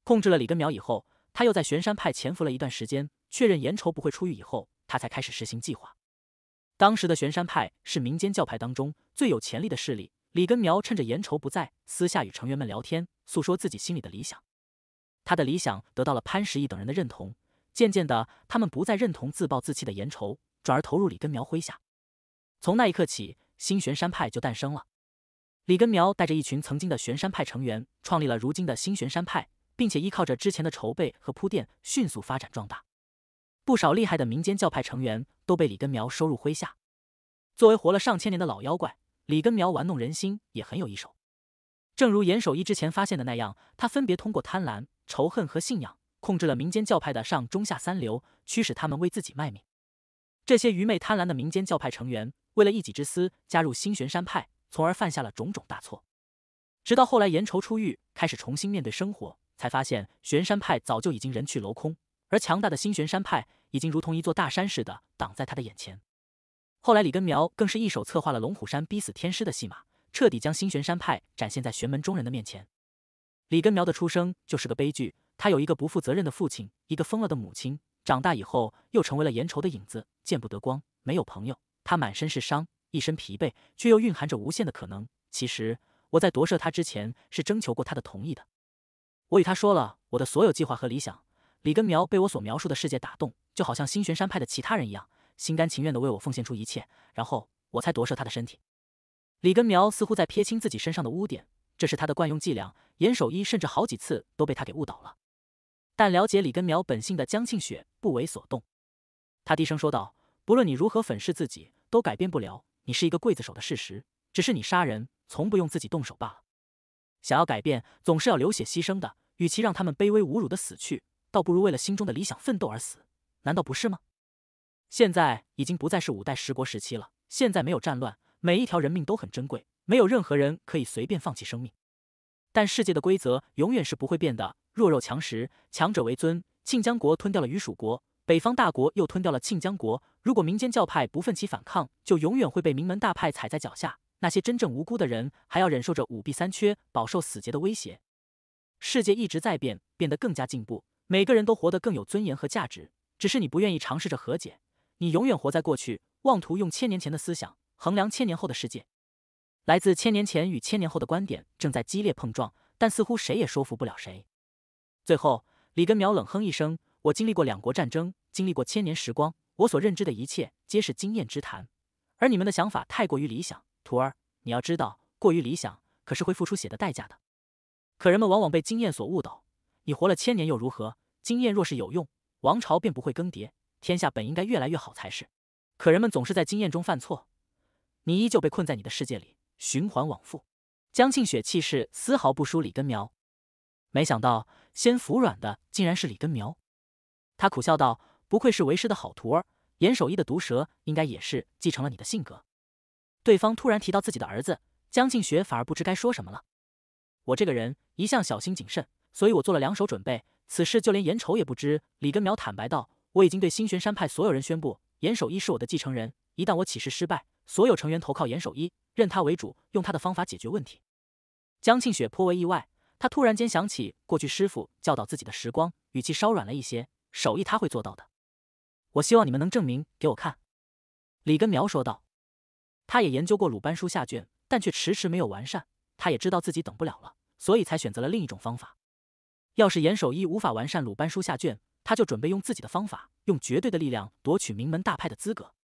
控制了李根苗以后，他又在玄山派潜伏了一段时间，确认严愁不会出狱以后，他才开始实行计划。当时的玄山派是民间教派当中最有潜力的势力。李根苗趁着严愁不在，私下与成员们聊天，诉说自己心里的理想。他的理想得到了潘石屹等人的认同，渐渐的，他们不再认同自暴自弃的严愁。转而投入李根苗麾下，从那一刻起，新玄山派就诞生了。李根苗带着一群曾经的玄山派成员，创立了如今的新玄山派，并且依靠着之前的筹备和铺垫，迅速发展壮大。不少厉害的民间教派成员都被李根苗收入麾下。作为活了上千年的老妖怪，李根苗玩弄人心也很有一手。正如严守一之前发现的那样，他分别通过贪婪、仇恨和信仰控制了民间教派的上、中、下三流，驱使他们为自己卖命。这些愚昧贪婪的民间教派成员，为了一己之私加入新玄山派，从而犯下了种种大错。直到后来严筹出狱，开始重新面对生活，才发现玄山派早就已经人去楼空，而强大的新玄山派已经如同一座大山似的挡在他的眼前。后来李根苗更是一手策划了龙虎山逼死天师的戏码，彻底将新玄山派展现在玄门中人的面前。李根苗的出生就是个悲剧，他有一个不负责任的父亲，一个疯了的母亲。长大以后，又成为了严愁的影子，见不得光，没有朋友。他满身是伤，一身疲惫，却又蕴含着无限的可能。其实，我在夺舍他之前是征求过他的同意的。我与他说了我的所有计划和理想。李根苗被我所描述的世界打动，就好像星玄山派的其他人一样，心甘情愿的为我奉献出一切。然后，我才夺舍他的身体。李根苗似乎在撇清自己身上的污点，这是他的惯用伎俩。严守一甚至好几次都被他给误导了。但了解李根苗本性的江庆雪不为所动，他低声说道：“不论你如何粉饰自己，都改变不了你是一个刽子手的事实。只是你杀人从不用自己动手罢了。想要改变，总是要流血牺牲的。与其让他们卑微侮辱的死去，倒不如为了心中的理想奋斗而死，难道不是吗？现在已经不再是五代十国时期了，现在没有战乱，每一条人命都很珍贵，没有任何人可以随便放弃生命。”但世界的规则永远是不会变的，弱肉强食，强者为尊。庆江国吞掉了于蜀国，北方大国又吞掉了庆江国。如果民间教派不奋起反抗，就永远会被名门大派踩在脚下。那些真正无辜的人，还要忍受着五弊三缺，饱受死劫的威胁。世界一直在变，变得更加进步，每个人都活得更有尊严和价值。只是你不愿意尝试着和解，你永远活在过去，妄图用千年前的思想衡量千年后的世界。来自千年前与千年后的观点正在激烈碰撞，但似乎谁也说服不了谁。最后，李根苗冷哼一声：“我经历过两国战争，经历过千年时光，我所认知的一切皆是经验之谈，而你们的想法太过于理想。徒儿，你要知道，过于理想可是会付出血的代价的。可人们往往被经验所误导。你活了千年又如何？经验若是有用，王朝便不会更迭，天下本应该越来越好才是。可人们总是在经验中犯错，你依旧被困在你的世界里。”循环往复，江庆雪气势丝毫不输李根苗。没想到，先服软的竟然是李根苗。他苦笑道：“不愧是为师的好徒儿，严守一的毒蛇应该也是继承了你的性格。”对方突然提到自己的儿子，江庆雪反而不知该说什么了。我这个人一向小心谨慎，所以我做了两手准备。此事就连严丑也不知。李根苗坦白道：“我已经对星玄山派所有人宣布，严守一是我的继承人。一旦我起事失败，所有成员投靠严守一。”认他为主，用他的方法解决问题。江庆雪颇为意外，他突然间想起过去师傅教导自己的时光，语气稍软了一些。手艺他会做到的，我希望你们能证明给我看。”李根苗说道。他也研究过鲁班书下卷，但却迟迟没有完善。他也知道自己等不了了，所以才选择了另一种方法。要是严守一无法完善鲁班书下卷，他就准备用自己的方法，用绝对的力量夺取名门大派的资格。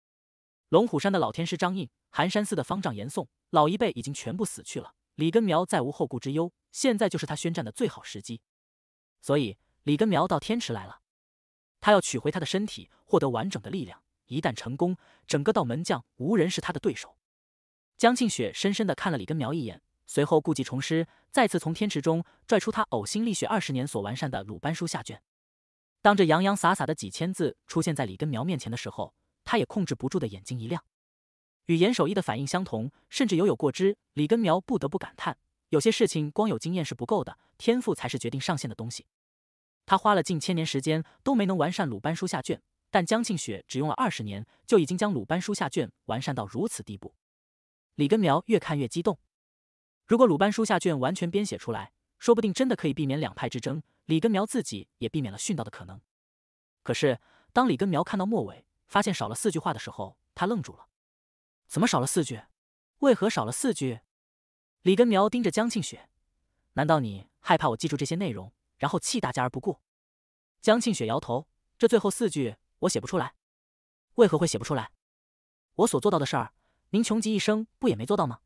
龙虎山的老天师张印。寒山寺的方丈严颂老一辈已经全部死去了，李根苗再无后顾之忧，现在就是他宣战的最好时机。所以，李根苗到天池来了，他要取回他的身体，获得完整的力量。一旦成功，整个道门将无人是他的对手。江庆雪深深的看了李根苗一眼，随后故技重施，再次从天池中拽出他呕心沥血二十年所完善的《鲁班书》下卷。当这洋洋洒洒的几千字出现在李根苗面前的时候，他也控制不住的眼睛一亮。与严守一的反应相同，甚至有有过之。李根苗不得不感叹：有些事情光有经验是不够的，天赋才是决定上限的东西。他花了近千年时间都没能完善《鲁班书下卷》，但江庆雪只用了二十年就已经将《鲁班书下卷》完善到如此地步。李根苗越看越激动。如果《鲁班书下卷》完全编写出来，说不定真的可以避免两派之争，李根苗自己也避免了殉道的可能。可是，当李根苗看到末尾，发现少了四句话的时候，他愣住了。怎么少了四句？为何少了四句？李根苗盯着江庆雪：“难道你害怕我记住这些内容，然后弃大家而不顾？”江庆雪摇头：“这最后四句我写不出来。为何会写不出来？我所做到的事儿，您穷极一生不也没做到吗？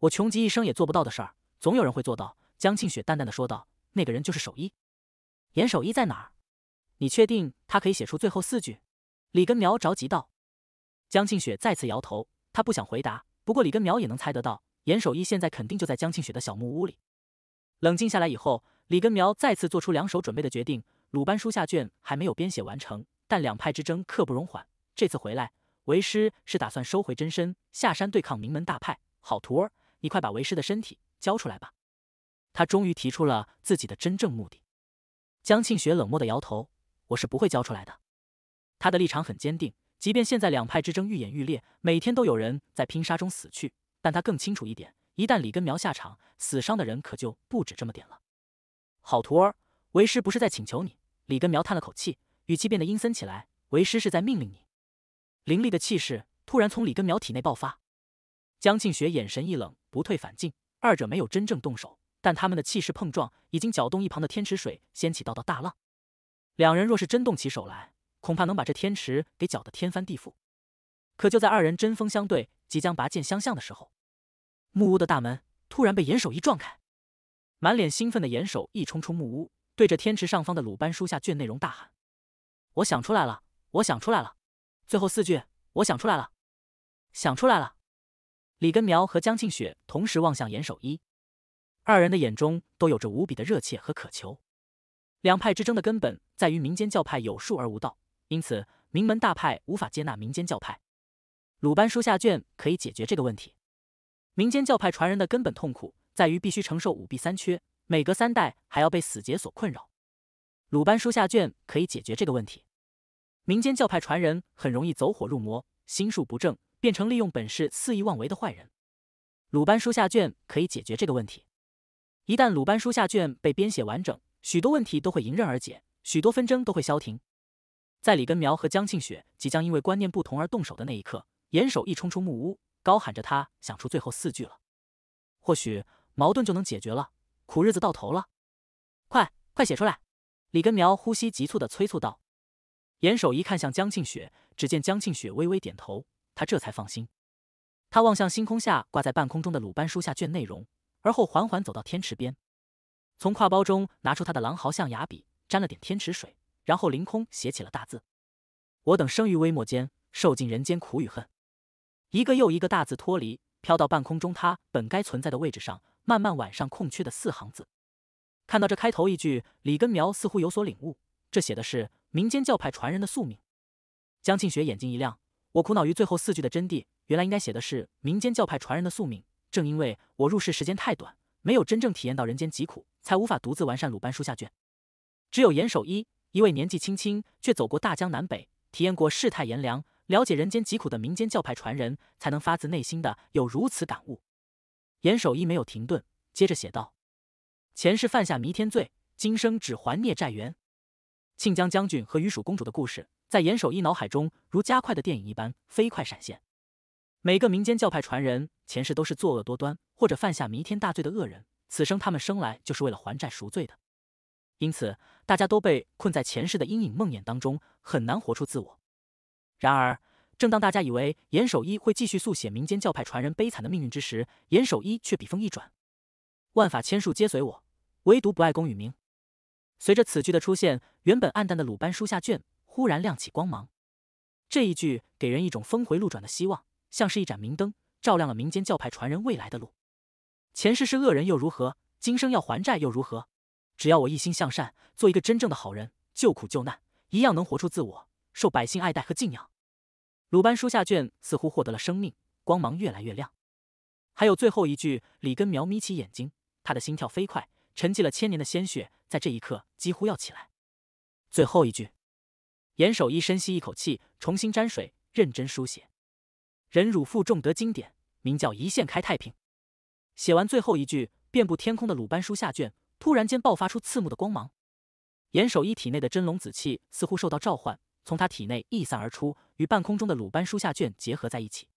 我穷极一生也做不到的事儿，总有人会做到。”江庆雪淡淡的说道：“那个人就是守一，严守一在哪儿？你确定他可以写出最后四句？”李根苗着急道。江庆雪再次摇头。他不想回答，不过李根苗也能猜得到，严守一现在肯定就在江庆雪的小木屋里。冷静下来以后，李根苗再次做出两手准备的决定。鲁班书下卷还没有编写完成，但两派之争刻不容缓。这次回来，为师是打算收回真身，下山对抗名门大派。好徒儿，你快把为师的身体交出来吧！他终于提出了自己的真正目的。江庆雪冷漠的摇头，我是不会交出来的。他的立场很坚定。即便现在两派之争愈演愈烈，每天都有人在拼杀中死去，但他更清楚一点：一旦李根苗下场，死伤的人可就不止这么点了。好徒儿，为师不是在请求你。”李根苗叹了口气，语气变得阴森起来：“为师是在命令你。”凌厉的气势突然从李根苗体内爆发，江庆雪眼神一冷，不退反进。二者没有真正动手，但他们的气势碰撞已经搅动一旁的天池水，掀起道道大浪。两人若是真动起手来，恐怕能把这天池给搅得天翻地覆。可就在二人针锋相对、即将拔剑相向的时候，木屋的大门突然被严守一撞开，满脸兴奋的严守一冲出木屋，对着天池上方的鲁班书下卷内容大喊：“我想出来了！我想出来了！最后四句，我想出来了！想出来了！”李根苗和江庆雪同时望向严守一，二人的眼中都有着无比的热切和渴求。两派之争的根本在于民间教派有术而无道。因此，名门大派无法接纳民间教派。鲁班书下卷可以解决这个问题。民间教派传人的根本痛苦在于必须承受五弊三缺，每隔三代还要被死劫所困扰。鲁班书下卷可以解决这个问题。民间教派传人很容易走火入魔，心术不正，变成利用本事肆意妄为的坏人。鲁班书下卷可以解决这个问题。一旦鲁班书下卷被编写完整，许多问题都会迎刃而解，许多纷争都会消停。在李根苗和江庆雪即将因为观念不同而动手的那一刻，严守一冲出木屋，高喊着：“他想出最后四句了，或许矛盾就能解决了，苦日子到头了，快快写出来！”李根苗呼吸急促的催促道。严守一看向江庆雪，只见江庆雪微微点头，他这才放心。他望向星空下挂在半空中的鲁班书下卷内容，而后缓缓走到天池边，从挎包中拿出他的狼毫象牙笔，沾了点天池水。然后凌空写起了大字，我等生于微末间，受尽人间苦与恨。一个又一个大字脱离，飘到半空中，它本该存在的位置上，慢慢挽上空缺的四行字。看到这开头一句，李根苗似乎有所领悟，这写的是民间教派传人的宿命。江庆雪眼睛一亮，我苦恼于最后四句的真谛，原来应该写的是民间教派传人的宿命。正因为我入世时间太短，没有真正体验到人间疾苦，才无法独自完善鲁班书下卷。只有严守一。一位年纪轻轻却走过大江南北、体验过世态炎凉、了解人间疾苦的民间教派传人，才能发自内心的有如此感悟。严守一没有停顿，接着写道：“前世犯下弥天罪，今生只还孽债缘。”庆江将军和余蜀公主的故事，在严守一脑海中如加快的电影一般飞快闪现。每个民间教派传人前世都是作恶多端或者犯下弥天大罪的恶人，此生他们生来就是为了还债赎罪的。因此，大家都被困在前世的阴影梦魇当中，很难活出自我。然而，正当大家以为严守一会继续速写民间教派传人悲惨的命运之时，严守一却笔锋一转：“万法千术皆随我，唯独不爱功与名。”随着此句的出现，原本暗淡的鲁班书下卷忽然亮起光芒。这一句给人一种峰回路转的希望，像是一盏明灯，照亮了民间教派传人未来的路。前世是恶人又如何？今生要还债又如何？只要我一心向善，做一个真正的好人，救苦救难，一样能活出自我，受百姓爱戴和敬仰。鲁班书下卷似乎获得了生命，光芒越来越亮。还有最后一句。李根苗眯起眼睛，他的心跳飞快，沉寂了千年的鲜血在这一刻几乎要起来。最后一句。严守一深吸一口气，重新沾水，认真书写。忍辱负重得经典，名叫《一线开太平》。写完最后一句，遍布天空的鲁班书下卷。突然间爆发出刺目的光芒，严守一体内的真龙紫气似乎受到召唤，从他体内溢散而出，与半空中的鲁班书下卷结合在一起。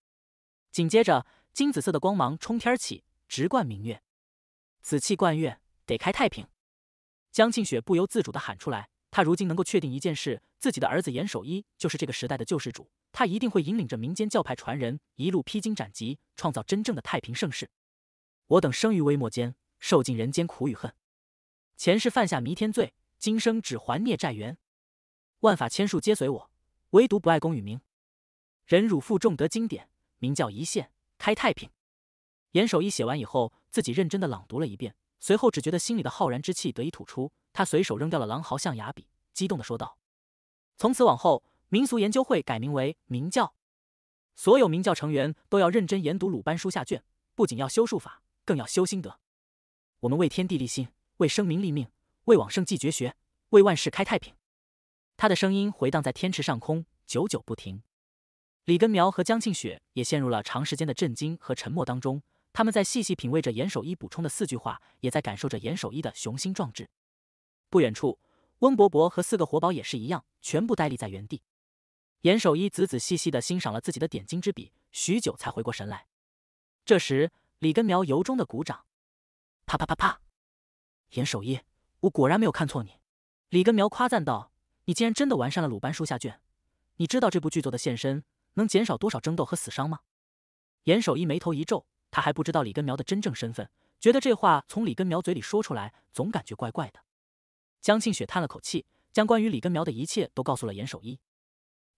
紧接着，金紫色的光芒冲天起，直贯明月。紫气贯月，得开太平。江庆雪不由自主地喊出来：“他如今能够确定一件事，自己的儿子严守一就是这个时代的救世主，他一定会引领着民间教派传人一路披荆斩棘，创造真正的太平盛世。我等生于微末间，受尽人间苦与恨。”前世犯下弥天罪，今生只还孽债缘。万法千术皆随我，唯独不爱功与名。忍辱负重得经典，明教一线开太平。严守一写完以后，自己认真的朗读了一遍，随后只觉得心里的浩然之气得以吐出。他随手扔掉了狼嚎象牙笔，激动的说道：“从此往后，民俗研究会改名为明教，所有明教成员都要认真研读《鲁班书》下卷，不仅要修术法，更要修心得。我们为天地立心。”为生民立命，为往圣继绝学，为万世开太平。他的声音回荡在天池上空，久久不停。李根苗和江庆雪也陷入了长时间的震惊和沉默当中。他们在细细品味着严守一补充的四句话，也在感受着严守一的雄心壮志。不远处，温伯伯和四个活宝也是一样，全部呆立在原地。严守一仔仔细细的欣赏了自己的点睛之笔，许久才回过神来。这时，李根苗由衷的鼓掌，啪啪啪啪。严守一，我果然没有看错你。”李根苗夸赞道，“你竟然真的完善了《鲁班书》下卷，你知道这部剧作的现身能减少多少争斗和死伤吗？”严守一眉头一皱，他还不知道李根苗的真正身份，觉得这话从李根苗嘴里说出来，总感觉怪怪的。江庆雪叹了口气，将关于李根苗的一切都告诉了严守一。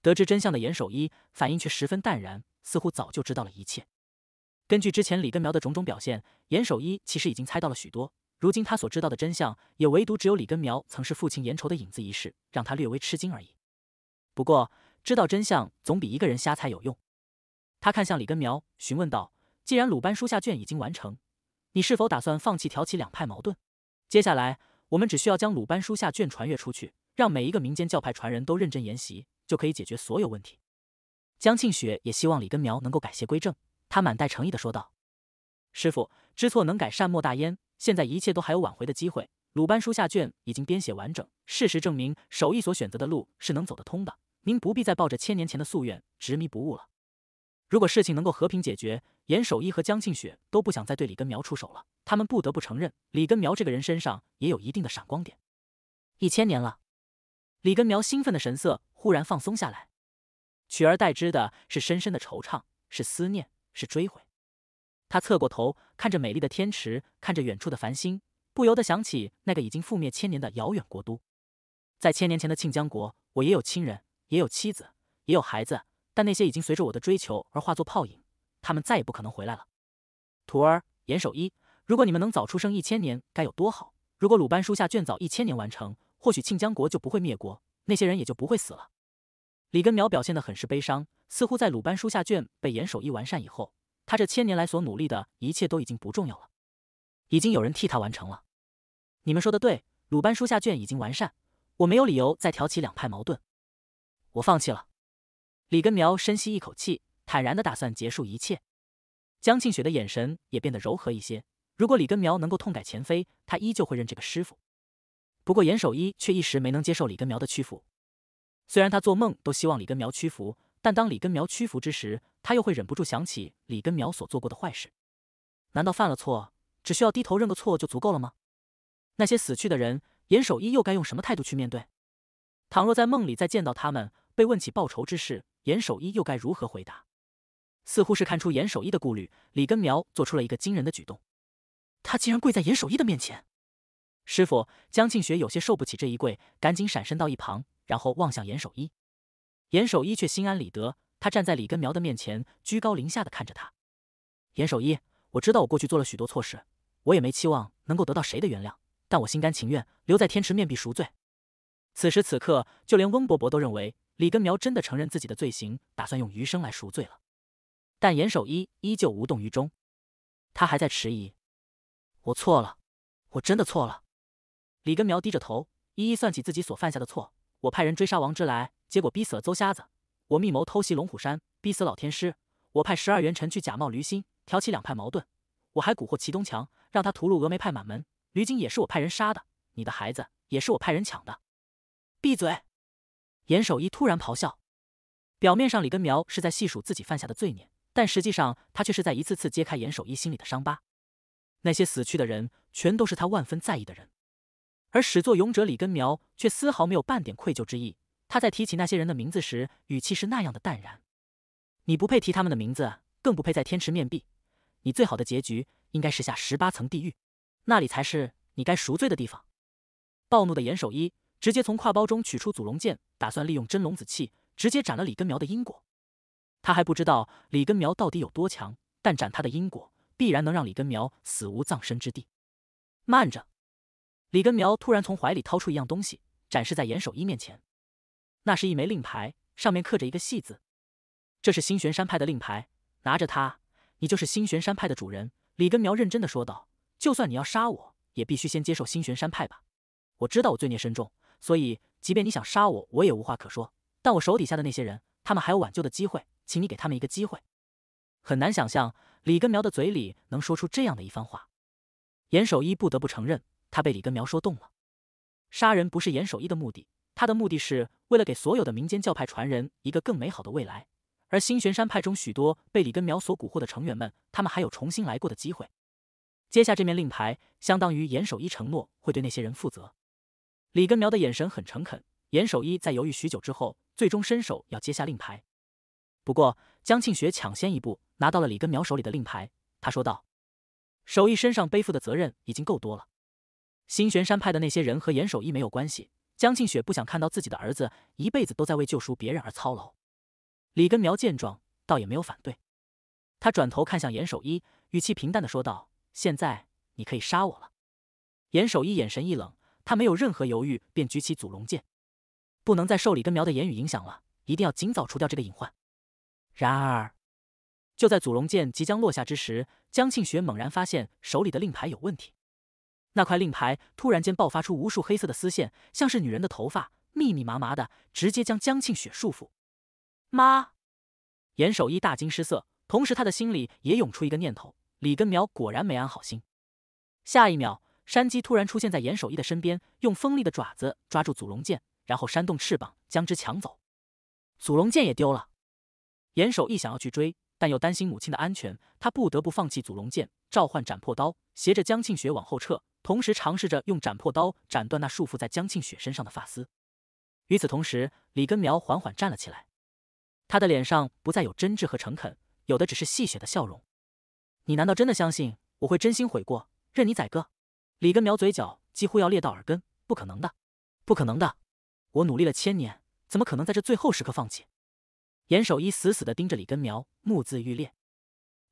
得知真相的严守一反应却十分淡然，似乎早就知道了一切。根据之前李根苗的种种表现，严守一其实已经猜到了许多。如今他所知道的真相，也唯独只有李根苗曾是父亲颜仇的影子一事，让他略微吃惊而已。不过知道真相总比一个人瞎猜有用。他看向李根苗，询问道：“既然鲁班书下卷已经完成，你是否打算放弃挑起两派矛盾？接下来我们只需要将鲁班书下卷传阅出去，让每一个民间教派传人都认真研习，就可以解决所有问题。”江庆雪也希望李根苗能够改邪归正，他满带诚意的说道：“师傅知错能改，善莫大焉。”现在一切都还有挽回的机会。鲁班书下卷已经编写完整，事实证明，守义所选择的路是能走得通的。您不必再抱着千年前的夙愿，执迷不悟了。如果事情能够和平解决，严守义和江庆雪都不想再对李根苗出手了。他们不得不承认，李根苗这个人身上也有一定的闪光点。一千年了，李根苗兴奋的神色忽然放松下来，取而代之的是深深的惆怅，是思念，是追悔。他侧过头，看着美丽的天池，看着远处的繁星，不由得想起那个已经覆灭千年的遥远国都。在千年前的庆江国，我也有亲人，也有妻子，也有孩子，但那些已经随着我的追求而化作泡影，他们再也不可能回来了。徒儿，严守一，如果你们能早出生一千年，该有多好！如果鲁班书下卷早一千年完成，或许庆江国就不会灭国，那些人也就不会死了。李根苗表现得很是悲伤，似乎在鲁班书下卷被严守一完善以后。他这千年来所努力的一切都已经不重要了，已经有人替他完成了。你们说的对，鲁班书下卷已经完善，我没有理由再挑起两派矛盾。我放弃了。李根苗深吸一口气，坦然的打算结束一切。江庆雪的眼神也变得柔和一些。如果李根苗能够痛改前非，他依旧会认这个师傅。不过严守一却一时没能接受李根苗的屈服。虽然他做梦都希望李根苗屈服，但当李根苗屈服之时。他又会忍不住想起李根苗所做过的坏事，难道犯了错只需要低头认个错就足够了吗？那些死去的人，严守一又该用什么态度去面对？倘若在梦里再见到他们，被问起报仇之事，严守一又该如何回答？似乎是看出严守一的顾虑，李根苗做出了一个惊人的举动，他竟然跪在严守一的面前。师傅江庆学有些受不起这一跪，赶紧闪身到一旁，然后望向严守一。严守一却心安理得。他站在李根苗的面前，居高临下的看着他。严守一，我知道我过去做了许多错事，我也没期望能够得到谁的原谅，但我心甘情愿留在天池面壁赎罪。此时此刻，就连温伯伯都认为李根苗真的承认自己的罪行，打算用余生来赎罪了。但严守一依旧无动于衷，他还在迟疑。我错了，我真的错了。李根苗低着头，一一算起自己所犯下的错。我派人追杀王之来，结果逼死了邹瞎子。我密谋偷袭龙虎山，逼死老天师。我派十二元臣去假冒驴心，挑起两派矛盾。我还蛊惑齐东强，让他屠戮峨眉派满门。驴精也是我派人杀的，你的孩子也是我派人抢的。闭嘴！严守一突然咆哮。表面上李根苗是在细数自己犯下的罪孽，但实际上他却是在一次次揭开严守一心里的伤疤。那些死去的人，全都是他万分在意的人，而始作俑者李根苗却丝毫没有半点愧疚之意。他在提起那些人的名字时，语气是那样的淡然。你不配提他们的名字，更不配在天池面壁。你最好的结局应该是下十八层地狱，那里才是你该赎罪的地方。暴怒的严守一直接从挎包中取出祖龙剑，打算利用真龙子气直接斩了李根苗的因果。他还不知道李根苗到底有多强，但斩他的因果必然能让李根苗死无葬身之地。慢着，李根苗突然从怀里掏出一样东西，展示在严守一面前。那是一枚令牌，上面刻着一个“细”字。这是星玄山派的令牌，拿着它，你就是星玄山派的主人。”李根苗认真的说道。“就算你要杀我，也必须先接受星玄山派吧？我知道我罪孽深重，所以即便你想杀我，我也无话可说。但我手底下的那些人，他们还有挽救的机会，请你给他们一个机会。”很难想象李根苗的嘴里能说出这样的一番话。严守一不得不承认，他被李根苗说动了。杀人不是严守一的目的。他的目的是为了给所有的民间教派传人一个更美好的未来，而新玄山派中许多被李根苗所蛊惑的成员们，他们还有重新来过的机会。接下这面令牌，相当于严守一承诺会对那些人负责。李根苗的眼神很诚恳，严守一在犹豫许久之后，最终伸手要接下令牌。不过江庆学抢先一步拿到了李根苗手里的令牌，他说道：“守一身上背负的责任已经够多了，新玄山派的那些人和严守一没有关系。”江庆雪不想看到自己的儿子一辈子都在为救赎别人而操劳。李根苗见状，倒也没有反对。他转头看向严守一，语气平淡的说道：“现在你可以杀我了。”严守一眼神一冷，他没有任何犹豫，便举起祖龙剑。不能再受李根苗的言语影响了，一定要尽早除掉这个隐患。然而，就在祖龙剑即将落下之时，江庆雪猛然发现手里的令牌有问题。那块令牌突然间爆发出无数黑色的丝线，像是女人的头发，密密麻麻的，直接将江庆雪束缚。妈！严守义大惊失色，同时他的心里也涌出一个念头：李根苗果然没安好心。下一秒，山鸡突然出现在严守义的身边，用锋利的爪子抓住祖龙剑，然后扇动翅膀将之抢走。祖龙剑也丢了。严守义想要去追，但又担心母亲的安全，他不得不放弃祖龙剑，召唤斩破刀，携着江庆雪往后撤。同时尝试着用斩破刀斩断那束缚在江庆雪身上的发丝，与此同时，李根苗缓缓站了起来，他的脸上不再有真挚和诚恳，有的只是戏谑的笑容。你难道真的相信我会真心悔过，任你宰割？李根苗嘴角几乎要裂到耳根，不可能的，不可能的，我努力了千年，怎么可能在这最后时刻放弃？严守一死死的盯着李根苗，目眦欲裂，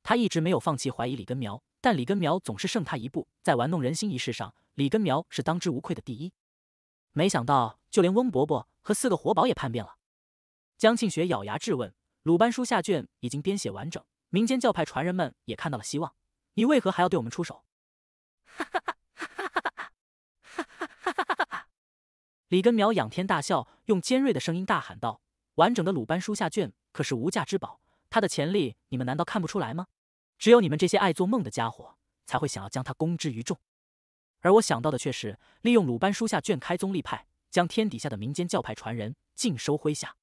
他一直没有放弃怀疑李根苗。但李根苗总是胜他一步，在玩弄人心一事上，李根苗是当之无愧的第一。没想到，就连翁伯伯和四个活宝也叛变了。江庆雪咬牙质问：“鲁班书下卷已经编写完整，民间教派传人们也看到了希望，你为何还要对我们出手？”哈哈哈哈哈哈！哈哈哈哈哈哈！李根苗仰天大笑，用尖锐的声音大喊道：“完整的鲁班书下卷可是无价之宝，它的潜力你们难道看不出来吗？”只有你们这些爱做梦的家伙才会想要将他公之于众，而我想到的却是利用鲁班书下卷开宗立派，将天底下的民间教派传人尽收麾下。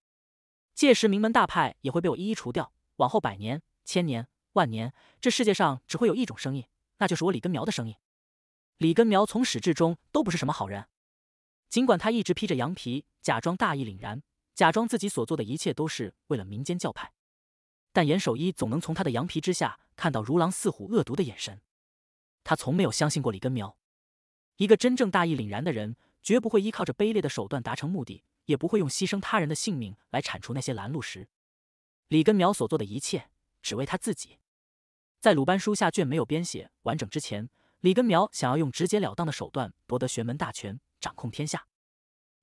届时，名门大派也会被我一一除掉。往后百年、千年、万年，这世界上只会有一种声音，那就是我李根苗的声音。李根苗从始至终都不是什么好人，尽管他一直披着羊皮，假装大义凛然，假装自己所做的一切都是为了民间教派。但严守一总能从他的羊皮之下看到如狼似虎、恶毒的眼神。他从没有相信过李根苗。一个真正大义凛然的人，绝不会依靠着卑劣的手段达成目的，也不会用牺牲他人的性命来铲除那些拦路石。李根苗所做的一切，只为他自己。在鲁班书下卷没有编写完整之前，李根苗想要用直截了当的手段夺得玄门大权，掌控天下。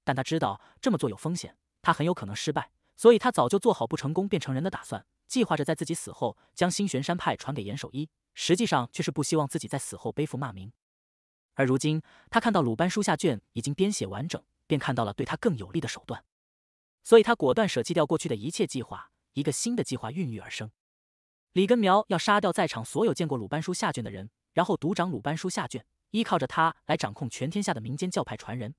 但他知道这么做有风险，他很有可能失败，所以他早就做好不成功变成人的打算。计划着在自己死后将新玄山派传给严守一，实际上却是不希望自己在死后背负骂名。而如今他看到鲁班书下卷已经编写完整，便看到了对他更有利的手段，所以他果断舍弃掉过去的一切计划，一个新的计划孕育而生。李根苗要杀掉在场所有见过鲁班书下卷的人，然后独掌鲁班书下卷，依靠着他来掌控全天下的民间教派传人。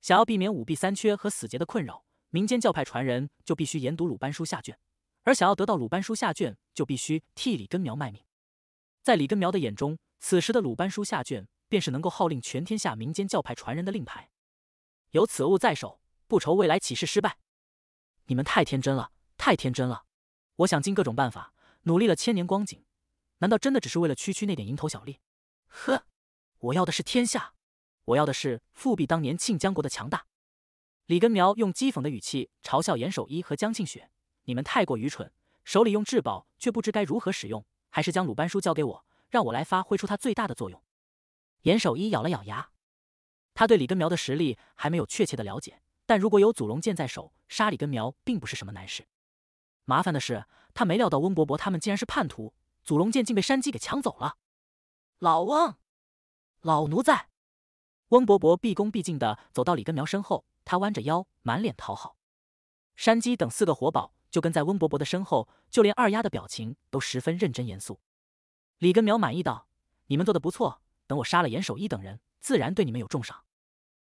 想要避免五弊三缺和死结的困扰，民间教派传人就必须研读鲁班书下卷。而想要得到鲁班书下卷，就必须替李根苗卖命。在李根苗的眼中，此时的鲁班书下卷便是能够号令全天下民间教派传人的令牌。有此物在手，不愁未来起事失败。你们太天真了，太天真了！我想尽各种办法，努力了千年光景，难道真的只是为了区区那点蝇头小利？呵，我要的是天下，我要的是复辟当年庆江国的强大！李根苗用讥讽的语气嘲笑严守一和江庆雪。你们太过愚蠢，手里用至宝却不知该如何使用，还是将鲁班书交给我，让我来发挥出它最大的作用。严守一咬了咬牙，他对李根苗的实力还没有确切的了解，但如果有祖龙剑在手，杀李根苗并不是什么难事。麻烦的是，他没料到温伯伯他们竟然是叛徒，祖龙剑竟被山鸡给抢走了。老翁，老奴在。温伯伯毕恭毕敬地走到李根苗身后，他弯着腰，满脸讨好。山鸡等四个活宝。就跟在温伯伯的身后，就连二丫的表情都十分认真严肃。李根苗满意道：“你们做的不错，等我杀了严守一等人，自然对你们有重赏。”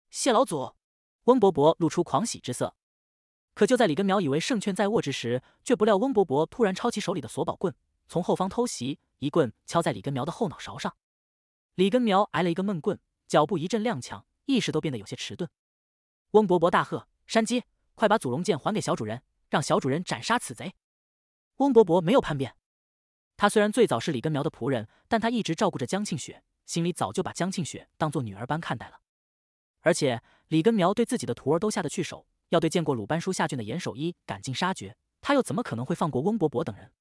谢老祖，温伯伯露出狂喜之色。可就在李根苗以为胜券在握之时，却不料温伯伯突然抄起手里的锁宝棍，从后方偷袭，一棍敲在李根苗的后脑勺上。李根苗挨了一个闷棍，脚步一阵踉跄，意识都变得有些迟钝。温伯伯大喝：“山鸡，快把祖龙剑还给小主人！”让小主人斩杀此贼。翁伯伯没有叛变。他虽然最早是李根苗的仆人，但他一直照顾着江庆雪，心里早就把江庆雪当做女儿般看待了。而且李根苗对自己的徒儿都下得去手，要对见过鲁班书下卷的严守一赶尽杀绝，他又怎么可能会放过翁伯伯等人？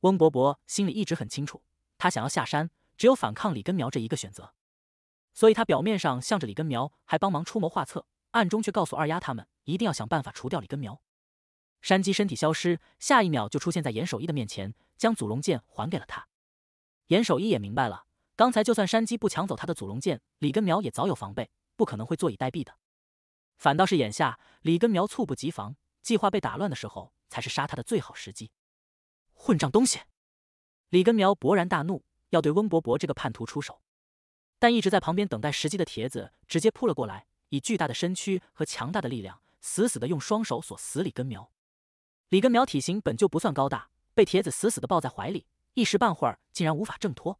翁伯伯心里一直很清楚，他想要下山，只有反抗李根苗这一个选择。所以他表面上向着李根苗，还帮忙出谋划策，暗中却告诉二丫他们，一定要想办法除掉李根苗。山鸡身体消失，下一秒就出现在严守一的面前，将祖龙剑还给了他。严守一也明白了，刚才就算山鸡不抢走他的祖龙剑，李根苗也早有防备，不可能会坐以待毙的。反倒是眼下，李根苗猝不及防，计划被打乱的时候，才是杀他的最好时机。混账东西！李根苗勃然大怒，要对温伯伯这个叛徒出手，但一直在旁边等待时机的铁子直接扑了过来，以巨大的身躯和强大的力量，死死的用双手锁死李根苗。李根苗体型本就不算高大，被铁子死死的抱在怀里，一时半会儿竟然无法挣脱。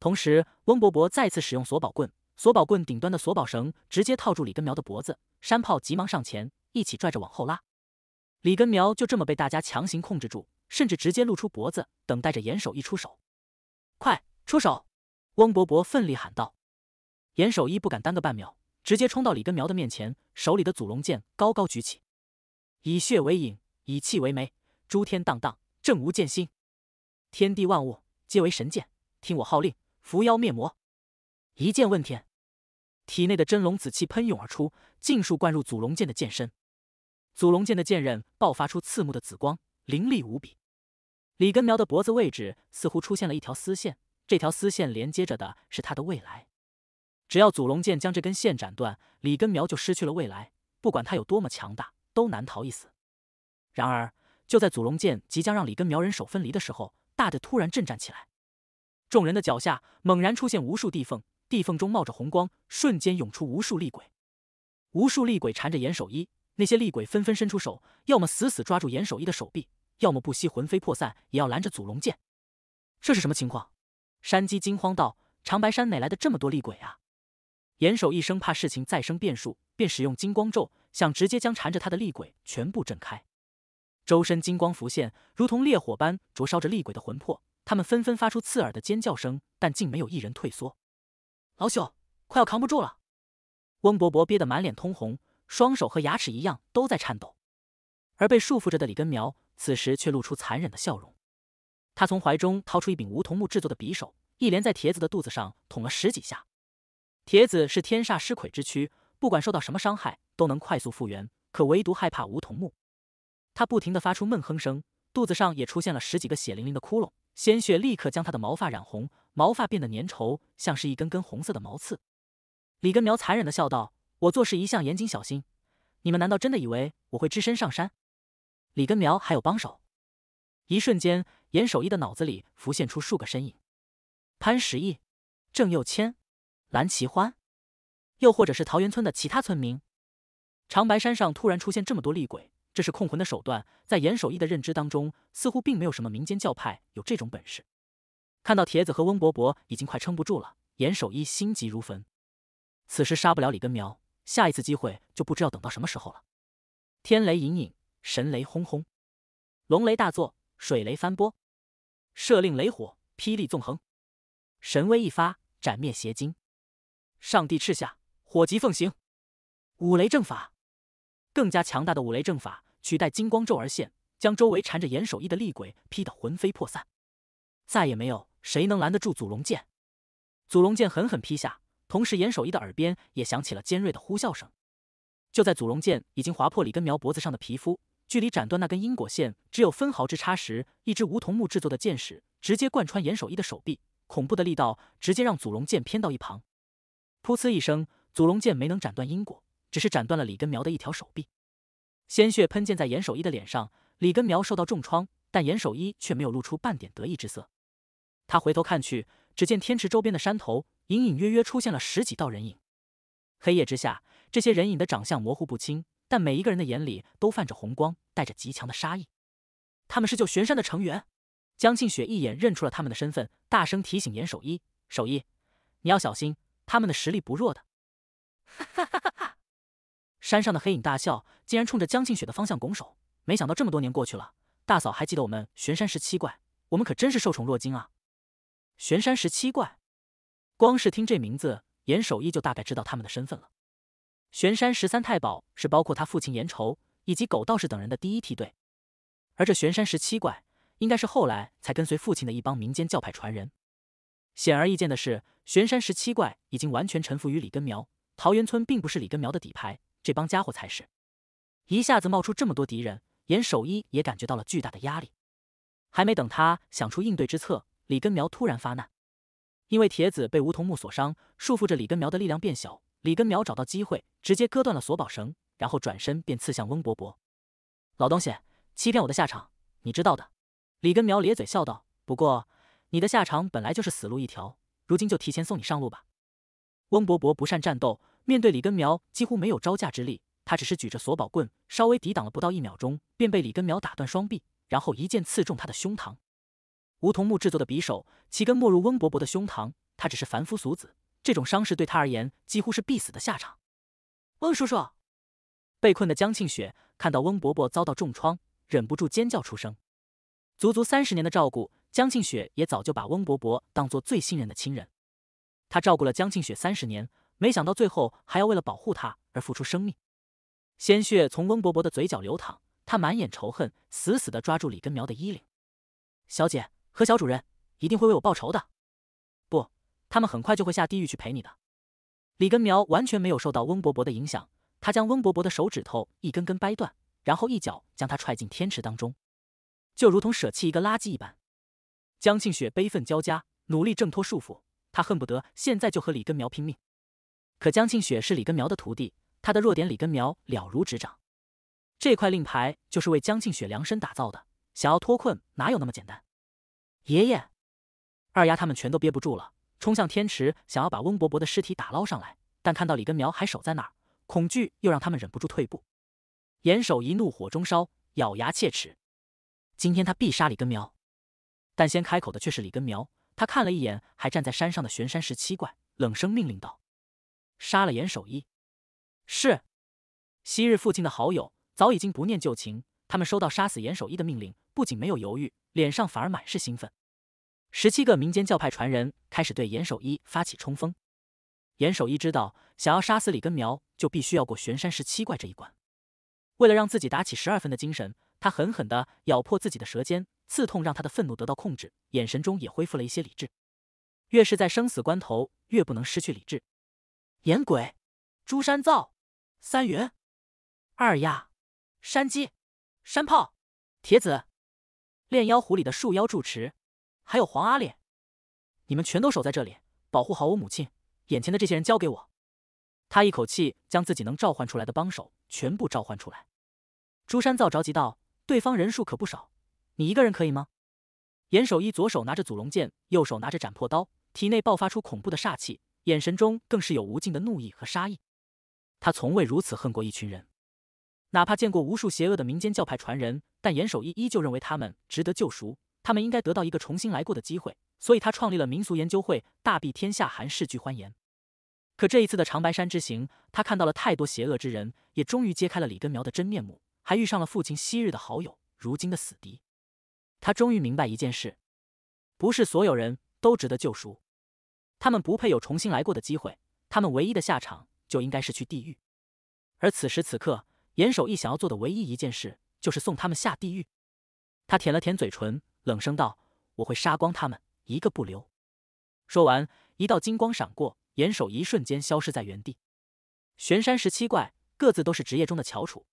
同时，翁伯伯再次使用锁宝棍，锁宝棍顶端的锁宝绳直接套住李根苗的脖子。山炮急忙上前，一起拽着往后拉。李根苗就这么被大家强行控制住，甚至直接露出脖子，等待着严守一出手。快出手！翁伯伯奋力喊道。严守一不敢耽搁半秒，直接冲到李根苗的面前，手里的祖龙剑高高举起，以血为引。以气为媒，诸天荡荡，正无剑心。天地万物皆为神剑，听我号令，伏妖灭魔。一剑问天，体内的真龙紫气喷涌而出，尽数灌入祖龙剑的剑身。祖龙剑的剑刃爆发出刺目的紫光，凌厉无比。李根苗的脖子位置似乎出现了一条丝线，这条丝线连接着的是他的未来。只要祖龙剑将这根线斩断，李根苗就失去了未来。不管他有多么强大，都难逃一死。然而，就在祖龙剑即将让李根苗人手分离的时候，大的突然震颤起来，众人的脚下猛然出现无数地缝，地缝中冒着红光，瞬间涌出无数厉鬼，无数厉鬼缠着严守一，那些厉鬼纷纷伸出手，要么死死抓住严守一的手臂，要么不惜魂飞魄散也要拦着祖龙剑。这是什么情况？山鸡惊慌道：“长白山哪来的这么多厉鬼啊？”严守一生怕事情再生变数，便使用金光咒，想直接将缠着他的厉鬼全部震开。周身金光浮现，如同烈火般灼烧着厉鬼的魂魄。他们纷纷发出刺耳的尖叫声，但竟没有一人退缩。老朽快要扛不住了！翁伯伯憋得满脸通红，双手和牙齿一样都在颤抖。而被束缚着的李根苗此时却露出残忍的笑容。他从怀中掏出一柄梧桐木制作的匕首，一连在铁子的肚子上捅了十几下。铁子是天煞尸魁之躯，不管受到什么伤害都能快速复原，可唯独害怕梧桐木。他不停地发出闷哼声，肚子上也出现了十几个血淋淋的窟窿，鲜血立刻将他的毛发染红，毛发变得粘稠，像是一根根红色的毛刺。李根苗残忍地笑道：“我做事一向严谨小心，你们难道真的以为我会只身上山？”李根苗还有帮手。一瞬间，严守义的脑子里浮现出数个身影：潘石屹、郑又谦、蓝奇欢，又或者是桃源村的其他村民。长白山上突然出现这么多厉鬼。这是控魂的手段，在严守一的认知当中，似乎并没有什么民间教派有这种本事。看到铁子和温伯伯已经快撑不住了，严守一心急如焚。此时杀不了李根苗，下一次机会就不知要等到什么时候了。天雷隐隐，神雷轰轰，龙雷大作，水雷翻波，射令雷火，霹雳纵横，神威一发，斩灭邪精。上帝敕下，火急奉行，五雷正法，更加强大的五雷正法。取代金光咒而现，将周围缠着严守一的厉鬼劈得魂飞魄散。再也没有谁能拦得住祖龙剑。祖龙剑狠狠劈下，同时严守一的耳边也响起了尖锐的呼啸声。就在祖龙剑已经划破李根苗脖子上的皮肤，距离斩断那根因果线只有分毫之差时，一支梧桐木制作的剑矢直接贯穿严守一的手臂，恐怖的力道直接让祖龙剑偏到一旁。噗呲一声，祖龙剑没能斩断因果，只是斩断了李根苗的一条手臂。鲜血喷溅在严守一的脸上，李根苗受到重创，但严守一却没有露出半点得意之色。他回头看去，只见天池周边的山头隐隐约约出现了十几道人影。黑夜之下，这些人影的长相模糊不清，但每一个人的眼里都泛着红光，带着极强的杀意。他们是救玄山的成员。江庆雪一眼认出了他们的身份，大声提醒严守一：“守一，你要小心，他们的实力不弱的。”哈哈。山上的黑影大笑，竟然冲着江庆雪的方向拱手。没想到这么多年过去了，大嫂还记得我们玄山十七怪，我们可真是受宠若惊啊！玄山十七怪，光是听这名字，严守义就大概知道他们的身份了。玄山十三太保是包括他父亲严稠以及狗道士等人的第一梯队，而这玄山十七怪应该是后来才跟随父亲的一帮民间教派传人。显而易见的是，玄山十七怪已经完全臣服于李根苗。桃源村并不是李根苗的底牌。这帮家伙才是！一下子冒出这么多敌人，严守一也感觉到了巨大的压力。还没等他想出应对之策，李根苗突然发难。因为铁子被梧桐木锁伤，束缚着李根苗的力量变小，李根苗找到机会，直接割断了锁宝绳，然后转身便刺向翁伯伯。老东西，欺骗我的下场你知道的。李根苗咧嘴笑道：“不过你的下场本来就是死路一条，如今就提前送你上路吧。”翁伯伯不善战斗。面对李根苗，几乎没有招架之力。他只是举着锁宝棍，稍微抵挡了不到一秒钟，便被李根苗打断双臂，然后一剑刺中他的胸膛。梧桐木制作的匕首，其根没入温伯伯的胸膛。他只是凡夫俗子，这种伤势对他而言几乎是必死的下场。温叔叔，被困的江庆雪看到温伯伯遭到重创，忍不住尖叫出声。足足三十年的照顾，江庆雪也早就把温伯伯当做最信任的亲人。他照顾了江庆雪三十年。没想到最后还要为了保护他而付出生命，鲜血从温伯伯的嘴角流淌，他满眼仇恨，死死的抓住李根苗的衣领。小姐和小主人一定会为我报仇的，不，他们很快就会下地狱去陪你的。李根苗完全没有受到温伯伯的影响，他将温伯伯的手指头一根根掰断，然后一脚将他踹进天池当中，就如同舍弃一个垃圾一般。江庆雪悲愤交加，努力挣脱束缚，她恨不得现在就和李根苗拼命。可江庆雪是李根苗的徒弟，他的弱点李根苗了如指掌。这块令牌就是为江庆雪量身打造的，想要脱困哪有那么简单？爷爷，二丫他们全都憋不住了，冲向天池，想要把温伯伯的尸体打捞上来。但看到李根苗还守在那儿，恐惧又让他们忍不住退步。严守一怒火中烧，咬牙切齿，今天他必杀李根苗。但先开口的却是李根苗，他看了一眼还站在山上的玄山十七怪，冷声命令道。杀了严守一，是昔日父亲的好友，早已经不念旧情。他们收到杀死严守一的命令，不仅没有犹豫，脸上反而满是兴奋。十七个民间教派传人开始对严守一发起冲锋。严守一知道，想要杀死李根苗，就必须要过玄山十七怪这一关。为了让自己打起十二分的精神，他狠狠地咬破自己的舌尖，刺痛让他的愤怒得到控制，眼神中也恢复了一些理智。越是在生死关头，越不能失去理智。阎鬼、朱山造、三云、二丫、山鸡、山炮、铁子，炼妖壶里的树妖住持，还有黄阿脸，你们全都守在这里，保护好我母亲。眼前的这些人交给我。他一口气将自己能召唤出来的帮手全部召唤出来。朱山造着急道：“对方人数可不少，你一个人可以吗？”严守一左手拿着祖龙剑，右手拿着斩破刀，体内爆发出恐怖的煞气。眼神中更是有无尽的怒意和杀意，他从未如此恨过一群人，哪怕见过无数邪恶的民间教派传人，但严守一依旧认为他们值得救赎，他们应该得到一个重新来过的机会，所以他创立了民俗研究会，大庇天下寒士俱欢颜。可这一次的长白山之行，他看到了太多邪恶之人，也终于揭开了李根苗的真面目，还遇上了父亲昔日的好友，如今的死敌。他终于明白一件事：不是所有人都值得救赎。他们不配有重新来过的机会，他们唯一的下场就应该是去地狱。而此时此刻，严守义想要做的唯一一件事，就是送他们下地狱。他舔了舔嘴唇，冷声道：“我会杀光他们，一个不留。”说完，一道金光闪过，严守义瞬间消失在原地。玄山十七怪各自都是职业中的翘楚，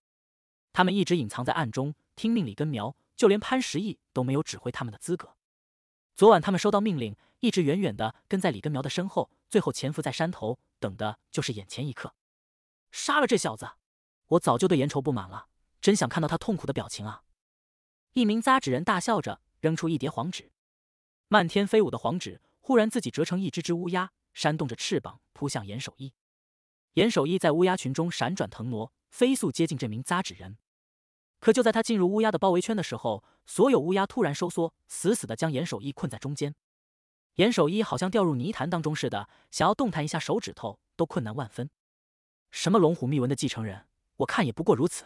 他们一直隐藏在暗中，听命李根苗，就连潘石屹都没有指挥他们的资格。昨晚他们收到命令。一直远远的跟在李根苗的身后，最后潜伏在山头，等的就是眼前一刻。杀了这小子！我早就对严愁不满了，真想看到他痛苦的表情啊！一名扎纸人大笑着扔出一叠黄纸，漫天飞舞的黄纸忽然自己折成一只只乌鸦，扇动着翅膀扑向严守一。严守一在乌鸦群中闪转腾挪，飞速接近这名扎纸人。可就在他进入乌鸦的包围圈的时候，所有乌鸦突然收缩，死死的将严守一困在中间。严守一好像掉入泥潭当中似的，想要动弹一下手指头都困难万分。什么龙虎秘文的继承人，我看也不过如此。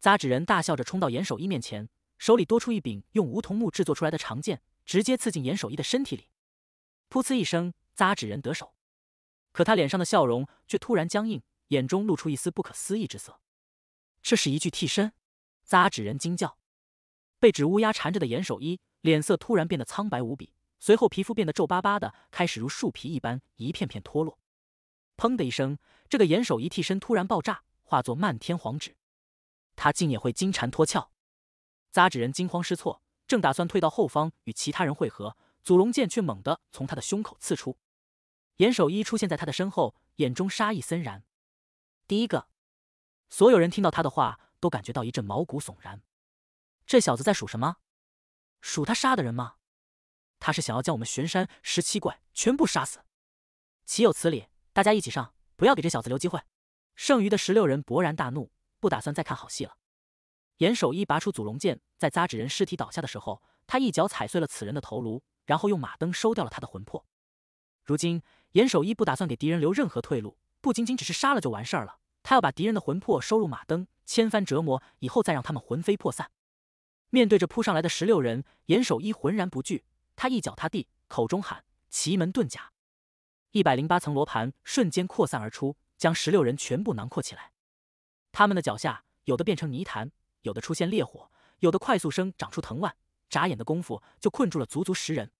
扎纸人大笑着冲到严守一面前，手里多出一柄用梧桐木制作出来的长剑，直接刺进严守一的身体里。噗呲一声，扎纸人得手。可他脸上的笑容却突然僵硬，眼中露出一丝不可思议之色。这是一具替身！扎纸人惊叫。被纸乌鸦缠着的严守一脸色突然变得苍白无比。随后，皮肤变得皱巴巴的，开始如树皮一般一片片脱落。砰的一声，这个严守一替身突然爆炸，化作漫天黄纸。他竟也会金蝉脱壳！扎纸人惊慌失措，正打算退到后方与其他人会合，祖龙剑却猛地从他的胸口刺出。严守一出现在他的身后，眼中杀意森然。第一个，所有人听到他的话，都感觉到一阵毛骨悚然。这小子在数什么？数他杀的人吗？他是想要将我们玄山十七怪全部杀死，岂有此理！大家一起上，不要给这小子留机会。剩余的十六人勃然大怒，不打算再看好戏了。严守一拔出祖龙剑，在扎纸人尸体倒下的时候，他一脚踩碎了此人的头颅，然后用马灯收掉了他的魂魄。如今，严守一不打算给敌人留任何退路，不仅仅只是杀了就完事儿了，他要把敌人的魂魄收入马灯，千番折磨以后再让他们魂飞魄散。面对着扑上来的十六人，严守一浑然不惧。他一脚踏地，口中喊：“奇门遁甲，一百零八层罗盘瞬间扩散而出，将十六人全部囊括起来。他们的脚下有的变成泥潭，有的出现烈火，有的快速生长出藤蔓。眨眼的功夫就困住了足足十人。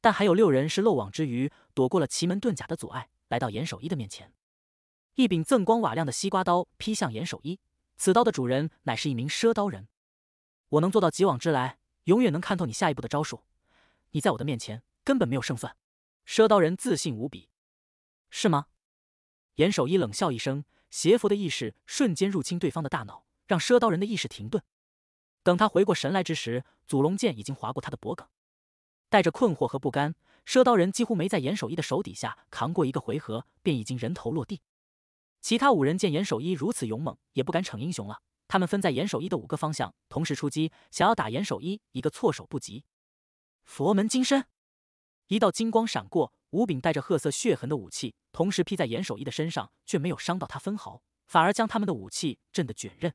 但还有六人是漏网之鱼，躲过了奇门遁甲的阻碍，来到严守一的面前。一柄锃光瓦亮的西瓜刀劈向严守一，此刀的主人乃是一名赊刀人。我能做到即往之来，永远能看透你下一步的招数。”你在我的面前根本没有胜算，赊刀人自信无比，是吗？严守一冷笑一声，邪佛的意识瞬间入侵对方的大脑，让赊刀人的意识停顿。等他回过神来之时，祖龙剑已经划过他的脖颈。带着困惑和不甘，赊刀人几乎没在严守一的手底下扛过一个回合，便已经人头落地。其他五人见严守一如此勇猛，也不敢逞英雄了。他们分在严守一的五个方向，同时出击，想要打严守一一个措手不及。佛门金身，一道金光闪过，五柄带着褐色血痕的武器同时劈在严守一的身上，却没有伤到他分毫，反而将他们的武器震得卷刃。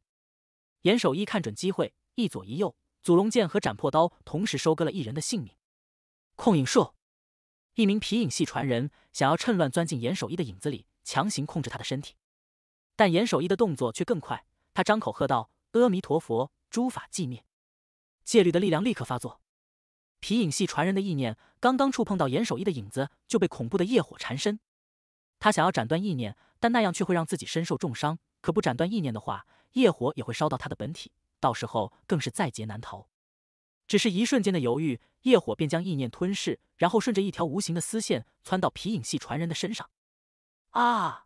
严守一看准机会，一左一右，祖龙剑和斩破刀同时收割了一人的性命。控影术，一名皮影戏传人想要趁乱钻进严守一的影子里，强行控制他的身体，但严守一的动作却更快。他张口喝道：“阿弥陀佛，诸法寂灭，戒律的力量立刻发作。”皮影戏传人的意念刚刚触碰到严守一的影子，就被恐怖的业火缠身。他想要斩断意念，但那样却会让自己身受重伤。可不斩断意念的话，业火也会烧到他的本体，到时候更是在劫难逃。只是一瞬间的犹豫，业火便将意念吞噬，然后顺着一条无形的丝线窜到皮影戏传人的身上。啊！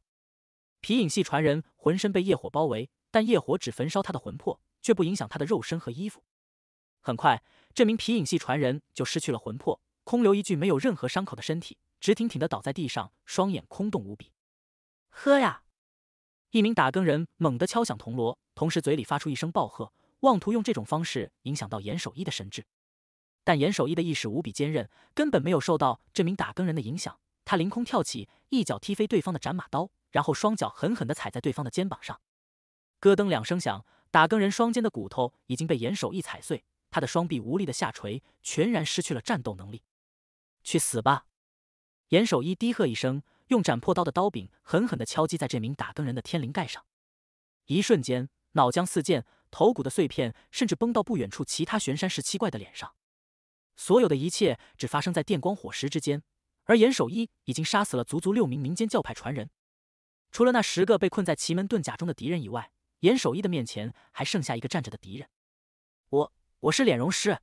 皮影戏传人浑身被业火包围，但业火只焚烧他的魂魄，却不影响他的肉身和衣服。很快，这名皮影戏传人就失去了魂魄，空留一具没有任何伤口的身体，直挺挺的倒在地上，双眼空洞无比。喝呀！一名打更人猛地敲响铜锣，同时嘴里发出一声暴喝，妄图用这种方式影响到严守一的神智。但严守一的意识无比坚韧，根本没有受到这名打更人的影响。他凌空跳起，一脚踢飞对方的斩马刀，然后双脚狠狠地踩在对方的肩膀上，咯噔两声响，打更人双肩的骨头已经被严守一踩碎。他的双臂无力的下垂，全然失去了战斗能力。去死吧！严守一低喝一声，用斩破刀的刀柄狠狠的敲击在这名打更人的天灵盖上。一瞬间，脑浆四溅，头骨的碎片甚至崩到不远处其他玄山十七怪的脸上。所有的一切只发生在电光火石之间，而严守一已经杀死了足足六名民间教派传人。除了那十个被困在奇门遁甲中的敌人以外，严守一的面前还剩下一个站着的敌人。我。我是脸容师。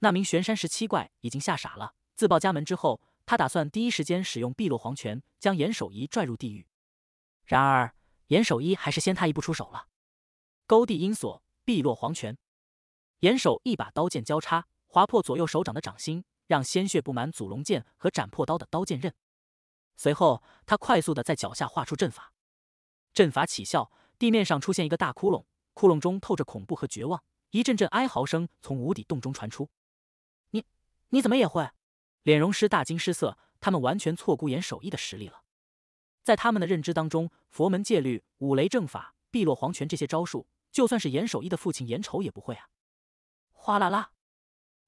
那名玄山十七怪已经吓傻了。自报家门之后，他打算第一时间使用碧落黄泉将严守一拽入地狱。然而，严守一还是先他一步出手了。勾地阴锁，碧落黄泉。严守一把刀剑交叉，划破左右手掌的掌心，让鲜血布满祖龙剑和斩破刀的刀剑刃。随后，他快速的在脚下画出阵法。阵法起效，地面上出现一个大窟窿，窟窿中透着恐怖和绝望。一阵阵哀嚎声从无底洞中传出，你你怎么也会？脸容师大惊失色，他们完全错估严守义的实力了。在他们的认知当中，佛门戒律、五雷正法、碧落黄泉这些招数，就算是严守义的父亲严丑也不会啊！哗啦啦，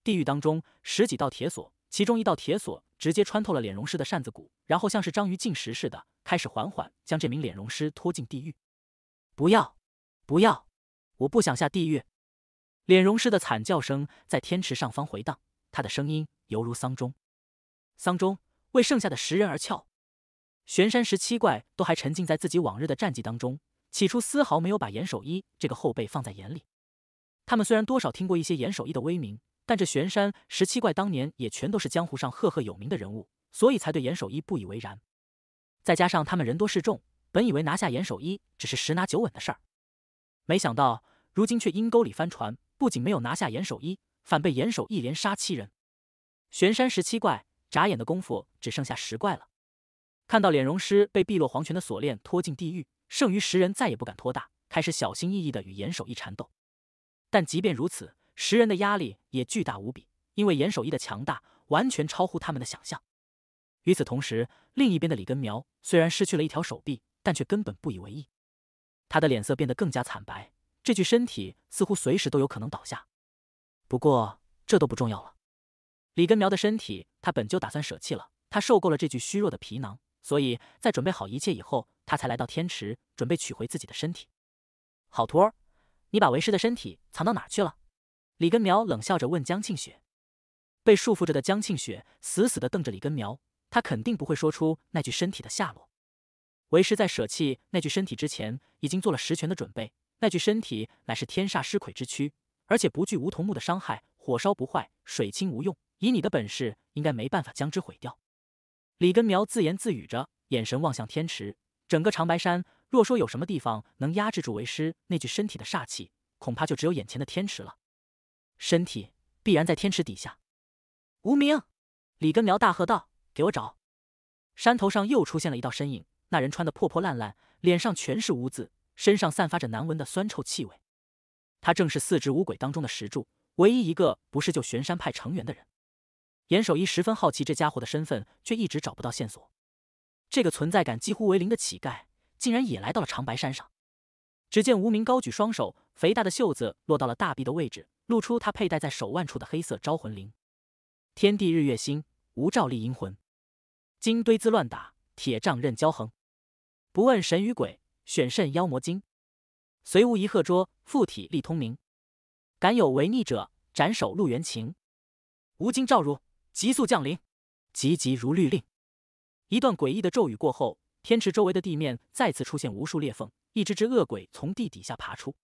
地狱当中十几道铁索，其中一道铁索直接穿透了脸容师的扇子骨，然后像是章鱼进食似的，开始缓缓将这名脸容师拖进地狱。不要，不要，我不想下地狱。脸容师的惨叫声在天池上方回荡，他的声音犹如丧钟，丧钟为剩下的十人而敲。玄山十七怪都还沉浸在自己往日的战绩当中，起初丝毫没有把严守一这个后辈放在眼里。他们虽然多少听过一些严守一的威名，但这玄山十七怪当年也全都是江湖上赫赫有名的人物，所以才对严守一不以为然。再加上他们人多势众，本以为拿下严守一只是十拿九稳的事儿，没想到如今却阴沟里翻船。不仅没有拿下严守一，反被严守一连杀七人。玄山十七怪眨眼的功夫只剩下十怪了。看到脸容师被碧落黄泉的锁链拖进地狱，剩余十人再也不敢拖大，开始小心翼翼的与严守一缠斗。但即便如此，十人的压力也巨大无比，因为严守一的强大完全超乎他们的想象。与此同时，另一边的李根苗虽然失去了一条手臂，但却根本不以为意，他的脸色变得更加惨白。这具身体似乎随时都有可能倒下，不过这都不重要了。李根苗的身体，他本就打算舍弃了，他受够了这具虚弱的皮囊，所以在准备好一切以后，他才来到天池，准备取回自己的身体。好徒儿，你把为师的身体藏到哪儿去了？李根苗冷笑着问江庆雪。被束缚着的江庆雪死死的瞪着李根苗，他肯定不会说出那具身体的下落。为师在舍弃那具身体之前，已经做了十全的准备。那具身体乃是天煞尸魁之躯，而且不惧梧桐木的伤害，火烧不坏，水清无用。以你的本事，应该没办法将之毁掉。”李根苗自言自语着，眼神望向天池。整个长白山，若说有什么地方能压制住为师那具身体的煞气，恐怕就只有眼前的天池了。身体必然在天池底下。无名，李根苗大喝道：“给我找！”山头上又出现了一道身影，那人穿得破破烂烂，脸上全是污渍。身上散发着难闻的酸臭气味，他正是四只五鬼当中的石柱，唯一一个不是就玄山派成员的人。严守一十分好奇这家伙的身份，却一直找不到线索。这个存在感几乎为零的乞丐，竟然也来到了长白山上。只见无名高举双手，肥大的袖子落到了大臂的位置，露出他佩戴在手腕处的黑色招魂铃。天地日月星，无照立阴魂。金堆子乱打，铁杖刃交横。不问神与鬼。选肾妖魔精，随无一鹤捉，附体力通明。敢有违逆者，斩首路元情。吾今照如，急速降临，急急如律令。一段诡异的咒语过后，天池周围的地面再次出现无数裂缝，一只只恶鬼从地底下爬出。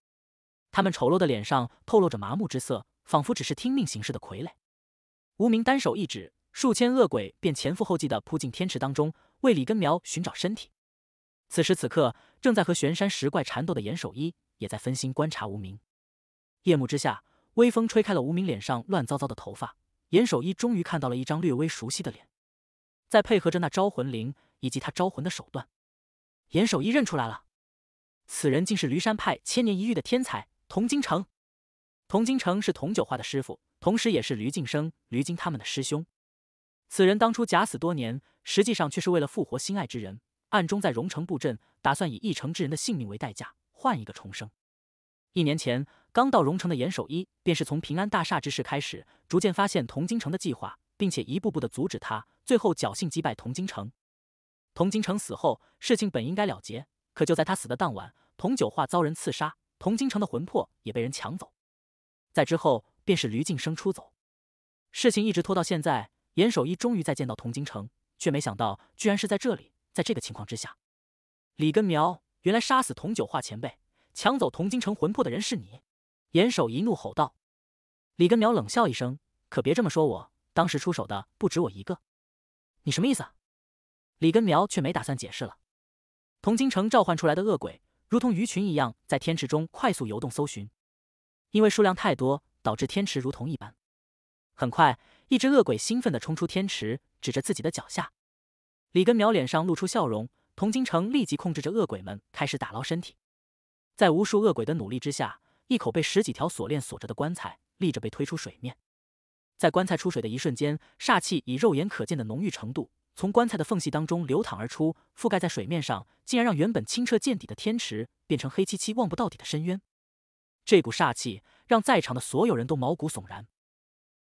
他们丑陋的脸上透露着麻木之色，仿佛只是听命行事的傀儡。无名单手一指，数千恶鬼便前赴后继的扑进天池当中，为李根苗寻找身体。此时此刻，正在和玄山石怪缠斗的严守一也在分心观察无名。夜幕之下，微风吹开了无名脸上乱糟糟的头发，严守一终于看到了一张略微熟悉的脸。再配合着那招魂铃以及他招魂的手段，严守一认出来了，此人竟是驴山派千年一遇的天才童金城。童金城是童九化的师傅，同时也是驴净生、驴金他们的师兄。此人当初假死多年，实际上却是为了复活心爱之人。暗中在荣城布阵，打算以一城之人的性命为代价换一个重生。一年前刚到荣城的严守一，便是从平安大厦之事开始，逐渐发现童金城的计划，并且一步步的阻止他。最后侥幸击败童金城。童金城死后，事情本应该了结，可就在他死的当晚，童九化遭人刺杀，童金城的魂魄也被人抢走。在之后便是驴进生出走，事情一直拖到现在。严守一终于再见到童金城，却没想到居然是在这里。在这个情况之下，李根苗，原来杀死童九化前辈、抢走童金城魂魄的人是你！严守一怒吼道。李根苗冷笑一声：“可别这么说我，当时出手的不止我一个。”你什么意思？啊？李根苗却没打算解释了。童金城召唤出来的恶鬼，如同鱼群一样在天池中快速游动搜寻，因为数量太多，导致天池如同一般。很快，一只恶鬼兴奋地冲出天池，指着自己的脚下。李根苗脸上露出笑容，童金城立即控制着恶鬼们开始打捞身体。在无数恶鬼的努力之下，一口被十几条锁链锁着的棺材立着被推出水面。在棺材出水的一瞬间，煞气以肉眼可见的浓郁程度从棺材的缝隙当中流淌而出，覆盖在水面上，竟然让原本清澈见底的天池变成黑漆漆望不到底的深渊。这股煞气让在场的所有人都毛骨悚然。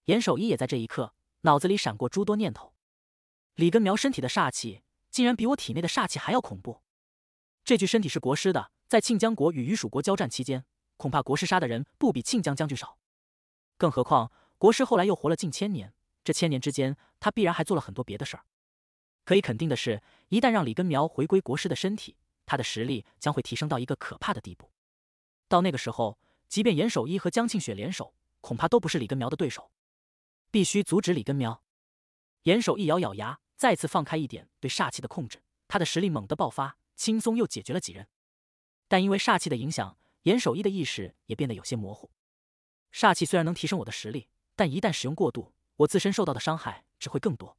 严守一也在这一刻脑子里闪过诸多念头。李根苗身体的煞气，竟然比我体内的煞气还要恐怖。这具身体是国师的，在庆江国与雨蜀国交战期间，恐怕国师杀的人不比庆江将军少。更何况国师后来又活了近千年，这千年之间，他必然还做了很多别的事儿。可以肯定的是，一旦让李根苗回归国师的身体，他的实力将会提升到一个可怕的地步。到那个时候，即便严守一和江庆雪联手，恐怕都不是李根苗的对手。必须阻止李根苗。严守一咬咬牙，再次放开一点对煞气的控制，他的实力猛地爆发，轻松又解决了几人。但因为煞气的影响，严守一的意识也变得有些模糊。煞气虽然能提升我的实力，但一旦使用过度，我自身受到的伤害只会更多。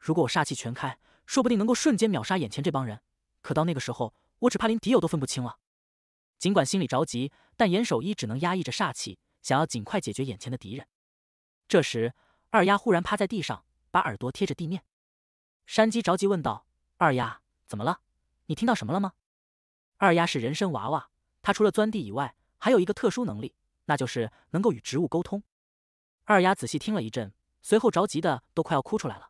如果我煞气全开，说不定能够瞬间秒杀眼前这帮人。可到那个时候，我只怕连敌友都分不清了。尽管心里着急，但严守一只能压抑着煞气，想要尽快解决眼前的敌人。这时，二丫忽然趴在地上。把耳朵贴着地面，山鸡着急问道：“二丫，怎么了？你听到什么了吗？”二丫是人参娃娃，她除了钻地以外，还有一个特殊能力，那就是能够与植物沟通。二丫仔细听了一阵，随后着急的都快要哭出来了。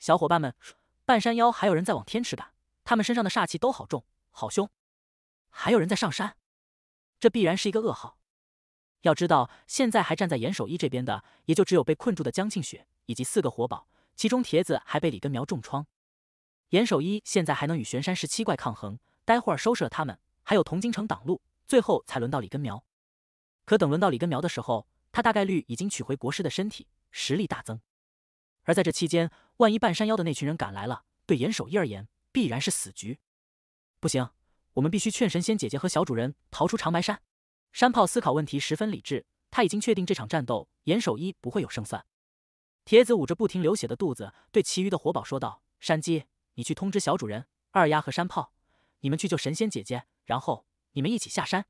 小伙伴们，半山腰还有人在往天池赶，他们身上的煞气都好重、好凶，还有人在上山，这必然是一个噩耗。要知道，现在还站在严守一这边的，也就只有被困住的江庆雪。以及四个活宝，其中铁子还被李根苗重创。严守一现在还能与玄山十七怪抗衡，待会儿收拾了他们，还有铜京城挡路，最后才轮到李根苗。可等轮到李根苗的时候，他大概率已经取回国师的身体，实力大增。而在这期间，万一半山腰的那群人赶来了，对严守一而言必然是死局。不行，我们必须劝神仙姐姐和小主人逃出长白山。山炮思考问题十分理智，他已经确定这场战斗严守一不会有胜算。铁子捂着不停流血的肚子，对其余的活宝说道：“山鸡，你去通知小主人；二丫和山炮，你们去救神仙姐姐，然后你们一起下山。”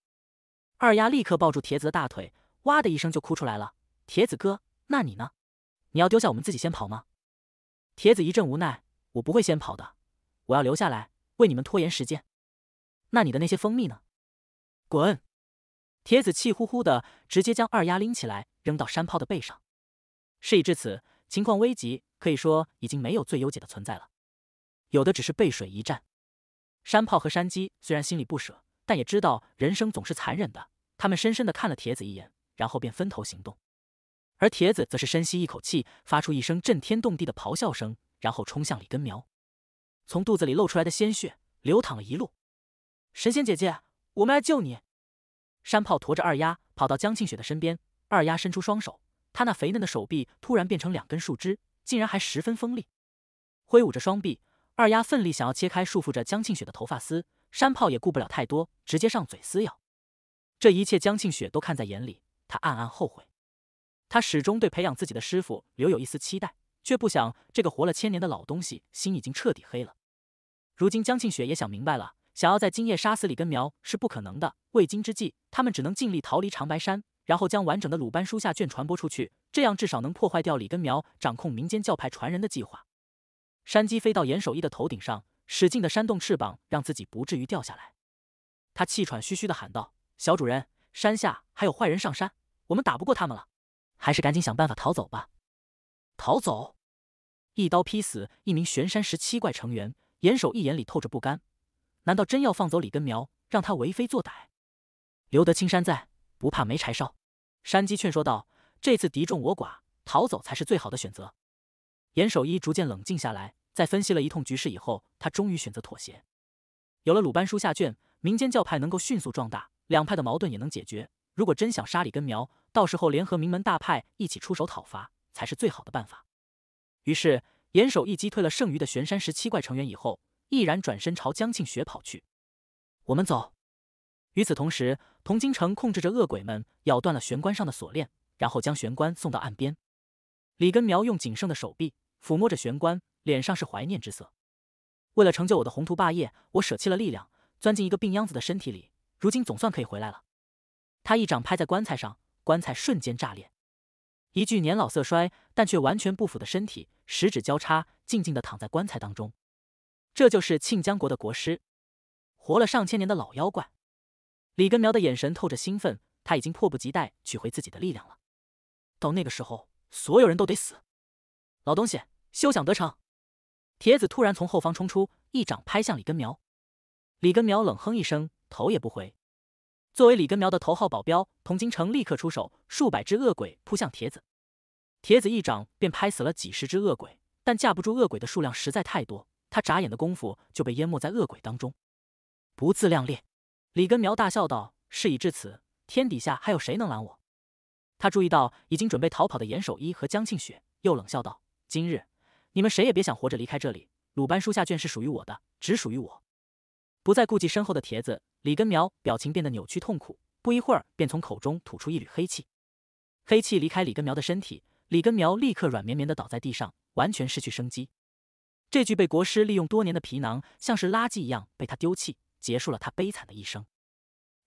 二丫立刻抱住铁子的大腿，哇的一声就哭出来了。“铁子哥，那你呢？你要丢下我们自己先跑吗？”铁子一阵无奈：“我不会先跑的，我要留下来为你们拖延时间。那你的那些蜂蜜呢？滚！”铁子气呼呼的直接将二丫拎起来扔到山炮的背上。事已至此，情况危急，可以说已经没有最优解的存在了，有的只是背水一战。山炮和山鸡虽然心里不舍，但也知道人生总是残忍的。他们深深地看了铁子一眼，然后便分头行动。而铁子则是深吸一口气，发出一声震天动地的咆哮声，然后冲向李根苗。从肚子里漏出来的鲜血流淌了一路。神仙姐姐，我们来救你！山炮驮着二丫跑到江庆雪的身边，二丫伸出双手。他那肥嫩的手臂突然变成两根树枝，竟然还十分锋利，挥舞着双臂，二丫奋力想要切开束缚着江庆雪的头发丝。山炮也顾不了太多，直接上嘴撕咬。这一切江庆雪都看在眼里，她暗暗后悔。她始终对培养自己的师傅留有一丝期待，却不想这个活了千年的老东西心已经彻底黑了。如今江庆雪也想明白了，想要在今夜杀死李根苗是不可能的。为今之计，他们只能尽力逃离长白山。然后将完整的鲁班书下卷传播出去，这样至少能破坏掉李根苗掌控民间教派传人的计划。山鸡飞到严守义的头顶上，使劲的扇动翅膀，让自己不至于掉下来。他气喘吁吁的喊道：“小主人，山下还有坏人上山，我们打不过他们了，还是赶紧想办法逃走吧。”逃走？一刀劈死一名玄山十七怪成员，严守义眼里透着不甘。难道真要放走李根苗，让他为非作歹？留得青山在，不怕没柴烧。山鸡劝说道：“这次敌众我寡，逃走才是最好的选择。”严守一逐渐冷静下来，在分析了一通局势以后，他终于选择妥协。有了鲁班书下卷，民间教派能够迅速壮大，两派的矛盾也能解决。如果真想杀李根苗，到时候联合名门大派一起出手讨伐才是最好的办法。于是，严守一击退了剩余的玄山十七怪成员以后，毅然转身朝江庆雪跑去：“我们走。”与此同时，童京城控制着恶鬼们咬断了悬棺上的锁链，然后将悬棺送到岸边。李根苗用仅剩的手臂抚摸着玄关，脸上是怀念之色。为了成就我的宏图霸业，我舍弃了力量，钻进一个病秧子的身体里。如今总算可以回来了。他一掌拍在棺材上，棺材瞬间炸裂，一具年老色衰但却完全不腐的身体，十指交叉，静静地躺在棺材当中。这就是庆江国的国师，活了上千年的老妖怪。李根苗的眼神透着兴奋，他已经迫不及待取回自己的力量了。到那个时候，所有人都得死！老东西，休想得逞！铁子突然从后方冲出，一掌拍向李根苗。李根苗冷哼一声，头也不回。作为李根苗的头号保镖，童金城立刻出手，数百只恶鬼扑向铁子。铁子一掌便拍死了几十只恶鬼，但架不住恶鬼的数量实在太多，他眨眼的功夫就被淹没在恶鬼当中。不自量力！李根苗大笑道：“事已至此，天底下还有谁能拦我？”他注意到已经准备逃跑的严守一和江庆雪，又冷笑道：“今日你们谁也别想活着离开这里！鲁班书下卷是属于我的，只属于我！”不再顾及身后的帖子，李根苗表情变得扭曲痛苦，不一会儿便从口中吐出一缕黑气。黑气离开李根苗的身体，李根苗立刻软绵绵的倒在地上，完全失去生机。这具被国师利用多年的皮囊，像是垃圾一样被他丢弃。结束了他悲惨的一生。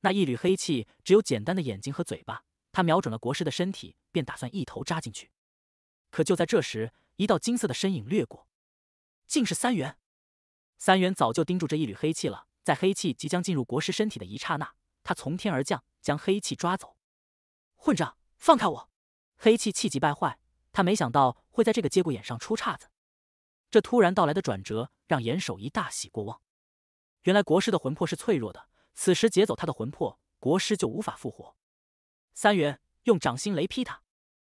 那一缕黑气只有简单的眼睛和嘴巴，他瞄准了国师的身体，便打算一头扎进去。可就在这时，一道金色的身影掠过，竟是三元。三元早就盯住这一缕黑气了，在黑气即将进入国师身体的一刹那，他从天而降，将黑气抓走。混账，放开我！黑气气急败坏，他没想到会在这个节骨眼上出岔子。这突然到来的转折让严守仪大喜过望。原来国师的魂魄是脆弱的，此时劫走他的魂魄，国师就无法复活。三元用掌心雷劈他，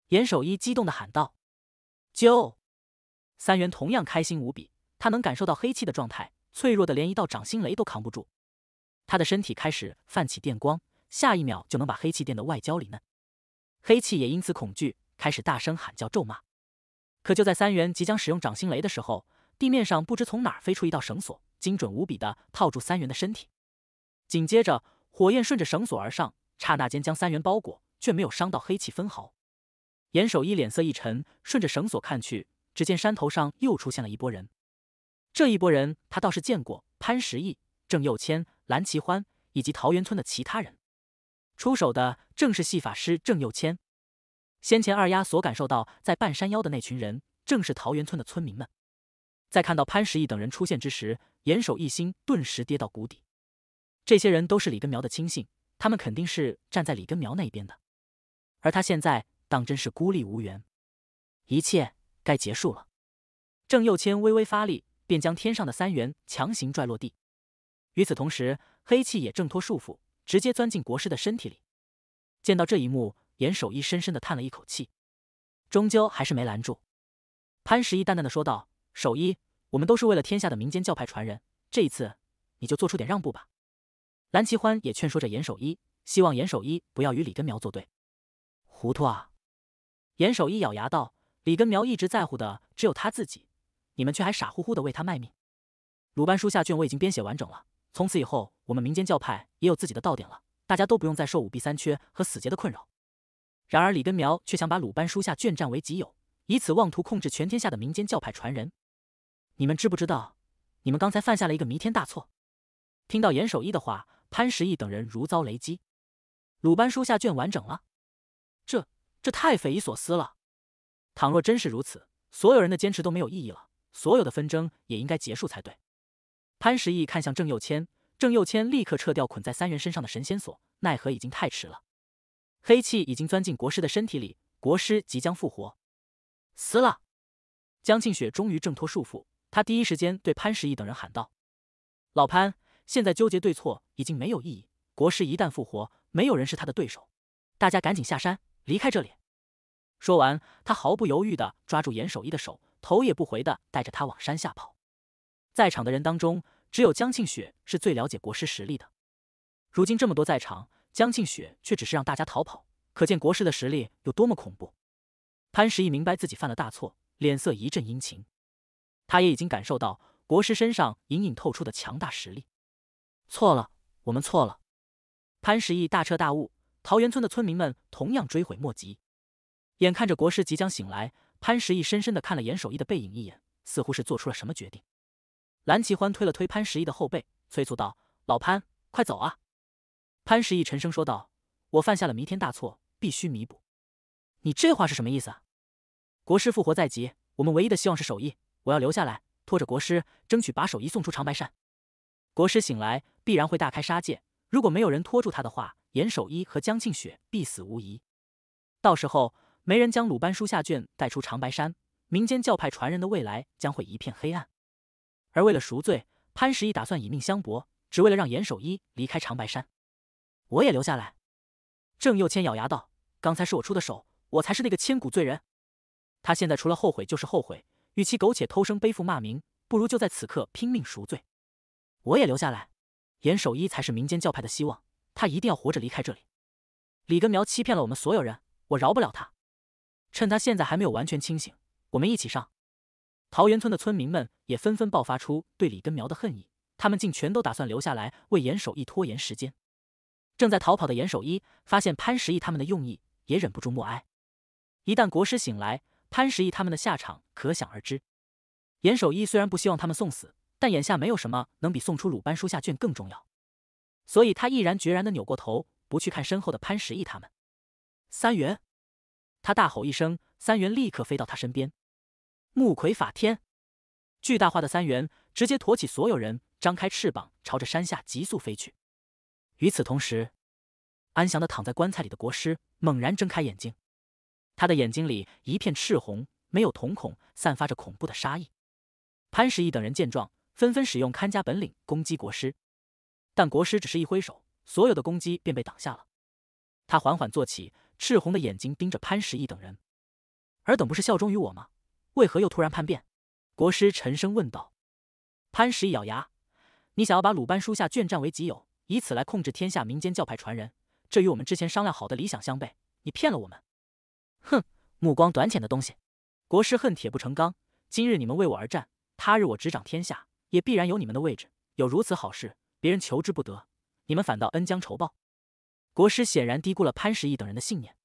严守一激动的喊道：“就！”三元同样开心无比，他能感受到黑气的状态脆弱的连一道掌心雷都扛不住，他的身体开始泛起电光，下一秒就能把黑气电得外焦里嫩。黑气也因此恐惧，开始大声喊叫咒骂。可就在三元即将使用掌心雷的时候，地面上不知从哪儿飞出一道绳索。精准无比的套住三元的身体，紧接着火焰顺着绳索而上，刹那间将三元包裹，却没有伤到黑气分毫。严守一脸色一沉，顺着绳索看去，只见山头上又出现了一波人。这一波人他倒是见过，潘石屹、郑又谦、蓝齐欢以及桃源村的其他人。出手的正是戏法师郑又谦。先前二丫所感受到在半山腰的那群人，正是桃源村的村民们。在看到潘石屹等人出现之时，严守一心顿时跌到谷底。这些人都是李根苗的亲信，他们肯定是站在李根苗那一边的。而他现在当真是孤立无援，一切该结束了。郑幼谦微微发力，便将天上的三元强行拽落地。与此同时，黑气也挣脱束缚，直接钻进国师的身体里。见到这一幕，严守一深深的叹了一口气，终究还是没拦住。潘石屹淡淡的说道。守一，我们都是为了天下的民间教派传人，这一次你就做出点让步吧。蓝齐欢也劝说着严守一，希望严守一不要与李根苗作对。糊涂啊！严守一咬牙道：“李根苗一直在乎的只有他自己，你们却还傻乎乎的为他卖命。”鲁班书下卷我已经编写完整了，从此以后我们民间教派也有自己的道点了，大家都不用再受五弊三缺和死劫的困扰。然而李根苗却想把鲁班书下卷占为己有，以此妄图控制全天下的民间教派传人。你们知不知道，你们刚才犯下了一个弥天大错！听到严守一的话，潘石屹等人如遭雷击。鲁班书下卷完整了，这这太匪夷所思了！倘若真是如此，所有人的坚持都没有意义了，所有的纷争也应该结束才对。潘石屹看向郑又谦，郑又谦立刻撤掉捆在三人身上的神仙锁，奈何已经太迟了，黑气已经钻进国师的身体里，国师即将复活，死了！江庆雪终于挣脱束缚。他第一时间对潘石屹等人喊道：“老潘，现在纠结对错已经没有意义。国师一旦复活，没有人是他的对手。大家赶紧下山，离开这里。”说完，他毫不犹豫地抓住严守一的手，头也不回地带着他往山下跑。在场的人当中，只有江庆雪是最了解国师实力的。如今这么多在场，江庆雪却只是让大家逃跑，可见国师的实力有多么恐怖。潘石屹明白自己犯了大错，脸色一阵阴晴。他也已经感受到国师身上隐隐透出的强大实力。错了，我们错了。潘石屹大彻大悟，桃源村的村民们同样追悔莫及。眼看着国师即将醒来，潘石屹深深的看了严守义的背影一眼，似乎是做出了什么决定。蓝齐欢推了推潘石屹的后背，催促道：“老潘，快走啊！”潘石屹沉声说道：“我犯下了弥天大错，必须弥补。”你这话是什么意思？啊？国师复活在即，我们唯一的希望是守义。我要留下来，拖着国师，争取把守一送出长白山。国师醒来必然会大开杀戒，如果没有人拖住他的话，严守一和江庆雪必死无疑。到时候没人将鲁班书下卷带出长白山，民间教派传人的未来将会一片黑暗。而为了赎罪，潘石屹打算以命相搏，只为了让严守一离开长白山。我也留下来。郑又谦咬牙道：“刚才是我出的手，我才是那个千古罪人。他现在除了后悔就是后悔。”与其苟且偷生背负骂名，不如就在此刻拼命赎罪。我也留下来，严守一才是民间教派的希望，他一定要活着离开这里。李根苗欺骗了我们所有人，我饶不了他。趁他现在还没有完全清醒，我们一起上。桃源村的村民们也纷纷爆发出对李根苗的恨意，他们竟全都打算留下来为严守一拖延时间。正在逃跑的严守一发现潘石屹他们的用意，也忍不住默哀。一旦国师醒来。潘石屹他们的下场可想而知。严守一虽然不希望他们送死，但眼下没有什么能比送出《鲁班书下卷》更重要，所以他毅然决然的扭过头，不去看身后的潘石屹他们。三元，他大吼一声，三元立刻飞到他身边。木魁法天，巨大化的三元直接驮起所有人，张开翅膀朝着山下急速飞去。与此同时，安详的躺在棺材里的国师猛然睁开眼睛。他的眼睛里一片赤红，没有瞳孔，散发着恐怖的杀意。潘石屹等人见状，纷纷使用看家本领攻击国师，但国师只是一挥手，所有的攻击便被挡下了。他缓缓坐起，赤红的眼睛盯着潘石屹等人：“尔等不是效忠于我吗？为何又突然叛变？”国师沉声问道。潘石屹咬牙：“你想要把鲁班书下卷占为己有，以此来控制天下民间教派传人，这与我们之前商量好的理想相悖。你骗了我们！”哼，目光短浅的东西！国师恨铁不成钢。今日你们为我而战，他日我执掌天下，也必然有你们的位置。有如此好事，别人求之不得，你们反倒恩将仇报。国师显然低估了潘石屹等人的信念。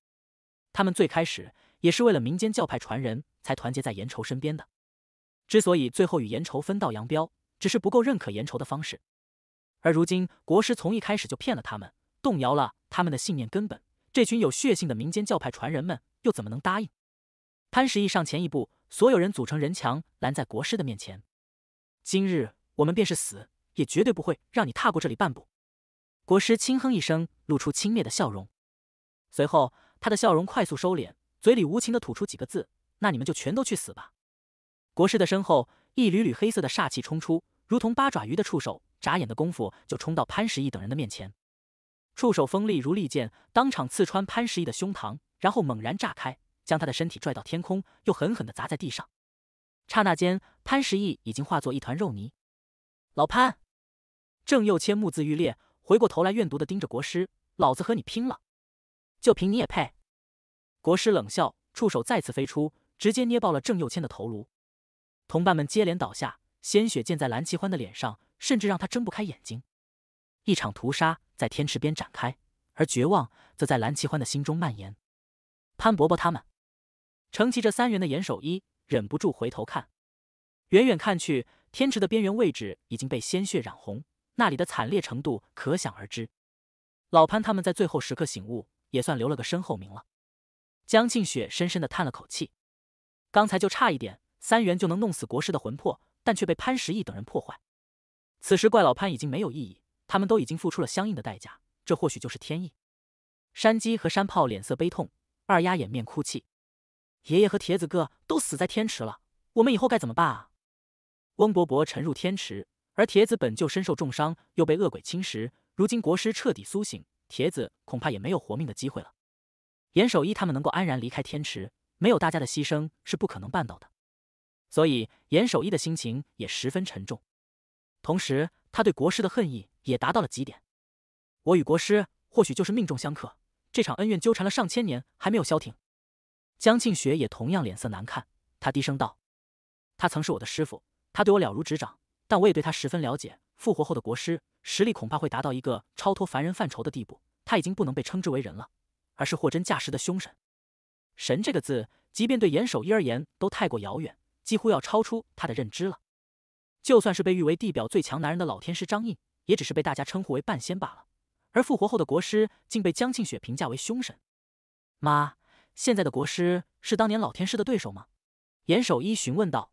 他们最开始也是为了民间教派传人才团结在严仇身边的，之所以最后与严仇分道扬镳，只是不够认可严仇的方式。而如今，国师从一开始就骗了他们，动摇了他们的信念根本。这群有血性的民间教派传人们。又怎么能答应？潘石屹上前一步，所有人组成人墙拦在国师的面前。今日我们便是死，也绝对不会让你踏过这里半步。国师轻哼一声，露出轻蔑的笑容，随后他的笑容快速收敛，嘴里无情的吐出几个字：“那你们就全都去死吧！”国师的身后，一缕缕黑色的煞气冲出，如同八爪鱼的触手，眨眼的功夫就冲到潘石屹等人的面前。触手锋利如利剑，当场刺穿潘石屹的胸膛。然后猛然炸开，将他的身体拽到天空，又狠狠的砸在地上。刹那间，潘石屹已经化作一团肉泥。老潘，郑又谦目眦欲裂，回过头来怨毒的盯着国师：“老子和你拼了！”就凭你也配？国师冷笑，触手再次飞出，直接捏爆了郑又谦的头颅。同伴们接连倒下，鲜血溅在蓝齐欢的脸上，甚至让他睁不开眼睛。一场屠杀在天池边展开，而绝望则在蓝齐欢的心中蔓延。潘伯伯他们，承骑着三元的严守一忍不住回头看，远远看去，天池的边缘位置已经被鲜血染红，那里的惨烈程度可想而知。老潘他们在最后时刻醒悟，也算留了个身后名了。江庆雪深深的叹了口气，刚才就差一点，三元就能弄死国师的魂魄，但却被潘石屹等人破坏。此时怪老潘已经没有意义，他们都已经付出了相应的代价，这或许就是天意。山鸡和山炮脸色悲痛。二丫掩面哭泣，爷爷和铁子哥都死在天池了，我们以后该怎么办啊？翁伯伯沉入天池，而铁子本就身受重伤，又被恶鬼侵蚀，如今国师彻底苏醒，铁子恐怕也没有活命的机会了。严守一他们能够安然离开天池，没有大家的牺牲是不可能办到的，所以严守一的心情也十分沉重，同时他对国师的恨意也达到了极点。我与国师或许就是命中相克。这场恩怨纠缠了上千年，还没有消停。江庆雪也同样脸色难看，他低声道：“他曾是我的师傅，他对我了如指掌，但我也对他十分了解。复活后的国师，实力恐怕会达到一个超脱凡人范畴的地步。他已经不能被称之为人了，而是货真价实的凶神。神这个字，即便对严守一而言，都太过遥远，几乎要超出他的认知了。就算是被誉为地表最强男人的老天师张印，也只是被大家称呼为半仙罢了。”而复活后的国师竟被江庆雪评价为凶神。妈，现在的国师是当年老天师的对手吗？严守一询问道。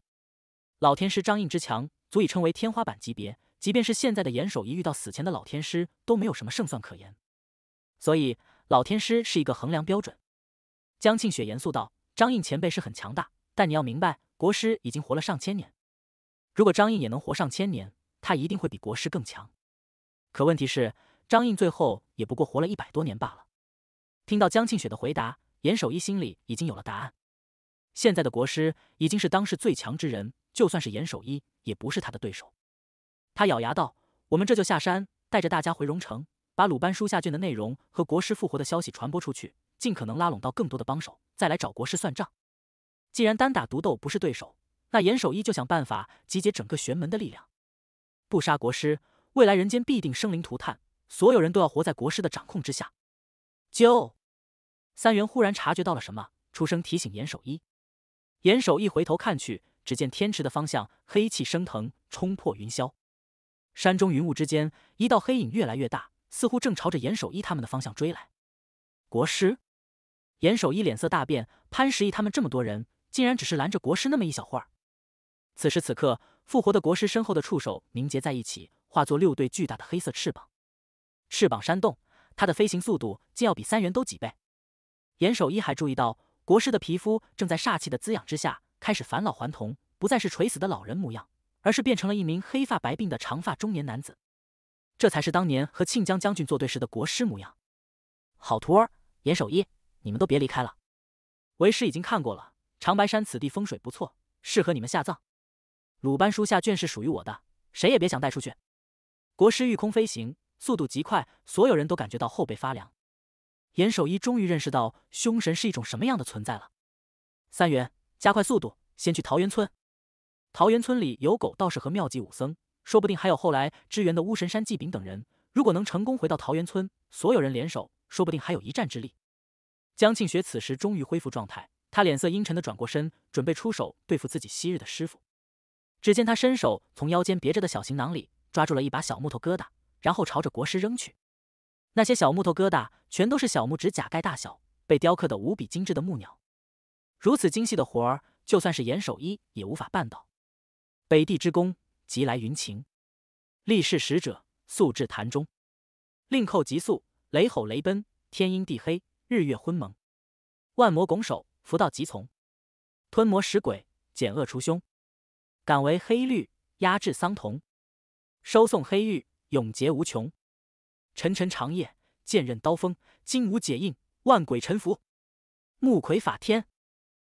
老天师张印之强，足以称为天花板级别。即便是现在的严守一遇到死前的老天师，都没有什么胜算可言。所以，老天师是一个衡量标准。江庆雪严肃道：“张印前辈是很强大，但你要明白，国师已经活了上千年。如果张印也能活上千年，他一定会比国师更强。可问题是……”张印最后也不过活了一百多年罢了。听到江庆雪的回答，严守一心里已经有了答案。现在的国师已经是当世最强之人，就算是严守一也不是他的对手。他咬牙道：“我们这就下山，带着大家回荣城，把鲁班书下卷的内容和国师复活的消息传播出去，尽可能拉拢到更多的帮手，再来找国师算账。既然单打独斗不是对手，那严守一就想办法集结整个玄门的力量。不杀国师，未来人间必定生灵涂炭。”所有人都要活在国师的掌控之下。就，三元忽然察觉到了什么，出声提醒严守一。严守一回头看去，只见天池的方向黑气升腾，冲破云霄。山中云雾之间，一道黑影越来越大，似乎正朝着严守一他们的方向追来。国师，严守一脸色大变。潘石屹他们这么多人，竟然只是拦着国师那么一小会儿。此时此刻，复活的国师身后的触手凝结在一起，化作六对巨大的黑色翅膀。翅膀扇动，它的飞行速度竟要比三元都几倍。严守一还注意到，国师的皮肤正在煞气的滋养之下开始返老还童，不再是垂死的老人模样，而是变成了一名黑发白鬓的长发中年男子。这才是当年和庆江将军作对时的国师模样。好徒儿，严守一，你们都别离开了。为师已经看过了，长白山此地风水不错，适合你们下葬。鲁班书下卷是属于我的，谁也别想带出去。国师御空飞行。速度极快，所有人都感觉到后背发凉。严守一终于认识到凶神是一种什么样的存在了。三元，加快速度，先去桃源村。桃源村里有狗道士和妙计武僧，说不定还有后来支援的巫神山祭饼等人。如果能成功回到桃源村，所有人联手，说不定还有一战之力。江庆雪此时终于恢复状态，他脸色阴沉的转过身，准备出手对付自己昔日的师傅。只见他伸手从腰间别着的小行囊里抓住了一把小木头疙瘩。然后朝着国师扔去，那些小木头疙瘩全都是小拇指甲盖大小，被雕刻的无比精致的木鸟。如此精细的活儿，就算是严守一也无法办到。北地之功即来云晴，立誓使者速至坛中，令寇急速，雷吼雷奔，天阴地黑，日月昏蒙，万魔拱手，福道即从，吞魔食鬼，剪恶除凶，敢为黑绿压制桑桐，收送黑玉。永劫无穷，沉沉长夜，剑刃刀锋，金无解印，万鬼臣服。木魁法天，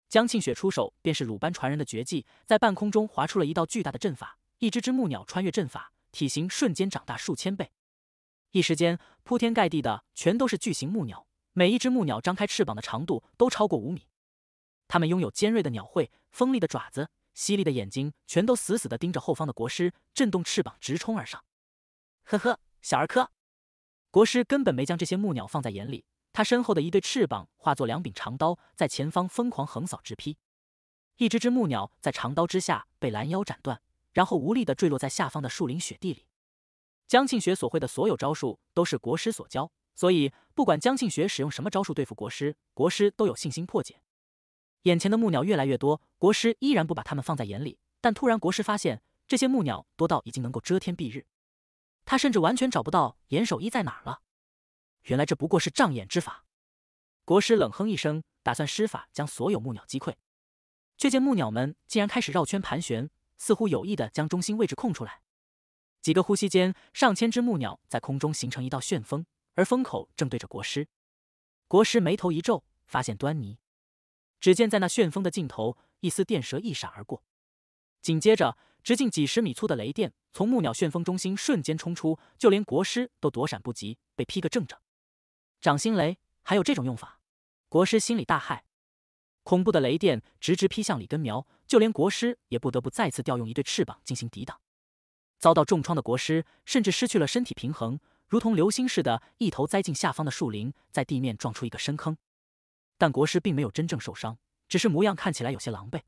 江庆雪出手便是鲁班传人的绝技，在半空中划出了一道巨大的阵法，一只只木鸟穿越阵法，体型瞬间长大数千倍。一时间，铺天盖地的全都是巨型木鸟，每一只木鸟张开翅膀的长度都超过五米。它们拥有尖锐的鸟喙、锋利的爪子、犀利的眼睛，全都死死地盯着后方的国师，震动翅膀直冲而上。呵呵，小儿科。国师根本没将这些木鸟放在眼里，他身后的一对翅膀化作两柄长刀，在前方疯狂横扫直劈。一只只木鸟在长刀之下被拦腰斩断，然后无力的坠落在下方的树林雪地里。江庆学所会的所有招数都是国师所教，所以不管江庆学使用什么招数对付国师，国师都有信心破解。眼前的木鸟越来越多，国师依然不把他们放在眼里。但突然，国师发现这些木鸟多到已经能够遮天蔽日。他甚至完全找不到严守一在哪儿了。原来这不过是障眼之法。国师冷哼一声，打算施法将所有木鸟击溃，却见木鸟们竟然开始绕圈盘旋，似乎有意的将中心位置空出来。几个呼吸间，上千只木鸟在空中形成一道旋风，而风口正对着国师。国师眉头一皱，发现端倪。只见在那旋风的尽头，一丝电蛇一闪而过，紧接着。直径几十米粗的雷电从木鸟旋风中心瞬间冲出，就连国师都躲闪不及，被劈个正着。掌心雷还有这种用法？国师心里大骇。恐怖的雷电直直劈向李根苗，就连国师也不得不再次调用一对翅膀进行抵挡。遭到重创的国师甚至失去了身体平衡，如同流星似的，一头栽进下方的树林，在地面撞出一个深坑。但国师并没有真正受伤，只是模样看起来有些狼狈。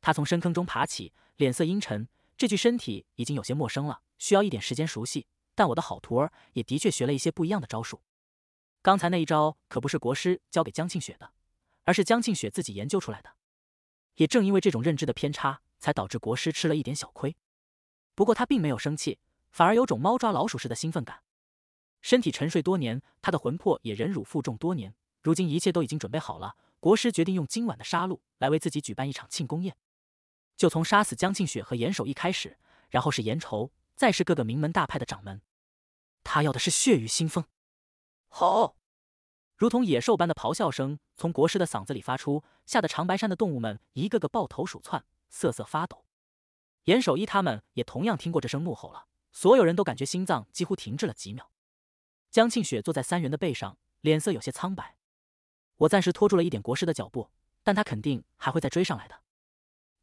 他从深坑中爬起。脸色阴沉，这具身体已经有些陌生了，需要一点时间熟悉。但我的好徒儿也的确学了一些不一样的招数。刚才那一招可不是国师教给江庆雪的，而是江庆雪自己研究出来的。也正因为这种认知的偏差，才导致国师吃了一点小亏。不过他并没有生气，反而有种猫抓老鼠似的兴奋感。身体沉睡多年，他的魂魄也忍辱负重多年。如今一切都已经准备好了，国师决定用今晚的杀戮来为自己举办一场庆功宴。就从杀死江庆雪和严守义开始，然后是严愁，再是各个名门大派的掌门，他要的是血雨腥风。吼！如同野兽般的咆哮声从国师的嗓子里发出，吓得长白山的动物们一个个抱头鼠窜，瑟瑟发抖。严守义他们也同样听过这声怒吼了，所有人都感觉心脏几乎停滞了几秒。江庆雪坐在三元的背上，脸色有些苍白。我暂时拖住了一点国师的脚步，但他肯定还会再追上来的。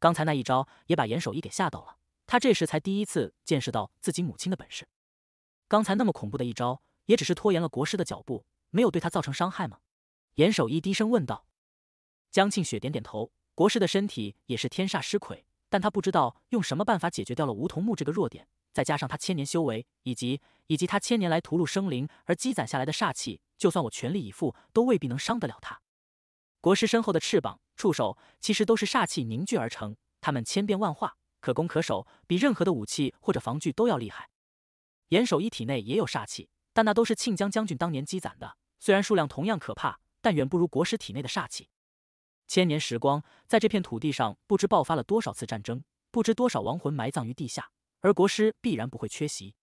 刚才那一招也把严守一给吓到了，他这时才第一次见识到自己母亲的本事。刚才那么恐怖的一招，也只是拖延了国师的脚步，没有对他造成伤害吗？严守一低声问道。江庆雪点点头，国师的身体也是天煞尸魁，但他不知道用什么办法解决掉了梧桐木这个弱点。再加上他千年修为，以及以及他千年来屠戮生灵而积攒下来的煞气，就算我全力以赴，都未必能伤得了他。国师身后的翅膀、触手其实都是煞气凝聚而成，它们千变万化，可攻可守，比任何的武器或者防具都要厉害。严守一体内也有煞气，但那都是庆江将军当年积攒的，虽然数量同样可怕，但远不如国师体内的煞气。千年时光，在这片土地上不知爆发了多少次战争，不知多少亡魂埋葬于地下，而国师必然不会缺席。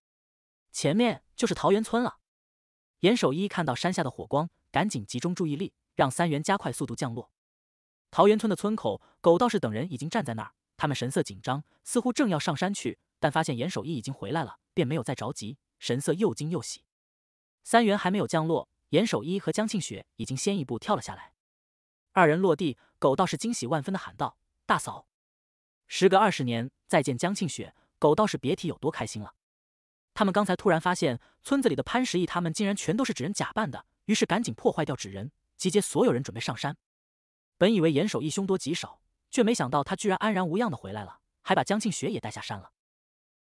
前面就是桃源村了。严守一看到山下的火光，赶紧集中注意力。让三元加快速度降落。桃源村的村口，狗道士等人已经站在那儿，他们神色紧张，似乎正要上山去，但发现严守一已经回来了，便没有再着急，神色又惊又喜。三元还没有降落，严守一和江庆雪已经先一步跳了下来。二人落地，狗道士惊喜万分地喊道：“大嫂！”时隔二十年再见江庆雪，狗道士别提有多开心了。他们刚才突然发现村子里的潘石屹他们竟然全都是纸人假扮的，于是赶紧破坏掉纸人。集结所有人准备上山。本以为严守义凶多吉少，却没想到他居然安然无恙的回来了，还把江庆雪也带下山了。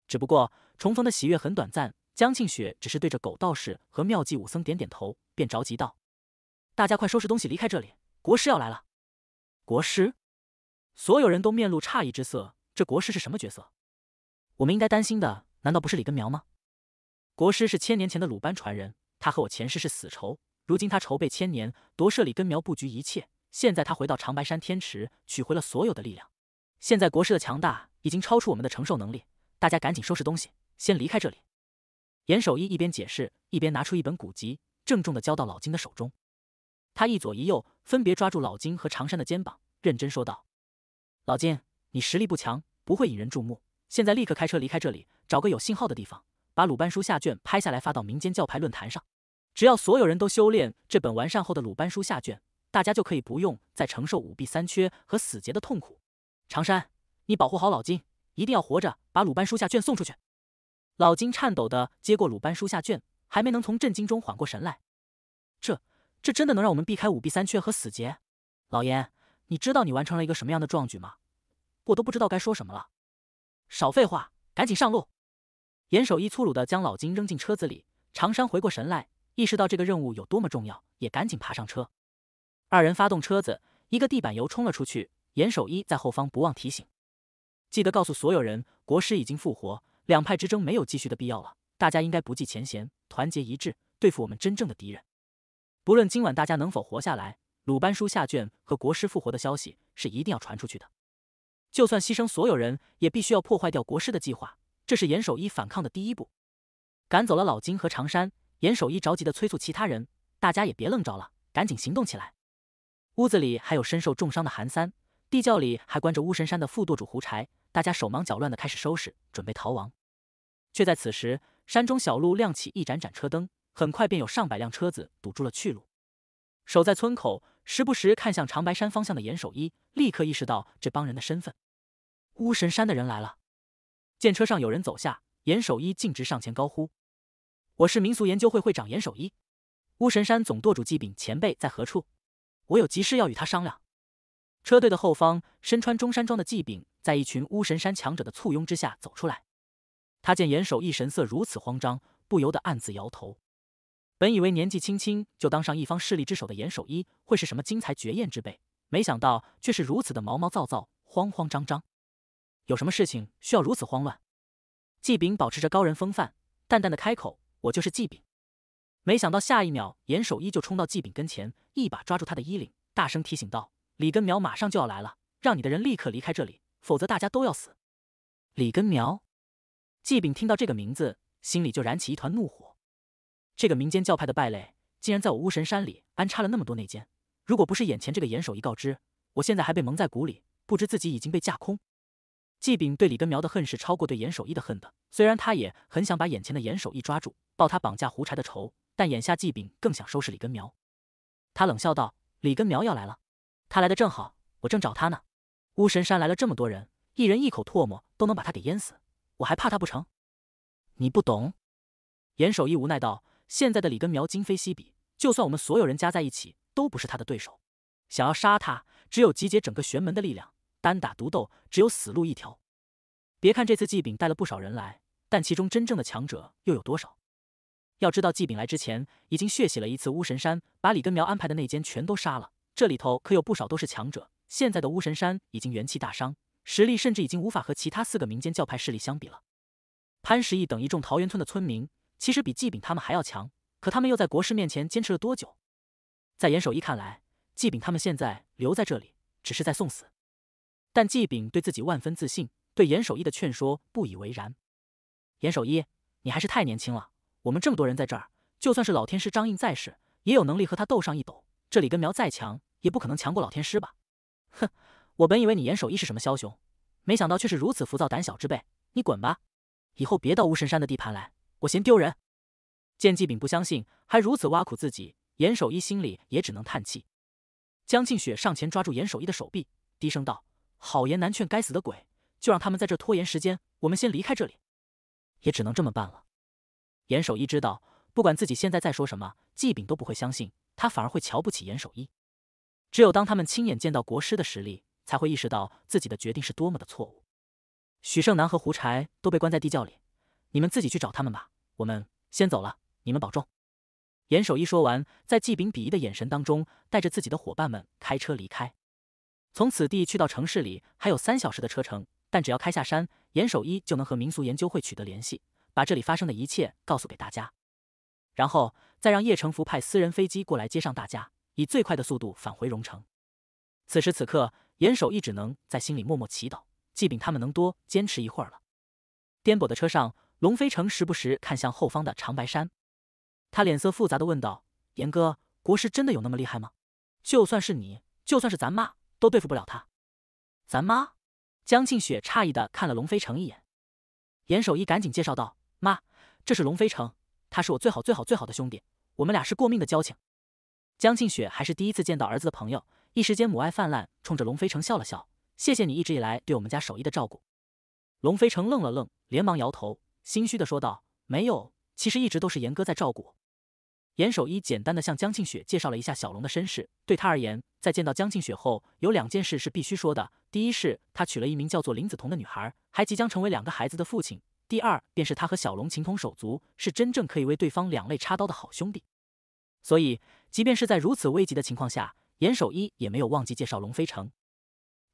只不过重逢的喜悦很短暂，江庆雪只是对着狗道士和妙计武僧点点头，便着急道：“大家快收拾东西离开这里，国师要来了。”国师？所有人都面露诧异之色。这国师是什么角色？我们应该担心的难道不是李根苗吗？国师是千年前的鲁班传人，他和我前世是死仇。如今他筹备千年，夺舍里根苗，布局一切。现在他回到长白山天池，取回了所有的力量。现在国师的强大已经超出我们的承受能力，大家赶紧收拾东西，先离开这里。严守一一边解释，一边拿出一本古籍，郑重地交到老金的手中。他一左一右分别抓住老金和长山的肩膀，认真说道：“老金，你实力不强，不会引人注目。现在立刻开车离开这里，找个有信号的地方，把鲁班书下卷拍下来，发到民间教派论坛上。”只要所有人都修炼这本完善后的鲁班书下卷，大家就可以不用再承受五弊三缺和死劫的痛苦。常山，你保护好老金，一定要活着把鲁班书下卷送出去。老金颤抖地接过鲁班书下卷，还没能从震惊中缓过神来。这，这真的能让我们避开五弊三缺和死劫？老严，你知道你完成了一个什么样的壮举吗？我都不知道该说什么了。少废话，赶紧上路！严守一粗鲁地将老金扔进车子里。常山回过神来。意识到这个任务有多么重要，也赶紧爬上车。二人发动车子，一个地板油冲了出去。严守一在后方不忘提醒：“记得告诉所有人，国师已经复活，两派之争没有继续的必要了。大家应该不计前嫌，团结一致，对付我们真正的敌人。不论今晚大家能否活下来，鲁班书下卷和国师复活的消息是一定要传出去的。就算牺牲所有人，也必须要破坏掉国师的计划。这是严守一反抗的第一步。赶走了老金和长山。”严守一着急的催促其他人，大家也别愣着了，赶紧行动起来。屋子里还有身受重伤的韩三，地窖里还关着巫神山的副舵主胡柴，大家手忙脚乱的开始收拾，准备逃亡。却在此时，山中小路亮起一盏盏车灯，很快便有上百辆车子堵住了去路。守在村口，时不时看向长白山方向的严守一，立刻意识到这帮人的身份，巫神山的人来了。见车上有人走下，严守一径直上前高呼。我是民俗研究会会长严守一，巫神山总舵主季炳前辈在何处？我有急事要与他商量。车队的后方，身穿中山装的季炳在一群巫神山强者的簇拥之下走出来。他见严守一神色如此慌张，不由得暗自摇头。本以为年纪轻轻就当上一方势力之首的严守一，会是什么精彩绝艳之辈？没想到却是如此的毛毛躁躁、慌慌张张。有什么事情需要如此慌乱？季炳保持着高人风范，淡淡的开口。我就是纪炳，没想到下一秒严守一就冲到纪炳跟前，一把抓住他的衣领，大声提醒道：“李根苗马上就要来了，让你的人立刻离开这里，否则大家都要死。”李根苗，纪炳听到这个名字，心里就燃起一团怒火。这个民间教派的败类，竟然在我巫神山里安插了那么多内奸。如果不是眼前这个严守一告知，我现在还被蒙在鼓里，不知自己已经被架空。纪炳对李根苗的恨是超过对严守一的恨的。虽然他也很想把眼前的严守一抓住。报他绑架胡柴的仇，但眼下季炳更想收拾李根苗。他冷笑道：“李根苗要来了，他来的正好，我正找他呢。”巫神山来了这么多人，一人一口唾沫都能把他给淹死，我还怕他不成？你不懂。”严守义无奈道：“现在的李根苗今非昔比，就算我们所有人加在一起，都不是他的对手。想要杀他，只有集结整个玄门的力量，单打独斗只有死路一条。别看这次季炳带了不少人来，但其中真正的强者又有多少？”要知道，纪炳来之前已经血洗了一次巫神山，把李根苗安排的内奸全都杀了。这里头可有不少都是强者。现在的巫神山已经元气大伤，实力甚至已经无法和其他四个民间教派势力相比了。潘石屹等一众桃源村的村民，其实比纪炳他们还要强，可他们又在国师面前坚持了多久？在严守一看来，纪炳他们现在留在这里，只是在送死。但纪炳对自己万分自信，对严守一的劝说不以为然。严守一，你还是太年轻了。我们这么多人在这儿，就算是老天师张印在世，也有能力和他斗上一斗。这里根苗再强，也不可能强过老天师吧？哼！我本以为你严守一是什么枭雄，没想到却是如此浮躁胆小之辈。你滚吧，以后别到巫神山的地盘来，我嫌丢人。见季炳不相信，还如此挖苦自己，严守一心里也只能叹气。江庆雪上前抓住严守一的手臂，低声道：“好言难劝，该死的鬼，就让他们在这拖延时间，我们先离开这里。”也只能这么办了。严守一知道，不管自己现在在说什么，纪炳都不会相信，他反而会瞧不起严守一。只有当他们亲眼见到国师的实力，才会意识到自己的决定是多么的错误。许胜男和胡柴都被关在地窖里，你们自己去找他们吧。我们先走了，你们保重。严守一说完，在纪炳鄙夷的眼神当中，带着自己的伙伴们开车离开。从此地去到城市里还有三小时的车程，但只要开下山，严守一就能和民俗研究会取得联系。把这里发生的一切告诉给大家，然后再让叶成福派私人飞机过来接上大家，以最快的速度返回荣城。此时此刻，严守一只能在心里默默祈祷，祭炳他们能多坚持一会儿了。颠簸的车上，龙飞城时不时看向后方的长白山，他脸色复杂的问道：“严哥，国师真的有那么厉害吗？就算是你，就算是咱妈，都对付不了他。”“咱妈？”江庆雪诧异的看了龙飞城一眼，严守一赶紧介绍道。妈，这是龙飞城，他是我最好最好最好的兄弟，我们俩是过命的交情。江庆雪还是第一次见到儿子的朋友，一时间母爱泛滥，冲着龙飞城笑了笑，谢谢你一直以来对我们家守一的照顾。龙飞城愣了愣，连忙摇头，心虚的说道：“没有，其实一直都是严哥在照顾。”严守一简单的向江庆雪介绍了一下小龙的身世。对他而言，在见到江庆雪后，有两件事是必须说的。第一是，他娶了一名叫做林子彤的女孩，还即将成为两个孩子的父亲。第二便是他和小龙情同手足，是真正可以为对方两肋插刀的好兄弟，所以即便是在如此危急的情况下，严守一也没有忘记介绍龙飞成。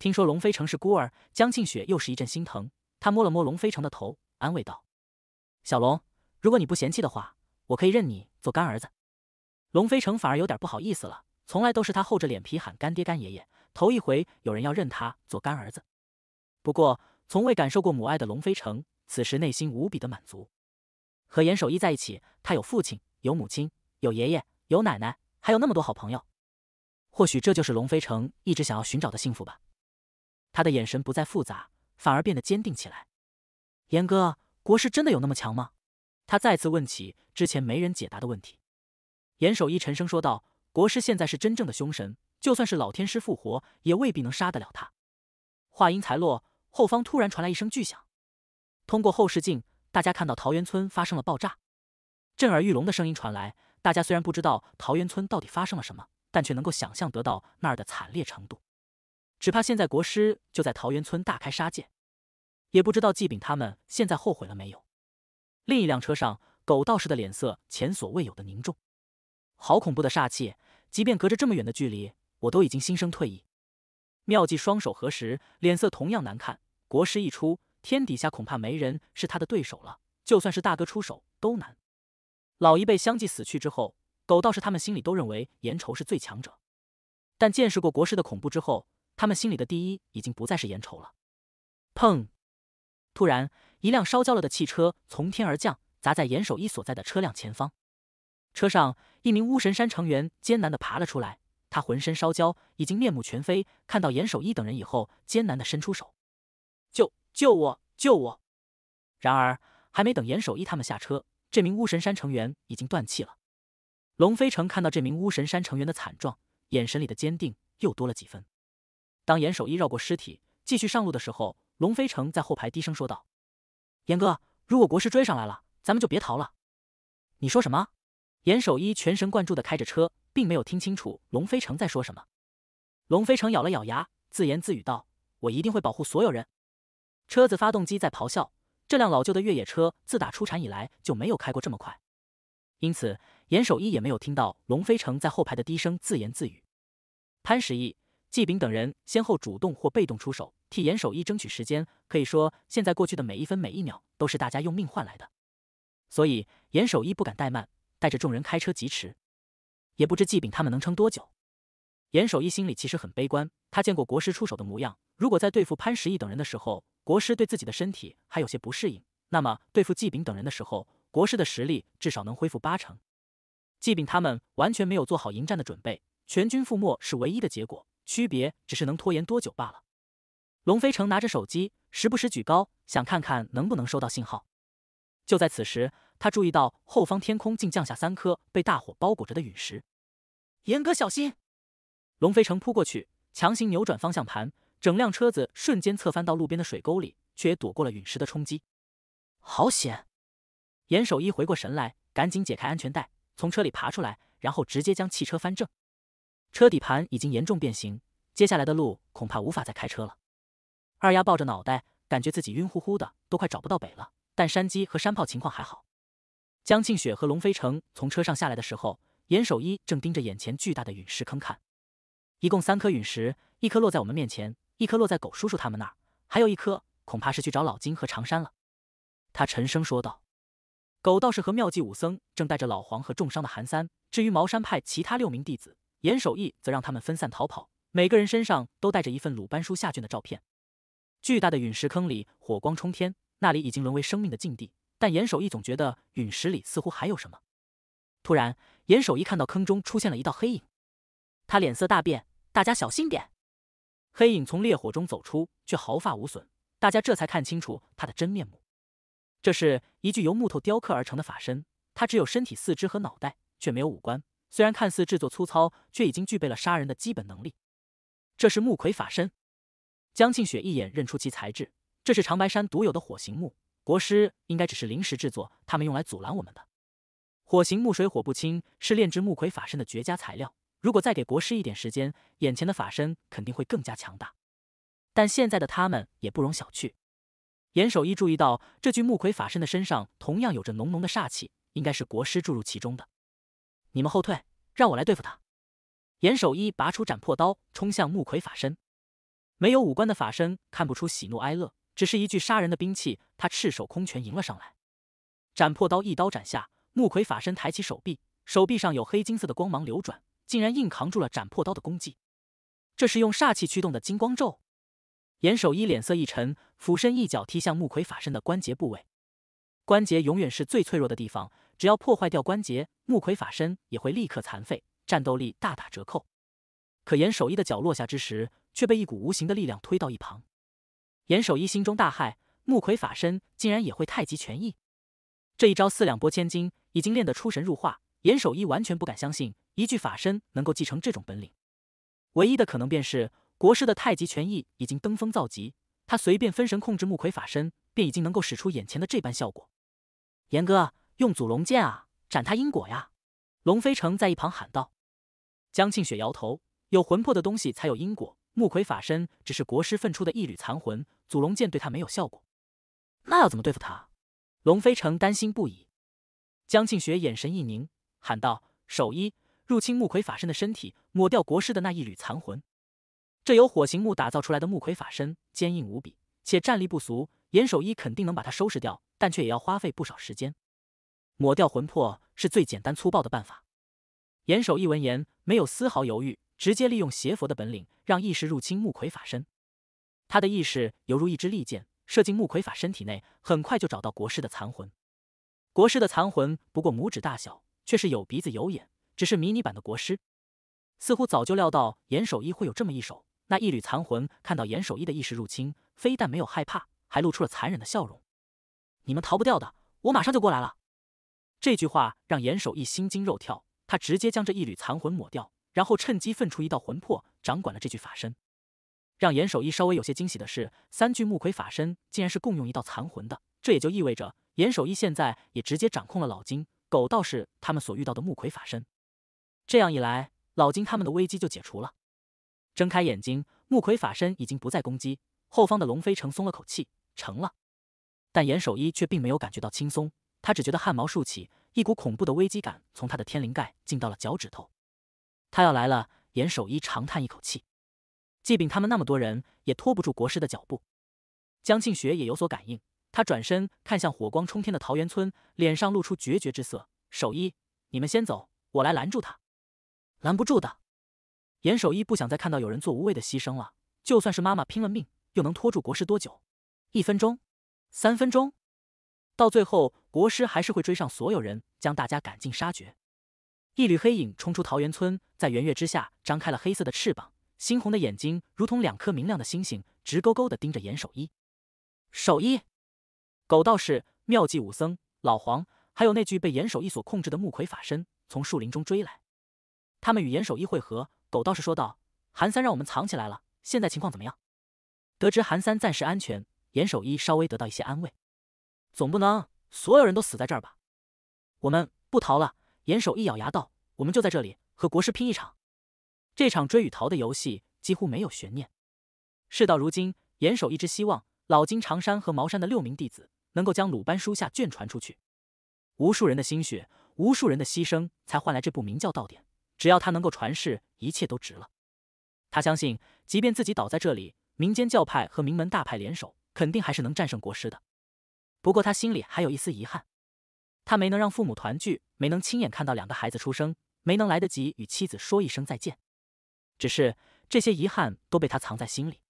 听说龙飞成是孤儿，江庆雪又是一阵心疼，他摸了摸龙飞成的头，安慰道：“小龙，如果你不嫌弃的话，我可以认你做干儿子。”龙飞成反而有点不好意思了，从来都是他厚着脸皮喊干爹干爷爷，头一回有人要认他做干儿子。不过，从未感受过母爱的龙飞成。此时内心无比的满足，和严守一在一起，他有父亲，有母亲，有爷爷，有奶奶，还有那么多好朋友。或许这就是龙飞城一直想要寻找的幸福吧。他的眼神不再复杂，反而变得坚定起来。严哥，国师真的有那么强吗？他再次问起之前没人解答的问题。严守一沉声说道：“国师现在是真正的凶神，就算是老天师复活，也未必能杀得了他。”话音才落，后方突然传来一声巨响。通过后视镜，大家看到桃源村发生了爆炸，震耳欲聋的声音传来。大家虽然不知道桃源村到底发生了什么，但却能够想象得到那儿的惨烈程度。只怕现在国师就在桃源村大开杀戒，也不知道纪炳他们现在后悔了没有。另一辆车上，狗道士的脸色前所未有的凝重。好恐怖的煞气，即便隔着这么远的距离，我都已经心生退意。妙计双手合十，脸色同样难看。国师一出。天底下恐怕没人是他的对手了，就算是大哥出手都难。老一辈相继死去之后，狗道士他们心里都认为严愁是最强者，但见识过国师的恐怖之后，他们心里的第一已经不再是严愁了。砰！突然，一辆烧焦了的汽车从天而降，砸在严守一所在的车辆前方。车上一名巫神山成员艰难的爬了出来，他浑身烧焦，已经面目全非。看到严守一等人以后，艰难的伸出手。救我！救我！然而，还没等严守一他们下车，这名巫神山成员已经断气了。龙飞城看到这名巫神山成员的惨状，眼神里的坚定又多了几分。当严守一绕过尸体，继续上路的时候，龙飞城在后排低声说道：“严哥，如果国师追上来了，咱们就别逃了。”你说什么？严守一全神贯注的开着车，并没有听清楚龙飞城在说什么。龙飞城咬了咬牙，自言自语道：“我一定会保护所有人。”车子发动机在咆哮，这辆老旧的越野车自打出产以来就没有开过这么快，因此严守一也没有听到龙飞城在后排的低声自言自语。潘石屹、纪炳等人先后主动或被动出手，替严守一争取时间。可以说，现在过去的每一分每一秒都是大家用命换来的，所以严守一不敢怠慢，带着众人开车疾驰。也不知纪炳他们能撑多久。严守一心里其实很悲观，他见过国师出手的模样，如果在对付潘石屹等人的时候。国师对自己的身体还有些不适应，那么对付季炳等人的时候，国师的实力至少能恢复八成。季炳他们完全没有做好迎战的准备，全军覆没是唯一的结果，区别只是能拖延多久罢了。龙飞城拿着手机，时不时举高，想看看能不能收到信号。就在此时，他注意到后方天空竟降下三颗被大火包裹着的陨石。严哥，小心！龙飞城扑过去，强行扭转方向盘。整辆车子瞬间侧翻到路边的水沟里，却也躲过了陨石的冲击，好险！严守一回过神来，赶紧解开安全带，从车里爬出来，然后直接将汽车翻正。车底盘已经严重变形，接下来的路恐怕无法再开车了。二丫抱着脑袋，感觉自己晕乎乎的，都快找不到北了。但山鸡和山炮情况还好。江庆雪和龙飞城从车上下来的时候，严守一正盯着眼前巨大的陨石坑看。一共三颗陨石，一颗落在我们面前。一颗落在狗叔叔他们那儿，还有一颗，恐怕是去找老金和长山了。他沉声说道：“狗道士和妙计武僧正带着老黄和重伤的韩三。至于茅山派其他六名弟子，严守义则让他们分散逃跑，每个人身上都带着一份鲁班书下卷的照片。”巨大的陨石坑里火光冲天，那里已经沦为生命的禁地。但严守义总觉得陨石里似乎还有什么。突然，严守义看到坑中出现了一道黑影，他脸色大变：“大家小心点！”黑影从烈火中走出，却毫发无损。大家这才看清楚他的真面目，这是一具由木头雕刻而成的法身。他只有身体、四肢和脑袋，却没有五官。虽然看似制作粗糙，却已经具备了杀人的基本能力。这是木魁法身。江庆雪一眼认出其材质，这是长白山独有的火形木。国师应该只是临时制作，他们用来阻拦我们的。火形木水火不侵，是炼制木魁法身的绝佳材料。如果再给国师一点时间，眼前的法身肯定会更加强大。但现在的他们也不容小觑。严守一注意到这具木魁法身的身上同样有着浓浓的煞气，应该是国师注入其中的。你们后退，让我来对付他。严守一拔出斩破刀，冲向木魁法身。没有五官的法身看不出喜怒哀乐，只是一具杀人的兵器。他赤手空拳迎了上来，斩破刀一刀斩下，木魁法身抬起手臂，手臂上有黑金色的光芒流转。竟然硬扛住了斩破刀的攻击，这是用煞气驱动的金光咒。严守一脸色一沉，俯身一脚踢向木魁法身的关节部位。关节永远是最脆弱的地方，只要破坏掉关节，木魁法身也会立刻残废，战斗力大打折扣。可严守一的脚落下之时，却被一股无形的力量推到一旁。严守一心中大骇，木魁法身竟然也会太极拳意。这一招四两拨千斤，已经练得出神入化。严守一完全不敢相信。一具法身能够继承这种本领，唯一的可能便是国师的太极拳意已经登峰造极，他随便分神控制木魁法身，便已经能够使出眼前的这般效果。严哥，用祖龙剑啊，斩他因果呀！龙飞城在一旁喊道。江庆雪摇头：“有魂魄的东西才有因果，木魁法身只是国师分出的一缕残魂，祖龙剑对他没有效果。”那要怎么对付他？龙飞城担心不已。江庆雪眼神一凝，喊道：“守一！”入侵木魁法身的身体，抹掉国师的那一缕残魂。这由火行木打造出来的木魁法身，坚硬无比，且战力不俗。严守一肯定能把它收拾掉，但却也要花费不少时间。抹掉魂魄是最简单粗暴的办法。严守一闻言，没有丝毫犹豫，直接利用邪佛的本领，让意识入侵木魁法身。他的意识犹如一支利箭，射进木魁法身体内，很快就找到国师的残魂。国师的残魂不过拇指大小，却是有鼻子有眼。只是迷你版的国师，似乎早就料到严守一会有这么一手。那一缕残魂看到严守一的意识入侵，非但没有害怕，还露出了残忍的笑容：“你们逃不掉的，我马上就过来了。”这句话让严守一心惊肉跳，他直接将这一缕残魂抹掉，然后趁机分出一道魂魄，掌管了这具法身。让严守一稍微有些惊喜的是，三具木魁法身竟然是共用一道残魂的，这也就意味着严守一现在也直接掌控了老金、狗道士他们所遇到的木魁法身。这样一来，老金他们的危机就解除了。睁开眼睛，木魁法身已经不再攻击后方的龙飞城，松了口气，成了。但严守一却并没有感觉到轻松，他只觉得汗毛竖起，一股恐怖的危机感从他的天灵盖进到了脚趾头。他要来了。严守一长叹一口气，季炳他们那么多人也拖不住国师的脚步。江庆学也有所感应，他转身看向火光冲天的桃源村，脸上露出决绝之色：“守一，你们先走，我来拦住他。”拦不住的，严守一不想再看到有人做无谓的牺牲了。就算是妈妈拼了命，又能拖住国师多久？一分钟，三分钟，到最后国师还是会追上所有人，将大家赶尽杀绝。一缕黑影冲出桃源村，在圆月之下张开了黑色的翅膀，猩红的眼睛如同两颗明亮的星星，直勾勾的盯着严守一。守一，狗道士、妙计武僧、老黄，还有那具被严守一所控制的木魁法身，从树林中追来。他们与严守一汇合，狗道士说道：“韩三让我们藏起来了，现在情况怎么样？”得知韩三暂时安全，严守一稍微得到一些安慰。总不能所有人都死在这儿吧？我们不逃了！严守一咬牙道：“我们就在这里和国师拼一场。”这场追与逃的游戏几乎没有悬念。事到如今，严守一只希望老金长山和茅山的六名弟子能够将《鲁班书下卷》传出去。无数人的心血，无数人的牺牲，才换来这部《明教道典》。只要他能够传世，一切都值了。他相信，即便自己倒在这里，民间教派和名门大派联手，肯定还是能战胜国师的。不过，他心里还有一丝遗憾，他没能让父母团聚，没能亲眼看到两个孩子出生，没能来得及与妻子说一声再见。只是这些遗憾都被他藏在心里。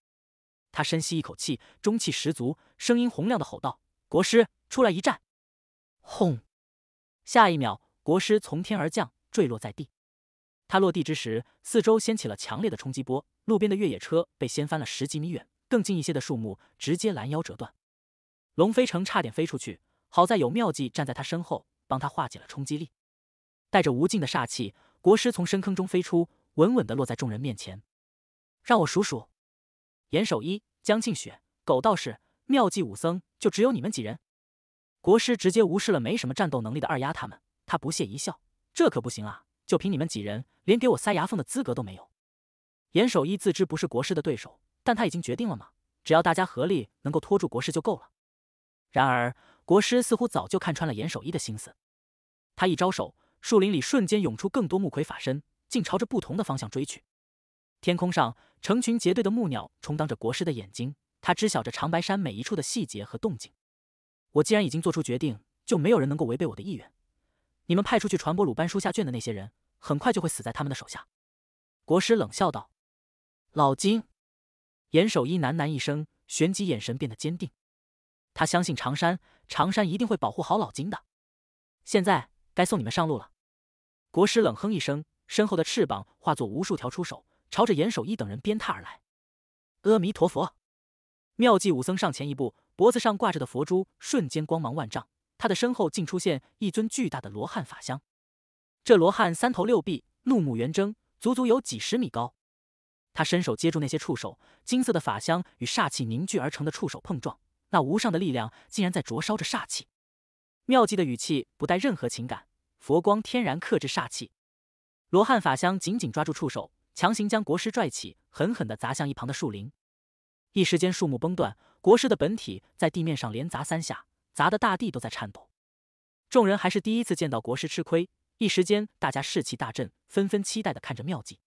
他深吸一口气，中气十足，声音洪亮的吼道：“国师，出来一战！”轰！下一秒，国师从天而降，坠落在地。他落地之时，四周掀起了强烈的冲击波，路边的越野车被掀翻了十几米远，更近一些的树木直接拦腰折断。龙飞城差点飞出去，好在有妙计站在他身后帮他化解了冲击力。带着无尽的煞气，国师从深坑中飞出，稳稳地落在众人面前。让我数数：严守一、江庆雪、狗道士、妙计武僧，就只有你们几人。国师直接无视了没什么战斗能力的二丫他们，他不屑一笑：“这可不行啊！”就凭你们几人，连给我塞牙缝的资格都没有。严守一自知不是国师的对手，但他已经决定了嘛，只要大家合力能够拖住国师就够了。然而，国师似乎早就看穿了严守一的心思，他一招手，树林里瞬间涌出更多木魁法身，竟朝着不同的方向追去。天空上成群结队的木鸟充当着国师的眼睛，他知晓着长白山每一处的细节和动静。我既然已经做出决定，就没有人能够违背我的意愿。你们派出去传播鲁班书下卷的那些人。很快就会死在他们的手下，国师冷笑道：“老金，严守一喃喃一声，旋即眼神变得坚定。他相信长山，长山一定会保护好老金的。现在该送你们上路了。”国师冷哼一声，身后的翅膀化作无数条，出手朝着严守一等人鞭挞而来。“阿弥陀佛！”妙计武僧上前一步，脖子上挂着的佛珠瞬间光芒万丈，他的身后竟出现一尊巨大的罗汉法相。这罗汉三头六臂，怒目圆睁，足足有几十米高。他伸手接住那些触手，金色的法相与煞气凝聚而成的触手碰撞，那无上的力量竟然在灼烧着煞气。妙计的语气不带任何情感，佛光天然克制煞气。罗汉法相紧紧抓住触手，强行将国师拽起，狠狠地砸向一旁的树林。一时间，树木崩断，国师的本体在地面上连砸三下，砸得大地都在颤抖。众人还是第一次见到国师吃亏。一时间，大家士气大振，纷纷期待的看着妙计。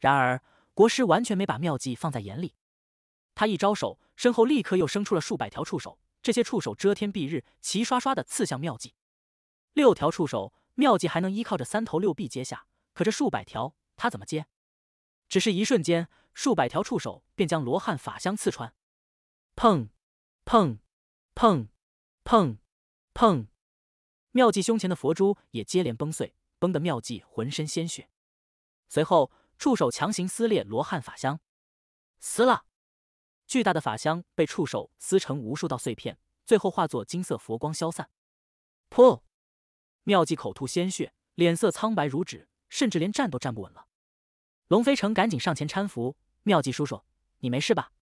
然而，国师完全没把妙计放在眼里。他一招手，身后立刻又生出了数百条触手，这些触手遮天蔽日，齐刷刷的刺向妙计。六条触手，妙计还能依靠着三头六臂接下，可这数百条，他怎么接？只是一瞬间，数百条触手便将罗汉法相刺穿。砰！砰！砰！砰！砰！妙计胸前的佛珠也接连崩碎，崩得妙计浑身鲜血。随后，触手强行撕裂罗汉法香，撕了！巨大的法香被触手撕成无数道碎片，最后化作金色佛光消散。噗！妙计口吐鲜血，脸色苍白如纸，甚至连站都站不稳了。龙飞成赶紧上前搀扶：“妙计叔叔，你没事吧？”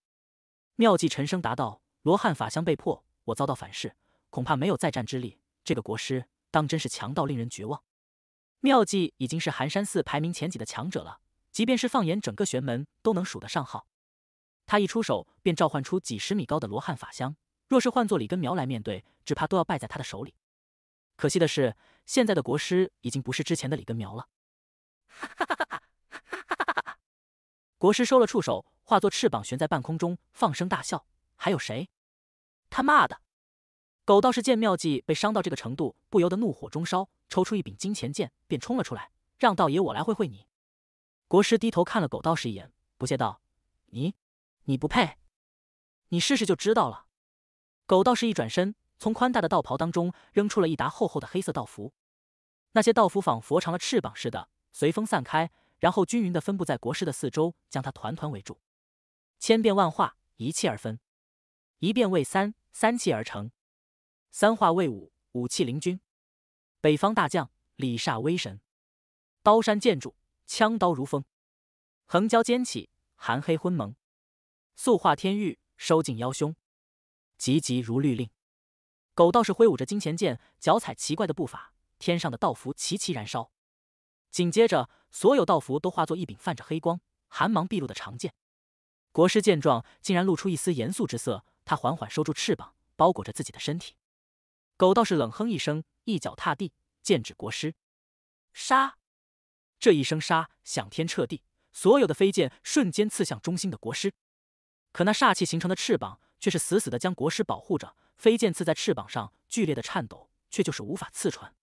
妙计沉声答道：“罗汉法香被破，我遭到反噬，恐怕没有再战之力。”这个国师当真是强到令人绝望，妙计已经是寒山寺排名前几的强者了，即便是放眼整个玄门都能数得上号。他一出手便召唤出几十米高的罗汉法香，若是换做李根苗来面对，只怕都要败在他的手里。可惜的是，现在的国师已经不是之前的李根苗了。哈哈哈哈哈哈！国师收了触手，化作翅膀悬在半空中，放声大笑。还有谁？他妈的！狗道士见妙计被伤到这个程度，不由得怒火中烧，抽出一柄金钱剑，便冲了出来，让道爷我来会会你。国师低头看了狗道士一眼，不屑道：“你，你不配，你试试就知道了。”狗道士一转身，从宽大的道袍当中扔出了一沓厚厚的黑色道符，那些道符仿佛长了翅膀似的，随风散开，然后均匀地分布在国师的四周，将他团团围住。千变万化，一气而分，一变为三，三气而成。三化魏武，武器凌军，北方大将李煞威神，刀山剑柱，枪刀如风，横交尖起，寒黑昏蒙，速化天域，收尽妖凶，急急如律令。狗道士挥舞着金钱剑，脚踩奇怪的步伐，天上的道符齐齐燃烧，紧接着，所有道符都化作一柄泛着黑光、寒芒毕露的长剑。国师见状，竟然露出一丝严肃之色，他缓缓收住翅膀，包裹着自己的身体。狗道士冷哼一声，一脚踏地，剑指国师，杀！这一声杀响天彻地，所有的飞剑瞬间刺向中心的国师。可那煞气形成的翅膀却是死死的将国师保护着，飞剑刺在翅膀上，剧烈的颤抖，却就是无法刺穿。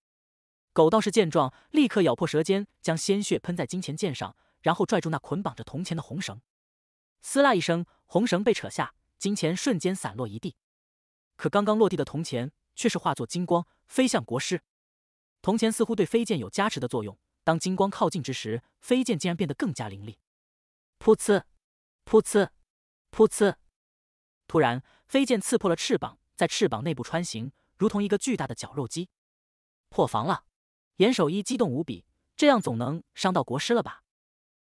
狗道士见状，立刻咬破舌尖，将鲜血喷在金钱剑上，然后拽住那捆绑着铜钱的红绳，撕拉一声，红绳被扯下，金钱瞬间散落一地。可刚刚落地的铜钱。却是化作金光飞向国师，铜钱似乎对飞剑有加持的作用。当金光靠近之时，飞剑竟然变得更加凌厉。噗呲，噗呲，噗呲！突然，飞剑刺破了翅膀，在翅膀内部穿行，如同一个巨大的绞肉机。破防了！严守一激动无比，这样总能伤到国师了吧？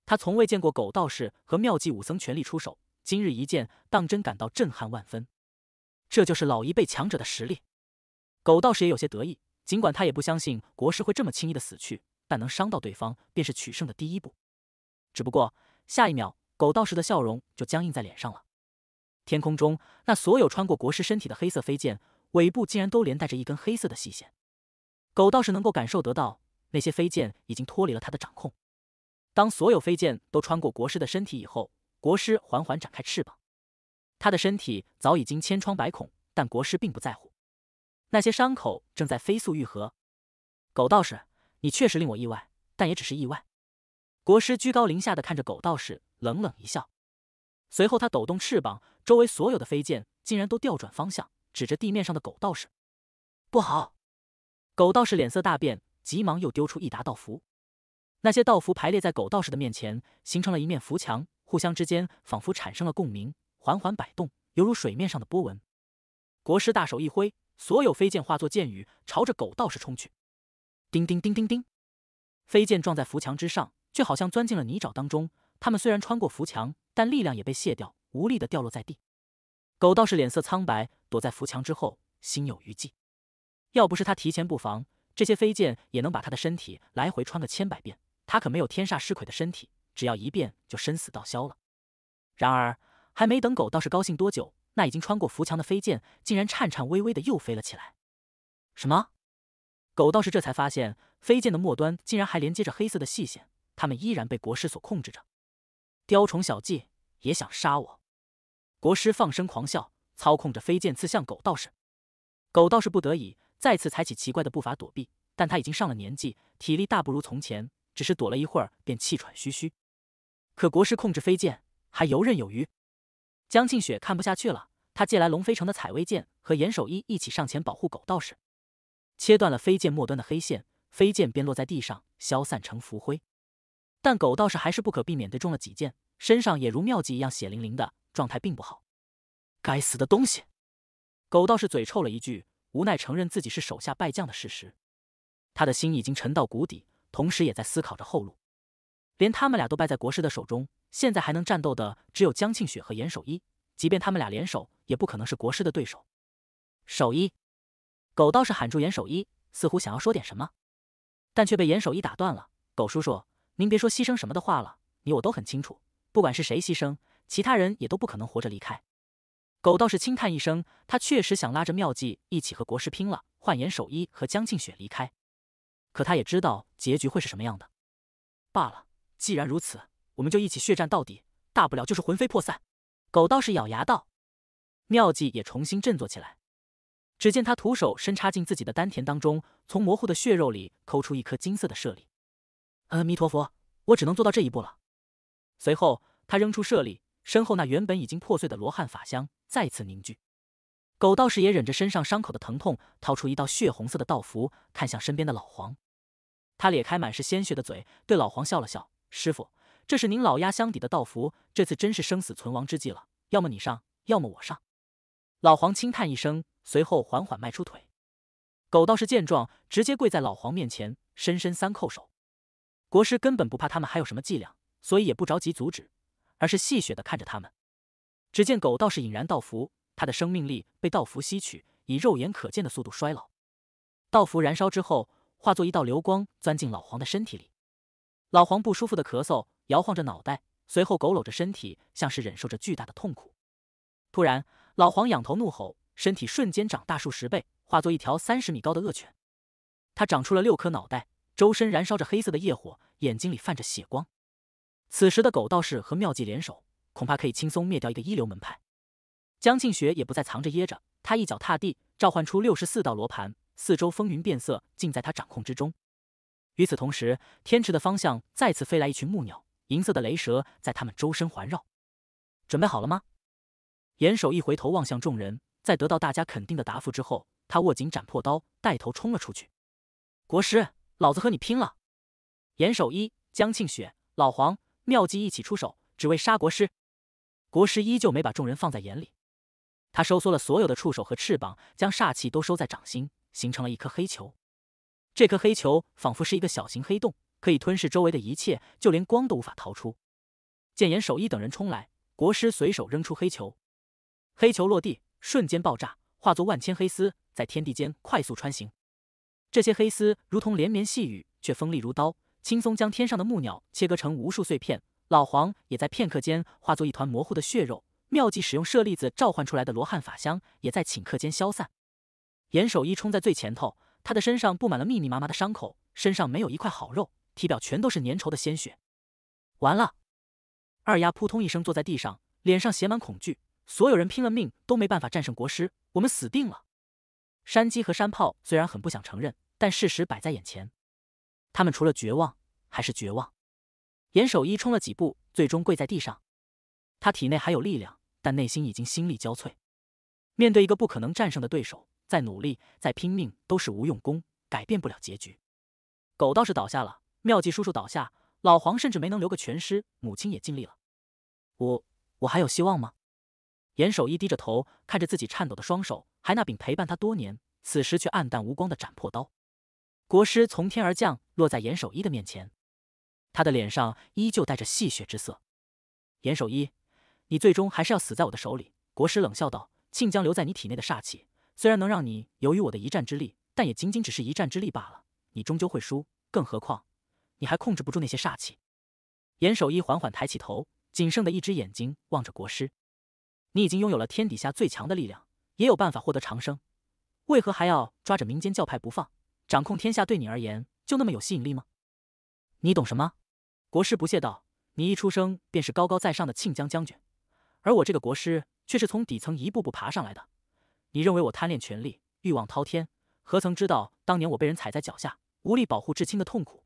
他从未见过狗道士和妙计武僧全力出手，今日一见，当真感到震撼万分。这就是老一辈强者的实力。狗道士也有些得意，尽管他也不相信国师会这么轻易的死去，但能伤到对方便是取胜的第一步。只不过下一秒，狗道士的笑容就僵硬在脸上了。天空中那所有穿过国师身体的黑色飞剑，尾部竟然都连带着一根黑色的细线。狗道士能够感受得到，那些飞剑已经脱离了他的掌控。当所有飞剑都穿过国师的身体以后，国师缓缓展开翅膀。他的身体早已经千疮百孔，但国师并不在乎。那些伤口正在飞速愈合。狗道士，你确实令我意外，但也只是意外。国师居高临下的看着狗道士，冷冷一笑。随后他抖动翅膀，周围所有的飞剑竟然都调转方向，指着地面上的狗道士。不好！狗道士脸色大变，急忙又丢出一沓道符。那些道符排列在狗道士的面前，形成了一面浮墙，互相之间仿佛产生了共鸣，缓缓摆动，犹如水面上的波纹。国师大手一挥。所有飞剑化作箭雨，朝着狗道士冲去。叮叮叮叮叮，飞剑撞在浮墙之上，却好像钻进了泥沼当中。他们虽然穿过浮墙，但力量也被卸掉，无力的掉落在地。狗道士脸色苍白，躲在浮墙之后，心有余悸。要不是他提前布防，这些飞剑也能把他的身体来回穿个千百遍。他可没有天煞尸魁的身体，只要一变就生死道消了。然而，还没等狗道士高兴多久，那已经穿过扶墙的飞剑，竟然颤颤巍巍的又飞了起来。什么？狗道士这才发现，飞剑的末端竟然还连接着黑色的细线，他们依然被国师所控制着。雕虫小技，也想杀我？国师放声狂笑，操控着飞剑刺向狗道士。狗道士不得已再次采取奇怪的步伐躲避，但他已经上了年纪，体力大不如从前，只是躲了一会儿便气喘吁吁。可国师控制飞剑还游刃有余。江庆雪看不下去了，她借来龙飞城的采薇剑和严守一一起上前保护狗道士，切断了飞剑末端的黑线，飞剑便落在地上，消散成浮灰。但狗道士还是不可避免地中了几箭，身上也如妙计一样血淋淋的，状态并不好。该死的东西！狗道士嘴臭了一句，无奈承认自己是手下败将的事实。他的心已经沉到谷底，同时也在思考着后路。连他们俩都败在国师的手中。现在还能战斗的只有江庆雪和严守一，即便他们俩联手，也不可能是国师的对手。守一，狗道士喊住严守一，似乎想要说点什么，但却被严守一打断了。狗叔叔，您别说牺牲什么的话了，你我都很清楚，不管是谁牺牲，其他人也都不可能活着离开。狗道士轻叹一声，他确实想拉着妙计一起和国师拼了，换严守一和江庆雪离开，可他也知道结局会是什么样的。罢了，既然如此。我们就一起血战到底，大不了就是魂飞魄散。”狗道士咬牙道，妙计也重新振作起来。只见他徒手伸插进自己的丹田当中，从模糊的血肉里抠出一颗金色的舍利。“阿弥陀佛，我只能做到这一步了。”随后，他扔出舍利，身后那原本已经破碎的罗汉法香再次凝聚。狗道士也忍着身上伤口的疼痛，掏出一道血红色的道符，看向身边的老黄。他咧开满是鲜血的嘴，对老黄笑了笑：“师傅。”这是您老压箱底的道符，这次真是生死存亡之际了。要么你上，要么我上。老黄轻叹一声，随后缓缓迈出腿。狗道士见状，直接跪在老黄面前，深深三叩首。国师根本不怕他们还有什么伎俩，所以也不着急阻止，而是戏谑的看着他们。只见狗道士引燃道符，他的生命力被道符吸取，以肉眼可见的速度衰老。道符燃烧之后，化作一道流光，钻进老黄的身体里。老黄不舒服的咳嗽。摇晃着脑袋，随后佝偻着身体，像是忍受着巨大的痛苦。突然，老黄仰头怒吼，身体瞬间长大数十倍，化作一条三十米高的恶犬。它长出了六颗脑袋，周身燃烧着黑色的业火，眼睛里泛着血光。此时的狗道士和妙计联手，恐怕可以轻松灭掉一个一流门派。江庆学也不再藏着掖着，他一脚踏地，召唤出六十四道罗盘，四周风云变色，尽在他掌控之中。与此同时，天池的方向再次飞来一群木鸟。银色的雷蛇在他们周身环绕，准备好了吗？严守一回头望向众人，在得到大家肯定的答复之后，他握紧斩破刀，带头冲了出去。国师，老子和你拼了！严守一、江庆雪、老黄、妙计一起出手，只为杀国师。国师依旧没把众人放在眼里，他收缩了所有的触手和翅膀，将煞气都收在掌心，形成了一颗黑球。这颗黑球仿佛是一个小型黑洞。可以吞噬周围的一切，就连光都无法逃出。见严守一等人冲来，国师随手扔出黑球，黑球落地瞬间爆炸，化作万千黑丝，在天地间快速穿行。这些黑丝如同连绵细雨，却锋利如刀，轻松将天上的木鸟切割成无数碎片。老黄也在片刻间化作一团模糊的血肉，妙计使用舍利子召唤出来的罗汉法香也在顷刻间消散。严守一冲在最前头，他的身上布满了密密麻麻的伤口，身上没有一块好肉。体表全都是粘稠的鲜血，完了！二丫扑通一声坐在地上，脸上写满恐惧。所有人拼了命都没办法战胜国师，我们死定了！山鸡和山炮虽然很不想承认，但事实摆在眼前，他们除了绝望还是绝望。严守一冲了几步，最终跪在地上。他体内还有力量，但内心已经心力交瘁。面对一个不可能战胜的对手，再努力再拼命都是无用功，改变不了结局。狗倒是倒下了。妙计叔叔倒下，老黄甚至没能留个全尸，母亲也尽力了。我，我还有希望吗？严守一低着头，看着自己颤抖的双手，还那柄陪伴他多年，此时却暗淡无光的斩破刀。国师从天而降，落在严守一的面前，他的脸上依旧带着戏谑之色。严守一，你最终还是要死在我的手里。国师冷笑道：“庆江留在你体内的煞气，虽然能让你由于我的一战之力，但也仅仅只是一战之力罢了。你终究会输，更何况……”你还控制不住那些煞气？严守一缓缓抬起头，仅剩的一只眼睛望着国师：“你已经拥有了天底下最强的力量，也有办法获得长生，为何还要抓着民间教派不放？掌控天下对你而言，就那么有吸引力吗？”你懂什么？国师不屑道：“你一出生便是高高在上的庆江将军，而我这个国师却是从底层一步步爬上来的。你认为我贪恋权力，欲望滔天？何曾知道当年我被人踩在脚下，无力保护至亲的痛苦？”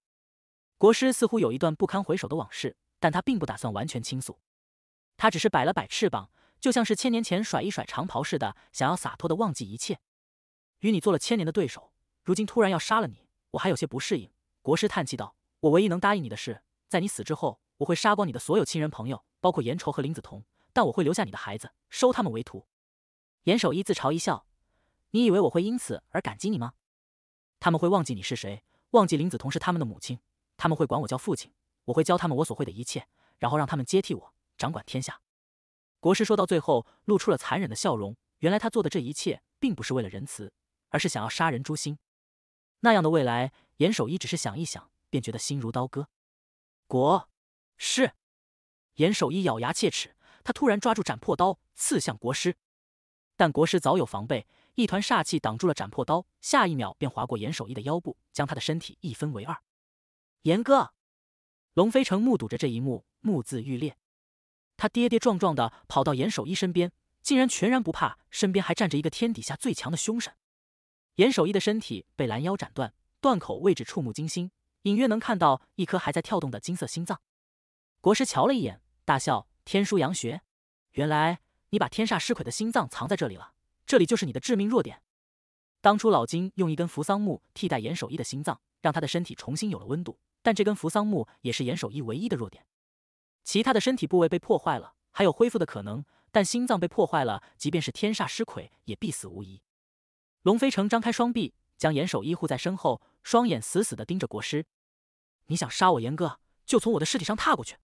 国师似乎有一段不堪回首的往事，但他并不打算完全倾诉。他只是摆了摆翅膀，就像是千年前甩一甩长袍似的，想要洒脱的忘记一切。与你做了千年的对手，如今突然要杀了你，我还有些不适应。国师叹气道：“我唯一能答应你的是，在你死之后，我会杀光你的所有亲人朋友，包括颜愁和林子彤，但我会留下你的孩子，收他们为徒。”颜守一自嘲一笑：“你以为我会因此而感激你吗？他们会忘记你是谁，忘记林子彤是他们的母亲。”他们会管我叫父亲，我会教他们我所会的一切，然后让他们接替我掌管天下。国师说到最后，露出了残忍的笑容。原来他做的这一切，并不是为了仁慈，而是想要杀人诛心。那样的未来，严守一只是想一想，便觉得心如刀割。国师，严守一咬牙切齿，他突然抓住斩破刀，刺向国师。但国师早有防备，一团煞气挡住了斩破刀，下一秒便划过严守一的腰部，将他的身体一分为二。严哥，龙飞城目睹着这一幕，目眦欲裂。他跌跌撞撞的跑到严守一身边，竟然全然不怕，身边还站着一个天底下最强的凶神。严守一的身体被拦腰斩断，断口位置触目惊心，隐约能看到一颗还在跳动的金色心脏。国师瞧了一眼，大笑：“天书阳穴，原来你把天煞尸魁的心脏藏在这里了，这里就是你的致命弱点。当初老金用一根扶桑木替代严守一的心脏，让他的身体重新有了温度。”但这根扶桑木也是严守一唯一的弱点，其他的身体部位被破坏了还有恢复的可能，但心脏被破坏了，即便是天煞尸魁也必死无疑。龙飞城张开双臂，将严守一护在身后，双眼死死的盯着国师：“你想杀我严哥，就从我的尸体上踏过去。”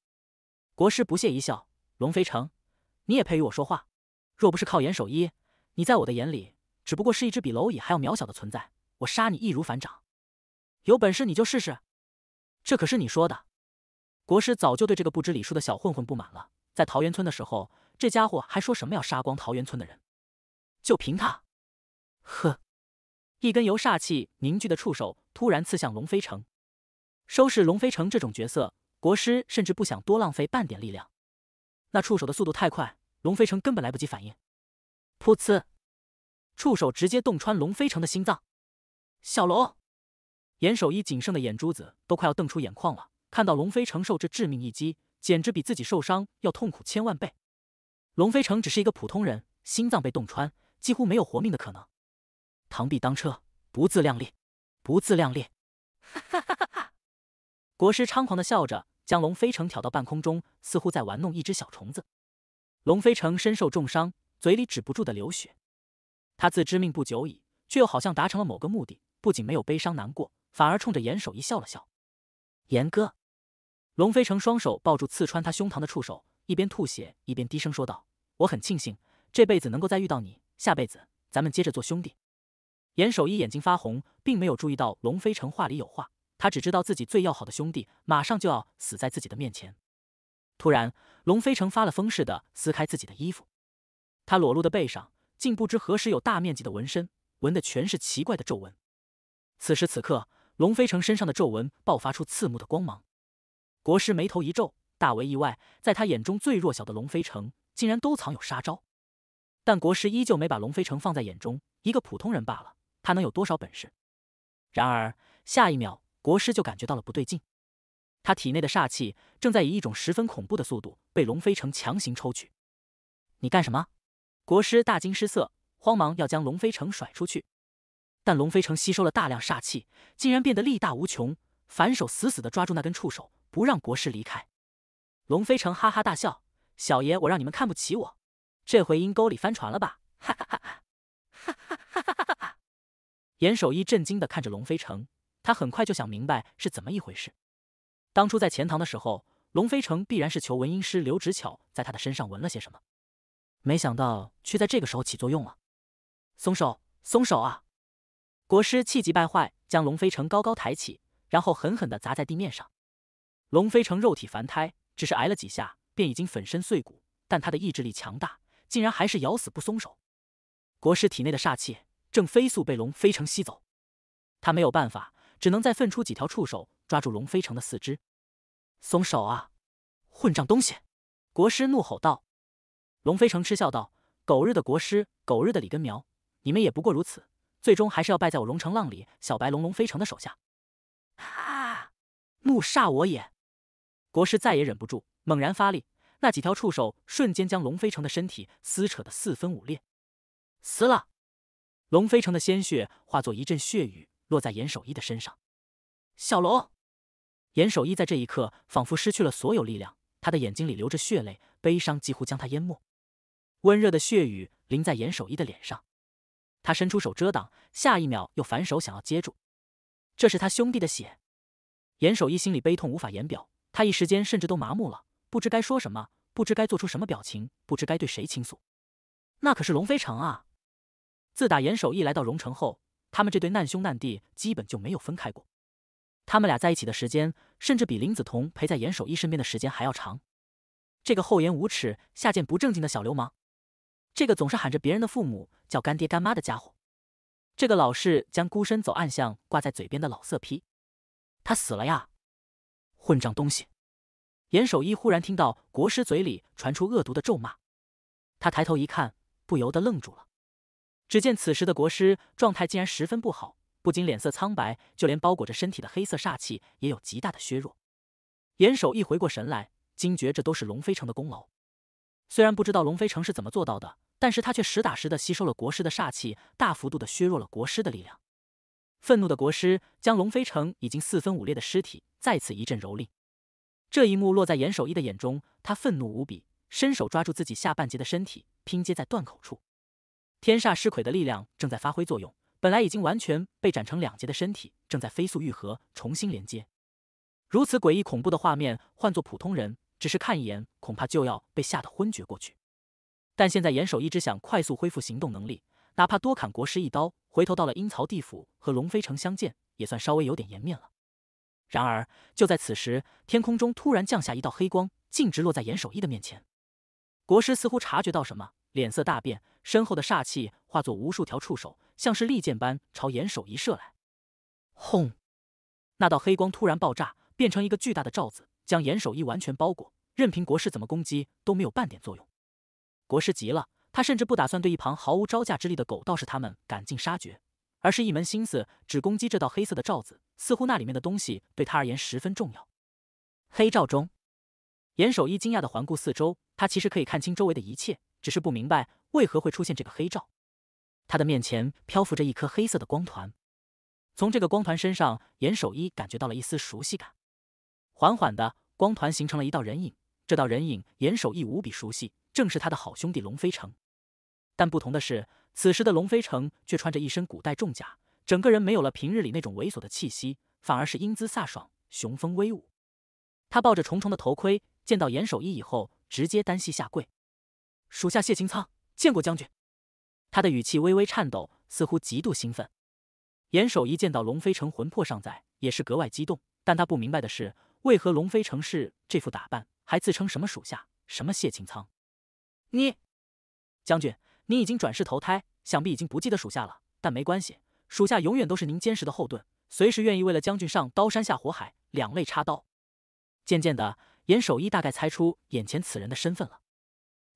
国师不屑一笑：“龙飞城，你也配与我说话？若不是靠严守一，你在我的眼里只不过是一只比蝼蚁还要渺小的存在，我杀你易如反掌。有本事你就试试。”这可是你说的，国师早就对这个不知礼数的小混混不满了。在桃源村的时候，这家伙还说什么要杀光桃源村的人。就凭他，呵！一根由煞气凝聚的触手突然刺向龙飞城。收拾龙飞城这种角色，国师甚至不想多浪费半点力量。那触手的速度太快，龙飞城根本来不及反应。噗呲！触手直接洞穿龙飞城的心脏。小龙。严守一仅剩的眼珠子都快要瞪出眼眶了。看到龙飞承受这致命一击，简直比自己受伤要痛苦千万倍。龙飞城只是一个普通人，心脏被洞穿，几乎没有活命的可能。螳臂当车，不自量力，不自量力！哈哈哈哈！国师猖狂的笑着，将龙飞城挑到半空中，似乎在玩弄一只小虫子。龙飞城身受重伤，嘴里止不住的流血。他自知命不久矣，却又好像达成了某个目的，不仅没有悲伤难过。反而冲着严守一笑了笑。严哥，龙飞成双手抱住刺穿他胸膛的触手，一边吐血一边低声说道：“我很庆幸这辈子能够再遇到你，下辈子咱们接着做兄弟。”严守一眼睛发红，并没有注意到龙飞成话里有话，他只知道自己最要好的兄弟马上就要死在自己的面前。突然，龙飞成发了疯似的撕开自己的衣服，他裸露的背上竟不知何时有大面积的纹身，纹的全是奇怪的皱纹。此时此刻。龙飞城身上的皱纹爆发出刺目的光芒，国师眉头一皱，大为意外，在他眼中最弱小的龙飞城竟然都藏有杀招，但国师依旧没把龙飞城放在眼中，一个普通人罢了，他能有多少本事？然而下一秒，国师就感觉到了不对劲，他体内的煞气正在以一种十分恐怖的速度被龙飞城强行抽取。你干什么？国师大惊失色，慌忙要将龙飞城甩出去。但龙飞城吸收了大量煞气，竟然变得力大无穷，反手死死地抓住那根触手，不让国师离开。龙飞城哈哈大笑：“小爷我让你们看不起我，这回阴沟里翻船了吧？”哈哈哈哈，哈哈哈哈哈哈！严守一震惊地看着龙飞城，他很快就想明白是怎么一回事。当初在钱塘的时候，龙飞城必然是求文音师刘直巧在他的身上纹了些什么，没想到却在这个时候起作用了。松手，松手啊！国师气急败坏，将龙飞城高高抬起，然后狠狠地砸在地面上。龙飞城肉体凡胎，只是挨了几下，便已经粉身碎骨。但他的意志力强大，竟然还是咬死不松手。国师体内的煞气正飞速被龙飞城吸走，他没有办法，只能再奋出几条触手抓住龙飞城的四肢。松手啊，混账东西！国师怒吼道。龙飞城嗤笑道：“狗日的国师，狗日的李根苗，你们也不过如此。”最终还是要败在我龙城浪里小白龙龙飞城的手下，啊！怒煞我也！国师再也忍不住，猛然发力，那几条触手瞬间将龙飞城的身体撕扯的四分五裂，死了！龙飞城的鲜血化作一阵血雨，落在严守一的身上。小龙，严守一在这一刻仿佛失去了所有力量，他的眼睛里流着血泪，悲伤几乎将他淹没。温热的血雨淋在严守一的脸上。他伸出手遮挡，下一秒又反手想要接住。这是他兄弟的血。严守一心里悲痛无法言表，他一时间甚至都麻木了，不知该说什么，不知该做出什么表情，不知该对谁倾诉。那可是龙飞城啊！自打严守一来到荣城后，他们这对难兄难弟基本就没有分开过。他们俩在一起的时间，甚至比林子彤陪在严守一身边的时间还要长。这个厚颜无耻、下贱不正经的小流氓！这个总是喊着别人的父母叫干爹干妈的家伙，这个老是将孤身走暗巷挂在嘴边的老色批，他死了呀！混账东西！严守一忽然听到国师嘴里传出恶毒的咒骂，他抬头一看，不由得愣住了。只见此时的国师状态竟然十分不好，不仅脸色苍白，就连包裹着身体的黑色煞气也有极大的削弱。严守一回过神来，惊觉这都是龙飞城的功劳。虽然不知道龙飞城是怎么做到的。但是他却实打实的吸收了国师的煞气，大幅度的削弱了国师的力量。愤怒的国师将龙飞城已经四分五裂的尸体再次一阵蹂躏。这一幕落在严守一的眼中，他愤怒无比，伸手抓住自己下半截的身体，拼接在断口处。天煞尸魁的力量正在发挥作用，本来已经完全被斩成两截的身体正在飞速愈合，重新连接。如此诡异恐怖的画面，换做普通人，只是看一眼，恐怕就要被吓得昏厥过去。但现在严守一只想快速恢复行动能力，哪怕多砍国师一刀，回头到了阴曹地府和龙飞城相见，也算稍微有点颜面了。然而，就在此时，天空中突然降下一道黑光，径直落在严守一的面前。国师似乎察觉到什么，脸色大变，身后的煞气化作无数条触手，像是利剑般朝严守一射来。轰！那道黑光突然爆炸，变成一个巨大的罩子，将严守一完全包裹。任凭国师怎么攻击，都没有半点作用。国师急了，他甚至不打算对一旁毫无招架之力的狗道士他们赶尽杀绝，而是一门心思只攻击这道黑色的罩子，似乎那里面的东西对他而言十分重要。黑罩中，严守一惊讶的环顾四周，他其实可以看清周围的一切，只是不明白为何会出现这个黑罩。他的面前漂浮着一颗黑色的光团，从这个光团身上，严守一感觉到了一丝熟悉感。缓缓的，光团形成了一道人影。这道人影严守一无比熟悉，正是他的好兄弟龙飞城。但不同的是，此时的龙飞城却穿着一身古代重甲，整个人没有了平日里那种猥琐的气息，反而是英姿飒爽、雄风威武。他抱着重重的头盔，见到严守一以后，直接单膝下跪：“属下谢清苍，见过将军。”他的语气微微颤抖，似乎极度兴奋。严守一见到龙飞城魂魄尚在，也是格外激动。但他不明白的是，为何龙飞城是这副打扮。还自称什么属下？什么谢庆苍？你将军，您已经转世投胎，想必已经不记得属下了。但没关系，属下永远都是您坚实的后盾，随时愿意为了将军上刀山下火海，两肋插刀。渐渐的，严守一大概猜出眼前此人的身份了。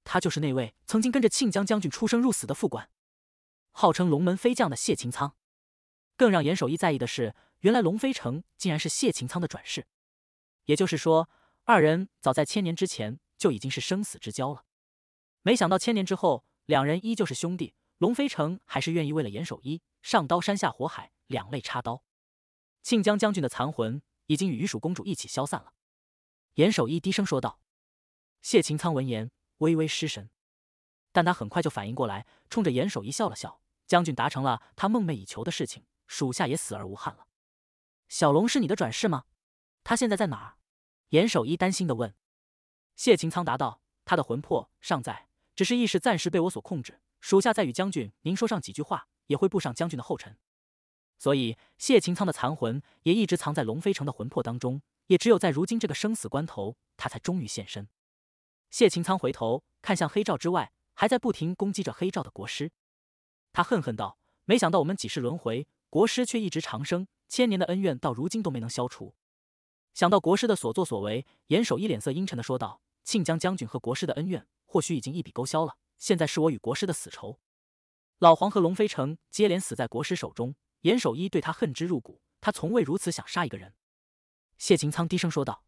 他就是那位曾经跟着庆江将军出生入死的副官，号称龙门飞将的谢庆苍。更让严守一在意的是，原来龙飞城竟然是谢庆苍的转世，也就是说。二人早在千年之前就已经是生死之交了，没想到千年之后，两人依旧是兄弟。龙飞城还是愿意为了严守一上刀山下火海，两肋插刀。庆江将军的残魂已经与雨属公主一起消散了，严守一低声说道。谢秦苍闻言微微失神，但他很快就反应过来，冲着严守一笑了笑。将军达成了他梦寐以求的事情，属下也死而无憾了。小龙是你的转世吗？他现在在哪儿？严守一担心的问：“谢勤苍答道，他的魂魄尚在，只是意识暂时被我所控制。属下再与将军您说上几句话，也会步上将军的后尘。所以，谢勤苍的残魂也一直藏在龙飞城的魂魄当中，也只有在如今这个生死关头，他才终于现身。”谢勤苍回头看向黑罩之外，还在不停攻击着黑罩的国师，他恨恨道：“没想到我们几世轮回，国师却一直长生，千年的恩怨到如今都没能消除。”想到国师的所作所为，严守一脸色阴沉的说道：“庆江将军和国师的恩怨，或许已经一笔勾销了。现在是我与国师的死仇。”老黄和龙飞城接连死在国师手中，严守一对他恨之入骨。他从未如此想杀一个人。谢秦苍低声说道：“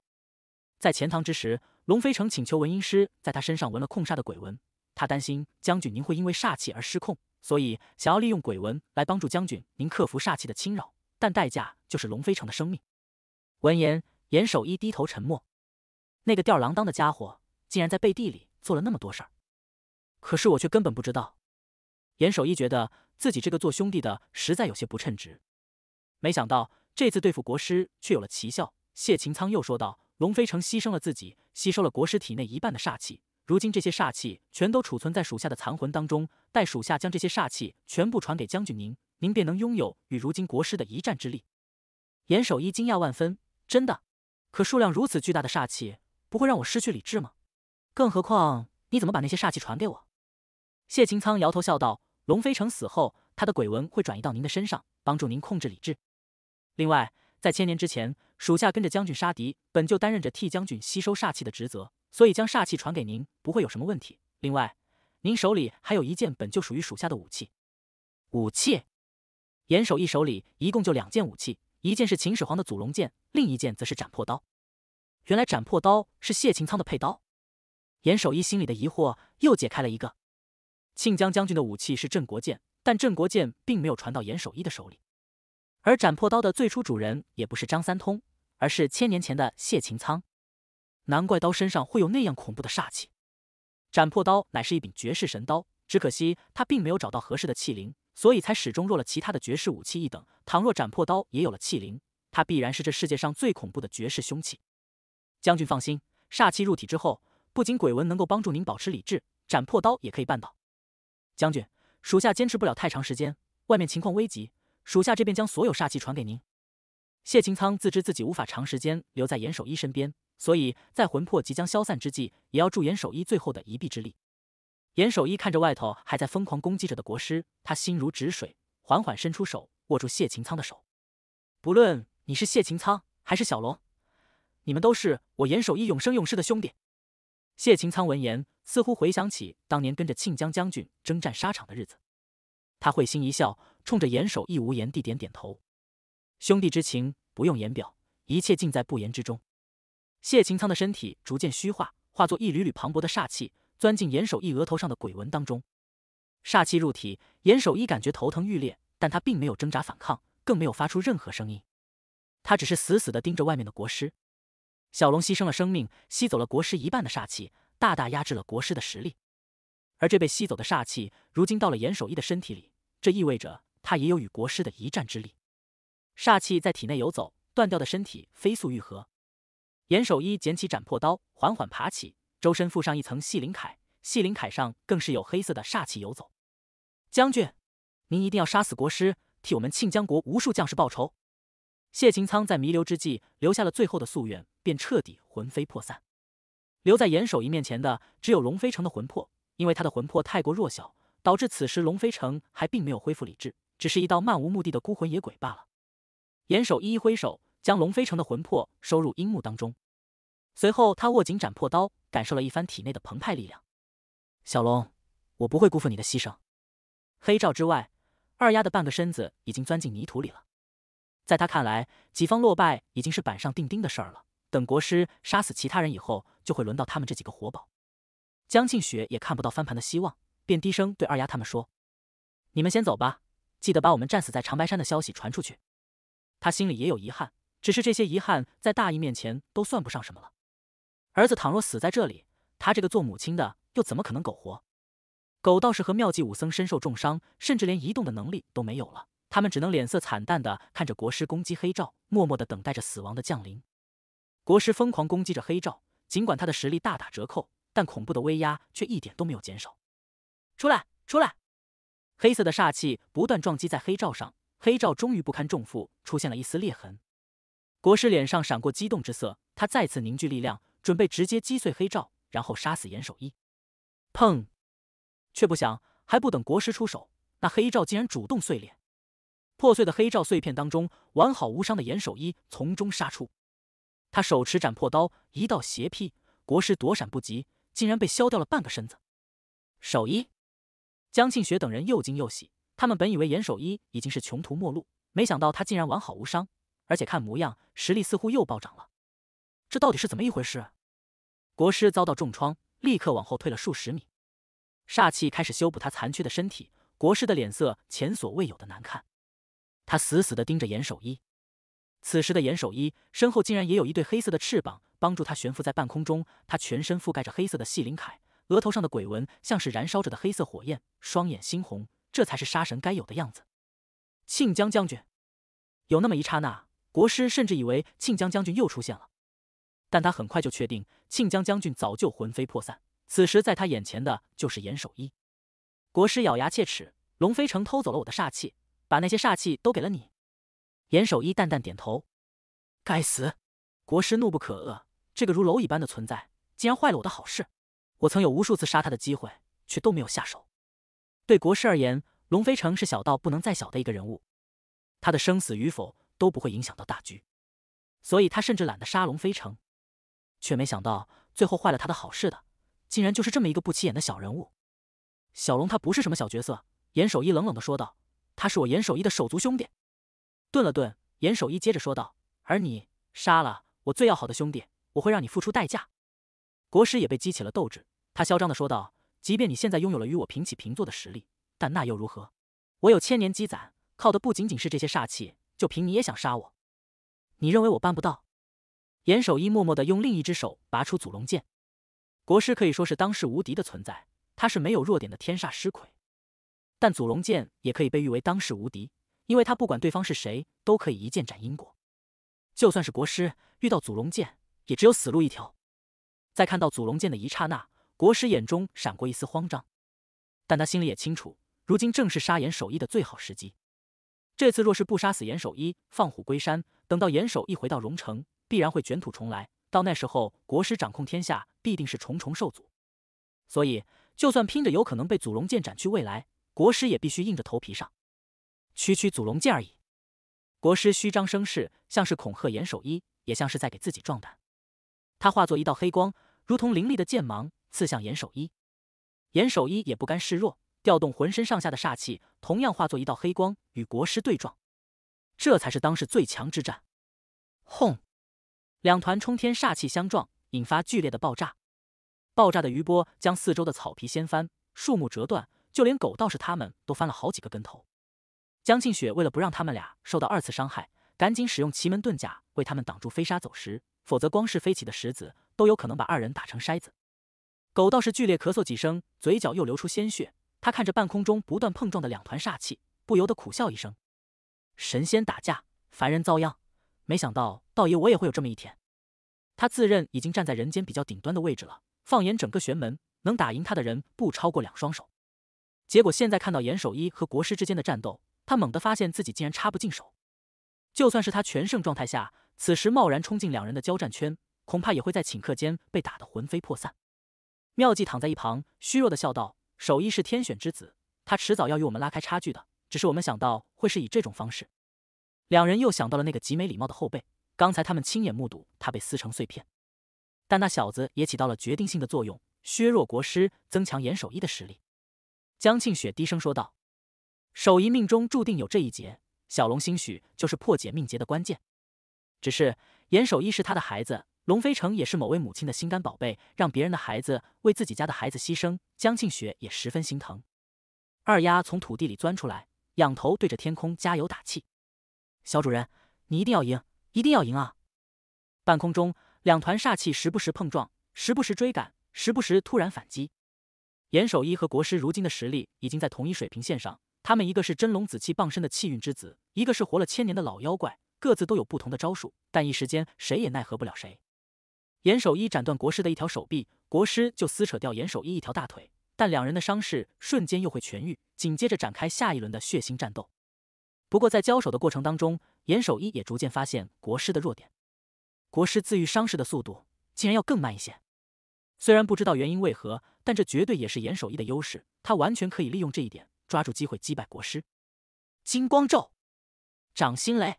在钱塘之时，龙飞城请求文音师在他身上纹了控煞的鬼纹。他担心将军您会因为煞气而失控，所以想要利用鬼纹来帮助将军您克服煞气的侵扰，但代价就是龙飞城的生命。”闻言。严守一低头沉默，那个吊儿郎当的家伙竟然在背地里做了那么多事儿，可是我却根本不知道。严守一觉得自己这个做兄弟的实在有些不称职。没想到这次对付国师却有了奇效。谢勤苍又说道：“龙飞城牺牲了自己，吸收了国师体内一半的煞气，如今这些煞气全都储存在属下的残魂当中。待属下将这些煞气全部传给将军您，您便能拥有与如今国师的一战之力。”严守一惊讶万分：“真的？”可数量如此巨大的煞气，不会让我失去理智吗？更何况，你怎么把那些煞气传给我？谢青苍摇头笑道：“龙飞城死后，他的鬼纹会转移到您的身上，帮助您控制理智。另外，在千年之前，属下跟着将军杀敌，本就担任着替将军吸收煞气的职责，所以将煞气传给您不会有什么问题。另外，您手里还有一件本就属于属下的武器。”武器？严守义手里一共就两件武器。一件是秦始皇的祖龙剑，另一件则是斩破刀。原来斩破刀是谢秦苍的佩刀，严守一心里的疑惑又解开了一个。庆江将军的武器是镇国剑，但镇国剑并没有传到严守一的手里，而斩破刀的最初主人也不是张三通，而是千年前的谢秦苍。难怪刀身上会有那样恐怖的煞气，斩破刀乃是一柄绝世神刀，只可惜他并没有找到合适的器灵。所以才始终弱了其他的绝世武器一等。倘若斩破刀也有了器灵，它必然是这世界上最恐怖的绝世凶器。将军放心，煞气入体之后，不仅鬼纹能够帮助您保持理智，斩破刀也可以办到。将军，属下坚持不了太长时间，外面情况危急，属下这便将所有煞气传给您。谢擎苍自知自己无法长时间留在严守一身边，所以在魂魄即将消散之际，也要助严守一最后的一臂之力。严守一看着外头还在疯狂攻击着的国师，他心如止水，缓缓伸出手握住谢秦苍的手。不论你是谢秦苍还是小龙，你们都是我严守一永生永世的兄弟。谢秦苍闻言，似乎回想起当年跟着庆江将军征战沙场的日子，他会心一笑，冲着严守一无言地点点头。兄弟之情不用言表，一切尽在不言之中。谢秦苍的身体逐渐虚化，化作一缕缕磅礴的煞气。钻进严守一额头上的鬼纹当中，煞气入体，严守一感觉头疼欲裂，但他并没有挣扎反抗，更没有发出任何声音，他只是死死地盯着外面的国师。小龙牺牲了生命，吸走了国师一半的煞气，大大压制了国师的实力。而这被吸走的煞气，如今到了严守一的身体里，这意味着他也有与国师的一战之力。煞气在体内游走，断掉的身体飞速愈合。严守一捡起斩破刀，缓缓爬起。周身附上一层细鳞铠，细鳞铠上更是有黑色的煞气游走。将军，您一定要杀死国师，替我们庆江国无数将士报仇。谢勤苍在弥留之际留下了最后的夙愿，便彻底魂飞魄散。留在严守一面前的只有龙飞城的魂魄，因为他的魂魄太过弱小，导致此时龙飞城还并没有恢复理智，只是一道漫无目的的孤魂野鬼罢了。严守一挥手，将龙飞城的魂魄收入阴幕当中。随后，他握紧斩破刀，感受了一番体内的澎湃力量。小龙，我不会辜负你的牺牲。黑罩之外，二丫的半个身子已经钻进泥土里了。在他看来，己方落败已经是板上钉钉的事儿了。等国师杀死其他人以后，就会轮到他们这几个活宝。江庆雪也看不到翻盘的希望，便低声对二丫他们说：“你们先走吧，记得把我们战死在长白山的消息传出去。”他心里也有遗憾，只是这些遗憾在大义面前都算不上什么了。儿子倘若死在这里，他这个做母亲的又怎么可能苟活？狗道士和妙计武僧身受重伤，甚至连移动的能力都没有了。他们只能脸色惨淡的看着国师攻击黑罩，默默的等待着死亡的降临。国师疯狂攻击着黑罩，尽管他的实力大打折扣，但恐怖的威压却一点都没有减少。出来，出来！黑色的煞气不断撞击在黑罩上，黑罩终于不堪重负，出现了一丝裂痕。国师脸上闪过激动之色，他再次凝聚力量。准备直接击碎黑罩，然后杀死严守一。砰！却不想，还不等国师出手，那黑罩竟然主动碎裂。破碎的黑罩碎片当中，完好无伤的严守一从中杀出。他手持斩破刀，一道斜劈，国师躲闪不及，竟然被削掉了半个身子。守一、江庆雪等人又惊又喜。他们本以为严守一已经是穷途末路，没想到他竟然完好无伤，而且看模样，实力似乎又暴涨了。这到底是怎么一回事？国师遭到重创，立刻往后退了数十米，煞气开始修补他残缺的身体。国师的脸色前所未有的难看，他死死的盯着严守一。此时的严守一身后竟然也有一对黑色的翅膀，帮助他悬浮在半空中。他全身覆盖着黑色的细鳞铠，额头上的鬼纹像是燃烧着的黑色火焰，双眼猩红，这才是杀神该有的样子。庆江将军，有那么一刹那，国师甚至以为庆江将军又出现了。但他很快就确定，庆江将军早就魂飞魄散。此时在他眼前的就是严守一。国师咬牙切齿：“龙飞城偷走了我的煞气，把那些煞气都给了你。”严守一淡淡点头：“该死！”国师怒不可遏：“这个如蝼蚁般的存在，竟然坏了我的好事！我曾有无数次杀他的机会，却都没有下手。”对国师而言，龙飞城是小到不能再小的一个人物，他的生死与否都不会影响到大局，所以他甚至懒得杀龙飞城。却没想到，最后坏了他的好事的，竟然就是这么一个不起眼的小人物。小龙他不是什么小角色，严守一冷冷的说道：“他是我严守一的手足兄弟。”顿了顿，严守一接着说道：“而你杀了我最要好的兄弟，我会让你付出代价。”国师也被激起了斗志，他嚣张的说道：“即便你现在拥有了与我平起平坐的实力，但那又如何？我有千年积攒，靠的不仅仅是这些煞气，就凭你也想杀我？你认为我办不到？”严守一默默的用另一只手拔出祖龙剑，国师可以说是当世无敌的存在，他是没有弱点的天煞尸魁，但祖龙剑也可以被誉为当世无敌，因为他不管对方是谁，都可以一剑斩因果。就算是国师遇到祖龙剑，也只有死路一条。在看到祖龙剑的一刹那，国师眼中闪过一丝慌张，但他心里也清楚，如今正是杀严守一的最好时机。这次若是不杀死严守一，放虎归山，等到严守一回到荣城。必然会卷土重来，到那时候，国师掌控天下必定是重重受阻。所以，就算拼着有可能被祖龙剑斩去未来，国师也必须硬着头皮上。区区祖龙剑而已，国师虚张声势，像是恐吓严守一，也像是在给自己壮胆。他化作一道黑光，如同凌厉的剑芒，刺向严守一。严守一也不甘示弱，调动浑身上下的煞气，同样化作一道黑光，与国师对撞。这才是当世最强之战。轰！两团冲天煞气相撞，引发剧烈的爆炸。爆炸的余波将四周的草皮掀翻，树木折断，就连狗道士他们都翻了好几个跟头。江庆雪为了不让他们俩受到二次伤害，赶紧使用奇门遁甲为他们挡住飞沙走石，否则光是飞起的石子都有可能把二人打成筛子。狗道士剧烈咳嗽几声，嘴角又流出鲜血。他看着半空中不断碰撞的两团煞气，不由得苦笑一声：“神仙打架，凡人遭殃。没想到道爷我也会有这么一天。”他自认已经站在人间比较顶端的位置了，放眼整个玄门，能打赢他的人不超过两双手。结果现在看到严守一和国师之间的战斗，他猛地发现自己竟然插不进手。就算是他全胜状态下，此时贸然冲进两人的交战圈，恐怕也会在顷刻间被打得魂飞魄散。妙计躺在一旁，虚弱的笑道：“守一是天选之子，他迟早要与我们拉开差距的。只是我们想到会是以这种方式。”两人又想到了那个极没礼貌的后辈。刚才他们亲眼目睹他被撕成碎片，但那小子也起到了决定性的作用，削弱国师，增强严守一的实力。江庆雪低声说道：“守一命中注定有这一劫，小龙兴许就是破解命劫的关键。只是严守一是他的孩子，龙飞成也是某位母亲的心肝宝贝，让别人的孩子为自己家的孩子牺牲，江庆雪也十分心疼。”二丫从土地里钻出来，仰头对着天空加油打气：“小主人，你一定要赢！”一定要赢啊！半空中，两团煞气时不时碰撞，时不时追赶，时不时突然反击。严守一和国师如今的实力已经在同一水平线上，他们一个是真龙紫气傍身的气运之子，一个是活了千年的老妖怪，各自都有不同的招数，但一时间谁也奈何不了谁。严守一斩断国师的一条手臂，国师就撕扯掉严守一一条大腿，但两人的伤势瞬间又会痊愈，紧接着展开下一轮的血腥战斗。不过在交手的过程当中，严守一也逐渐发现国师的弱点，国师自愈伤势的速度竟然要更慢一些。虽然不知道原因为何，但这绝对也是严守一的优势。他完全可以利用这一点，抓住机会击败国师。金光咒、掌心雷、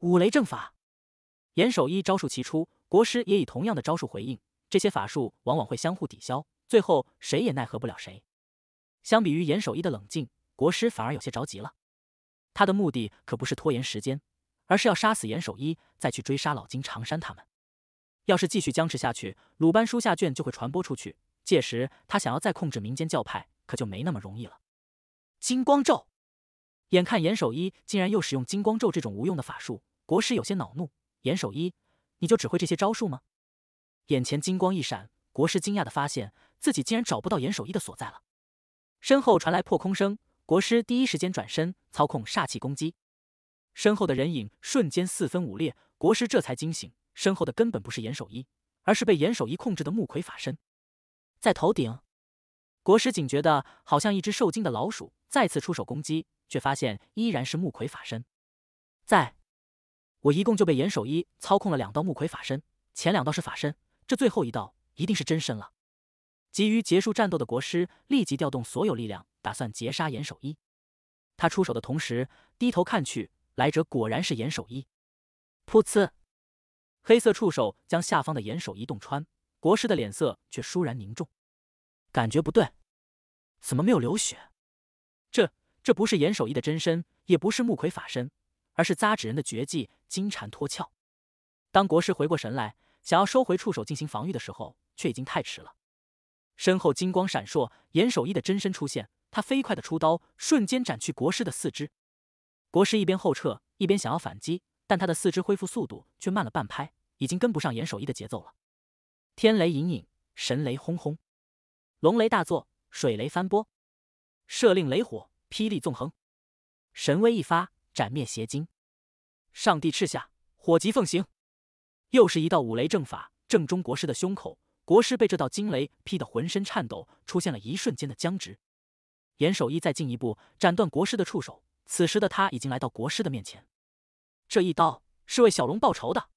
五雷正法，严守一招数齐出，国师也以同样的招数回应。这些法术往往会相互抵消，最后谁也奈何不了谁。相比于严守一的冷静，国师反而有些着急了。他的目的可不是拖延时间，而是要杀死严守一，再去追杀老金长山他们。要是继续僵持下去，鲁班书下卷就会传播出去，届时他想要再控制民间教派，可就没那么容易了。金光咒！眼看严守一竟然又使用金光咒这种无用的法术，国师有些恼怒：“严守一，你就只会这些招数吗？”眼前金光一闪，国师惊讶的发现自己竟然找不到严守一的所在了。身后传来破空声。国师第一时间转身，操控煞气攻击，身后的人影瞬间四分五裂。国师这才惊醒，身后的根本不是严守一，而是被严守一控制的木魁法身。在头顶，国师警觉的，好像一只受惊的老鼠，再次出手攻击，却发现依然是木魁法身。在，我一共就被严守一操控了两道木魁法身，前两道是法身，这最后一道一定是真身了。急于结束战斗的国师立即调动所有力量。打算截杀严守一，他出手的同时低头看去，来者果然是严守一。噗呲，黑色触手将下方的严守一洞穿，国师的脸色却倏然凝重，感觉不对，怎么没有流血？这这不是严守一的真身，也不是木魁法身，而是扎纸人的绝技金蝉脱壳。当国师回过神来，想要收回触手进行防御的时候，却已经太迟了。身后金光闪烁，严守一的真身出现。他飞快的出刀，瞬间斩去国师的四肢。国师一边后撤，一边想要反击，但他的四肢恢复速度却慢了半拍，已经跟不上严守一的节奏了。天雷隐隐，神雷轰轰，龙雷大作，水雷翻波，射令雷火，霹雳纵横，神威一发，斩灭邪精。上帝敕下，火急奉行。又是一道五雷正法，正中国师的胸口。国师被这道惊雷劈得浑身颤抖，出现了一瞬间的僵直。严守一再进一步斩断国师的触手，此时的他已经来到国师的面前。这一刀是为小龙报仇的。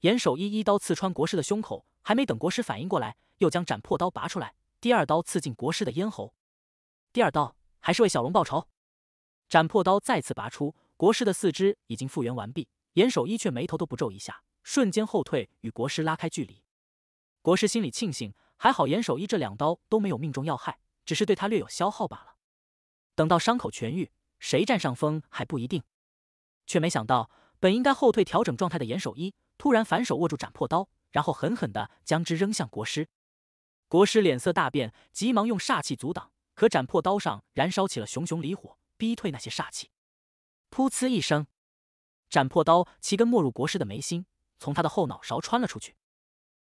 严守一一刀刺穿国师的胸口，还没等国师反应过来，又将斩破刀拔出来，第二刀刺进国师的咽喉。第二刀还是为小龙报仇。斩破刀再次拔出，国师的四肢已经复原完毕，严守一却眉头都不皱一下，瞬间后退与国师拉开距离。国师心里庆幸，还好严守一这两刀都没有命中要害。只是对他略有消耗罢了。等到伤口痊愈，谁占上风还不一定。却没想到，本应该后退调整状态的严守一，突然反手握住斩破刀，然后狠狠的将之扔向国师。国师脸色大变，急忙用煞气阻挡，可斩破刀上燃烧起了熊熊离火，逼退那些煞气。噗呲一声，斩破刀齐根没入国师的眉心，从他的后脑勺穿了出去。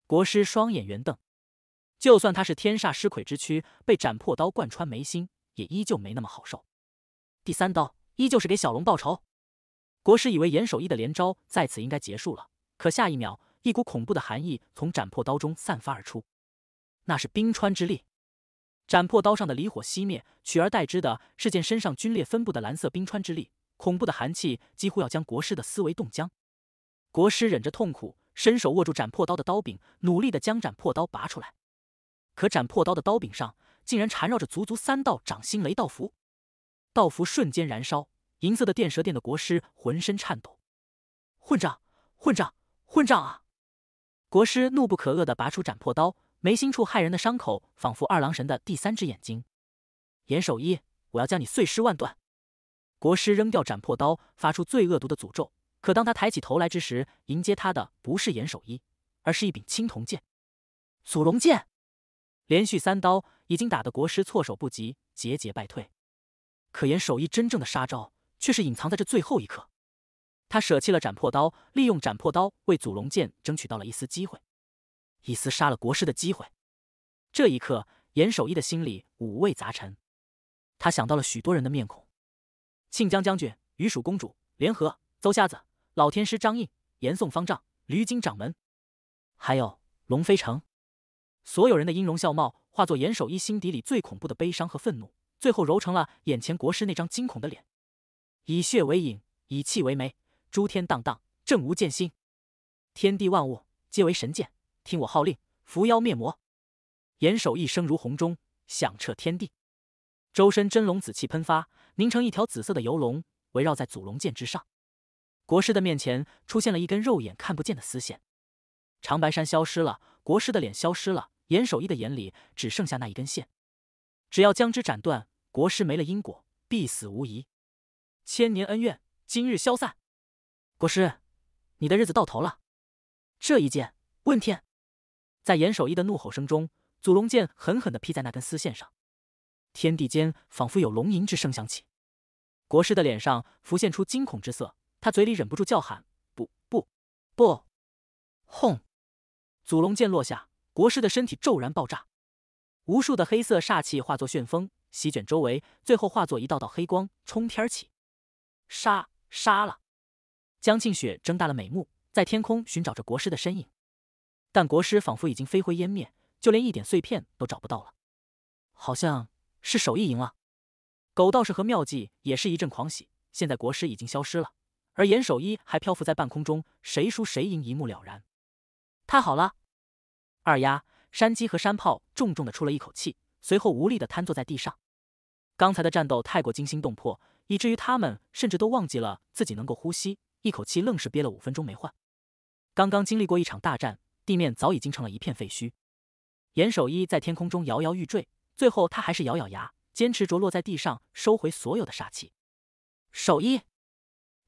国师双眼圆瞪。就算他是天煞尸魁之躯，被斩破刀贯穿眉心，也依旧没那么好受。第三刀依旧是给小龙报仇。国师以为严守义的连招在此应该结束了，可下一秒，一股恐怖的寒意从斩破刀中散发而出，那是冰川之力。斩破刀上的离火熄灭，取而代之的是见身上龟裂分布的蓝色冰川之力，恐怖的寒气几乎要将国师的思维冻僵。国师忍着痛苦，伸手握住斩破刀的刀柄，努力的将斩破刀拔出来。可斩破刀的刀柄上竟然缠绕着足足三道掌心雷道符，道符瞬间燃烧，银色的电蛇电的国师浑身颤抖。混账！混账！混账啊！国师怒不可遏地拔出斩破刀，眉心处骇人的伤口仿佛二郎神的第三只眼睛。严守一，我要将你碎尸万段！国师扔掉斩破刀，发出最恶毒的诅咒。可当他抬起头来之时，迎接他的不是严守一，而是一柄青铜剑——祖龙剑。连续三刀已经打得国师措手不及，节节败退。可严守义真正的杀招却是隐藏在这最后一刻。他舍弃了斩破刀，利用斩破刀为祖龙剑争取到了一丝机会，一丝杀了国师的机会。这一刻，严守义的心里五味杂陈。他想到了许多人的面孔：庆江将军、雨蜀公主、联合邹瞎子、老天师张印、严宋方丈、驴精掌门，还有龙飞城。所有人的音容笑貌化作严守一心底里最恐怖的悲伤和愤怒，最后揉成了眼前国师那张惊恐的脸。以血为影，以气为媒，诸天荡荡，正无剑心。天地万物皆为神剑，听我号令，伏妖灭魔。严守一声如洪钟，响彻天地，周身真龙紫气喷发，凝成一条紫色的游龙，围绕在祖龙剑之上。国师的面前出现了一根肉眼看不见的丝线，长白山消失了，国师的脸消失了。严守一的眼里只剩下那一根线，只要将之斩断，国师没了因果，必死无疑。千年恩怨，今日消散。国师，你的日子到头了！这一剑，问天！在严守一的怒吼声中，祖龙剑狠狠的劈在那根丝线上，天地间仿佛有龙吟之声响起。国师的脸上浮现出惊恐之色，他嘴里忍不住叫喊：“不不不！”轰！祖龙剑落下。国师的身体骤然爆炸，无数的黑色煞气化作旋风席卷周围，最后化作一道道黑光冲天起。杀杀了！江庆雪睁大了美目，在天空寻找着国师的身影，但国师仿佛已经飞灰烟灭，就连一点碎片都找不到了。好像是手艺赢了。狗道士和妙计也是一阵狂喜，现在国师已经消失了，而严守一还漂浮在半空中，谁输谁赢一目了然。太好了！二丫、山鸡和山炮重重的出了一口气，随后无力的瘫坐在地上。刚才的战斗太过惊心动魄，以至于他们甚至都忘记了自己能够呼吸，一口气愣是憋了五分钟没换。刚刚经历过一场大战，地面早已经成了一片废墟。严守一在天空中摇摇欲坠，最后他还是咬咬牙，坚持着落在地上，收回所有的煞气。守一，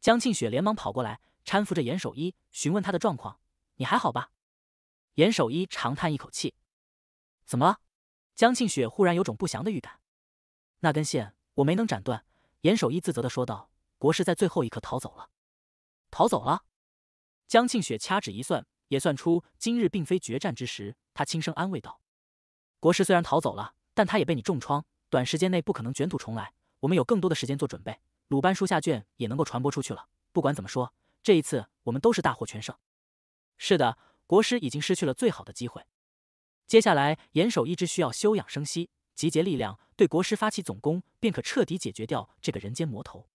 江庆雪连忙跑过来，搀扶着严守一，询问他的状况：“你还好吧？”严守一长叹一口气：“怎么了？”江庆雪忽然有种不祥的预感。那根线我没能斩断，严守一自责的说道：“国师在最后一刻逃走了，逃走了。”江庆雪掐指一算，也算出今日并非决战之时。他轻声安慰道：“国师虽然逃走了，但他也被你重创，短时间内不可能卷土重来。我们有更多的时间做准备，鲁班书下卷也能够传播出去了。不管怎么说，这一次我们都是大获全胜。”是的。国师已经失去了最好的机会，接下来严守一只需要休养生息，集结力量，对国师发起总攻，便可彻底解决掉这个人间魔头。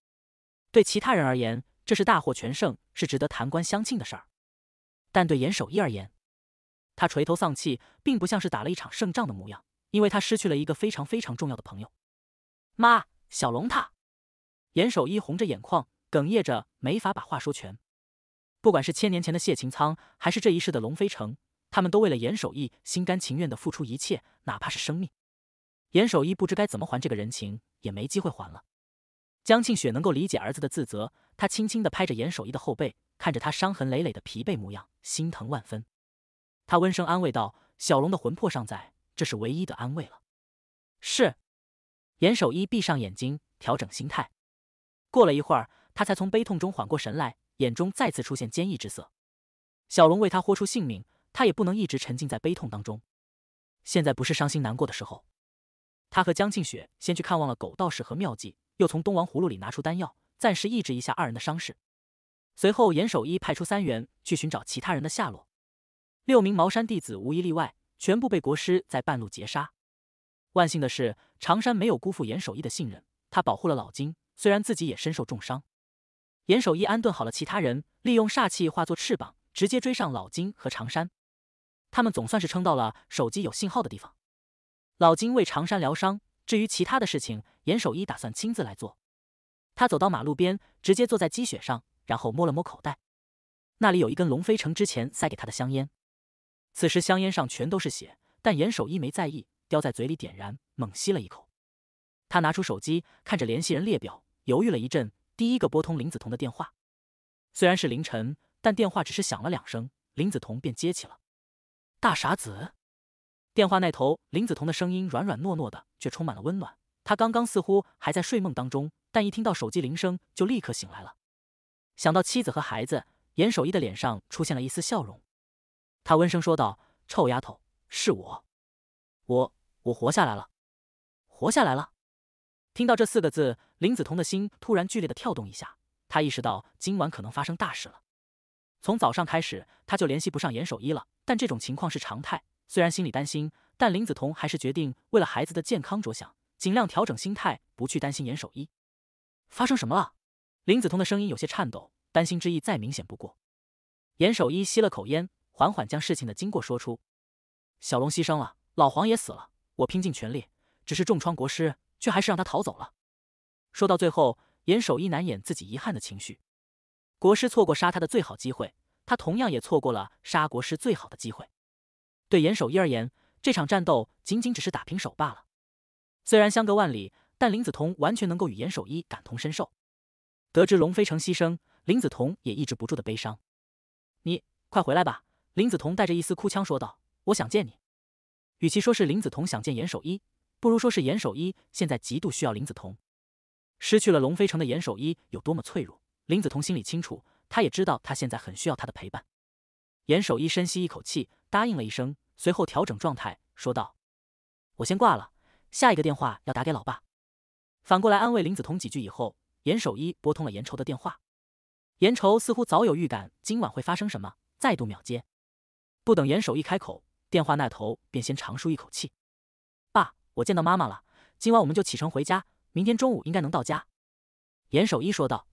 对其他人而言，这是大获全胜，是值得谈官相庆的事儿。但对严守一而言，他垂头丧气，并不像是打了一场胜仗的模样，因为他失去了一个非常非常重要的朋友。妈，小龙他……严守一红着眼眶，哽咽着，没法把话说全。不管是千年前的谢擎苍，还是这一世的龙飞城，他们都为了严守一，心甘情愿的付出一切，哪怕是生命。严守一不知该怎么还这个人情，也没机会还了。江庆雪能够理解儿子的自责，她轻轻的拍着严守一的后背，看着他伤痕累累的疲惫模样，心疼万分。他温声安慰道：“小龙的魂魄尚在，这是唯一的安慰了。”是。严守一闭上眼睛，调整心态。过了一会儿，他才从悲痛中缓过神来。眼中再次出现坚毅之色。小龙为他豁出性命，他也不能一直沉浸在悲痛当中。现在不是伤心难过的时候。他和江庆雪先去看望了狗道士和妙计，又从东王葫芦里拿出丹药，暂时抑制一下二人的伤势。随后，严守一派出三员去寻找其他人的下落。六名茅山弟子无一例外，全部被国师在半路截杀。万幸的是，长山没有辜负严守一的信任，他保护了老金，虽然自己也身受重伤。严守一安顿好了其他人，利用煞气化作翅膀，直接追上老金和长山。他们总算是撑到了手机有信号的地方。老金为长山疗伤，至于其他的事情，严守一打算亲自来做。他走到马路边，直接坐在积雪上，然后摸了摸口袋，那里有一根龙飞成之前塞给他的香烟。此时香烟上全都是血，但严守一没在意，叼在嘴里点燃，猛吸了一口。他拿出手机，看着联系人列表，犹豫了一阵。第一个拨通林子彤的电话，虽然是凌晨，但电话只是响了两声，林子彤便接起了。大傻子，电话那头林子彤的声音软软糯糯的，却充满了温暖。他刚刚似乎还在睡梦当中，但一听到手机铃声就立刻醒来了。想到妻子和孩子，严守一的脸上出现了一丝笑容。他温声说道：“臭丫头，是我，我我活下来了，活下来了。”听到这四个字。林子彤的心突然剧烈的跳动一下，他意识到今晚可能发生大事了。从早上开始，他就联系不上严守一了。但这种情况是常态，虽然心里担心，但林子彤还是决定为了孩子的健康着想，尽量调整心态，不去担心严守一。发生什么了？林子彤的声音有些颤抖，担心之意再明显不过。严守一吸了口烟，缓缓将事情的经过说出：“小龙牺牲了，老黄也死了。我拼尽全力，只是重创国师，却还是让他逃走了。”说到最后，严守一难掩自己遗憾的情绪。国师错过杀他的最好机会，他同样也错过了杀国师最好的机会。对严守一而言，这场战斗仅仅只是打平手罢了。虽然相隔万里，但林子桐完全能够与严守一感同身受。得知龙飞成牺牲，林子桐也抑制不住的悲伤。你快回来吧！林子桐带着一丝哭腔说道：“我想见你。”与其说是林子桐想见严守一，不如说是严守一现在极度需要林子桐。失去了龙飞城的严守一有多么脆弱？林子彤心里清楚，他也知道他现在很需要他的陪伴。严守一深吸一口气，答应了一声，随后调整状态，说道：“我先挂了，下一个电话要打给老爸。”反过来安慰林子彤几句以后，严守一拨通了严愁的电话。严愁似乎早有预感今晚会发生什么，再度秒接。不等严守一开口，电话那头便先长舒一口气：“爸，我见到妈妈了，今晚我们就启程回家。”明天中午应该能到家，严守一说道。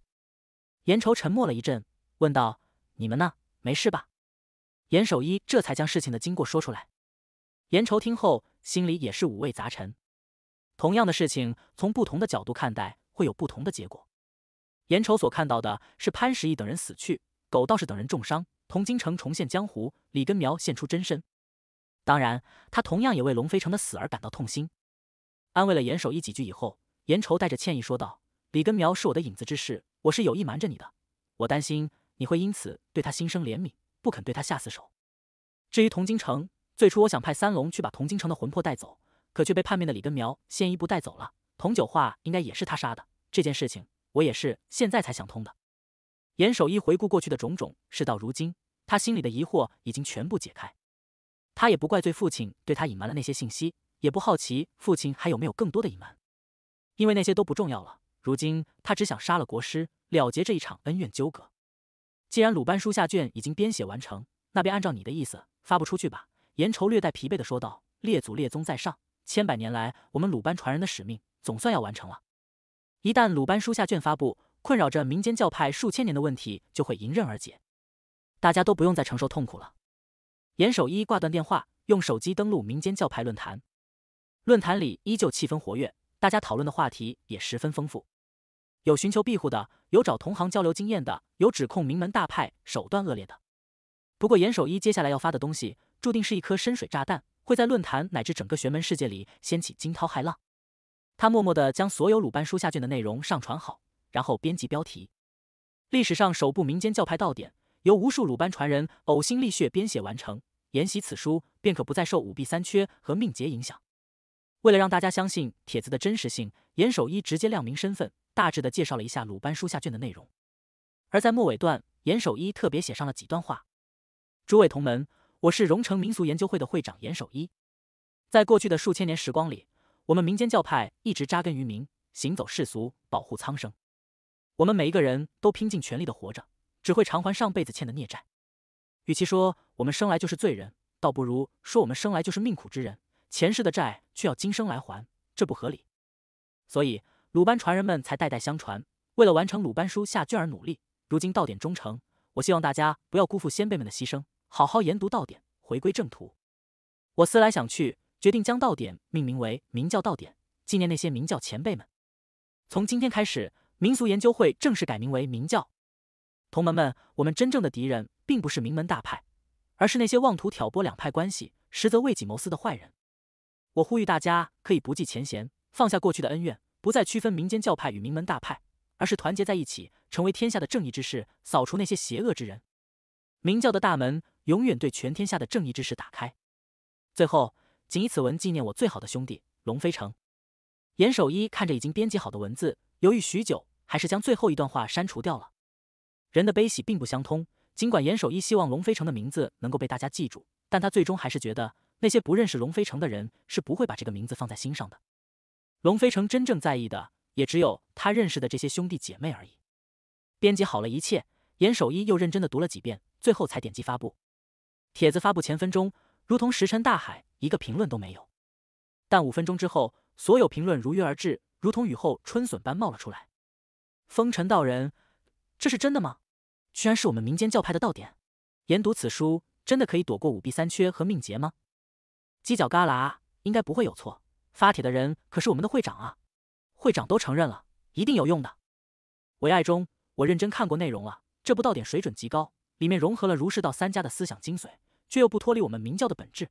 严愁沉默了一阵，问道：“你们呢？没事吧？”严守一这才将事情的经过说出来。严愁听后，心里也是五味杂陈。同样的事情，从不同的角度看待，会有不同的结果。严愁所看到的是潘石屹等人死去，狗道士等人重伤，同金城重现江湖，李根苗现出真身。当然，他同样也为龙飞城的死而感到痛心。安慰了严守一几句以后。严愁带着歉意说道：“李根苗是我的影子之事，我是有意瞒着你的。我担心你会因此对他心生怜悯，不肯对他下死手。至于童京城，最初我想派三龙去把童京城的魂魄带走，可却被叛变的李根苗先一步带走了。童九化应该也是他杀的。这件事情，我也是现在才想通的。”严守一回顾过去的种种，事到如今，他心里的疑惑已经全部解开。他也不怪罪父亲对他隐瞒了那些信息，也不好奇父亲还有没有更多的隐瞒。因为那些都不重要了，如今他只想杀了国师，了结这一场恩怨纠葛。既然鲁班书下卷已经编写完成，那便按照你的意思发不出去吧。严愁略带疲惫的说道：“列祖列宗在上，千百年来我们鲁班传人的使命总算要完成了。一旦鲁班书下卷发布，困扰着民间教派数千年的问题就会迎刃而解，大家都不用再承受痛苦了。”严守一挂断电话，用手机登录民间教派论坛。论坛里依旧气氛活跃。大家讨论的话题也十分丰富，有寻求庇护的，有找同行交流经验的，有指控名门大派手段恶劣的。不过严守一接下来要发的东西，注定是一颗深水炸弹，会在论坛乃至整个玄门世界里掀起惊涛骇浪。他默默的将所有鲁班书下卷的内容上传好，然后编辑标题。历史上首部民间教派道典，由无数鲁班传人呕心沥血编写完成。研习此书，便可不再受五弊三缺和命劫影响。为了让大家相信帖子的真实性，严守一直接亮明身份，大致的介绍了一下鲁班书下卷的内容。而在末尾段，严守一特别写上了几段话：“诸位同门，我是荣城民俗研究会的会长严守一。在过去的数千年时光里，我们民间教派一直扎根于民，行走世俗，保护苍生。我们每一个人都拼尽全力的活着，只会偿还上辈子欠的孽债。与其说我们生来就是罪人，倒不如说我们生来就是命苦之人。”前世的债却要今生来还，这不合理，所以鲁班传人们才代代相传，为了完成鲁班书下卷而努力。如今道典忠诚，我希望大家不要辜负先辈们的牺牲，好好研读道典，回归正途。我思来想去，决定将道典命名为明教道典，纪念那些明教前辈们。从今天开始，民俗研究会正式改名为明教。同门们，我们真正的敌人并不是名门大派，而是那些妄图挑拨两派关系，实则为己谋私的坏人。我呼吁大家可以不计前嫌，放下过去的恩怨，不再区分民间教派与名门大派，而是团结在一起，成为天下的正义之士，扫除那些邪恶之人。明教的大门永远对全天下的正义之士打开。最后，仅以此文纪念我最好的兄弟龙飞城。严守一看着已经编辑好的文字，犹豫许久，还是将最后一段话删除掉了。人的悲喜并不相通。尽管严守一希望龙飞城的名字能够被大家记住，但他最终还是觉得。那些不认识龙飞城的人是不会把这个名字放在心上的。龙飞城真正在意的也只有他认识的这些兄弟姐妹而已。编辑好了一切，严守一又认真的读了几遍，最后才点击发布。帖子发布前分钟，如同石沉大海，一个评论都没有。但五分钟之后，所有评论如约而至，如同雨后春笋般冒了出来。风尘道人，这是真的吗？居然是我们民间教派的道典？研读此书，真的可以躲过五弊三缺和命劫吗？犄角旮旯应该不会有错。发帖的人可是我们的会长啊！会长都承认了，一定有用的。唯爱中，我认真看过内容了，这部道典水准极高，里面融合了儒释道三家的思想精髓，却又不脱离我们明教的本质。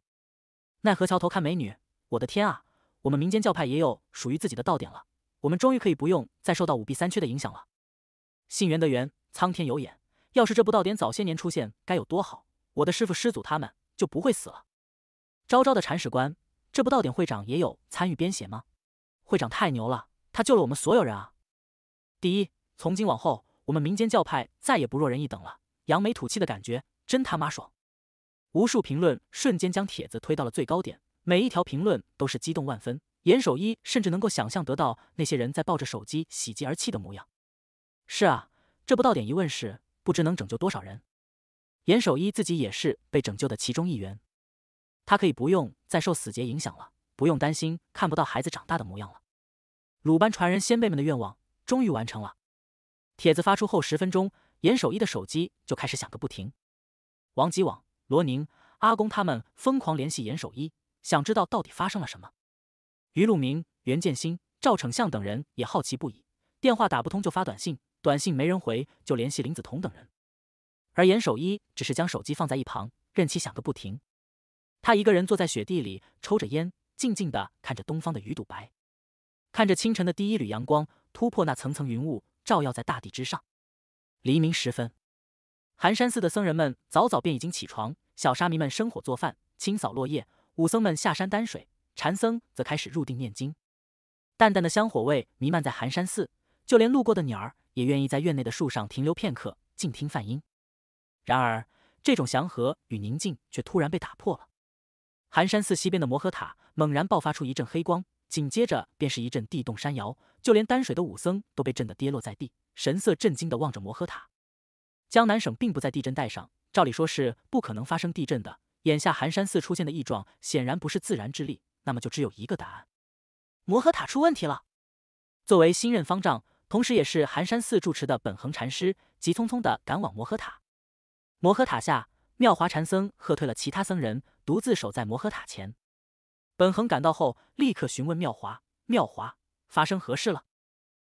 奈何桥头看美女，我的天啊！我们民间教派也有属于自己的道典了，我们终于可以不用再受到五弊三缺的影响了。信缘德缘，苍天有眼，要是这部道典早些年出现，该有多好！我的师傅师祖他们就不会死了。招招的铲屎官，这不到点，会长也有参与编写吗？会长太牛了，他救了我们所有人啊！第一，从今往后，我们民间教派再也不弱人一等了，扬眉吐气的感觉真他妈爽！无数评论瞬间将帖子推到了最高点，每一条评论都是激动万分。严守一甚至能够想象得到那些人在抱着手机喜极而泣的模样。是啊，这不到点，疑问是不知能拯救多少人。严守一自己也是被拯救的其中一员。他可以不用再受死劫影响了，不用担心看不到孩子长大的模样了。鲁班传人先辈们的愿望终于完成了。帖子发出后十分钟，严守一的手机就开始响个不停。王吉网、罗宁、阿公他们疯狂联系严守一，想知道到底发生了什么。于路明、袁建新、赵丞相等人也好奇不已，电话打不通就发短信，短信没人回就联系林子彤等人。而严守一只是将手机放在一旁，任其响个不停。他一个人坐在雪地里，抽着烟，静静的看着东方的鱼肚白，看着清晨的第一缕阳光突破那层层云雾，照耀在大地之上。黎明时分，寒山寺的僧人们早早便已经起床，小沙弥们生火做饭，清扫落叶；武僧们下山担水，禅僧则开始入定念经。淡淡的香火味弥漫在寒山寺，就连路过的鸟儿也愿意在院内的树上停留片刻，静听梵音。然而，这种祥和与宁静却突然被打破了。寒山寺西边的摩诃塔猛然爆发出一阵黑光，紧接着便是一阵地动山摇，就连丹水的武僧都被震得跌落在地，神色震惊地望着摩诃塔。江南省并不在地震带上，照理说是不可能发生地震的。眼下寒山寺出现的异状显然不是自然之力，那么就只有一个答案：摩诃塔出问题了。作为新任方丈，同时也是寒山寺住持的本恒禅师，急匆匆地赶往摩诃塔。摩诃塔下，妙华禅僧喝退了其他僧人。独自守在摩诃塔前，本恒赶到后，立刻询问妙华：“妙华，发生何事了？”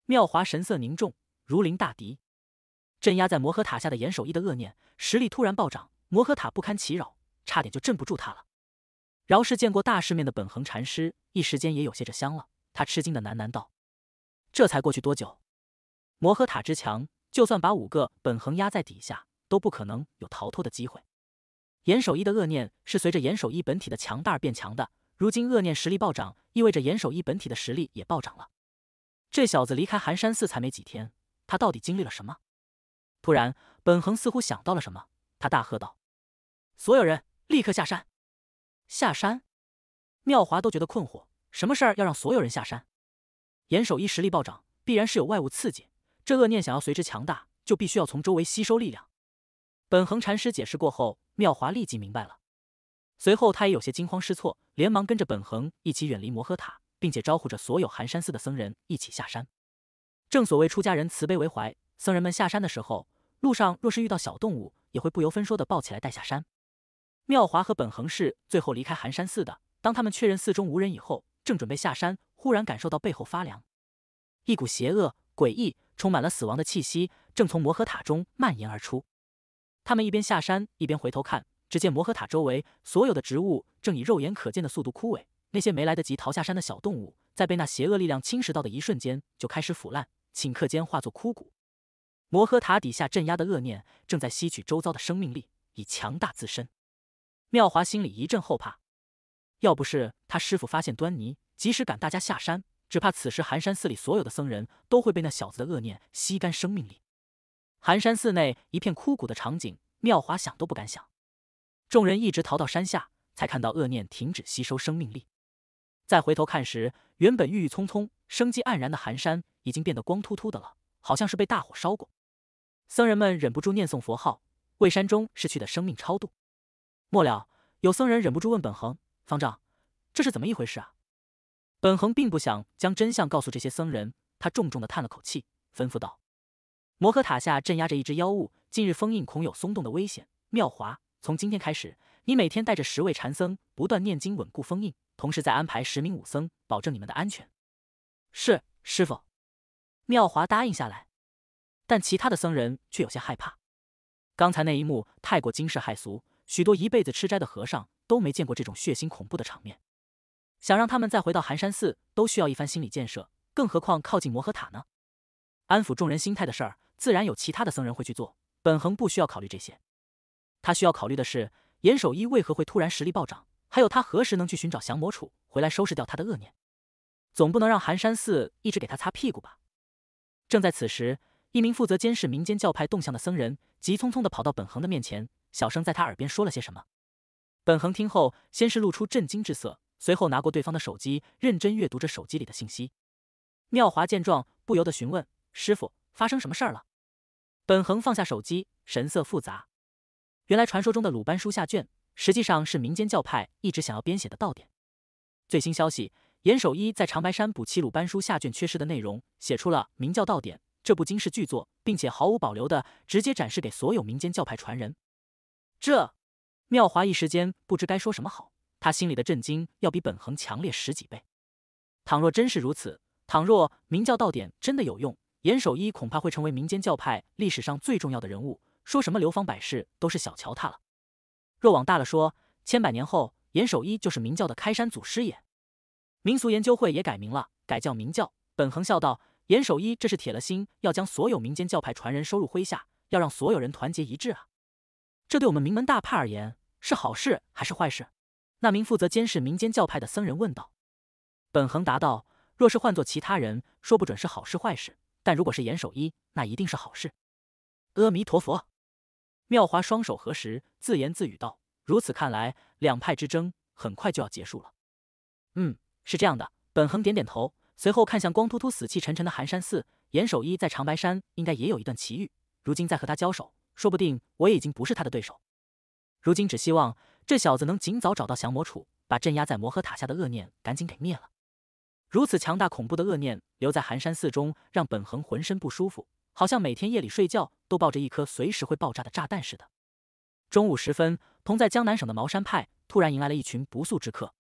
妙华神色凝重，如临大敌。镇压在摩诃塔下的严守义的恶念实力突然暴涨，摩诃塔不堪其扰，差点就镇不住他了。饶是见过大世面的本恒禅师，一时间也有些着香了。他吃惊的喃喃道：“这才过去多久？摩诃塔之强，就算把五个本恒压在底下，都不可能有逃脱的机会。”严守一的恶念是随着严守一本体的强大而变强的。如今恶念实力暴涨，意味着严守一本体的实力也暴涨了。这小子离开寒山寺才没几天，他到底经历了什么？突然，本恒似乎想到了什么，他大喝道：“所有人，立刻下山！”下山？妙华都觉得困惑，什么事儿要让所有人下山？严守一实力暴涨，必然是有外物刺激。这恶念想要随之强大，就必须要从周围吸收力量。本恒禅师解释过后。妙华立即明白了，随后他也有些惊慌失措，连忙跟着本恒一起远离摩诃塔，并且招呼着所有寒山寺的僧人一起下山。正所谓出家人慈悲为怀，僧人们下山的时候，路上若是遇到小动物，也会不由分说的抱起来带下山。妙华和本恒是最后离开寒山寺的。当他们确认寺中无人以后，正准备下山，忽然感受到背后发凉，一股邪恶、诡异、充满了死亡的气息正从摩诃塔中蔓延而出。他们一边下山，一边回头看，只见摩诃塔周围所有的植物正以肉眼可见的速度枯萎。那些没来得及逃下山的小动物，在被那邪恶力量侵蚀到的一瞬间，就开始腐烂，顷刻间化作枯骨。摩诃塔底下镇压的恶念正在吸取周遭的生命力，以强大自身。妙华心里一阵后怕，要不是他师傅发现端倪，及时赶大家下山，只怕此时寒山寺里所有的僧人都会被那小子的恶念吸干生命力。寒山寺内一片枯骨的场景，妙华想都不敢想。众人一直逃到山下，才看到恶念停止吸收生命力。再回头看时，原本郁郁葱葱、生机盎然的寒山已经变得光秃秃的了，好像是被大火烧过。僧人们忍不住念诵佛号，为山中逝去的生命超度。末了，有僧人忍不住问本恒方丈：“这是怎么一回事啊？”本恒并不想将真相告诉这些僧人，他重重地叹了口气，吩咐道。摩诃塔下镇压着一只妖物，近日封印恐有松动的危险。妙华，从今天开始，你每天带着十位禅僧不断念经稳固封印，同时再安排十名武僧保证你们的安全。是，师傅。妙华答应下来，但其他的僧人却有些害怕。刚才那一幕太过惊世骇俗，许多一辈子吃斋的和尚都没见过这种血腥恐怖的场面，想让他们再回到寒山寺都需要一番心理建设，更何况靠近摩诃塔呢？安抚众人心态的事儿。自然有其他的僧人会去做，本恒不需要考虑这些。他需要考虑的是严守一为何会突然实力暴涨，还有他何时能去寻找降魔杵回来收拾掉他的恶念。总不能让寒山寺一直给他擦屁股吧？正在此时，一名负责监视民间教派动向的僧人急匆匆的跑到本恒的面前，小声在他耳边说了些什么。本恒听后，先是露出震惊之色，随后拿过对方的手机，认真阅读着手机里的信息。妙华见状，不由得询问师傅。发生什么事儿了？本恒放下手机，神色复杂。原来传说中的鲁班书下卷，实际上是民间教派一直想要编写的道典。最新消息，严守一在长白山补齐鲁班书下卷缺失的内容，写出了《明教道典》这部惊世巨作，并且毫无保留的直接展示给所有民间教派传人。这，妙华一时间不知该说什么好。他心里的震惊要比本恒强烈十几倍。倘若真是如此，倘若明教道典真的有用。严守一恐怕会成为民间教派历史上最重要的人物，说什么流芳百世都是小瞧他了。若往大了说，千百年后，严守一就是明教的开山祖师爷。民俗研究会也改名了，改叫明教。本恒笑道：“严守一这是铁了心要将所有民间教派传人收入麾下，要让所有人团结一致啊！这对我们名门大派而言是好事还是坏事？”那名负责监视民间教派的僧人问道。本恒答道：“若是换做其他人，说不准是好事坏事。”但如果是严守一，那一定是好事。阿弥陀佛，妙华双手合十，自言自语道：“如此看来，两派之争很快就要结束了。”嗯，是这样的。本恒点点头，随后看向光秃秃、死气沉沉的寒山寺。严守一在长白山应该也有一段奇遇，如今再和他交手，说不定我也已经不是他的对手。如今只希望这小子能尽早找到降魔杵，把镇压在魔盒塔下的恶念赶紧给灭了。如此强大恐怖的恶念留在寒山寺中，让本恒浑身不舒服，好像每天夜里睡觉都抱着一颗随时会爆炸的炸弹似的。中午时分，同在江南省的茅山派突然迎来了一群不速之客。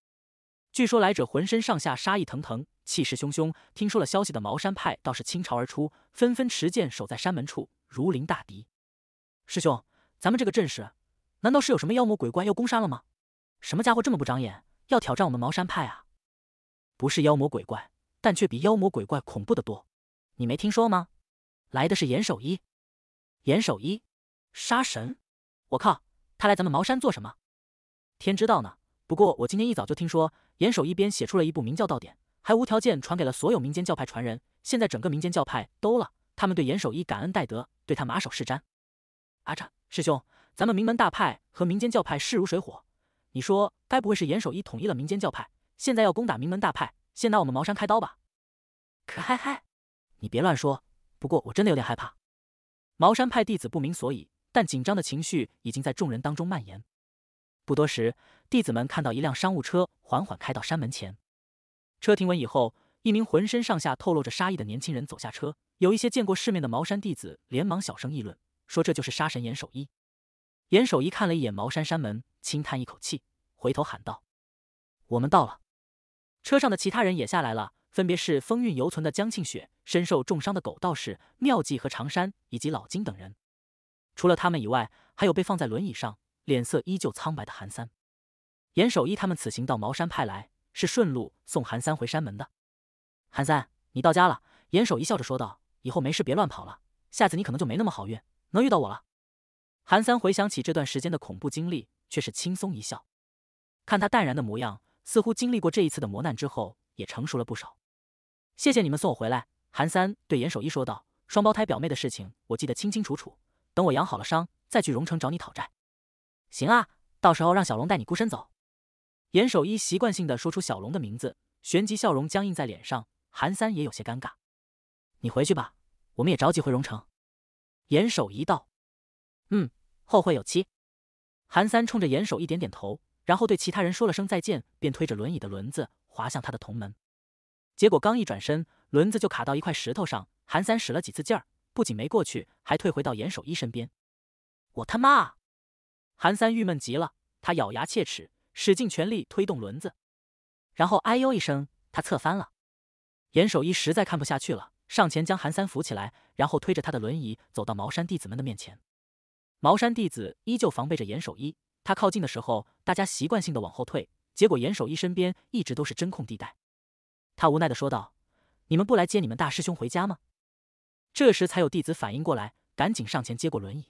据说来者浑身上下杀意腾腾，气势汹汹。听说了消息的茅山派倒是倾巢而出，纷纷持剑守在山门处，如临大敌。师兄，咱们这个阵势，难道是有什么妖魔鬼怪要攻山了吗？什么家伙这么不长眼，要挑战我们茅山派啊？不是妖魔鬼怪，但却比妖魔鬼怪恐怖的多。你没听说吗？来的是严守一，严守一，杀神！我靠，他来咱们茅山做什么？天知道呢。不过我今天一早就听说，严守一边写出了一部明教道典，还无条件传给了所有民间教派传人。现在整个民间教派都了，他们对严守一感恩戴德，对他马首是瞻。阿叉师兄，咱们名门大派和民间教派势如水火，你说该不会是严守一统一了民间教派？现在要攻打名门大派，先拿我们茅山开刀吧。可嗨嗨，你别乱说。不过我真的有点害怕。茅山派弟子不明所以，但紧张的情绪已经在众人当中蔓延。不多时，弟子们看到一辆商务车缓缓开到山门前。车停稳以后，一名浑身上下透露着杀意的年轻人走下车。有一些见过世面的茅山弟子连忙小声议论，说这就是杀神严守一。严守一看了一眼茅山山门，轻叹一口气，回头喊道：“我们到了。”车上的其他人也下来了，分别是风韵犹存的江庆雪、身受重伤的狗道士妙计和长山，以及老金等人。除了他们以外，还有被放在轮椅上、脸色依旧苍白的韩三。严守一他们此行到茅山派来，是顺路送韩三回山门的。韩三，你到家了。”严守一笑着说道，“以后没事别乱跑了，下次你可能就没那么好运能遇到我了。”韩三回想起这段时间的恐怖经历，却是轻松一笑。看他淡然的模样。似乎经历过这一次的磨难之后，也成熟了不少。谢谢你们送我回来，韩三对严守一说道。双胞胎表妹的事情，我记得清清楚楚。等我养好了伤，再去荣城找你讨债。行啊，到时候让小龙带你孤身走。严守一习惯性的说出小龙的名字，旋即笑容僵硬在脸上。韩三也有些尴尬。你回去吧，我们也着急回荣城。严守一道。嗯，后会有期。韩三冲着严守一点点头。然后对其他人说了声再见，便推着轮椅的轮子滑向他的同门。结果刚一转身，轮子就卡到一块石头上。韩三使了几次劲儿，不仅没过去，还退回到严守一身边。我他妈！韩三郁闷极了，他咬牙切齿，使尽全力推动轮子，然后哎呦一声，他侧翻了。严守一实在看不下去了，上前将韩三扶起来，然后推着他的轮椅走到茅山弟子们的面前。茅山弟子依旧防备着严守一。他靠近的时候，大家习惯性的往后退，结果严守一身边一直都是真空地带。他无奈的说道：“你们不来接你们大师兄回家吗？”这时才有弟子反应过来，赶紧上前接过轮椅，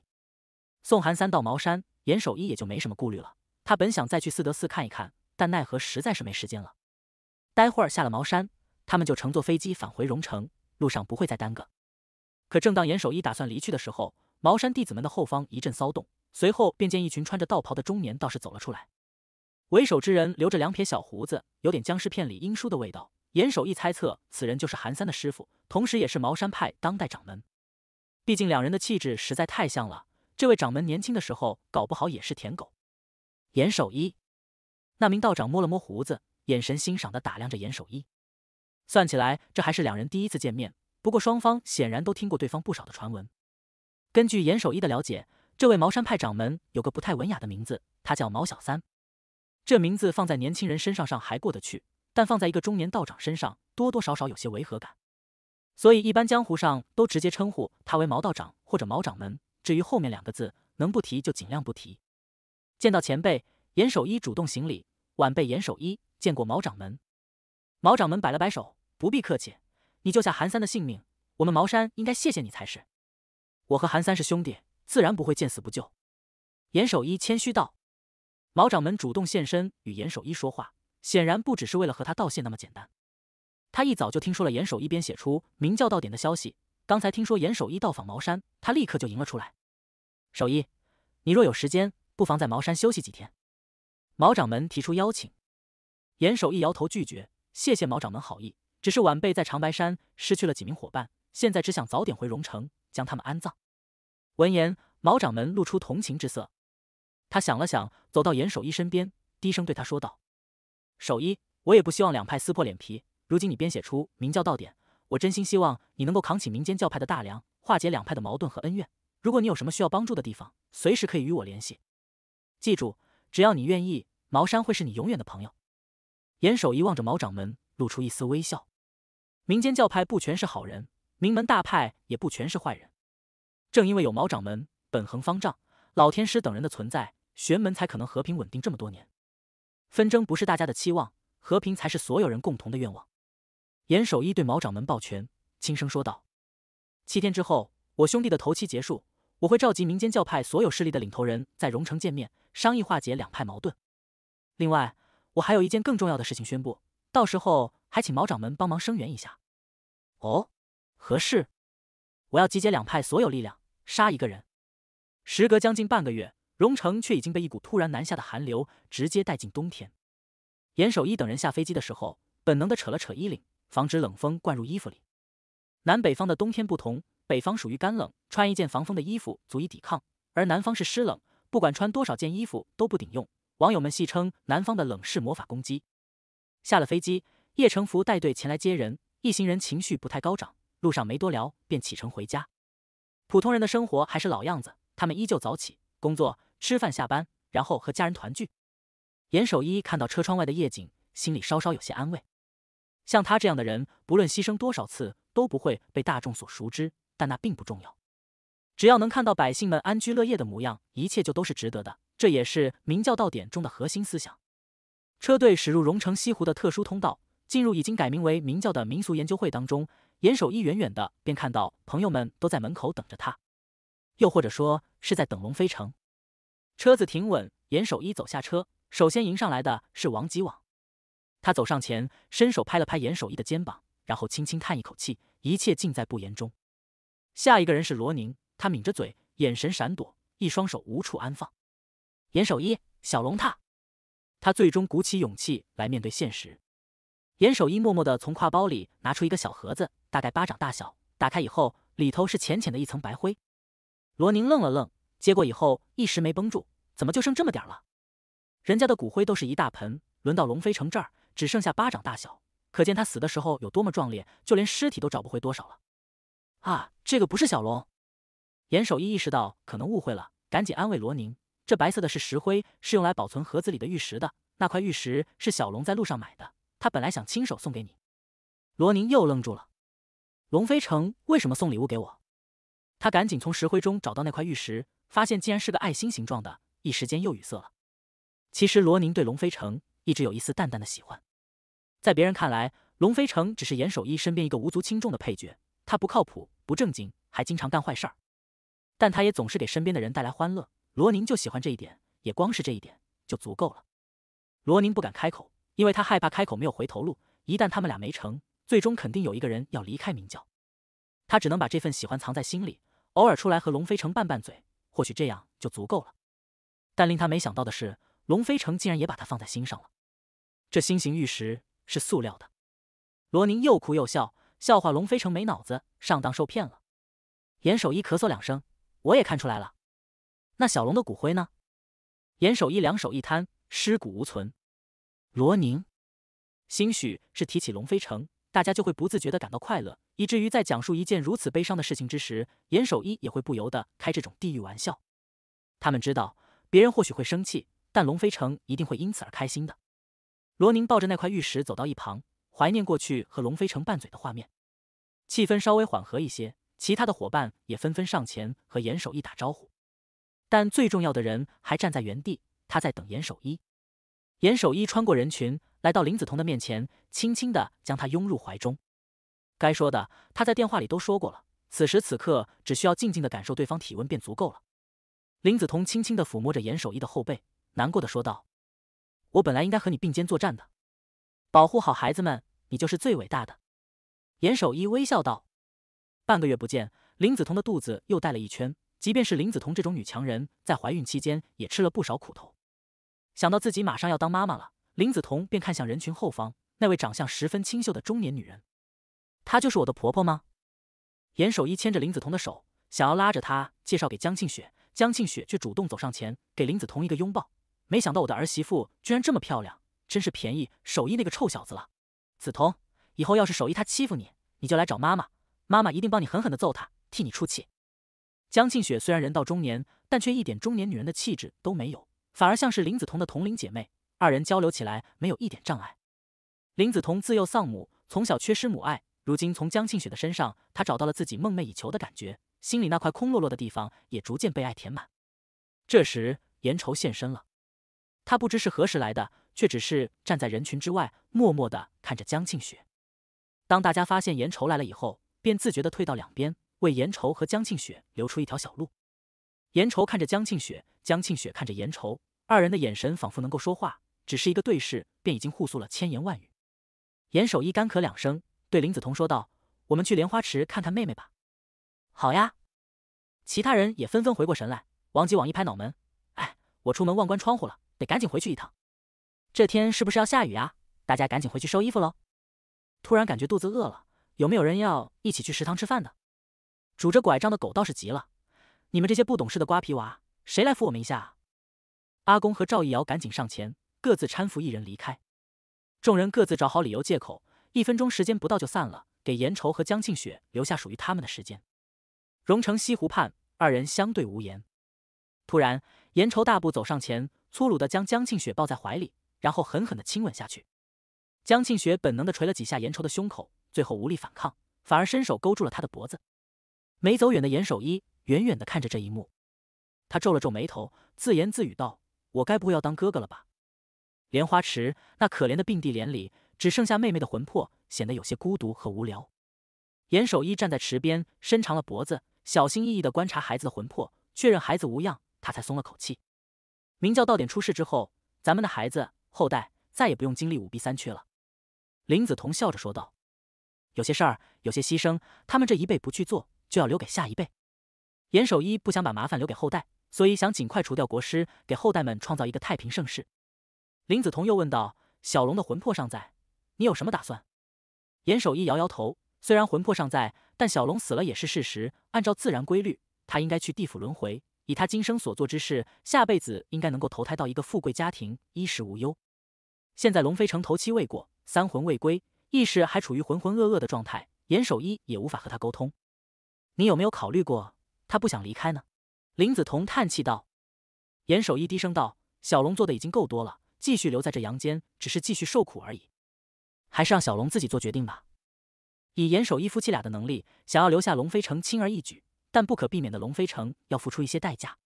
宋韩三到茅山，严守一也就没什么顾虑了。他本想再去四德寺看一看，但奈何实在是没时间了。待会儿下了茅山，他们就乘坐飞机返回荣城，路上不会再耽搁。可正当严守一打算离去的时候，茅山弟子们的后方一阵骚动。随后便见一群穿着道袍的中年道士走了出来，为首之人留着两撇小胡子，有点僵尸片里英叔的味道。严守一猜测，此人就是韩三的师傅，同时也是茅山派当代掌门。毕竟两人的气质实在太像了。这位掌门年轻的时候，搞不好也是舔狗。严守一，那名道长摸了摸胡子，眼神欣赏的打量着严守一。算起来，这还是两人第一次见面。不过双方显然都听过对方不少的传闻。根据严守一的了解。这位茅山派掌门有个不太文雅的名字，他叫毛小三。这名字放在年轻人身上上还过得去，但放在一个中年道长身上，多多少少有些违和感。所以一般江湖上都直接称呼他为毛道长或者毛掌门。至于后面两个字，能不提就尽量不提。见到前辈，严守一主动行礼，晚辈严守一见过毛掌门。毛掌门摆了摆手，不必客气。你救下韩三的性命，我们茅山应该谢谢你才是。我和韩三是兄弟。自然不会见死不救，严守一谦虚道：“毛掌门主动现身与严守一说话，显然不只是为了和他道谢那么简单。他一早就听说了严守一边写出《明教到点》的消息，刚才听说严守一到访茅山，他立刻就迎了出来。守一，你若有时间，不妨在茅山休息几天。”毛掌门提出邀请，严守一摇头拒绝：“谢谢毛掌门好意，只是晚辈在长白山失去了几名伙伴，现在只想早点回荣城，将他们安葬。”闻言，毛掌门露出同情之色。他想了想，走到严守一身边，低声对他说道：“守一，我也不希望两派撕破脸皮。如今你编写出明教道典，我真心希望你能够扛起民间教派的大梁，化解两派的矛盾和恩怨。如果你有什么需要帮助的地方，随时可以与我联系。记住，只要你愿意，茅山会是你永远的朋友。”严守一望着毛掌门，露出一丝微笑。民间教派不全是好人，名门大派也不全是坏人。正因为有毛掌门、本恒方丈、老天师等人的存在，玄门才可能和平稳定这么多年。纷争不是大家的期望，和平才是所有人共同的愿望。严守一对毛掌门抱拳，轻声说道：“七天之后，我兄弟的头七结束，我会召集民间教派所有势力的领头人在荣城见面，商议化解两派矛盾。另外，我还有一件更重要的事情宣布，到时候还请毛掌门帮忙声援一下。”“哦，何事？我要集结两派所有力量。”杀一个人。时隔将近半个月，荣城却已经被一股突然南下的寒流直接带进冬天。严守一等人下飞机的时候，本能的扯了扯衣领，防止冷风灌入衣服里。南北方的冬天不同，北方属于干冷，穿一件防风的衣服足以抵抗；而南方是湿冷，不管穿多少件衣服都不顶用。网友们戏称南方的冷是魔法攻击。下了飞机，叶成福带队前来接人，一行人情绪不太高涨，路上没多聊，便启程回家。普通人的生活还是老样子，他们依旧早起、工作、吃饭、下班，然后和家人团聚。严守一看到车窗外的夜景，心里稍稍有些安慰。像他这样的人，不论牺牲多少次，都不会被大众所熟知，但那并不重要。只要能看到百姓们安居乐业的模样，一切就都是值得的。这也是明教道典中的核心思想。车队驶入荣城西湖的特殊通道，进入已经改名为明教的民俗研究会当中。严守一远远的便看到朋友们都在门口等着他，又或者说是在等龙飞城。车子停稳，严守一走下车，首先迎上来的是王吉网。他走上前，伸手拍了拍严守一的肩膀，然后轻轻叹一口气，一切尽在不言中。下一个人是罗宁，他抿着嘴，眼神闪躲，一双手无处安放。严守一，小龙他，他最终鼓起勇气来面对现实。严守一默默的从挎包里拿出一个小盒子，大概巴掌大小。打开以后，里头是浅浅的一层白灰。罗宁愣了愣，接过以后一时没绷住，怎么就剩这么点儿了？人家的骨灰都是一大盆，轮到龙飞城这儿只剩下巴掌大小，可见他死的时候有多么壮烈，就连尸体都找不回多少了。啊，这个不是小龙。严守一意识到可能误会了，赶紧安慰罗宁：“这白色的是石灰，是用来保存盒子里的玉石的。那块玉石是小龙在路上买的。”他本来想亲手送给你，罗宁又愣住了。龙飞城为什么送礼物给我？他赶紧从石灰中找到那块玉石，发现竟然是个爱心形状的，一时间又语塞了。其实罗宁对龙飞城一直有一丝淡淡的喜欢，在别人看来，龙飞城只是严守一身边一个无足轻重的配角，他不靠谱、不正经，还经常干坏事儿。但他也总是给身边的人带来欢乐，罗宁就喜欢这一点，也光是这一点就足够了。罗宁不敢开口。因为他害怕开口没有回头路，一旦他们俩没成，最终肯定有一个人要离开明教。他只能把这份喜欢藏在心里，偶尔出来和龙飞成拌拌嘴，或许这样就足够了。但令他没想到的是，龙飞成竟然也把他放在心上了。这心形玉石是塑料的。罗宁又哭又笑，笑话龙飞成没脑子，上当受骗了。严守一咳嗽两声，我也看出来了。那小龙的骨灰呢？严守一两手一摊，尸骨无存。罗宁，兴许是提起龙飞城，大家就会不自觉地感到快乐，以至于在讲述一件如此悲伤的事情之时，严守一也会不由得开这种地狱玩笑。他们知道别人或许会生气，但龙飞城一定会因此而开心的。罗宁抱着那块玉石走到一旁，怀念过去和龙飞城拌嘴的画面。气氛稍微缓和一些，其他的伙伴也纷纷上前和严守一打招呼，但最重要的人还站在原地，他在等严守一。严守一穿过人群，来到林子彤的面前，轻轻地将她拥入怀中。该说的他在电话里都说过了，此时此刻只需要静静的感受对方体温便足够了。林子彤轻轻地抚摸着严守一的后背，难过的说道：“我本来应该和你并肩作战的，保护好孩子们，你就是最伟大的。”严守一微笑道：“半个月不见，林子彤的肚子又大了一圈。即便是林子彤这种女强人，在怀孕期间也吃了不少苦头。”想到自己马上要当妈妈了，林子彤便看向人群后方那位长相十分清秀的中年女人，她就是我的婆婆吗？严守一牵着林子彤的手，想要拉着她介绍给江庆雪，江庆雪却主动走上前给林子彤一个拥抱。没想到我的儿媳妇居然这么漂亮，真是便宜守一那个臭小子了。子彤，以后要是守一他欺负你，你就来找妈妈，妈妈一定帮你狠狠的揍他，替你出气。江庆雪虽然人到中年，但却一点中年女人的气质都没有。反而像是林子彤的同龄姐妹，二人交流起来没有一点障碍。林子彤自幼丧母，从小缺失母爱，如今从江庆雪的身上，她找到了自己梦寐以求的感觉，心里那块空落落的地方也逐渐被爱填满。这时，颜愁现身了，他不知是何时来的，却只是站在人群之外，默默的看着江庆雪。当大家发现颜愁来了以后，便自觉的退到两边，为颜愁和江庆雪留出一条小路。严愁看着江庆雪，江庆雪看着严愁，二人的眼神仿佛能够说话，只是一个对视，便已经互诉了千言万语。严守一干咳两声，对林子彤说道：“我们去莲花池看看妹妹吧。”“好呀！”其他人也纷纷回过神来。王吉往一拍脑门：“哎，我出门忘关窗户了，得赶紧回去一趟。”“这天是不是要下雨啊？”“大家赶紧回去收衣服喽！”突然感觉肚子饿了，有没有人要一起去食堂吃饭的？拄着拐杖的狗倒是急了。你们这些不懂事的瓜皮娃，谁来扶我们一下？阿公和赵一瑶赶紧上前，各自搀扶一人离开。众人各自找好理由借口，一分钟时间不到就散了，给严愁和江庆雪留下属于他们的时间。荣城西湖畔，二人相对无言。突然，严愁大步走上前，粗鲁的将江庆雪抱在怀里，然后狠狠的亲吻下去。江庆雪本能的捶了几下严愁的胸口，最后无力反抗，反而伸手勾住了他的脖子。没走远的严守一。远远的看着这一幕，他皱了皱眉头，自言自语道：“我该不会要当哥哥了吧？”莲花池那可怜的并蒂莲里只剩下妹妹的魂魄，显得有些孤独和无聊。严守一站在池边，伸长了脖子，小心翼翼的观察孩子的魂魄，确认孩子无恙，他才松了口气。明教道点出世之后，咱们的孩子后代再也不用经历五弊三缺了。”林子彤笑着说道：“有些事儿，有些牺牲，他们这一辈不去做，就要留给下一辈。”严守一不想把麻烦留给后代，所以想尽快除掉国师，给后代们创造一个太平盛世。林子彤又问道：“小龙的魂魄尚在，你有什么打算？”严守一摇摇头：“虽然魂魄尚在，但小龙死了也是事实。按照自然规律，他应该去地府轮回。以他今生所做之事，下辈子应该能够投胎到一个富贵家庭，衣食无忧。现在龙飞城头七未过，三魂未归，意识还处于浑浑噩噩的状态，严守一也无法和他沟通。你有没有考虑过？”他不想离开呢，林子彤叹气道。严守一低声道：“小龙做的已经够多了，继续留在这阳间，只是继续受苦而已。还是让小龙自己做决定吧。”以严守一夫妻俩的能力，想要留下龙飞城轻而易举，但不可避免的，龙飞城要付出一些代价，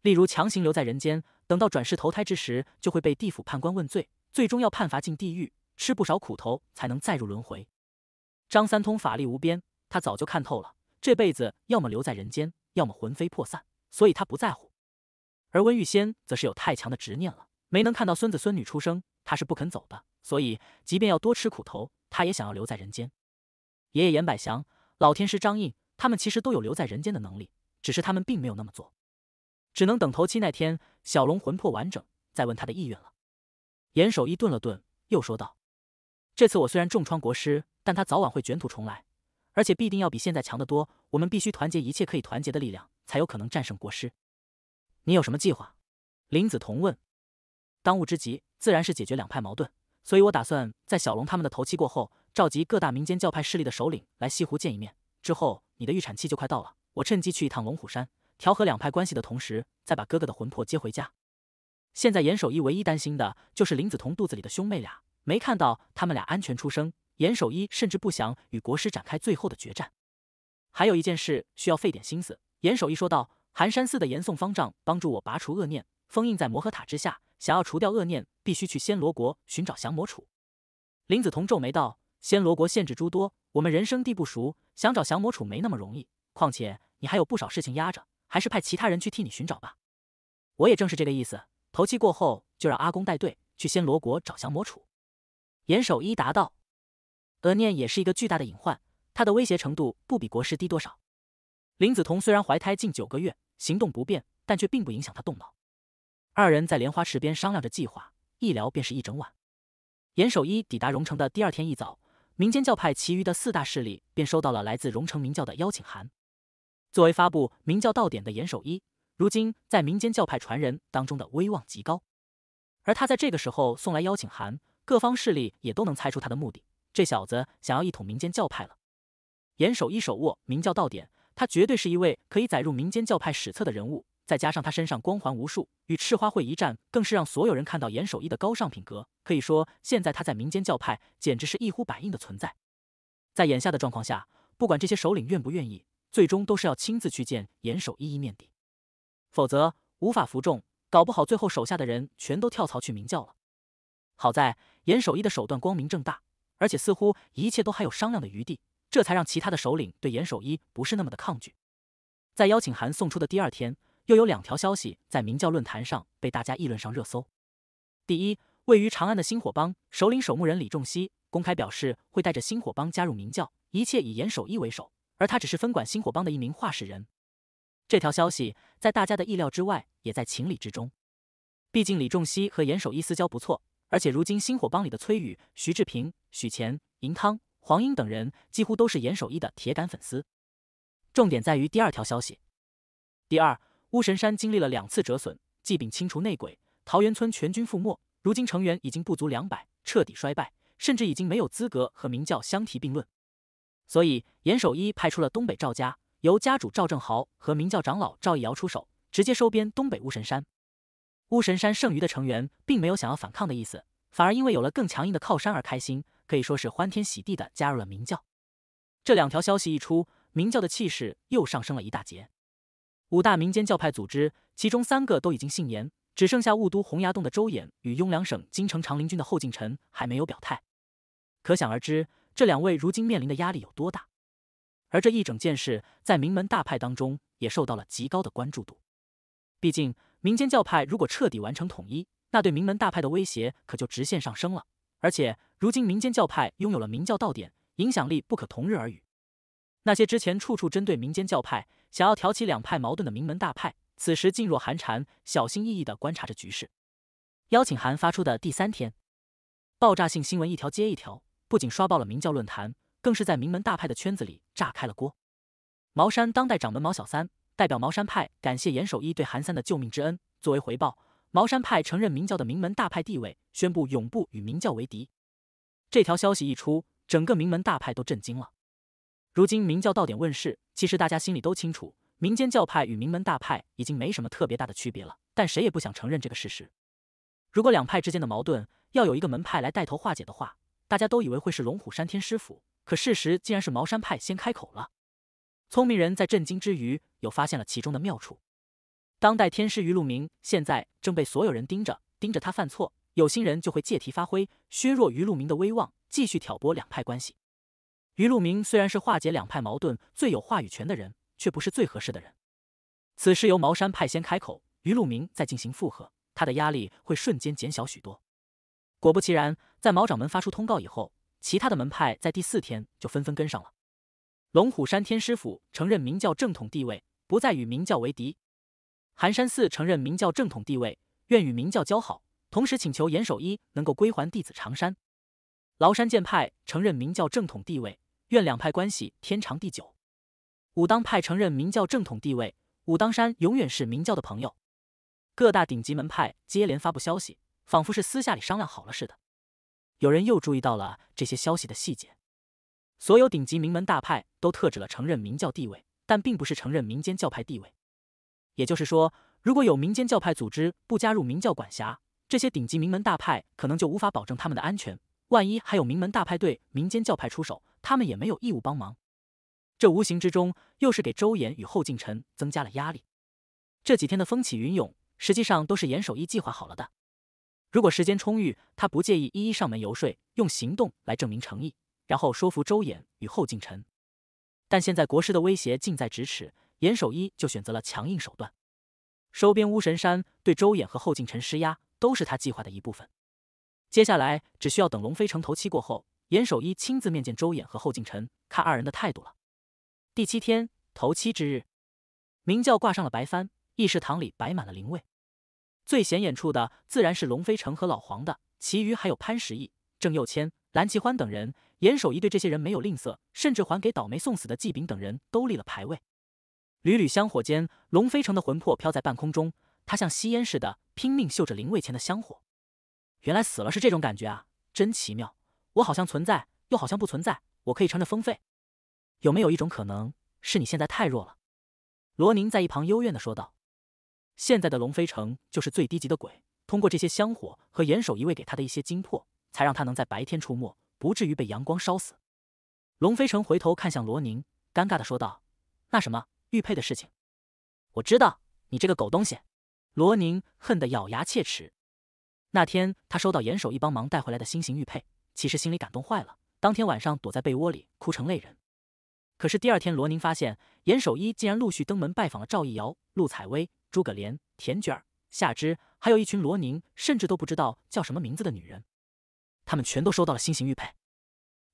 例如强行留在人间，等到转世投胎之时，就会被地府判官问罪，最终要判罚进地狱，吃不少苦头才能再入轮回。张三通法力无边，他早就看透了。这辈子要么留在人间，要么魂飞魄散，所以他不在乎。而温玉仙则是有太强的执念了，没能看到孙子孙女出生，他是不肯走的。所以，即便要多吃苦头，他也想要留在人间。爷爷严百祥、老天师张印，他们其实都有留在人间的能力，只是他们并没有那么做，只能等头七那天，小龙魂魄完整，再问他的意愿了。严守一顿了顿，又说道：“这次我虽然重创国师，但他早晚会卷土重来。”而且必定要比现在强得多。我们必须团结一切可以团结的力量，才有可能战胜国师。你有什么计划？林子彤问。当务之急自然是解决两派矛盾，所以我打算在小龙他们的头七过后，召集各大民间教派势力的首领来西湖见一面。之后你的预产期就快到了，我趁机去一趟龙虎山，调和两派关系的同时，再把哥哥的魂魄接回家。现在严守一唯一担心的就是林子彤肚子里的兄妹俩，没看到他们俩安全出生。严守一甚至不想与国师展开最后的决战，还有一件事需要费点心思。严守一说道：“寒山寺的严宋方丈帮助我拔除恶念，封印在魔诃塔之下。想要除掉恶念，必须去暹罗国寻找降魔杵。”林子彤皱眉道：“暹罗国限制诸多，我们人生地不熟，想找降魔杵没那么容易。况且你还有不少事情压着，还是派其他人去替你寻找吧。”我也正是这个意思。头七过后，就让阿公带队去暹罗国找降魔杵。严守一答道。额念也是一个巨大的隐患，他的威胁程度不比国师低多少。林子彤虽然怀胎近九个月，行动不便，但却并不影响她动脑。二人在莲花池边商量着计划，一聊便是一整晚。严守一抵达荣城的第二天一早，民间教派其余的四大势力便收到了来自荣城明教的邀请函。作为发布明教道典的严守一，如今在民间教派传人当中的威望极高，而他在这个时候送来邀请函，各方势力也都能猜出他的目的。这小子想要一统民间教派了。严守一手握明教道典，他绝对是一位可以载入民间教派史册的人物。再加上他身上光环无数，与赤花会一战更是让所有人看到严守一的高尚品格。可以说，现在他在民间教派简直是一呼百应的存在。在眼下的状况下，不管这些首领愿不愿意，最终都是要亲自去见严守一一面的，否则无法服众，搞不好最后手下的人全都跳槽去明教了。好在严守一的手段光明正大。而且似乎一切都还有商量的余地，这才让其他的首领对严守一不是那么的抗拒。在邀请函送出的第二天，又有两条消息在明教论坛上被大家议论上热搜。第一位于长安的星火帮首领守墓人李仲熙公开表示会带着星火帮加入明教，一切以严守一为首，而他只是分管星火帮的一名话事人。这条消息在大家的意料之外，也在情理之中。毕竟李仲熙和严守一私交不错。而且如今星火帮里的崔宇、徐志平、许钱、银汤、黄英等人，几乎都是严守一的铁杆粉丝。重点在于第二条消息：第二，巫神山经历了两次折损，祭禀清除内鬼，桃源村全军覆没，如今成员已经不足两百，彻底衰败，甚至已经没有资格和明教相提并论。所以严守一派出了东北赵家，由家主赵正豪和明教长老赵义尧出手，直接收编东北巫神山。巫神山剩余的成员并没有想要反抗的意思，反而因为有了更强硬的靠山而开心，可以说是欢天喜地的加入了明教。这两条消息一出，明教的气势又上升了一大截。五大民间教派组织，其中三个都已经信言，只剩下雾都洪崖洞的周衍与雍凉省京城长陵军的后进臣还没有表态。可想而知，这两位如今面临的压力有多大。而这一整件事在名门大派当中也受到了极高的关注度，毕竟。民间教派如果彻底完成统一，那对名门大派的威胁可就直线上升了。而且，如今民间教派拥有了明教道典，影响力不可同日而语。那些之前处处针对民间教派，想要挑起两派矛盾的名门大派，此时噤若寒蝉，小心翼翼地观察着局势。邀请函发出的第三天，爆炸性新闻一条接一条，不仅刷爆了明教论坛，更是在名门大派的圈子里炸开了锅。茅山当代掌门毛小三。代表茅山派感谢严守一对韩三的救命之恩，作为回报，茅山派承认明教的名门大派地位，宣布永不与明教为敌。这条消息一出，整个名门大派都震惊了。如今明教到点问世，其实大家心里都清楚，民间教派与名门大派已经没什么特别大的区别了，但谁也不想承认这个事实。如果两派之间的矛盾要有一个门派来带头化解的话，大家都以为会是龙虎山天师府，可事实竟然是茅山派先开口了。聪明人在震惊之余，又发现了其中的妙处。当代天师于路明现在正被所有人盯着，盯着他犯错，有心人就会借题发挥，削弱于路明的威望，继续挑拨两派关系。于路明虽然是化解两派矛盾最有话语权的人，却不是最合适的人。此事由茅山派先开口，于路明再进行附和，他的压力会瞬间减小许多。果不其然，在毛掌门发出通告以后，其他的门派在第四天就纷纷跟上了。龙虎山天师府承认明教正统地位，不再与明教为敌；寒山寺承认明教正统地位，愿与明教交好，同时请求严守一能够归还弟子长山；崂山剑派承认明教正统地位，愿两派关系天长地久；武当派承认明教正统地位，武当山永远是明教的朋友。各大顶级门派接连发布消息，仿佛是私下里商量好了似的。有人又注意到了这些消息的细节。所有顶级名门大派都特指了承认明教地位，但并不是承认民间教派地位。也就是说，如果有民间教派组织不加入明教管辖，这些顶级名门大派可能就无法保证他们的安全。万一还有名门大派对民间教派出手，他们也没有义务帮忙。这无形之中又是给周延与后敬臣增加了压力。这几天的风起云涌，实际上都是严守一计划好了的。如果时间充裕，他不介意一一上门游说，用行动来证明诚意。然后说服周衍与后敬臣，但现在国师的威胁近在咫尺，严守一就选择了强硬手段，收编巫神山，对周衍和后敬臣施压，都是他计划的一部分。接下来只需要等龙飞城头七过后，严守一亲自面见周衍和后敬臣，看二人的态度了。第七天头七之日，明教挂上了白帆，议事堂里摆满了灵位，最显眼处的自然是龙飞城和老黄的，其余还有潘石屹、郑佑谦、蓝齐欢等人。严守一对这些人没有吝啬，甚至还给倒霉送死的纪炳等人都立了牌位。缕缕香火间，龙飞城的魂魄飘在半空中，他像吸烟似的拼命嗅着灵位前的香火。原来死了是这种感觉啊，真奇妙！我好像存在，又好像不存在。我可以乘着风飞。有没有一种可能是你现在太弱了？罗宁在一旁幽怨的说道。现在的龙飞城就是最低级的鬼，通过这些香火和严守一位给他的一些精魄，才让他能在白天出没。不至于被阳光烧死。龙飞城回头看向罗宁，尴尬的说道：“那什么玉佩的事情，我知道。你这个狗东西！”罗宁恨得咬牙切齿。那天他收到严守一帮忙带回来的新型玉佩，其实心里感动坏了。当天晚上躲在被窝里哭成泪人。可是第二天，罗宁发现严守一竟然陆续登门拜访了赵一瑶、陆采薇、诸葛莲、田卷儿、夏芝，还有一群罗宁甚至都不知道叫什么名字的女人。他们全都收到了新型玉佩，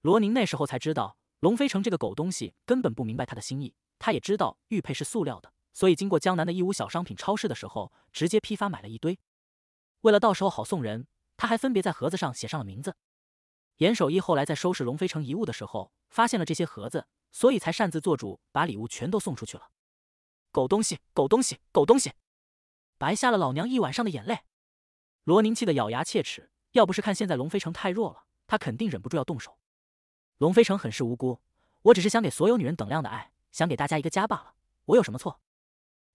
罗宁那时候才知道，龙飞城这个狗东西根本不明白他的心意。他也知道玉佩是塑料的，所以经过江南的义乌小商品超市的时候，直接批发买了一堆。为了到时候好送人，他还分别在盒子上写上了名字。严守义后来在收拾龙飞城遗物的时候，发现了这些盒子，所以才擅自做主把礼物全都送出去了。狗东西！狗东西！狗东西！白瞎了老娘一晚上的眼泪！罗宁气得咬牙切齿。要不是看现在龙飞城太弱了，他肯定忍不住要动手。龙飞城很是无辜，我只是想给所有女人等量的爱，想给大家一个家罢了，我有什么错？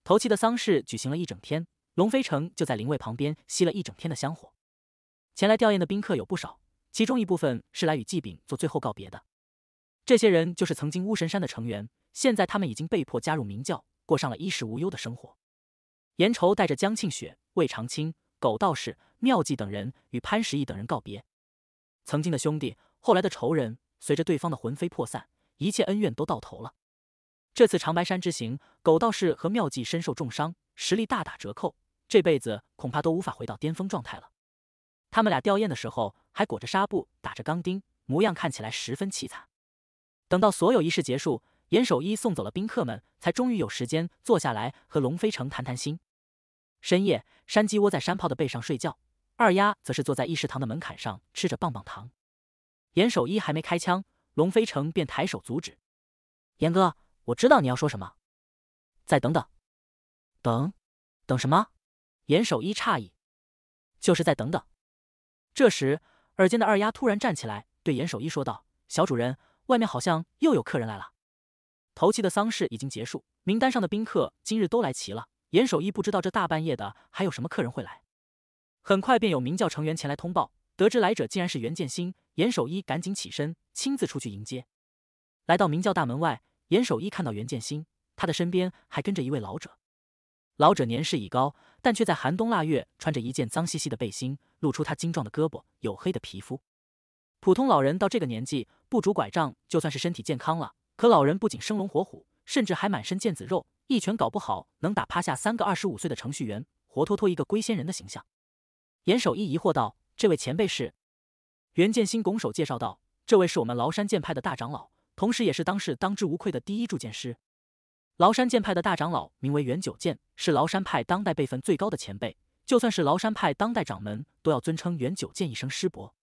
头七的丧事举行了一整天，龙飞城就在灵位旁边吸了一整天的香火。前来吊唁的宾客有不少，其中一部分是来与季炳做最后告别的。这些人就是曾经巫神山的成员，现在他们已经被迫加入明教，过上了衣食无忧的生活。严愁带着江庆雪、魏长青、苟道士。妙计等人与潘石屹等人告别，曾经的兄弟，后来的仇人，随着对方的魂飞魄散，一切恩怨都到头了。这次长白山之行，狗道士和妙计身受重伤，实力大打折扣，这辈子恐怕都无法回到巅峰状态了。他们俩吊唁的时候还裹着纱布，打着钢钉，模样看起来十分凄惨。等到所有仪式结束，严守一送走了宾客们，才终于有时间坐下来和龙飞城谈谈心。深夜，山鸡窝在山炮的背上睡觉。二丫则是坐在议事堂的门槛上吃着棒棒糖。严守一还没开枪，龙飞城便抬手阻止：“严哥，我知道你要说什么，再等等，等，等什么？”严守一诧异：“就是再等等。”这时，耳尖的二丫突然站起来，对严守一说道：“小主人，外面好像又有客人来了。头七的丧事已经结束，名单上的宾客今日都来齐了。严守一不知道这大半夜的还有什么客人会来。”很快便有明教成员前来通报，得知来者竟然是袁剑心，严守一赶紧起身，亲自出去迎接。来到明教大门外，严守一看到袁剑心，他的身边还跟着一位老者。老者年事已高，但却在寒冬腊月穿着一件脏兮兮的背心，露出他精壮的胳膊、黝黑的皮肤。普通老人到这个年纪不拄拐杖，就算是身体健康了。可老人不仅生龙活虎，甚至还满身腱子肉，一拳搞不好能打趴下三个二十五岁的程序员，活脱脱一个龟仙人的形象。严守一疑惑道：“这位前辈是？”袁建新拱手介绍道：“这位是我们崂山剑派的大长老，同时也是当世当之无愧的第一铸剑师。崂山剑派的大长老名为袁九剑，是崂山派当代辈分最高的前辈。就算是崂山派当代掌门，都要尊称袁九剑一声师伯。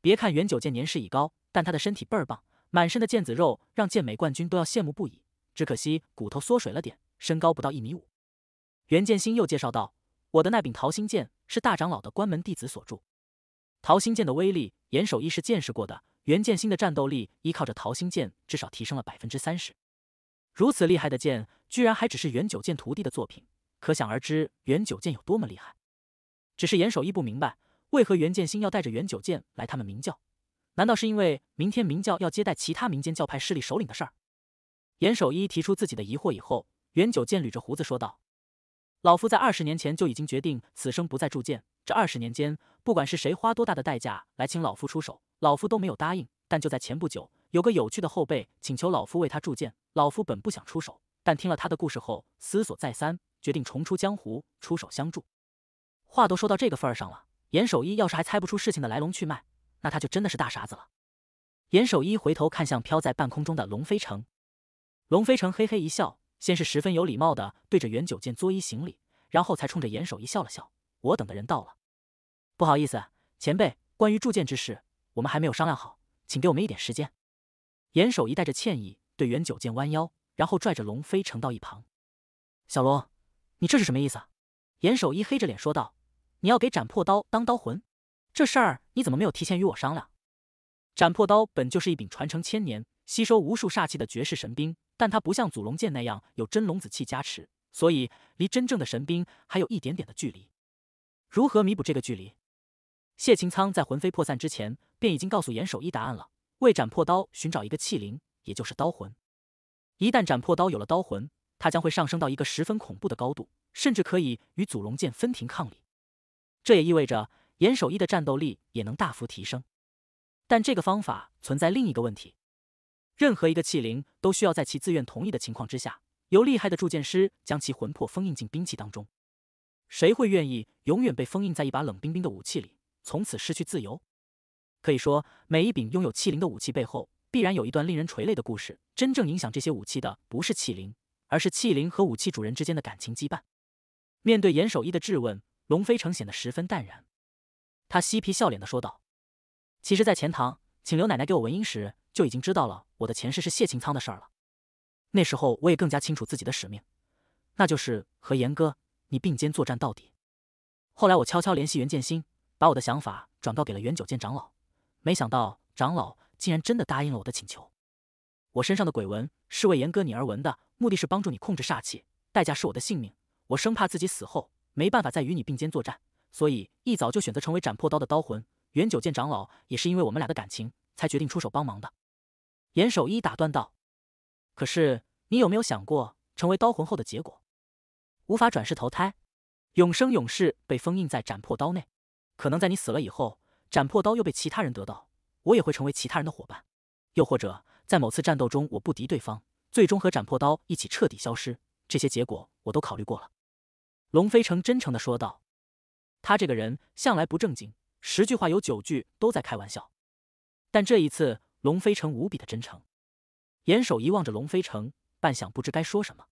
别看袁九剑年事已高，但他的身体倍儿棒，满身的腱子肉让健美冠军都要羡慕不已。只可惜骨头缩水了点，身高不到一米五。”袁建新又介绍道：“我的那柄桃心剑。”是大长老的关门弟子所铸，桃心剑的威力，严守一是见识过的。袁剑心的战斗力依靠着桃心剑至少提升了百分之三十。如此厉害的剑，居然还只是袁九剑徒弟的作品，可想而知袁九剑有多么厉害。只是严守一不明白，为何袁剑心要带着袁九剑来他们明教？难道是因为明天明教要接待其他民间教派势力首领的事儿？严守一提出自己的疑惑以后，袁九剑捋着胡子说道。老夫在二十年前就已经决定，此生不再铸剑。这二十年间，不管是谁花多大的代价来请老夫出手，老夫都没有答应。但就在前不久，有个有趣的后辈请求老夫为他铸剑。老夫本不想出手，但听了他的故事后，思索再三，决定重出江湖，出手相助。话都说到这个份儿上了，严守一要是还猜不出事情的来龙去脉，那他就真的是大傻子了。严守一回头看向飘在半空中的龙飞城，龙飞城嘿嘿一笑。先是十分有礼貌的对着袁九剑作揖行礼，然后才冲着严守一笑了笑。我等的人到了，不好意思，前辈，关于铸剑之事，我们还没有商量好，请给我们一点时间。严守一带着歉意对袁九剑弯腰，然后拽着龙飞城到一旁。小龙，你这是什么意思？严守一黑着脸说道：“你要给斩破刀当刀魂，这事儿你怎么没有提前与我商量？”斩破刀本就是一柄传承千年、吸收无数煞气的绝世神兵。但他不像祖龙剑那样有真龙子气加持，所以离真正的神兵还有一点点的距离。如何弥补这个距离？谢擎苍在魂飞魄散之前便已经告诉严守一答案了：为斩破刀寻找一个器灵，也就是刀魂。一旦斩破刀有了刀魂，它将会上升到一个十分恐怖的高度，甚至可以与祖龙剑分庭抗礼。这也意味着严守一的战斗力也能大幅提升。但这个方法存在另一个问题。任何一个器灵都需要在其自愿同意的情况之下，由厉害的铸剑师将其魂魄封印进兵器当中。谁会愿意永远被封印在一把冷冰冰的武器里，从此失去自由？可以说，每一柄拥有器灵的武器背后，必然有一段令人垂泪的故事。真正影响这些武器的，不是器灵，而是器灵和武器主人之间的感情羁绊。面对严守一的质问，龙飞城显得十分淡然。他嬉皮笑脸地说道：“其实，在钱塘请刘奶奶给我纹音时，就已经知道了。”我的前世是谢庆苍的事儿了，那时候我也更加清楚自己的使命，那就是和严哥你并肩作战到底。后来我悄悄联系袁剑心，把我的想法转告给了袁九剑长老，没想到长老竟然真的答应了我的请求。我身上的鬼纹是为严哥你而纹的，目的是帮助你控制煞气，代价是我的性命。我生怕自己死后没办法再与你并肩作战，所以一早就选择成为斩破刀的刀魂。袁九剑长老也是因为我们俩的感情，才决定出手帮忙的。严守一打断道：“可是你有没有想过，成为刀魂后的结果？无法转世投胎，永生永世被封印在斩破刀内。可能在你死了以后，斩破刀又被其他人得到，我也会成为其他人的伙伴。又或者在某次战斗中，我不敌对方，最终和斩破刀一起彻底消失。这些结果我都考虑过了。”龙飞成真诚的说道：“他这个人向来不正经，十句话有九句都在开玩笑，但这一次……”龙飞城无比的真诚，严守一望着龙飞城，半晌不知该说什么，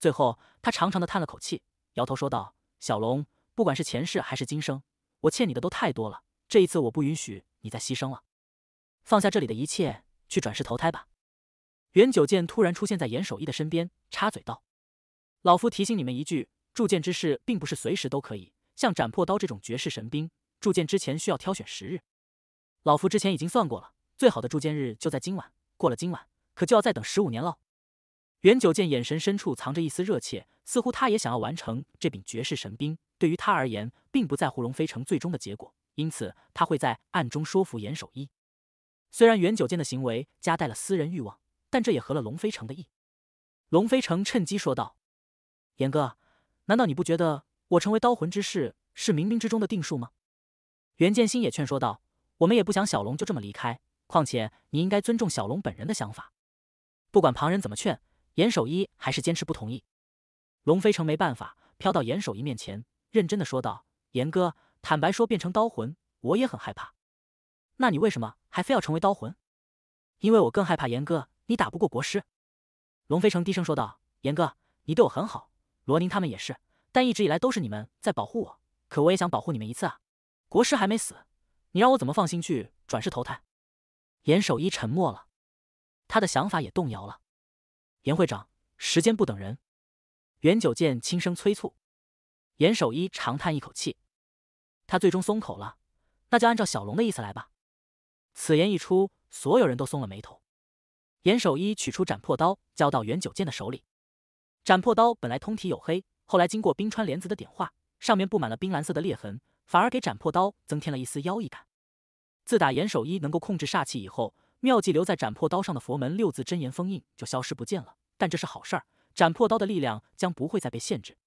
最后他长长的叹了口气，摇头说道：“小龙，不管是前世还是今生，我欠你的都太多了。这一次我不允许你再牺牲了，放下这里的一切，去转世投胎吧。”袁九剑突然出现在严守一的身边，插嘴道：“老夫提醒你们一句，铸剑之事并不是随时都可以。像斩破刀这种绝世神兵，铸剑之前需要挑选时日。老夫之前已经算过了。”最好的铸剑日就在今晚，过了今晚，可就要再等十五年了。袁九剑眼神深处藏着一丝热切，似乎他也想要完成这柄绝世神兵。对于他而言，并不在乎龙飞城最终的结果，因此他会在暗中说服严守一。虽然袁九剑的行为夹带了私人欲望，但这也合了龙飞城的意。龙飞城趁机说道：“严哥，难道你不觉得我成为刀魂之事是冥冥之中的定数吗？”袁剑心也劝说道：“我们也不想小龙就这么离开。”况且，你应该尊重小龙本人的想法，不管旁人怎么劝，严守一还是坚持不同意。龙飞城没办法，飘到严守一面前，认真的说道：“严哥，坦白说，变成刀魂，我也很害怕。那你为什么还非要成为刀魂？因为我更害怕严哥你打不过国师。”龙飞城低声说道：“严哥，你对我很好，罗宁他们也是，但一直以来都是你们在保护我。可我也想保护你们一次啊！国师还没死，你让我怎么放心去转世投胎？”严守一沉默了，他的想法也动摇了。严会长，时间不等人。袁九剑轻声催促。严守一长叹一口气，他最终松口了，那就按照小龙的意思来吧。此言一出，所有人都松了眉头。严守一取出斩破刀，交到袁九剑的手里。斩破刀本来通体黝黑，后来经过冰川莲子的点化，上面布满了冰蓝色的裂痕，反而给斩破刀增添了一丝妖异感。自打严守一能够控制煞气以后，妙计留在斩破刀上的佛门六字真言封印就消失不见了。但这是好事儿，斩破刀的力量将不会再被限制。